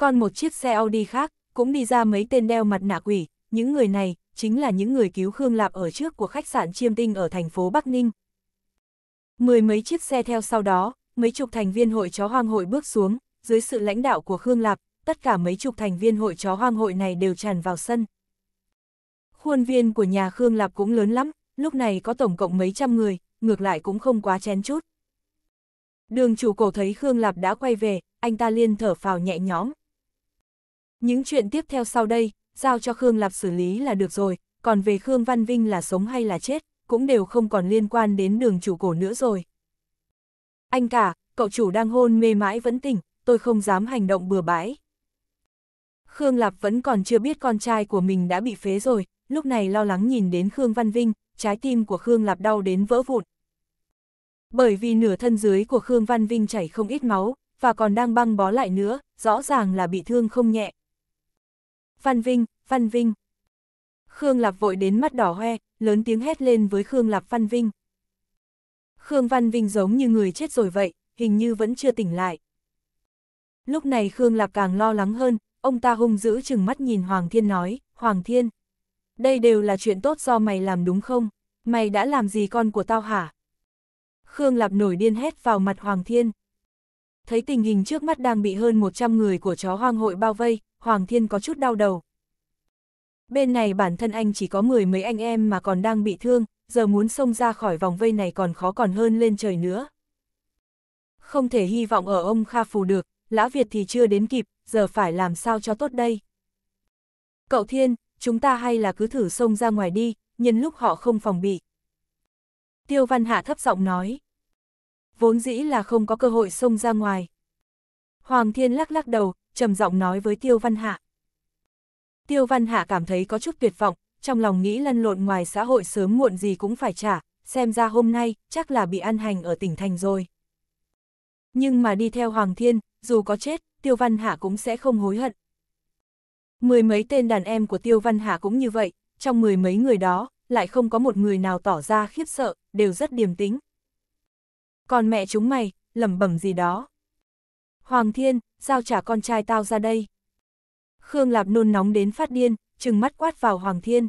Còn một chiếc xe Audi khác, cũng đi ra mấy tên đeo mặt nạ quỷ, những người này, chính là những người cứu Khương Lạp ở trước của khách sạn Chiêm Tinh ở thành phố Bắc Ninh. Mười mấy chiếc xe theo sau đó, mấy chục thành viên hội chó hoang hội bước xuống, dưới sự lãnh đạo của Khương Lạp, tất cả mấy chục thành viên hội chó hoang hội này đều tràn vào sân. Khuôn viên của nhà Khương Lạp cũng lớn lắm, lúc này có tổng cộng mấy trăm người, ngược lại cũng không quá chén chút. Đường chủ cổ thấy Khương Lạp đã quay về, anh ta liên thở phào nhẹ nhõm. Những chuyện tiếp theo sau đây, giao cho Khương Lạp xử lý là được rồi, còn về Khương Văn Vinh là sống hay là chết, cũng đều không còn liên quan đến đường chủ cổ nữa rồi. Anh cả, cậu chủ đang hôn mê mãi vẫn tỉnh, tôi không dám hành động bừa bãi. Khương Lạp vẫn còn chưa biết con trai của mình đã bị phế rồi, lúc này lo lắng nhìn đến Khương Văn Vinh, trái tim của Khương Lạp đau đến vỡ vụn. Bởi vì nửa thân dưới của Khương Văn Vinh chảy không ít máu, và còn đang băng bó lại nữa, rõ ràng là bị thương không nhẹ, Văn Vinh, Văn Vinh. Khương Lạp vội đến mắt đỏ hoe, lớn tiếng hét lên với Khương Lạp Văn Vinh. Khương Văn Vinh giống như người chết rồi vậy, hình như vẫn chưa tỉnh lại. Lúc này Khương Lạp càng lo lắng hơn, ông ta hung dữ chừng mắt nhìn Hoàng Thiên nói, Hoàng Thiên, đây đều là chuyện tốt do mày làm đúng không? Mày đã làm gì con của tao hả? Khương Lạp nổi điên hét vào mặt Hoàng Thiên thấy tình hình trước mắt đang bị hơn 100 người của chó hoang hội bao vây, Hoàng Thiên có chút đau đầu. Bên này bản thân anh chỉ có mười mấy anh em mà còn đang bị thương, giờ muốn xông ra khỏi vòng vây này còn khó còn hơn lên trời nữa. Không thể hy vọng ở ông Kha Phù được, Lã Việt thì chưa đến kịp, giờ phải làm sao cho tốt đây. Cậu Thiên, chúng ta hay là cứ thử xông ra ngoài đi, nhân lúc họ không phòng bị. Tiêu Văn Hạ thấp giọng nói vốn dĩ là không có cơ hội xông ra ngoài. Hoàng Thiên lắc lắc đầu, trầm giọng nói với Tiêu Văn Hạ. Tiêu Văn Hạ cảm thấy có chút tuyệt vọng, trong lòng nghĩ lăn lộn ngoài xã hội sớm muộn gì cũng phải trả, xem ra hôm nay chắc là bị ăn hành ở tỉnh thành rồi. Nhưng mà đi theo Hoàng Thiên, dù có chết, Tiêu Văn Hạ cũng sẽ không hối hận. Mười mấy tên đàn em của Tiêu Văn Hạ cũng như vậy, trong mười mấy người đó, lại không có một người nào tỏ ra khiếp sợ, đều rất điềm tĩnh còn mẹ chúng mày, lẩm bẩm gì đó. Hoàng Thiên, giao trả con trai tao ra đây. Khương Lạp nôn nóng đến phát điên, trừng mắt quát vào Hoàng Thiên.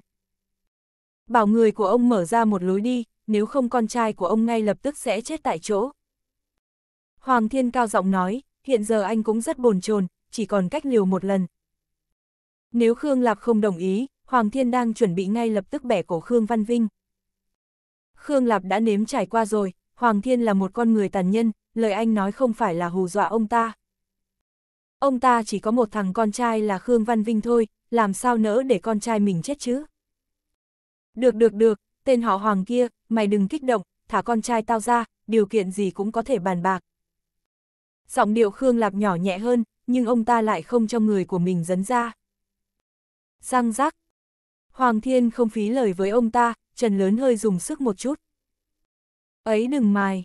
Bảo người của ông mở ra một lối đi, nếu không con trai của ông ngay lập tức sẽ chết tại chỗ. Hoàng Thiên cao giọng nói, hiện giờ anh cũng rất bồn chồn, chỉ còn cách liều một lần. Nếu Khương Lạp không đồng ý, Hoàng Thiên đang chuẩn bị ngay lập tức bẻ cổ Khương Văn Vinh. Khương Lạp đã nếm trải qua rồi, Hoàng Thiên là một con người tàn nhân, lời anh nói không phải là hù dọa ông ta. Ông ta chỉ có một thằng con trai là Khương Văn Vinh thôi, làm sao nỡ để con trai mình chết chứ? Được được được, tên họ Hoàng kia, mày đừng kích động, thả con trai tao ra, điều kiện gì cũng có thể bàn bạc. Giọng điệu Khương Lạp nhỏ nhẹ hơn, nhưng ông ta lại không cho người của mình dấn ra. Răng rác. Hoàng Thiên không phí lời với ông ta, Trần Lớn hơi dùng sức một chút. Ấy đừng mài.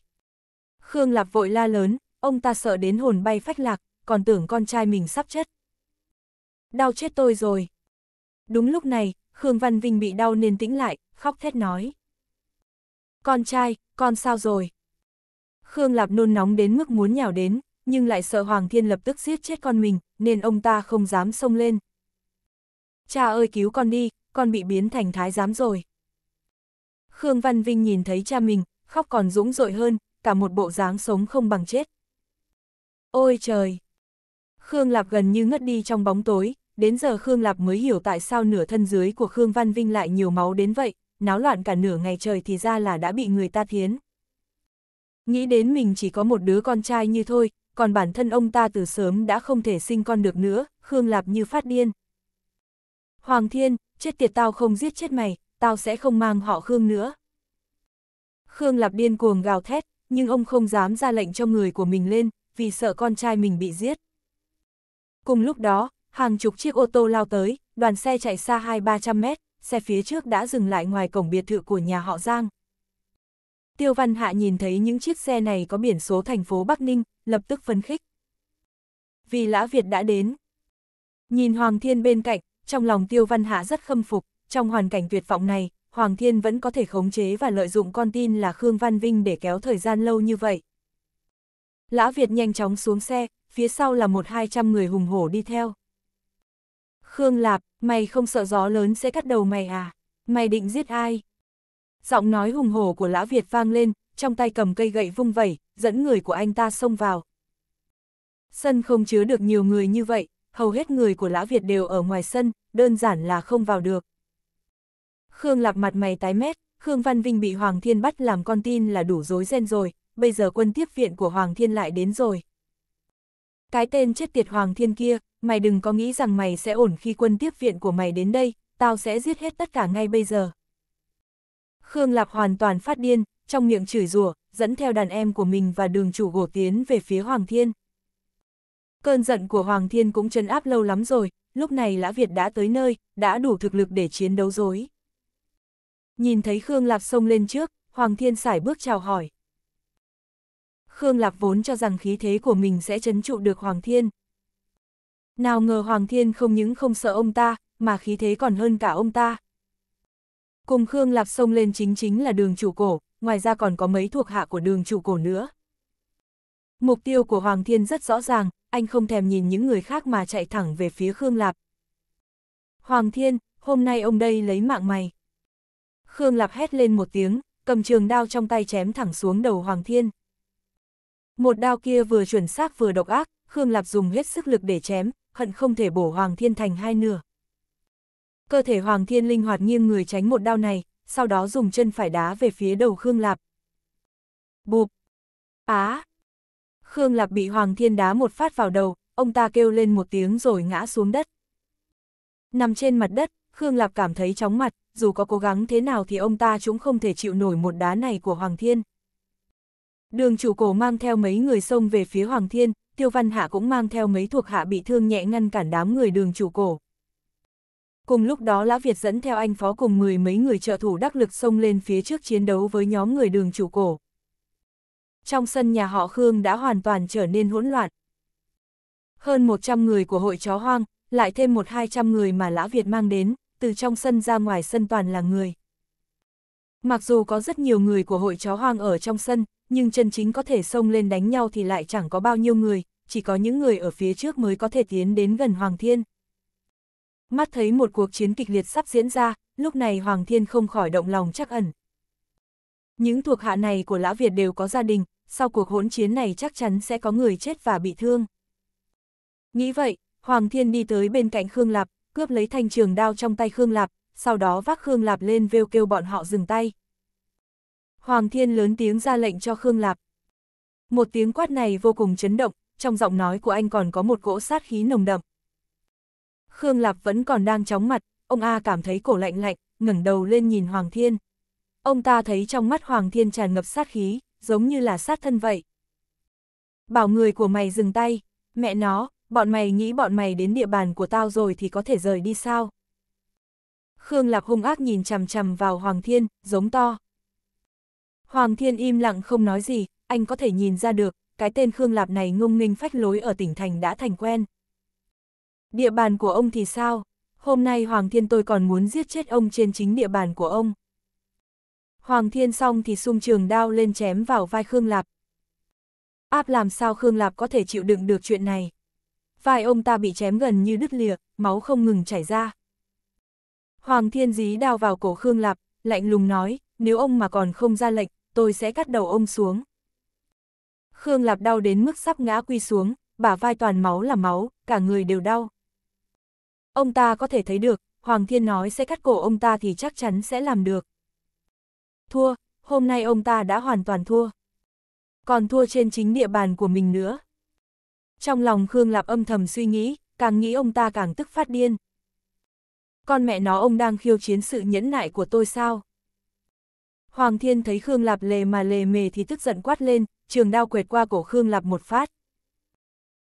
Khương Lạp vội la lớn, ông ta sợ đến hồn bay phách lạc, còn tưởng con trai mình sắp chết. Đau chết tôi rồi. Đúng lúc này, Khương Văn Vinh bị đau nên tĩnh lại, khóc thét nói. Con trai, con sao rồi? Khương Lạp nôn nóng đến mức muốn nhào đến, nhưng lại sợ Hoàng Thiên lập tức giết chết con mình, nên ông ta không dám xông lên. Cha ơi cứu con đi, con bị biến thành thái giám rồi. Khương Văn Vinh nhìn thấy cha mình, khóc còn dũng dội hơn, cả một bộ dáng sống không bằng chết. Ôi trời! Khương Lạp gần như ngất đi trong bóng tối, đến giờ Khương Lạp mới hiểu tại sao nửa thân dưới của Khương Văn Vinh lại nhiều máu đến vậy, náo loạn cả nửa ngày trời thì ra là đã bị người ta thiến. Nghĩ đến mình chỉ có một đứa con trai như thôi, còn bản thân ông ta từ sớm đã không thể sinh con được nữa, Khương Lạp như phát điên. Hoàng Thiên, chết tiệt tao không giết chết mày, tao sẽ không mang họ Khương nữa. Khương Lạp điên cuồng gào thét, nhưng ông không dám ra lệnh cho người của mình lên, vì sợ con trai mình bị giết. Cùng lúc đó, hàng chục chiếc ô tô lao tới, đoàn xe chạy xa hai ba trăm mét, xe phía trước đã dừng lại ngoài cổng biệt thự của nhà họ Giang. Tiêu Văn Hạ nhìn thấy những chiếc xe này có biển số thành phố Bắc Ninh, lập tức phấn khích. Vì Lã Việt đã đến. Nhìn Hoàng Thiên bên cạnh, trong lòng Tiêu Văn Hạ rất khâm phục, trong hoàn cảnh tuyệt vọng này, Hoàng Thiên vẫn có thể khống chế và lợi dụng con tin là Khương Văn Vinh để kéo thời gian lâu như vậy. Lã Việt nhanh chóng xuống xe, phía sau là một hai trăm người hùng hổ đi theo. Khương Lạp, mày không sợ gió lớn sẽ cắt đầu mày à? Mày định giết ai? Giọng nói hùng hổ của Lã Việt vang lên, trong tay cầm cây gậy vung vẩy, dẫn người của anh ta xông vào. Sân không chứa được nhiều người như vậy, hầu hết người của Lã Việt đều ở ngoài sân, đơn giản là không vào được. Khương lạp mặt mày tái mét, Khương Văn Vinh bị Hoàng Thiên bắt làm con tin là đủ rối ren rồi, bây giờ quân tiếp viện của Hoàng Thiên lại đến rồi. Cái tên chết tiệt Hoàng Thiên kia, mày đừng có nghĩ rằng mày sẽ ổn khi quân tiếp viện của mày đến đây, tao sẽ giết hết tất cả ngay bây giờ. Khương Lạp hoàn toàn phát điên, trong miệng chửi rủa, dẫn theo đàn em của mình và đường chủ gỗ tiến về phía Hoàng Thiên. Cơn giận của Hoàng Thiên cũng trấn áp lâu lắm rồi, lúc này Lã Việt đã tới nơi, đã đủ thực lực để chiến đấu rồi. Nhìn thấy Khương Lạp xông lên trước, Hoàng Thiên Sải bước chào hỏi. Khương Lạp vốn cho rằng khí thế của mình sẽ chấn trụ được Hoàng Thiên. Nào ngờ Hoàng Thiên không những không sợ ông ta, mà khí thế còn hơn cả ông ta. Cùng Khương Lạp xông lên chính chính là đường chủ cổ, ngoài ra còn có mấy thuộc hạ của đường chủ cổ nữa. Mục tiêu của Hoàng Thiên rất rõ ràng, anh không thèm nhìn những người khác mà chạy thẳng về phía Khương Lạp. Hoàng Thiên, hôm nay ông đây lấy mạng mày. Khương Lạp hét lên một tiếng, cầm trường đao trong tay chém thẳng xuống đầu Hoàng Thiên. Một đao kia vừa chuẩn xác vừa độc ác, Khương Lạp dùng hết sức lực để chém, hận không thể bổ Hoàng Thiên thành hai nửa. Cơ thể Hoàng Thiên linh hoạt nghiêng người tránh một đao này, sau đó dùng chân phải đá về phía đầu Khương Lạp. Bụp! Á! Khương Lạp bị Hoàng Thiên đá một phát vào đầu, ông ta kêu lên một tiếng rồi ngã xuống đất. Nằm trên mặt đất, Khương Lạp cảm thấy chóng mặt, dù có cố gắng thế nào thì ông ta chúng không thể chịu nổi một đá này của Hoàng Thiên. Đường chủ cổ mang theo mấy người xông về phía Hoàng Thiên, Tiêu Văn Hạ cũng mang theo mấy thuộc hạ bị thương nhẹ ngăn cản đám người đường chủ cổ. Cùng lúc đó Lã Việt dẫn theo anh phó cùng mười mấy người trợ thủ đắc lực xông lên phía trước chiến đấu với nhóm người đường chủ cổ. Trong sân nhà họ Khương đã hoàn toàn trở nên hỗn loạn. Hơn 100 người của hội chó hoang, lại thêm một hai trăm người mà Lã Việt mang đến, từ trong sân ra ngoài sân toàn là người. Mặc dù có rất nhiều người của hội chó hoang ở trong sân, nhưng chân chính có thể xông lên đánh nhau thì lại chẳng có bao nhiêu người, chỉ có những người ở phía trước mới có thể tiến đến gần Hoàng Thiên. Mắt thấy một cuộc chiến kịch liệt sắp diễn ra, lúc này Hoàng Thiên không khỏi động lòng chắc ẩn. Những thuộc hạ này của Lã Việt đều có gia đình, sau cuộc hỗn chiến này chắc chắn sẽ có người chết và bị thương. Nghĩ vậy, Hoàng Thiên đi tới bên cạnh Khương Lạp, cướp lấy thanh trường đao trong tay Khương Lạp, sau đó vác Khương Lạp lên vêu kêu bọn họ dừng tay. Hoàng Thiên lớn tiếng ra lệnh cho Khương Lạp. Một tiếng quát này vô cùng chấn động, trong giọng nói của anh còn có một cỗ sát khí nồng đậm. Khương Lạp vẫn còn đang chóng mặt, ông A cảm thấy cổ lạnh lạnh, ngẩng đầu lên nhìn Hoàng Thiên. Ông ta thấy trong mắt Hoàng Thiên tràn ngập sát khí, giống như là sát thân vậy. Bảo người của mày dừng tay, mẹ nó, bọn mày nghĩ bọn mày đến địa bàn của tao rồi thì có thể rời đi sao? Khương Lạc hung ác nhìn chằm chằm vào Hoàng Thiên, giống to. Hoàng Thiên im lặng không nói gì, anh có thể nhìn ra được, cái tên Khương Lạp này ngông nghênh phách lối ở tỉnh thành đã thành quen. Địa bàn của ông thì sao? Hôm nay Hoàng Thiên tôi còn muốn giết chết ông trên chính địa bàn của ông. Hoàng Thiên xong thì sung trường đao lên chém vào vai Khương Lạp. Áp làm sao Khương Lạp có thể chịu đựng được chuyện này? vai ông ta bị chém gần như đứt lìa, máu không ngừng chảy ra. Hoàng thiên dí đào vào cổ Khương Lạp, lạnh lùng nói, nếu ông mà còn không ra lệnh, tôi sẽ cắt đầu ông xuống. Khương Lạp đau đến mức sắp ngã quy xuống, bả vai toàn máu là máu, cả người đều đau. Ông ta có thể thấy được, Hoàng thiên nói sẽ cắt cổ ông ta thì chắc chắn sẽ làm được. Thua, hôm nay ông ta đã hoàn toàn thua. Còn thua trên chính địa bàn của mình nữa. Trong lòng Khương Lạp âm thầm suy nghĩ, càng nghĩ ông ta càng tức phát điên. Con mẹ nó ông đang khiêu chiến sự nhẫn nại của tôi sao? Hoàng Thiên thấy Khương Lạp lề mà lề mề thì tức giận quát lên, trường đao quẹt qua cổ Khương Lạp một phát.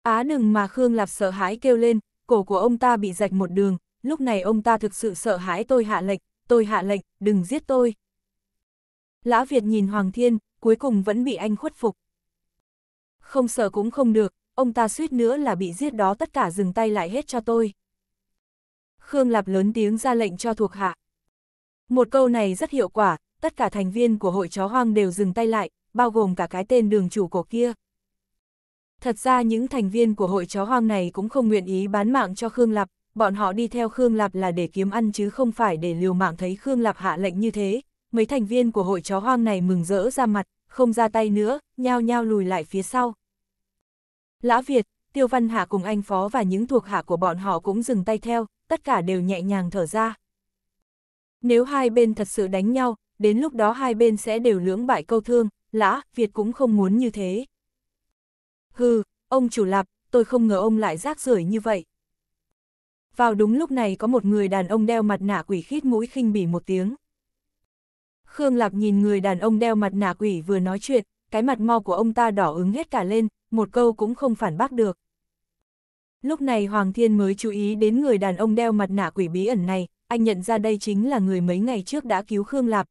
Á đừng mà Khương Lạp sợ hãi kêu lên, cổ của ông ta bị rạch một đường, lúc này ông ta thực sự sợ hãi tôi hạ lệnh, tôi hạ lệnh, đừng giết tôi. Lã Việt nhìn Hoàng Thiên, cuối cùng vẫn bị anh khuất phục. Không sợ cũng không được, ông ta suýt nữa là bị giết đó tất cả dừng tay lại hết cho tôi. Khương Lạp lớn tiếng ra lệnh cho thuộc hạ. Một câu này rất hiệu quả, tất cả thành viên của hội chó hoang đều dừng tay lại, bao gồm cả cái tên đường chủ cổ kia. Thật ra những thành viên của hội chó hoang này cũng không nguyện ý bán mạng cho Khương Lạp, bọn họ đi theo Khương Lạp là để kiếm ăn chứ không phải để liều mạng thấy Khương Lạp hạ lệnh như thế. Mấy thành viên của hội chó hoang này mừng rỡ ra mặt, không ra tay nữa, nhao nhao lùi lại phía sau, Lã Việt, Tiêu Văn Hạ cùng anh phó và những thuộc hạ của bọn họ cũng dừng tay theo, tất cả đều nhẹ nhàng thở ra. Nếu hai bên thật sự đánh nhau, đến lúc đó hai bên sẽ đều lưỡng bại câu thương, Lã Việt cũng không muốn như thế. Hừ, ông chủ lạp, tôi không ngờ ông lại rác rưởi như vậy. Vào đúng lúc này có một người đàn ông đeo mặt nạ quỷ khít mũi khinh bỉ một tiếng. Khương Lạp nhìn người đàn ông đeo mặt nạ quỷ vừa nói chuyện, cái mặt mau của ông ta đỏ ứng hết cả lên, một câu cũng không phản bác được. Lúc này Hoàng Thiên mới chú ý đến người đàn ông đeo mặt nạ quỷ bí ẩn này, anh nhận ra đây chính là người mấy ngày trước đã cứu Khương Lạp.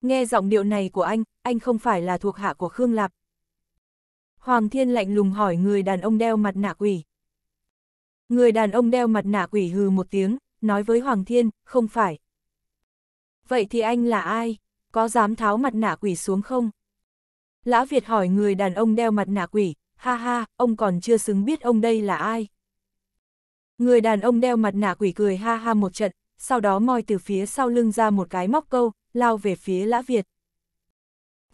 Nghe giọng điệu này của anh, anh không phải là thuộc hạ của Khương Lạp. Hoàng Thiên lạnh lùng hỏi người đàn ông đeo mặt nạ quỷ. Người đàn ông đeo mặt nạ quỷ hừ một tiếng, nói với Hoàng Thiên, không phải. Vậy thì anh là ai? Có dám tháo mặt nạ quỷ xuống không? Lã Việt hỏi người đàn ông đeo mặt nạ quỷ, ha ha, ông còn chưa xứng biết ông đây là ai. Người đàn ông đeo mặt nạ quỷ cười ha ha một trận, sau đó moi từ phía sau lưng ra một cái móc câu, lao về phía Lã Việt.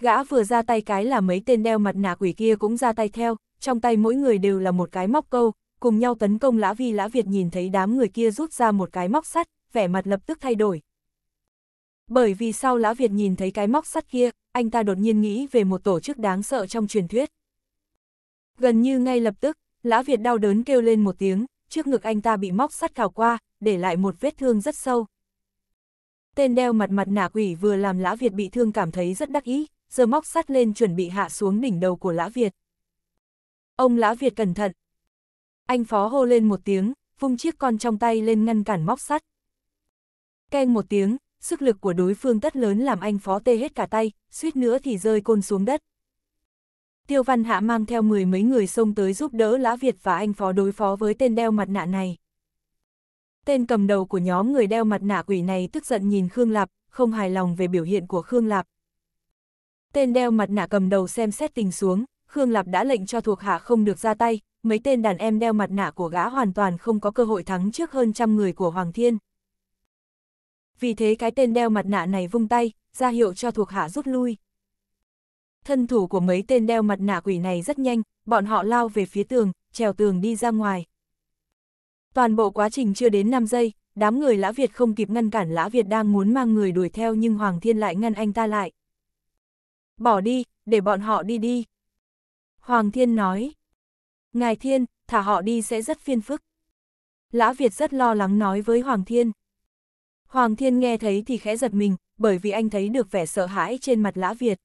Gã vừa ra tay cái là mấy tên đeo mặt nạ quỷ kia cũng ra tay theo, trong tay mỗi người đều là một cái móc câu, cùng nhau tấn công Lã Vi Lã Việt nhìn thấy đám người kia rút ra một cái móc sắt, vẻ mặt lập tức thay đổi, bởi vì sau Lão Việt nhìn thấy cái móc sắt kia, anh ta đột nhiên nghĩ về một tổ chức đáng sợ trong truyền thuyết. Gần như ngay lập tức, Lão Việt đau đớn kêu lên một tiếng, trước ngực anh ta bị móc sắt cào qua, để lại một vết thương rất sâu. Tên đeo mặt mặt nạ quỷ vừa làm Lão Việt bị thương cảm thấy rất đắc ý, giờ móc sắt lên chuẩn bị hạ xuống đỉnh đầu của Lão Việt. Ông Lão Việt cẩn thận. Anh phó hô lên một tiếng, vung chiếc con trong tay lên ngăn cản móc sắt. Keng một tiếng, sức lực của đối phương tất lớn làm anh phó tê hết cả tay, suýt nữa thì rơi côn xuống đất. Tiêu Văn Hạ mang theo mười mấy người xông tới giúp đỡ Lã Việt và anh phó đối phó với tên đeo mặt nạ này. Tên cầm đầu của nhóm người đeo mặt nạ quỷ này tức giận nhìn Khương Lạp, không hài lòng về biểu hiện của Khương Lạp. Tên đeo mặt nạ cầm đầu xem xét tình xuống, Khương Lạp đã lệnh cho thuộc hạ không được ra tay, mấy tên đàn em đeo mặt nạ của gã hoàn toàn không có cơ hội thắng trước hơn trăm người của Hoàng Thiên vì thế cái tên đeo mặt nạ này vung tay, ra hiệu cho thuộc hạ rút lui. Thân thủ của mấy tên đeo mặt nạ quỷ này rất nhanh, bọn họ lao về phía tường, trèo tường đi ra ngoài. Toàn bộ quá trình chưa đến 5 giây, đám người Lã Việt không kịp ngăn cản Lã Việt đang muốn mang người đuổi theo nhưng Hoàng Thiên lại ngăn anh ta lại. Bỏ đi, để bọn họ đi đi. Hoàng Thiên nói. Ngài Thiên, thả họ đi sẽ rất phiên phức. Lã Việt rất lo lắng nói với Hoàng Thiên. Hoàng Thiên nghe thấy thì khẽ giật mình, bởi vì anh thấy được vẻ sợ hãi trên mặt Lã Việt.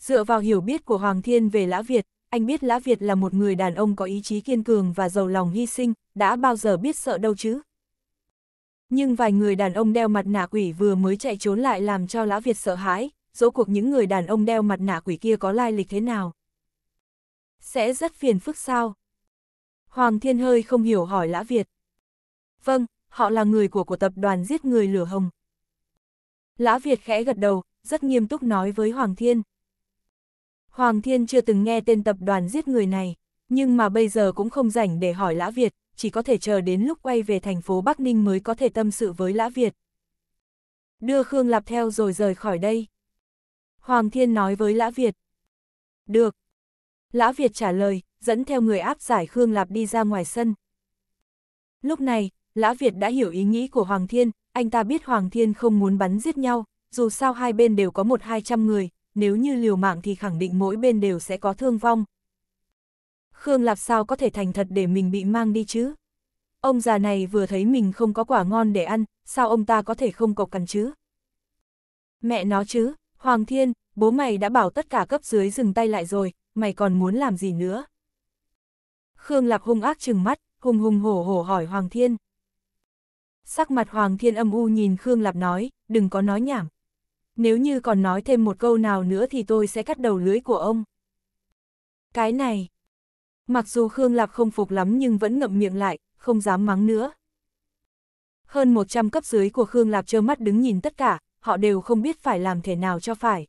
Dựa vào hiểu biết của Hoàng Thiên về Lã Việt, anh biết Lã Việt là một người đàn ông có ý chí kiên cường và giàu lòng hy sinh, đã bao giờ biết sợ đâu chứ. Nhưng vài người đàn ông đeo mặt nạ quỷ vừa mới chạy trốn lại làm cho Lã Việt sợ hãi, dẫu cuộc những người đàn ông đeo mặt nạ quỷ kia có lai lịch thế nào. Sẽ rất phiền phức sao? Hoàng Thiên hơi không hiểu hỏi Lã Việt. Vâng, họ là người của của tập đoàn giết người lửa hồng. Lã Việt khẽ gật đầu, rất nghiêm túc nói với Hoàng Thiên. Hoàng Thiên chưa từng nghe tên tập đoàn giết người này, nhưng mà bây giờ cũng không rảnh để hỏi Lã Việt, chỉ có thể chờ đến lúc quay về thành phố Bắc Ninh mới có thể tâm sự với Lã Việt. Đưa Khương Lạp theo rồi rời khỏi đây. Hoàng Thiên nói với Lã Việt. Được. Lã Việt trả lời, dẫn theo người áp giải Khương Lạp đi ra ngoài sân. Lúc này, Lã Việt đã hiểu ý nghĩ của Hoàng Thiên, anh ta biết Hoàng Thiên không muốn bắn giết nhau, dù sao hai bên đều có một hai trăm người, nếu như liều mạng thì khẳng định mỗi bên đều sẽ có thương vong. Khương Lạp sao có thể thành thật để mình bị mang đi chứ? Ông già này vừa thấy mình không có quả ngon để ăn, sao ông ta có thể không cộc cằn chứ? Mẹ nó chứ, Hoàng Thiên, bố mày đã bảo tất cả cấp dưới dừng tay lại rồi, mày còn muốn làm gì nữa? Khương Lạp hung ác trừng mắt, hùng hùng hổ hổ hỏi Hoàng Thiên. Sắc mặt Hoàng Thiên âm u nhìn Khương Lạp nói, đừng có nói nhảm. Nếu như còn nói thêm một câu nào nữa thì tôi sẽ cắt đầu lưới của ông. Cái này. Mặc dù Khương Lạp không phục lắm nhưng vẫn ngậm miệng lại, không dám mắng nữa. Hơn 100 cấp dưới của Khương Lạp trơ mắt đứng nhìn tất cả, họ đều không biết phải làm thế nào cho phải.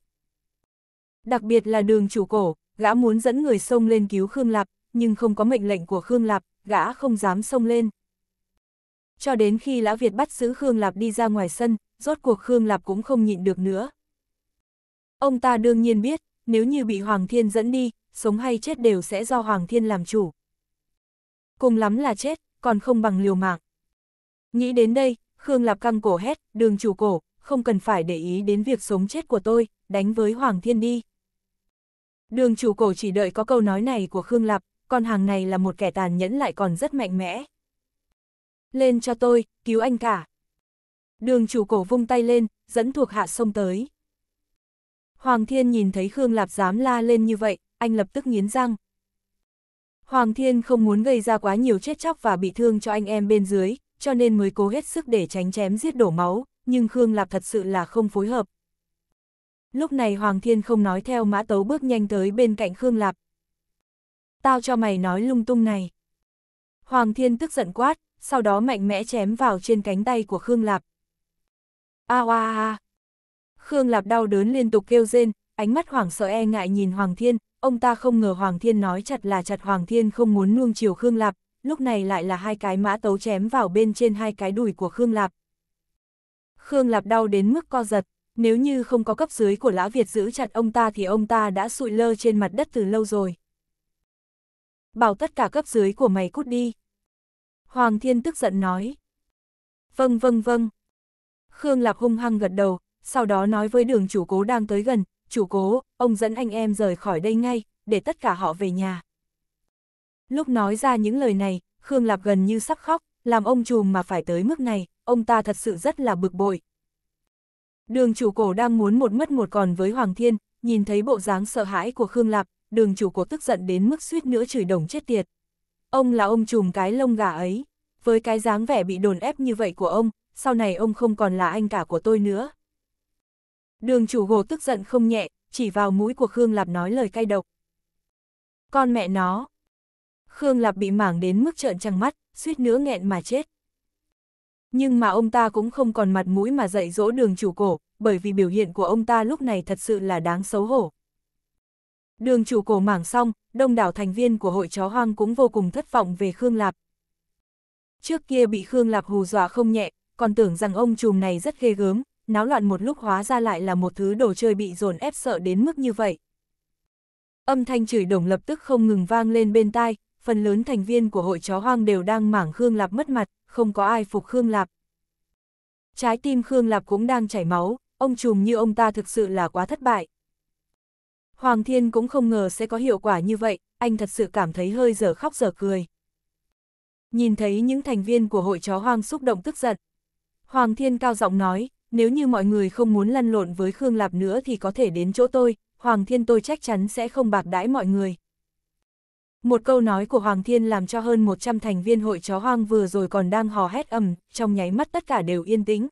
Đặc biệt là đường chủ cổ, gã muốn dẫn người sông lên cứu Khương Lạp, nhưng không có mệnh lệnh của Khương Lạp, gã không dám sông lên cho đến khi Lã Việt bắt giữ Khương Lạp đi ra ngoài sân, rốt cuộc Khương Lạp cũng không nhịn được nữa. Ông ta đương nhiên biết, nếu như bị Hoàng Thiên dẫn đi, sống hay chết đều sẽ do Hoàng Thiên làm chủ. Cùng lắm là chết, còn không bằng liều mạng. Nghĩ đến đây, Khương Lạp căng cổ hét, đường chủ cổ, không cần phải để ý đến việc sống chết của tôi, đánh với Hoàng Thiên đi. Đường chủ cổ chỉ đợi có câu nói này của Khương Lạp, con hàng này là một kẻ tàn nhẫn lại còn rất mạnh mẽ lên cho tôi, cứu anh cả. Đường chủ cổ vung tay lên, dẫn thuộc hạ sông tới. Hoàng thiên nhìn thấy Khương Lạp dám la lên như vậy, anh lập tức nghiến răng. Hoàng thiên không muốn gây ra quá nhiều chết chóc và bị thương cho anh em bên dưới, cho nên mới cố hết sức để tránh chém giết đổ máu, nhưng Khương Lạp thật sự là không phối hợp. Lúc này Hoàng Thiên không nói theo mã tấu bước nhanh tới bên cạnh Khương Lạp. Tao cho mày nói lung tung này. Hoàng Thiên tức giận quát, sau đó mạnh mẽ chém vào trên cánh tay của Khương Lạp. A oa a. Khương Lạp đau đớn liên tục kêu rên, ánh mắt hoảng sợ e ngại nhìn Hoàng Thiên, ông ta không ngờ Hoàng Thiên nói chặt là chặt Hoàng Thiên không muốn nuông chiều Khương Lạp, lúc này lại là hai cái mã tấu chém vào bên trên hai cái đùi của Khương Lạp. Khương Lạp đau đến mức co giật, nếu như không có cấp dưới của Lã Việt giữ chặt ông ta thì ông ta đã sụi lơ trên mặt đất từ lâu rồi. Bảo tất cả cấp dưới của mày cút đi. Hoàng Thiên tức giận nói. Vâng vâng vâng. Khương Lạp hung hăng gật đầu, sau đó nói với đường chủ cố đang tới gần, chủ cố, ông dẫn anh em rời khỏi đây ngay, để tất cả họ về nhà. Lúc nói ra những lời này, Khương Lạp gần như sắp khóc, làm ông trùm mà phải tới mức này, ông ta thật sự rất là bực bội. Đường chủ cổ đang muốn một mất một còn với Hoàng Thiên, nhìn thấy bộ dáng sợ hãi của Khương Lạp, đường chủ cổ tức giận đến mức suýt nữa chửi đồng chết tiệt. Ông là ông trùm cái lông gà ấy. Với cái dáng vẻ bị đồn ép như vậy của ông, sau này ông không còn là anh cả của tôi nữa. Đường chủ gồ tức giận không nhẹ, chỉ vào mũi của Khương Lạp nói lời cay độc. Con mẹ nó. Khương Lạp bị mảng đến mức trợn trăng mắt, suýt nữa nghẹn mà chết. Nhưng mà ông ta cũng không còn mặt mũi mà dạy dỗ đường chủ cổ, bởi vì biểu hiện của ông ta lúc này thật sự là đáng xấu hổ. Đường chủ cổ mảng xong, đông đảo thành viên của hội chó hoang cũng vô cùng thất vọng về Khương Lạp. Trước kia bị Khương Lạp hù dọa không nhẹ, còn tưởng rằng ông trùm này rất ghê gớm, náo loạn một lúc hóa ra lại là một thứ đồ chơi bị dồn ép sợ đến mức như vậy. Âm thanh chửi đồng lập tức không ngừng vang lên bên tai, phần lớn thành viên của hội chó hoang đều đang mảng Khương Lạp mất mặt, không có ai phục Khương Lạp. Trái tim Khương Lạp cũng đang chảy máu, ông trùm như ông ta thực sự là quá thất bại. Hoàng Thiên cũng không ngờ sẽ có hiệu quả như vậy, anh thật sự cảm thấy hơi dở khóc dở cười. Nhìn thấy những thành viên của hội chó hoang xúc động tức giận. Hoàng Thiên cao giọng nói, nếu như mọi người không muốn lăn lộn với Khương Lạp nữa thì có thể đến chỗ tôi, Hoàng Thiên tôi chắc chắn sẽ không bạc đãi mọi người. Một câu nói của Hoàng Thiên làm cho hơn 100 thành viên hội chó hoang vừa rồi còn đang hò hét ầm, trong nháy mắt tất cả đều yên tĩnh.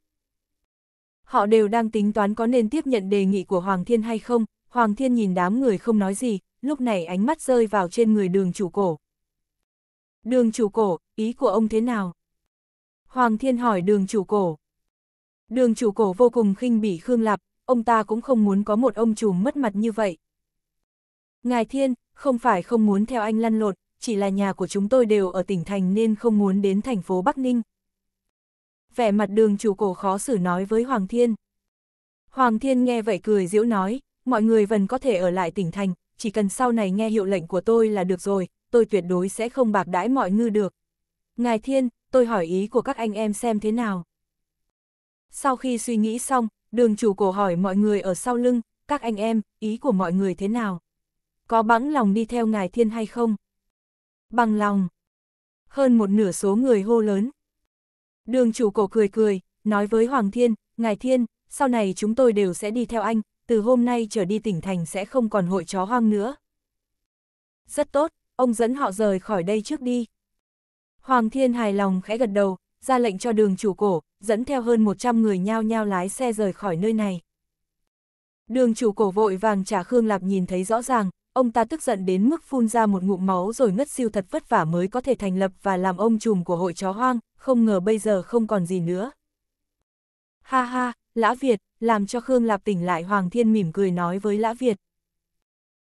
Họ đều đang tính toán có nên tiếp nhận đề nghị của Hoàng Thiên hay không, Hoàng Thiên nhìn đám người không nói gì, lúc này ánh mắt rơi vào trên người đường chủ cổ. Đường chủ cổ, ý của ông thế nào? Hoàng Thiên hỏi đường chủ cổ. Đường chủ cổ vô cùng khinh bỉ Khương Lạp, ông ta cũng không muốn có một ông chủ mất mặt như vậy. Ngài Thiên, không phải không muốn theo anh lăn lộn, chỉ là nhà của chúng tôi đều ở tỉnh thành nên không muốn đến thành phố Bắc Ninh. Vẻ mặt đường chủ cổ khó xử nói với Hoàng Thiên. Hoàng Thiên nghe vậy cười diễu nói, mọi người vẫn có thể ở lại tỉnh thành, chỉ cần sau này nghe hiệu lệnh của tôi là được rồi, tôi tuyệt đối sẽ không bạc đãi mọi ngư được. Ngài Thiên, tôi hỏi ý của các anh em xem thế nào. Sau khi suy nghĩ xong, đường chủ cổ hỏi mọi người ở sau lưng, các anh em, ý của mọi người thế nào? Có bằng lòng đi theo Ngài Thiên hay không? Bằng lòng. Hơn một nửa số người hô lớn. Đường chủ cổ cười cười, nói với Hoàng Thiên, Ngài Thiên, sau này chúng tôi đều sẽ đi theo anh, từ hôm nay trở đi tỉnh thành sẽ không còn hội chó hoang nữa. Rất tốt, ông dẫn họ rời khỏi đây trước đi. Hoàng Thiên hài lòng khẽ gật đầu, ra lệnh cho đường chủ cổ, dẫn theo hơn 100 người nhao nhao lái xe rời khỏi nơi này. Đường chủ cổ vội vàng trả Khương Lạp nhìn thấy rõ ràng, ông ta tức giận đến mức phun ra một ngụm máu rồi ngất siêu thật vất vả mới có thể thành lập và làm ông trùm của hội chó hoang, không ngờ bây giờ không còn gì nữa. Ha ha, Lã Việt, làm cho Khương Lạp tỉnh lại Hoàng Thiên mỉm cười nói với Lã Việt.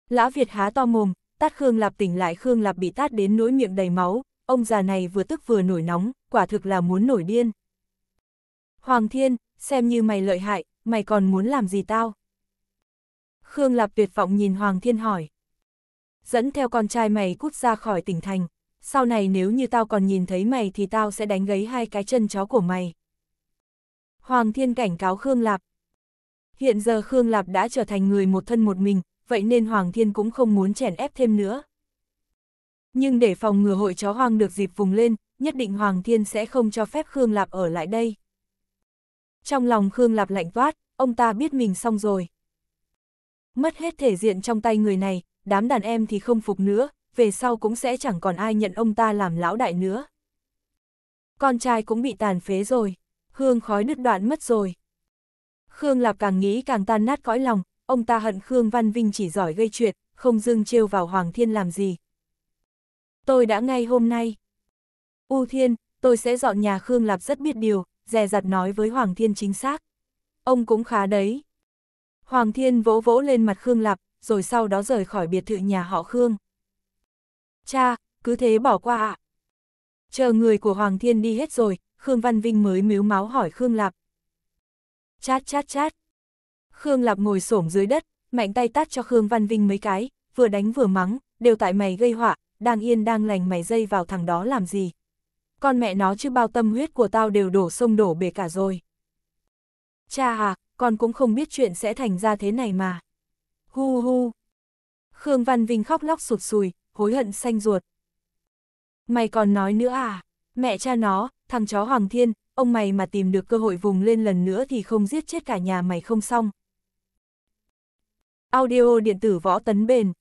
Lã Việt há to mồm, tát Khương Lạp tỉnh lại Khương Lạp bị tát đến nỗi miệng đầy máu, ông già này vừa tức vừa nổi nóng, quả thực là muốn nổi điên. Hoàng Thiên, xem như mày lợi hại, mày còn muốn làm gì tao? Khương Lạp tuyệt vọng nhìn Hoàng Thiên hỏi. Dẫn theo con trai mày cút ra khỏi tỉnh thành, sau này nếu như tao còn nhìn thấy mày thì tao sẽ đánh gấy hai cái chân chó của mày. Hoàng Thiên cảnh cáo Khương Lạp. Hiện giờ Khương Lạp đã trở thành người một thân một mình, vậy nên Hoàng Thiên cũng không muốn chèn ép thêm nữa. Nhưng để phòng ngừa hội chó hoang được dịp vùng lên, nhất định Hoàng Thiên sẽ không cho phép Khương Lạp ở lại đây. Trong lòng Khương Lạp lạnh toát, ông ta biết mình xong rồi. Mất hết thể diện trong tay người này, đám đàn em thì không phục nữa, về sau cũng sẽ chẳng còn ai nhận ông ta làm lão đại nữa. Con trai cũng bị tàn phế rồi hương khói đứt đoạn mất rồi. Khương Lạp càng nghĩ càng tan nát cõi lòng, ông ta hận Khương Văn Vinh chỉ giỏi gây chuyện, không dưng trêu vào Hoàng Thiên làm gì. Tôi đã ngay hôm nay. U Thiên, tôi sẽ dọn nhà Khương Lạp rất biết điều, dè dặt nói với Hoàng Thiên chính xác. Ông cũng khá đấy. Hoàng Thiên vỗ vỗ lên mặt Khương Lạp, rồi sau đó rời khỏi biệt thự nhà họ Khương. Cha, cứ thế bỏ qua ạ. À. Chờ người của Hoàng Thiên đi hết rồi, Khương Văn Vinh mới miếu máu hỏi Khương Lạp. Chát chát chát. Khương Lạp ngồi xổm dưới đất, mạnh tay tát cho Khương Văn Vinh mấy cái, vừa đánh vừa mắng, đều tại mày gây họa, đang yên đang lành mày dây vào thằng đó làm gì. Con mẹ nó chứ bao tâm huyết của tao đều đổ sông đổ bể cả rồi. Cha à, con cũng không biết chuyện sẽ thành ra thế này mà. Hu hu. Khương Văn Vinh khóc lóc sụt sùi, hối hận xanh ruột. Mày còn nói nữa à, mẹ cha nó, thằng chó Hoàng Thiên, ông mày mà tìm được cơ hội vùng lên lần nữa thì không giết chết cả nhà mày không xong. Audio điện tử võ tấn bền